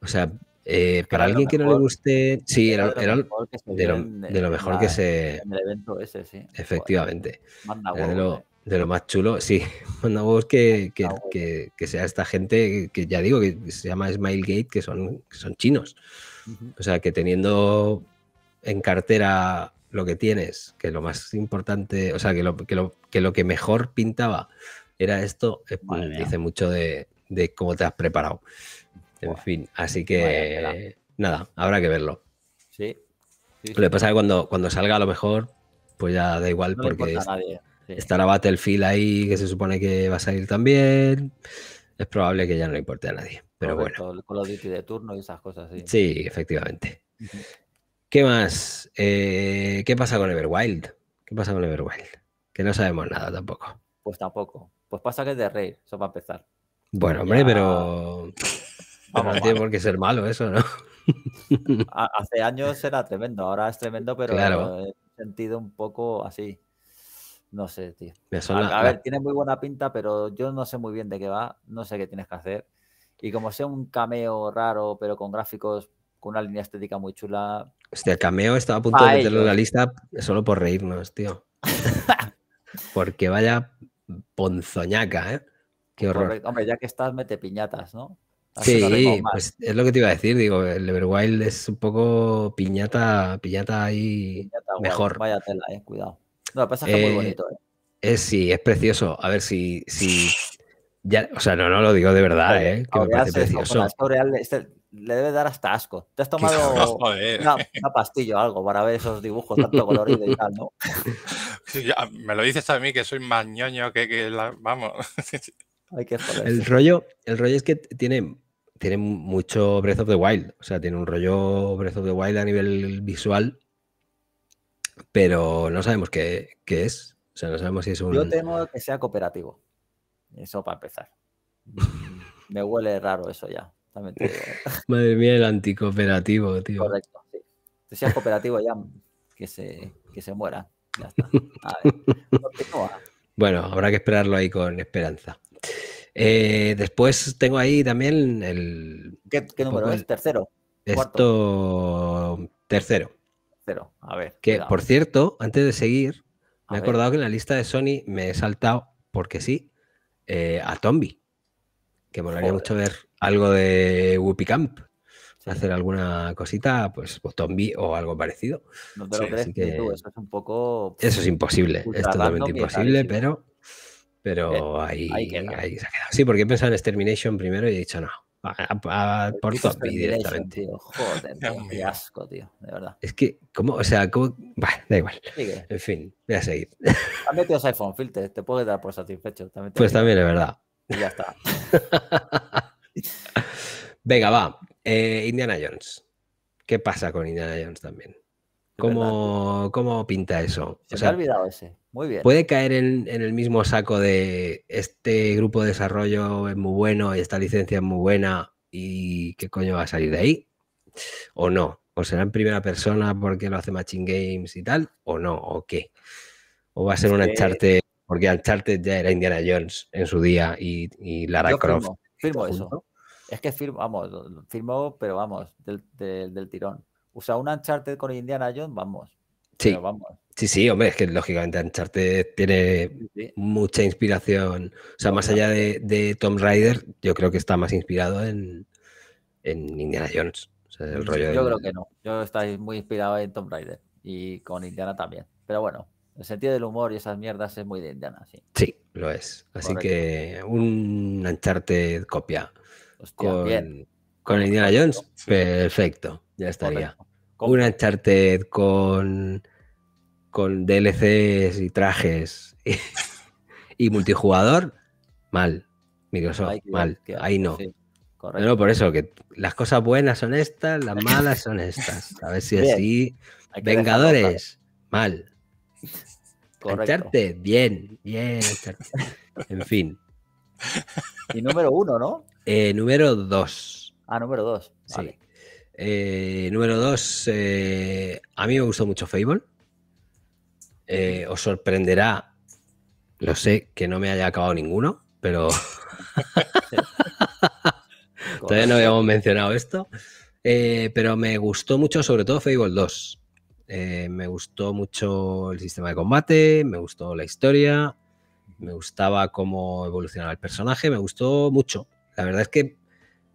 o sea, eh, para alguien que no le guste, sí, era, de, lo, mejor que se... Efectivamente. de, lo, eh. de lo más chulo, sí. Manda voz que, que, que, que, sea esta gente que ya digo, que se llama Smile Gate, que son, son chinos. O sea, que teniendo en cartera lo que tienes, que lo más importante, o sea, que lo que, lo, que, lo que mejor pintaba era esto, eh, dice mucho de, cómo te has preparado. En fin, así que nada, habrá que verlo. Sí. Lo que pasa es que cuando, cuando salga a lo mejor, pues ya da igual porque estará Battlefield ahí que se supone que va a salir también. Es probable que ya no importe a nadie. Pero bueno. Con los de turno y esas cosas. Sí, efectivamente. ¿Qué más? Eh, ¿Qué pasa con Everwild? ¿Qué pasa con Everwild? Que no sabemos nada tampoco. Pues tampoco. Pues pasa que es de rey, eso para empezar. Bueno, hombre, pero. no tiene por qué ser malo eso, ¿no? Hace años era tremendo, ahora es tremendo, pero claro. he sentido un poco así. No sé, tío. A, ver, tiene muy buena pinta, pero yo no sé muy bien de qué va, no sé qué tienes que hacer. Y como sea un cameo raro, pero con gráficos, con una línea estética muy chula. Este cameo estaba a punto de meterlo en la lista solo por reírnos, tío. Porque vaya ponzoñaca, ¿eh? Qué pues horror. Hombre, ya que estás, mete piñatas, ¿no? sí, pues es lo que te iba a decir, digo, el Everwild es un poco piñata, piñata ahí mejor. vaya tela, eh, cuidado. No, lo que pasa es que muy eh, bonito, eh. Es, sí, es precioso. A ver si, si ya, o sea, no, no lo digo de verdad, eh, que me parece precioso. Este le debe dar hasta asco. Te has tomado eh. una, pastilla o algo para ver esos dibujos tanto colorido y tal, ¿no? me lo dices a mí que soy más ñoño que, vamos. el rollo, el rollo es que tiene, tiene mucho Breath of the Wild. O sea, tiene un rollo Breath of the Wild a nivel visual, pero no sabemos qué, qué es. O sea, no sabemos si es un. Yo temo que sea cooperativo. Eso para empezar. me huele raro eso ya. Madre mía, el anticooperativo, tío. Correcto, sí. Si es cooperativo ya, que se, se muera. Ya está. Bueno, habrá que esperarlo ahí con esperanza. Eh, después tengo ahí también el. ¿Qué, número es? Tercero. Esto. Tercero. Tercero. A ver. Que, por cierto, antes de seguir, me he acordado que en la lista de Sony me he saltado, porque sí, eh, a Tombi. Que molaría mucho ver algo de Whoopi Camp. Hacer alguna cosita, pues, zombie o algo parecido. No te lo crees, que... tú, eso es un poco. Eso es imposible, es totalmente imposible, pero, pero eh, ahí, se ha quedado. Sí, porque he pensado en Extermination primero y he dicho no. A, por zombie directamente. joder, qué asco, tío, de verdad. Es que, ¿cómo? O sea, ¿cómo? da igual. En fin, voy a seguir. También metido iPhone Filter, te puedo dar por satisfecho. pues también es verdad ya está. Venga, va. Eh, Indiana Jones. ¿Qué pasa con Indiana Jones también? ¿Cómo, ¿Cómo, pinta eso? Se ha olvidado ese. Muy bien. Puede caer en, el mismo saco de este grupo de desarrollo es muy bueno, y esta licencia es muy buena y qué coño va a salir de ahí. O no. O será en primera persona porque lo hace Machine Games y tal. O no. O qué. O va a ser una charte porque Uncharted ya era Indiana Jones en su día y, Lara Croft. Firmo, este eso. Es que firmo, vamos, firmo, pero vamos, del, del, tirón. O sea, un Uncharted con Indiana Jones, vamos. Sí. vamos. Sí, sí, hombre, es que lógicamente Uncharted tiene mucha inspiración. O sea, más allá de, Tom Rider, yo creo que está más inspirado en, en Indiana Jones. yo creo que no. Yo estoy muy inspirado en Tom Rider y con Indiana también. Pero bueno, el sentido del humor y esas mierdas es muy de Indiana, sí. lo es. Así que un Uncharted copia. con, Indiana Jones, perfecto, ya estaría. Un Uncharted con, con DLCs y trajes y, multijugador, mal. Microsoft, mal. Ahí no. No, por eso, que las cosas buenas son estas, las malas son estas. A ver si así. Vengadores, mal. Correcto. bien, bien, En fin. Y número uno, ¿no? Eh, número dos. Ah, número dos. Eh, número dos, eh, a mí me gustó mucho Fable. os sorprenderá, lo sé, que no me haya acabado ninguno, pero todavía no habíamos mencionado esto. pero me gustó mucho, sobre todo Fable 2. Eh, me gustó mucho el sistema de combate, me gustó la historia, me gustaba cómo evolucionaba el personaje, me gustó mucho. La verdad es que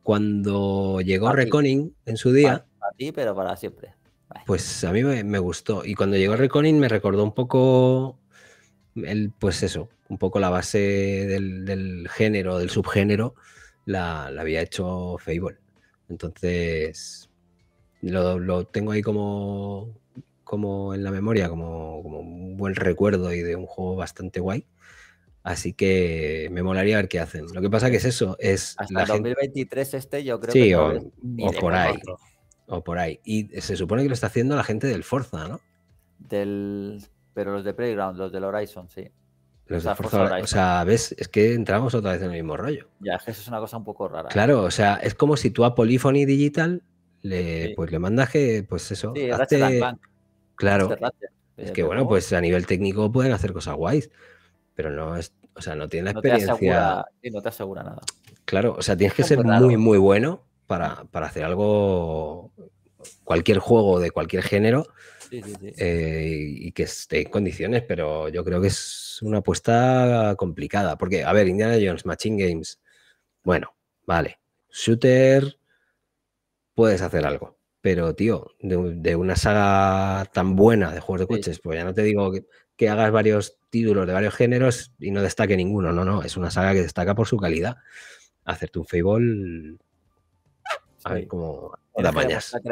cuando llegó a Reconing en su día... Para, ti, pero para siempre. Pues a mí me, gustó. Y cuando llegó Reconing me recordó un poco, el, pues eso, un poco la base del, género, del subgénero, la, había hecho Fable. Entonces, lo, lo, tengo ahí como, como en la memoria, como, como un buen recuerdo y de un juego bastante guay. Así que me molaría ver qué hacen. Lo que pasa que es eso, es... Hasta 2023 este yo creo que... o, o por ahí. O por ahí. Y se supone que lo está haciendo la gente del Forza, ¿no? Del... Pero los de Playground, los del Horizon, sí. Los de Forza, O sea, ves, es que entramos otra vez en el mismo rollo. Ya, es que eso es una cosa un poco rara. Claro, o sea, es como si tú a Polyphony Digital le, pues le mandas que, pues eso, sí, hazte, Claro. Es que bueno, pues a nivel técnico pueden hacer cosas guays, pero no es, o sea, no tiene la experiencia. No no te asegura nada. Claro, o sea, tienes que ser muy, muy bueno para, hacer algo, cualquier juego de cualquier género eh, y que esté en condiciones, pero yo creo que es una apuesta complicada. Porque, a ver, Indiana Jones, Machine Games, bueno, vale, shooter, puedes hacer algo. Pero, tío, de, una saga tan buena de juegos de coches, pues ya no te digo que, hagas varios títulos de varios géneros y no destaque ninguno. No, no, es una saga que destaca por su calidad. Hacerte un Fable. A ver cómo Era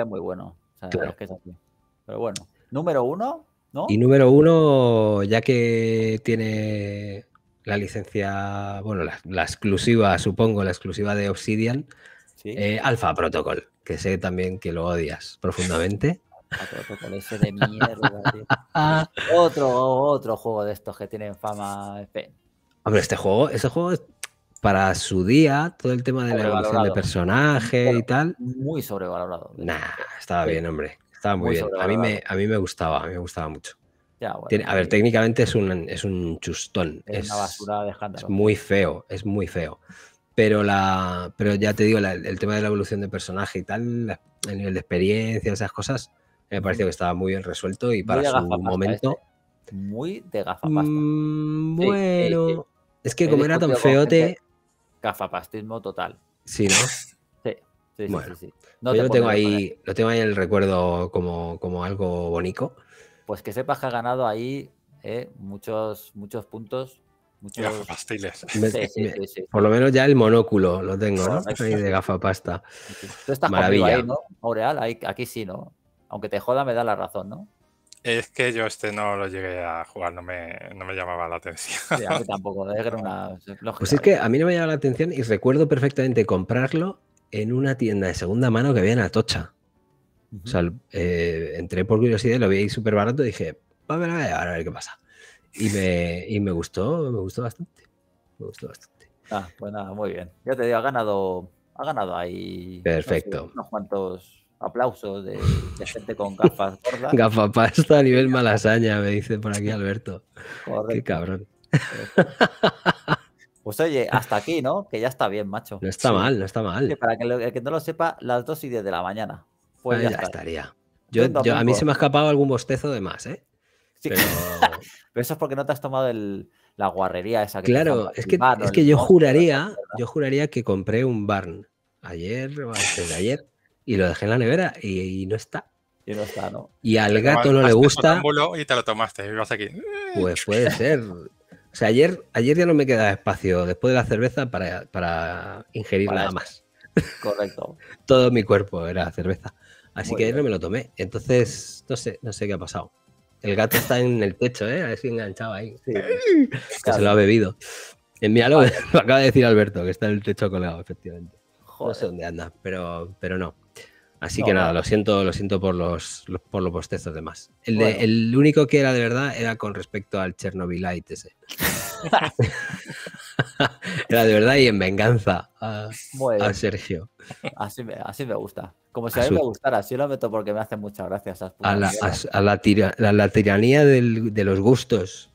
muy bueno. Pero bueno, número uno, ¿no? Y número uno, ya que tiene la licencia, bueno, la, exclusiva, supongo, la exclusiva de Obsidian, eh, Alpha Protocol que sé también que lo odias profundamente. Ah, otro, otro juego de estos que tienen fama. Hombre, este juego, este juego es para su día, todo el tema de la evolución de personaje y tal. Muy sobrevalorado. Nah, estaba bien, hombre. Estaba muy, bien. A mí, me, a mí me gustaba, me gustaba mucho. a ver, técnicamente es un, es un chustón. Es, basura de Es muy feo, es muy feo pero, la, pero ya te digo, el tema de la evolución de personaje y tal, el nivel de experiencia, esas cosas, me pareció que estaba muy bien resuelto y para su momento... Este. Muy de gafapasta. Mm, bueno, eh, eh, es que como era tan feote... Gafapastismo total. Sí, ¿no? sí, sí, sí. Pues yo lo tengo, ahí, lo tengo en el recuerdo como, como algo bonito. Pues que sepas que ha ganado ahí eh, muchos, muchos puntos Muchos... por lo menos ya el monóculo lo tengo, ¿no? de gafapasta. Tú estás Maravilla. Ahí, ¿no? aquí sí, ¿no? Aunque te joda, me da la razón, ¿no? Es que yo este no lo llegué a jugar, no me, llamaba la atención. a tampoco, es Pues es que a mí no me llamaba la atención y recuerdo perfectamente comprarlo en una tienda de segunda mano que había en Atocha. O sea, eh, entré por curiosidad, lo vi súper barato y dije, a ver, a ver qué pasa y me, me gustó, me gustó bastante. Me gustó bastante. Ah, pues nada, muy bien. Ya te digo, ha ganado, ha ganado ahí. Perfecto. unos cuantos aplausos de, gente con gafas gordas. Gafapasta a nivel malasaña, me dice por aquí Alberto. Joder, Qué cabrón. Pues oye, hasta aquí, ¿no? Que ya está bien, macho. No está mal, no está mal. para que el que no lo sepa, las 2 y 10 de la mañana. Pues ah, ya, estaría. a mí se me ha escapado algún bostezo de más, ¿eh? Pero... eso es porque no te has tomado la guarrería esa que Claro, es que, es que yo juraría, yo juraría que compré un barn ayer antes de ayer y lo dejé en la nevera y, no está. Y no está, ¿no? Y al gato no le gusta. Y te lo tomaste aquí. Pues puede ser. O sea, ayer, ayer ya no me quedaba espacio después de la cerveza para, ingerir nada más. Correcto. Todo mi cuerpo era cerveza. Así que ayer no me lo tomé. Entonces, no sé, no sé qué ha pasado. El gato está en el techo, ¿eh? Así enganchado ahí. Que se lo ha bebido. Envíalo, eh, lo acaba de decir Alberto, que está en el techo colgado, efectivamente. No sé dónde anda, pero, pero no. Así que nada, lo siento, lo siento por los, por los postezos demás. El, único que era de verdad era con respecto al Chernobylite ese. era de verdad y en venganza a, Sergio. así me gusta. Como si a, mí me gustara, sí lo meto porque me hace muchas gracias. A la, a, la, tiranía de los gustos.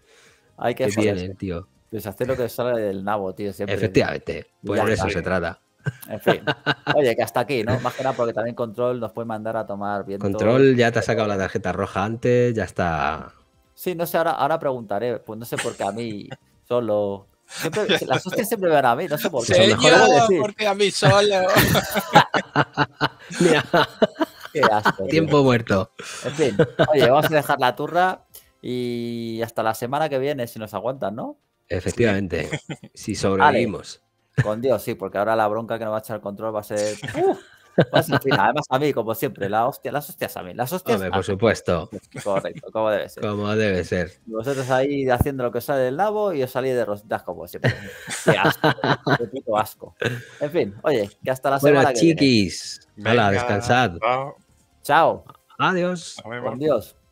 Hay que, que tío. Pues hacer lo que sale del nabo, tío. Efectivamente, por pues eso se trata. En fin. Oye, que hasta aquí, ¿no? Más que nada porque también Control nos puede mandar a tomar bien. Control ya te ha sacado la tarjeta roja antes, ya está. Sí, no sé, ahora, ahora preguntaré. Pues no sé por qué a mí solo las siempre van a mí, no sé por qué. Señor, porque a mí solo. Tiempo muerto. En fin, oye, vamos a dejar la turra y hasta la semana que viene, si nos aguantan, ¿no? Efectivamente, si sobrevivimos. Con Dios, sí, porque ahora la bronca que nos va a echar el control va a ser. Pues, además a mí, como siempre, la hostia, las hostias a mí, las hostias a mí. por supuesto. Correcto, como debe ser. Como debe ser. Vosotros ahí haciendo lo que sale del labo y os salí de rositas como siempre. Qué asco, qué puto asco. En fin, oye, que hasta la semana chiquis, que hola, descansad. Chao. Adiós. Adiós.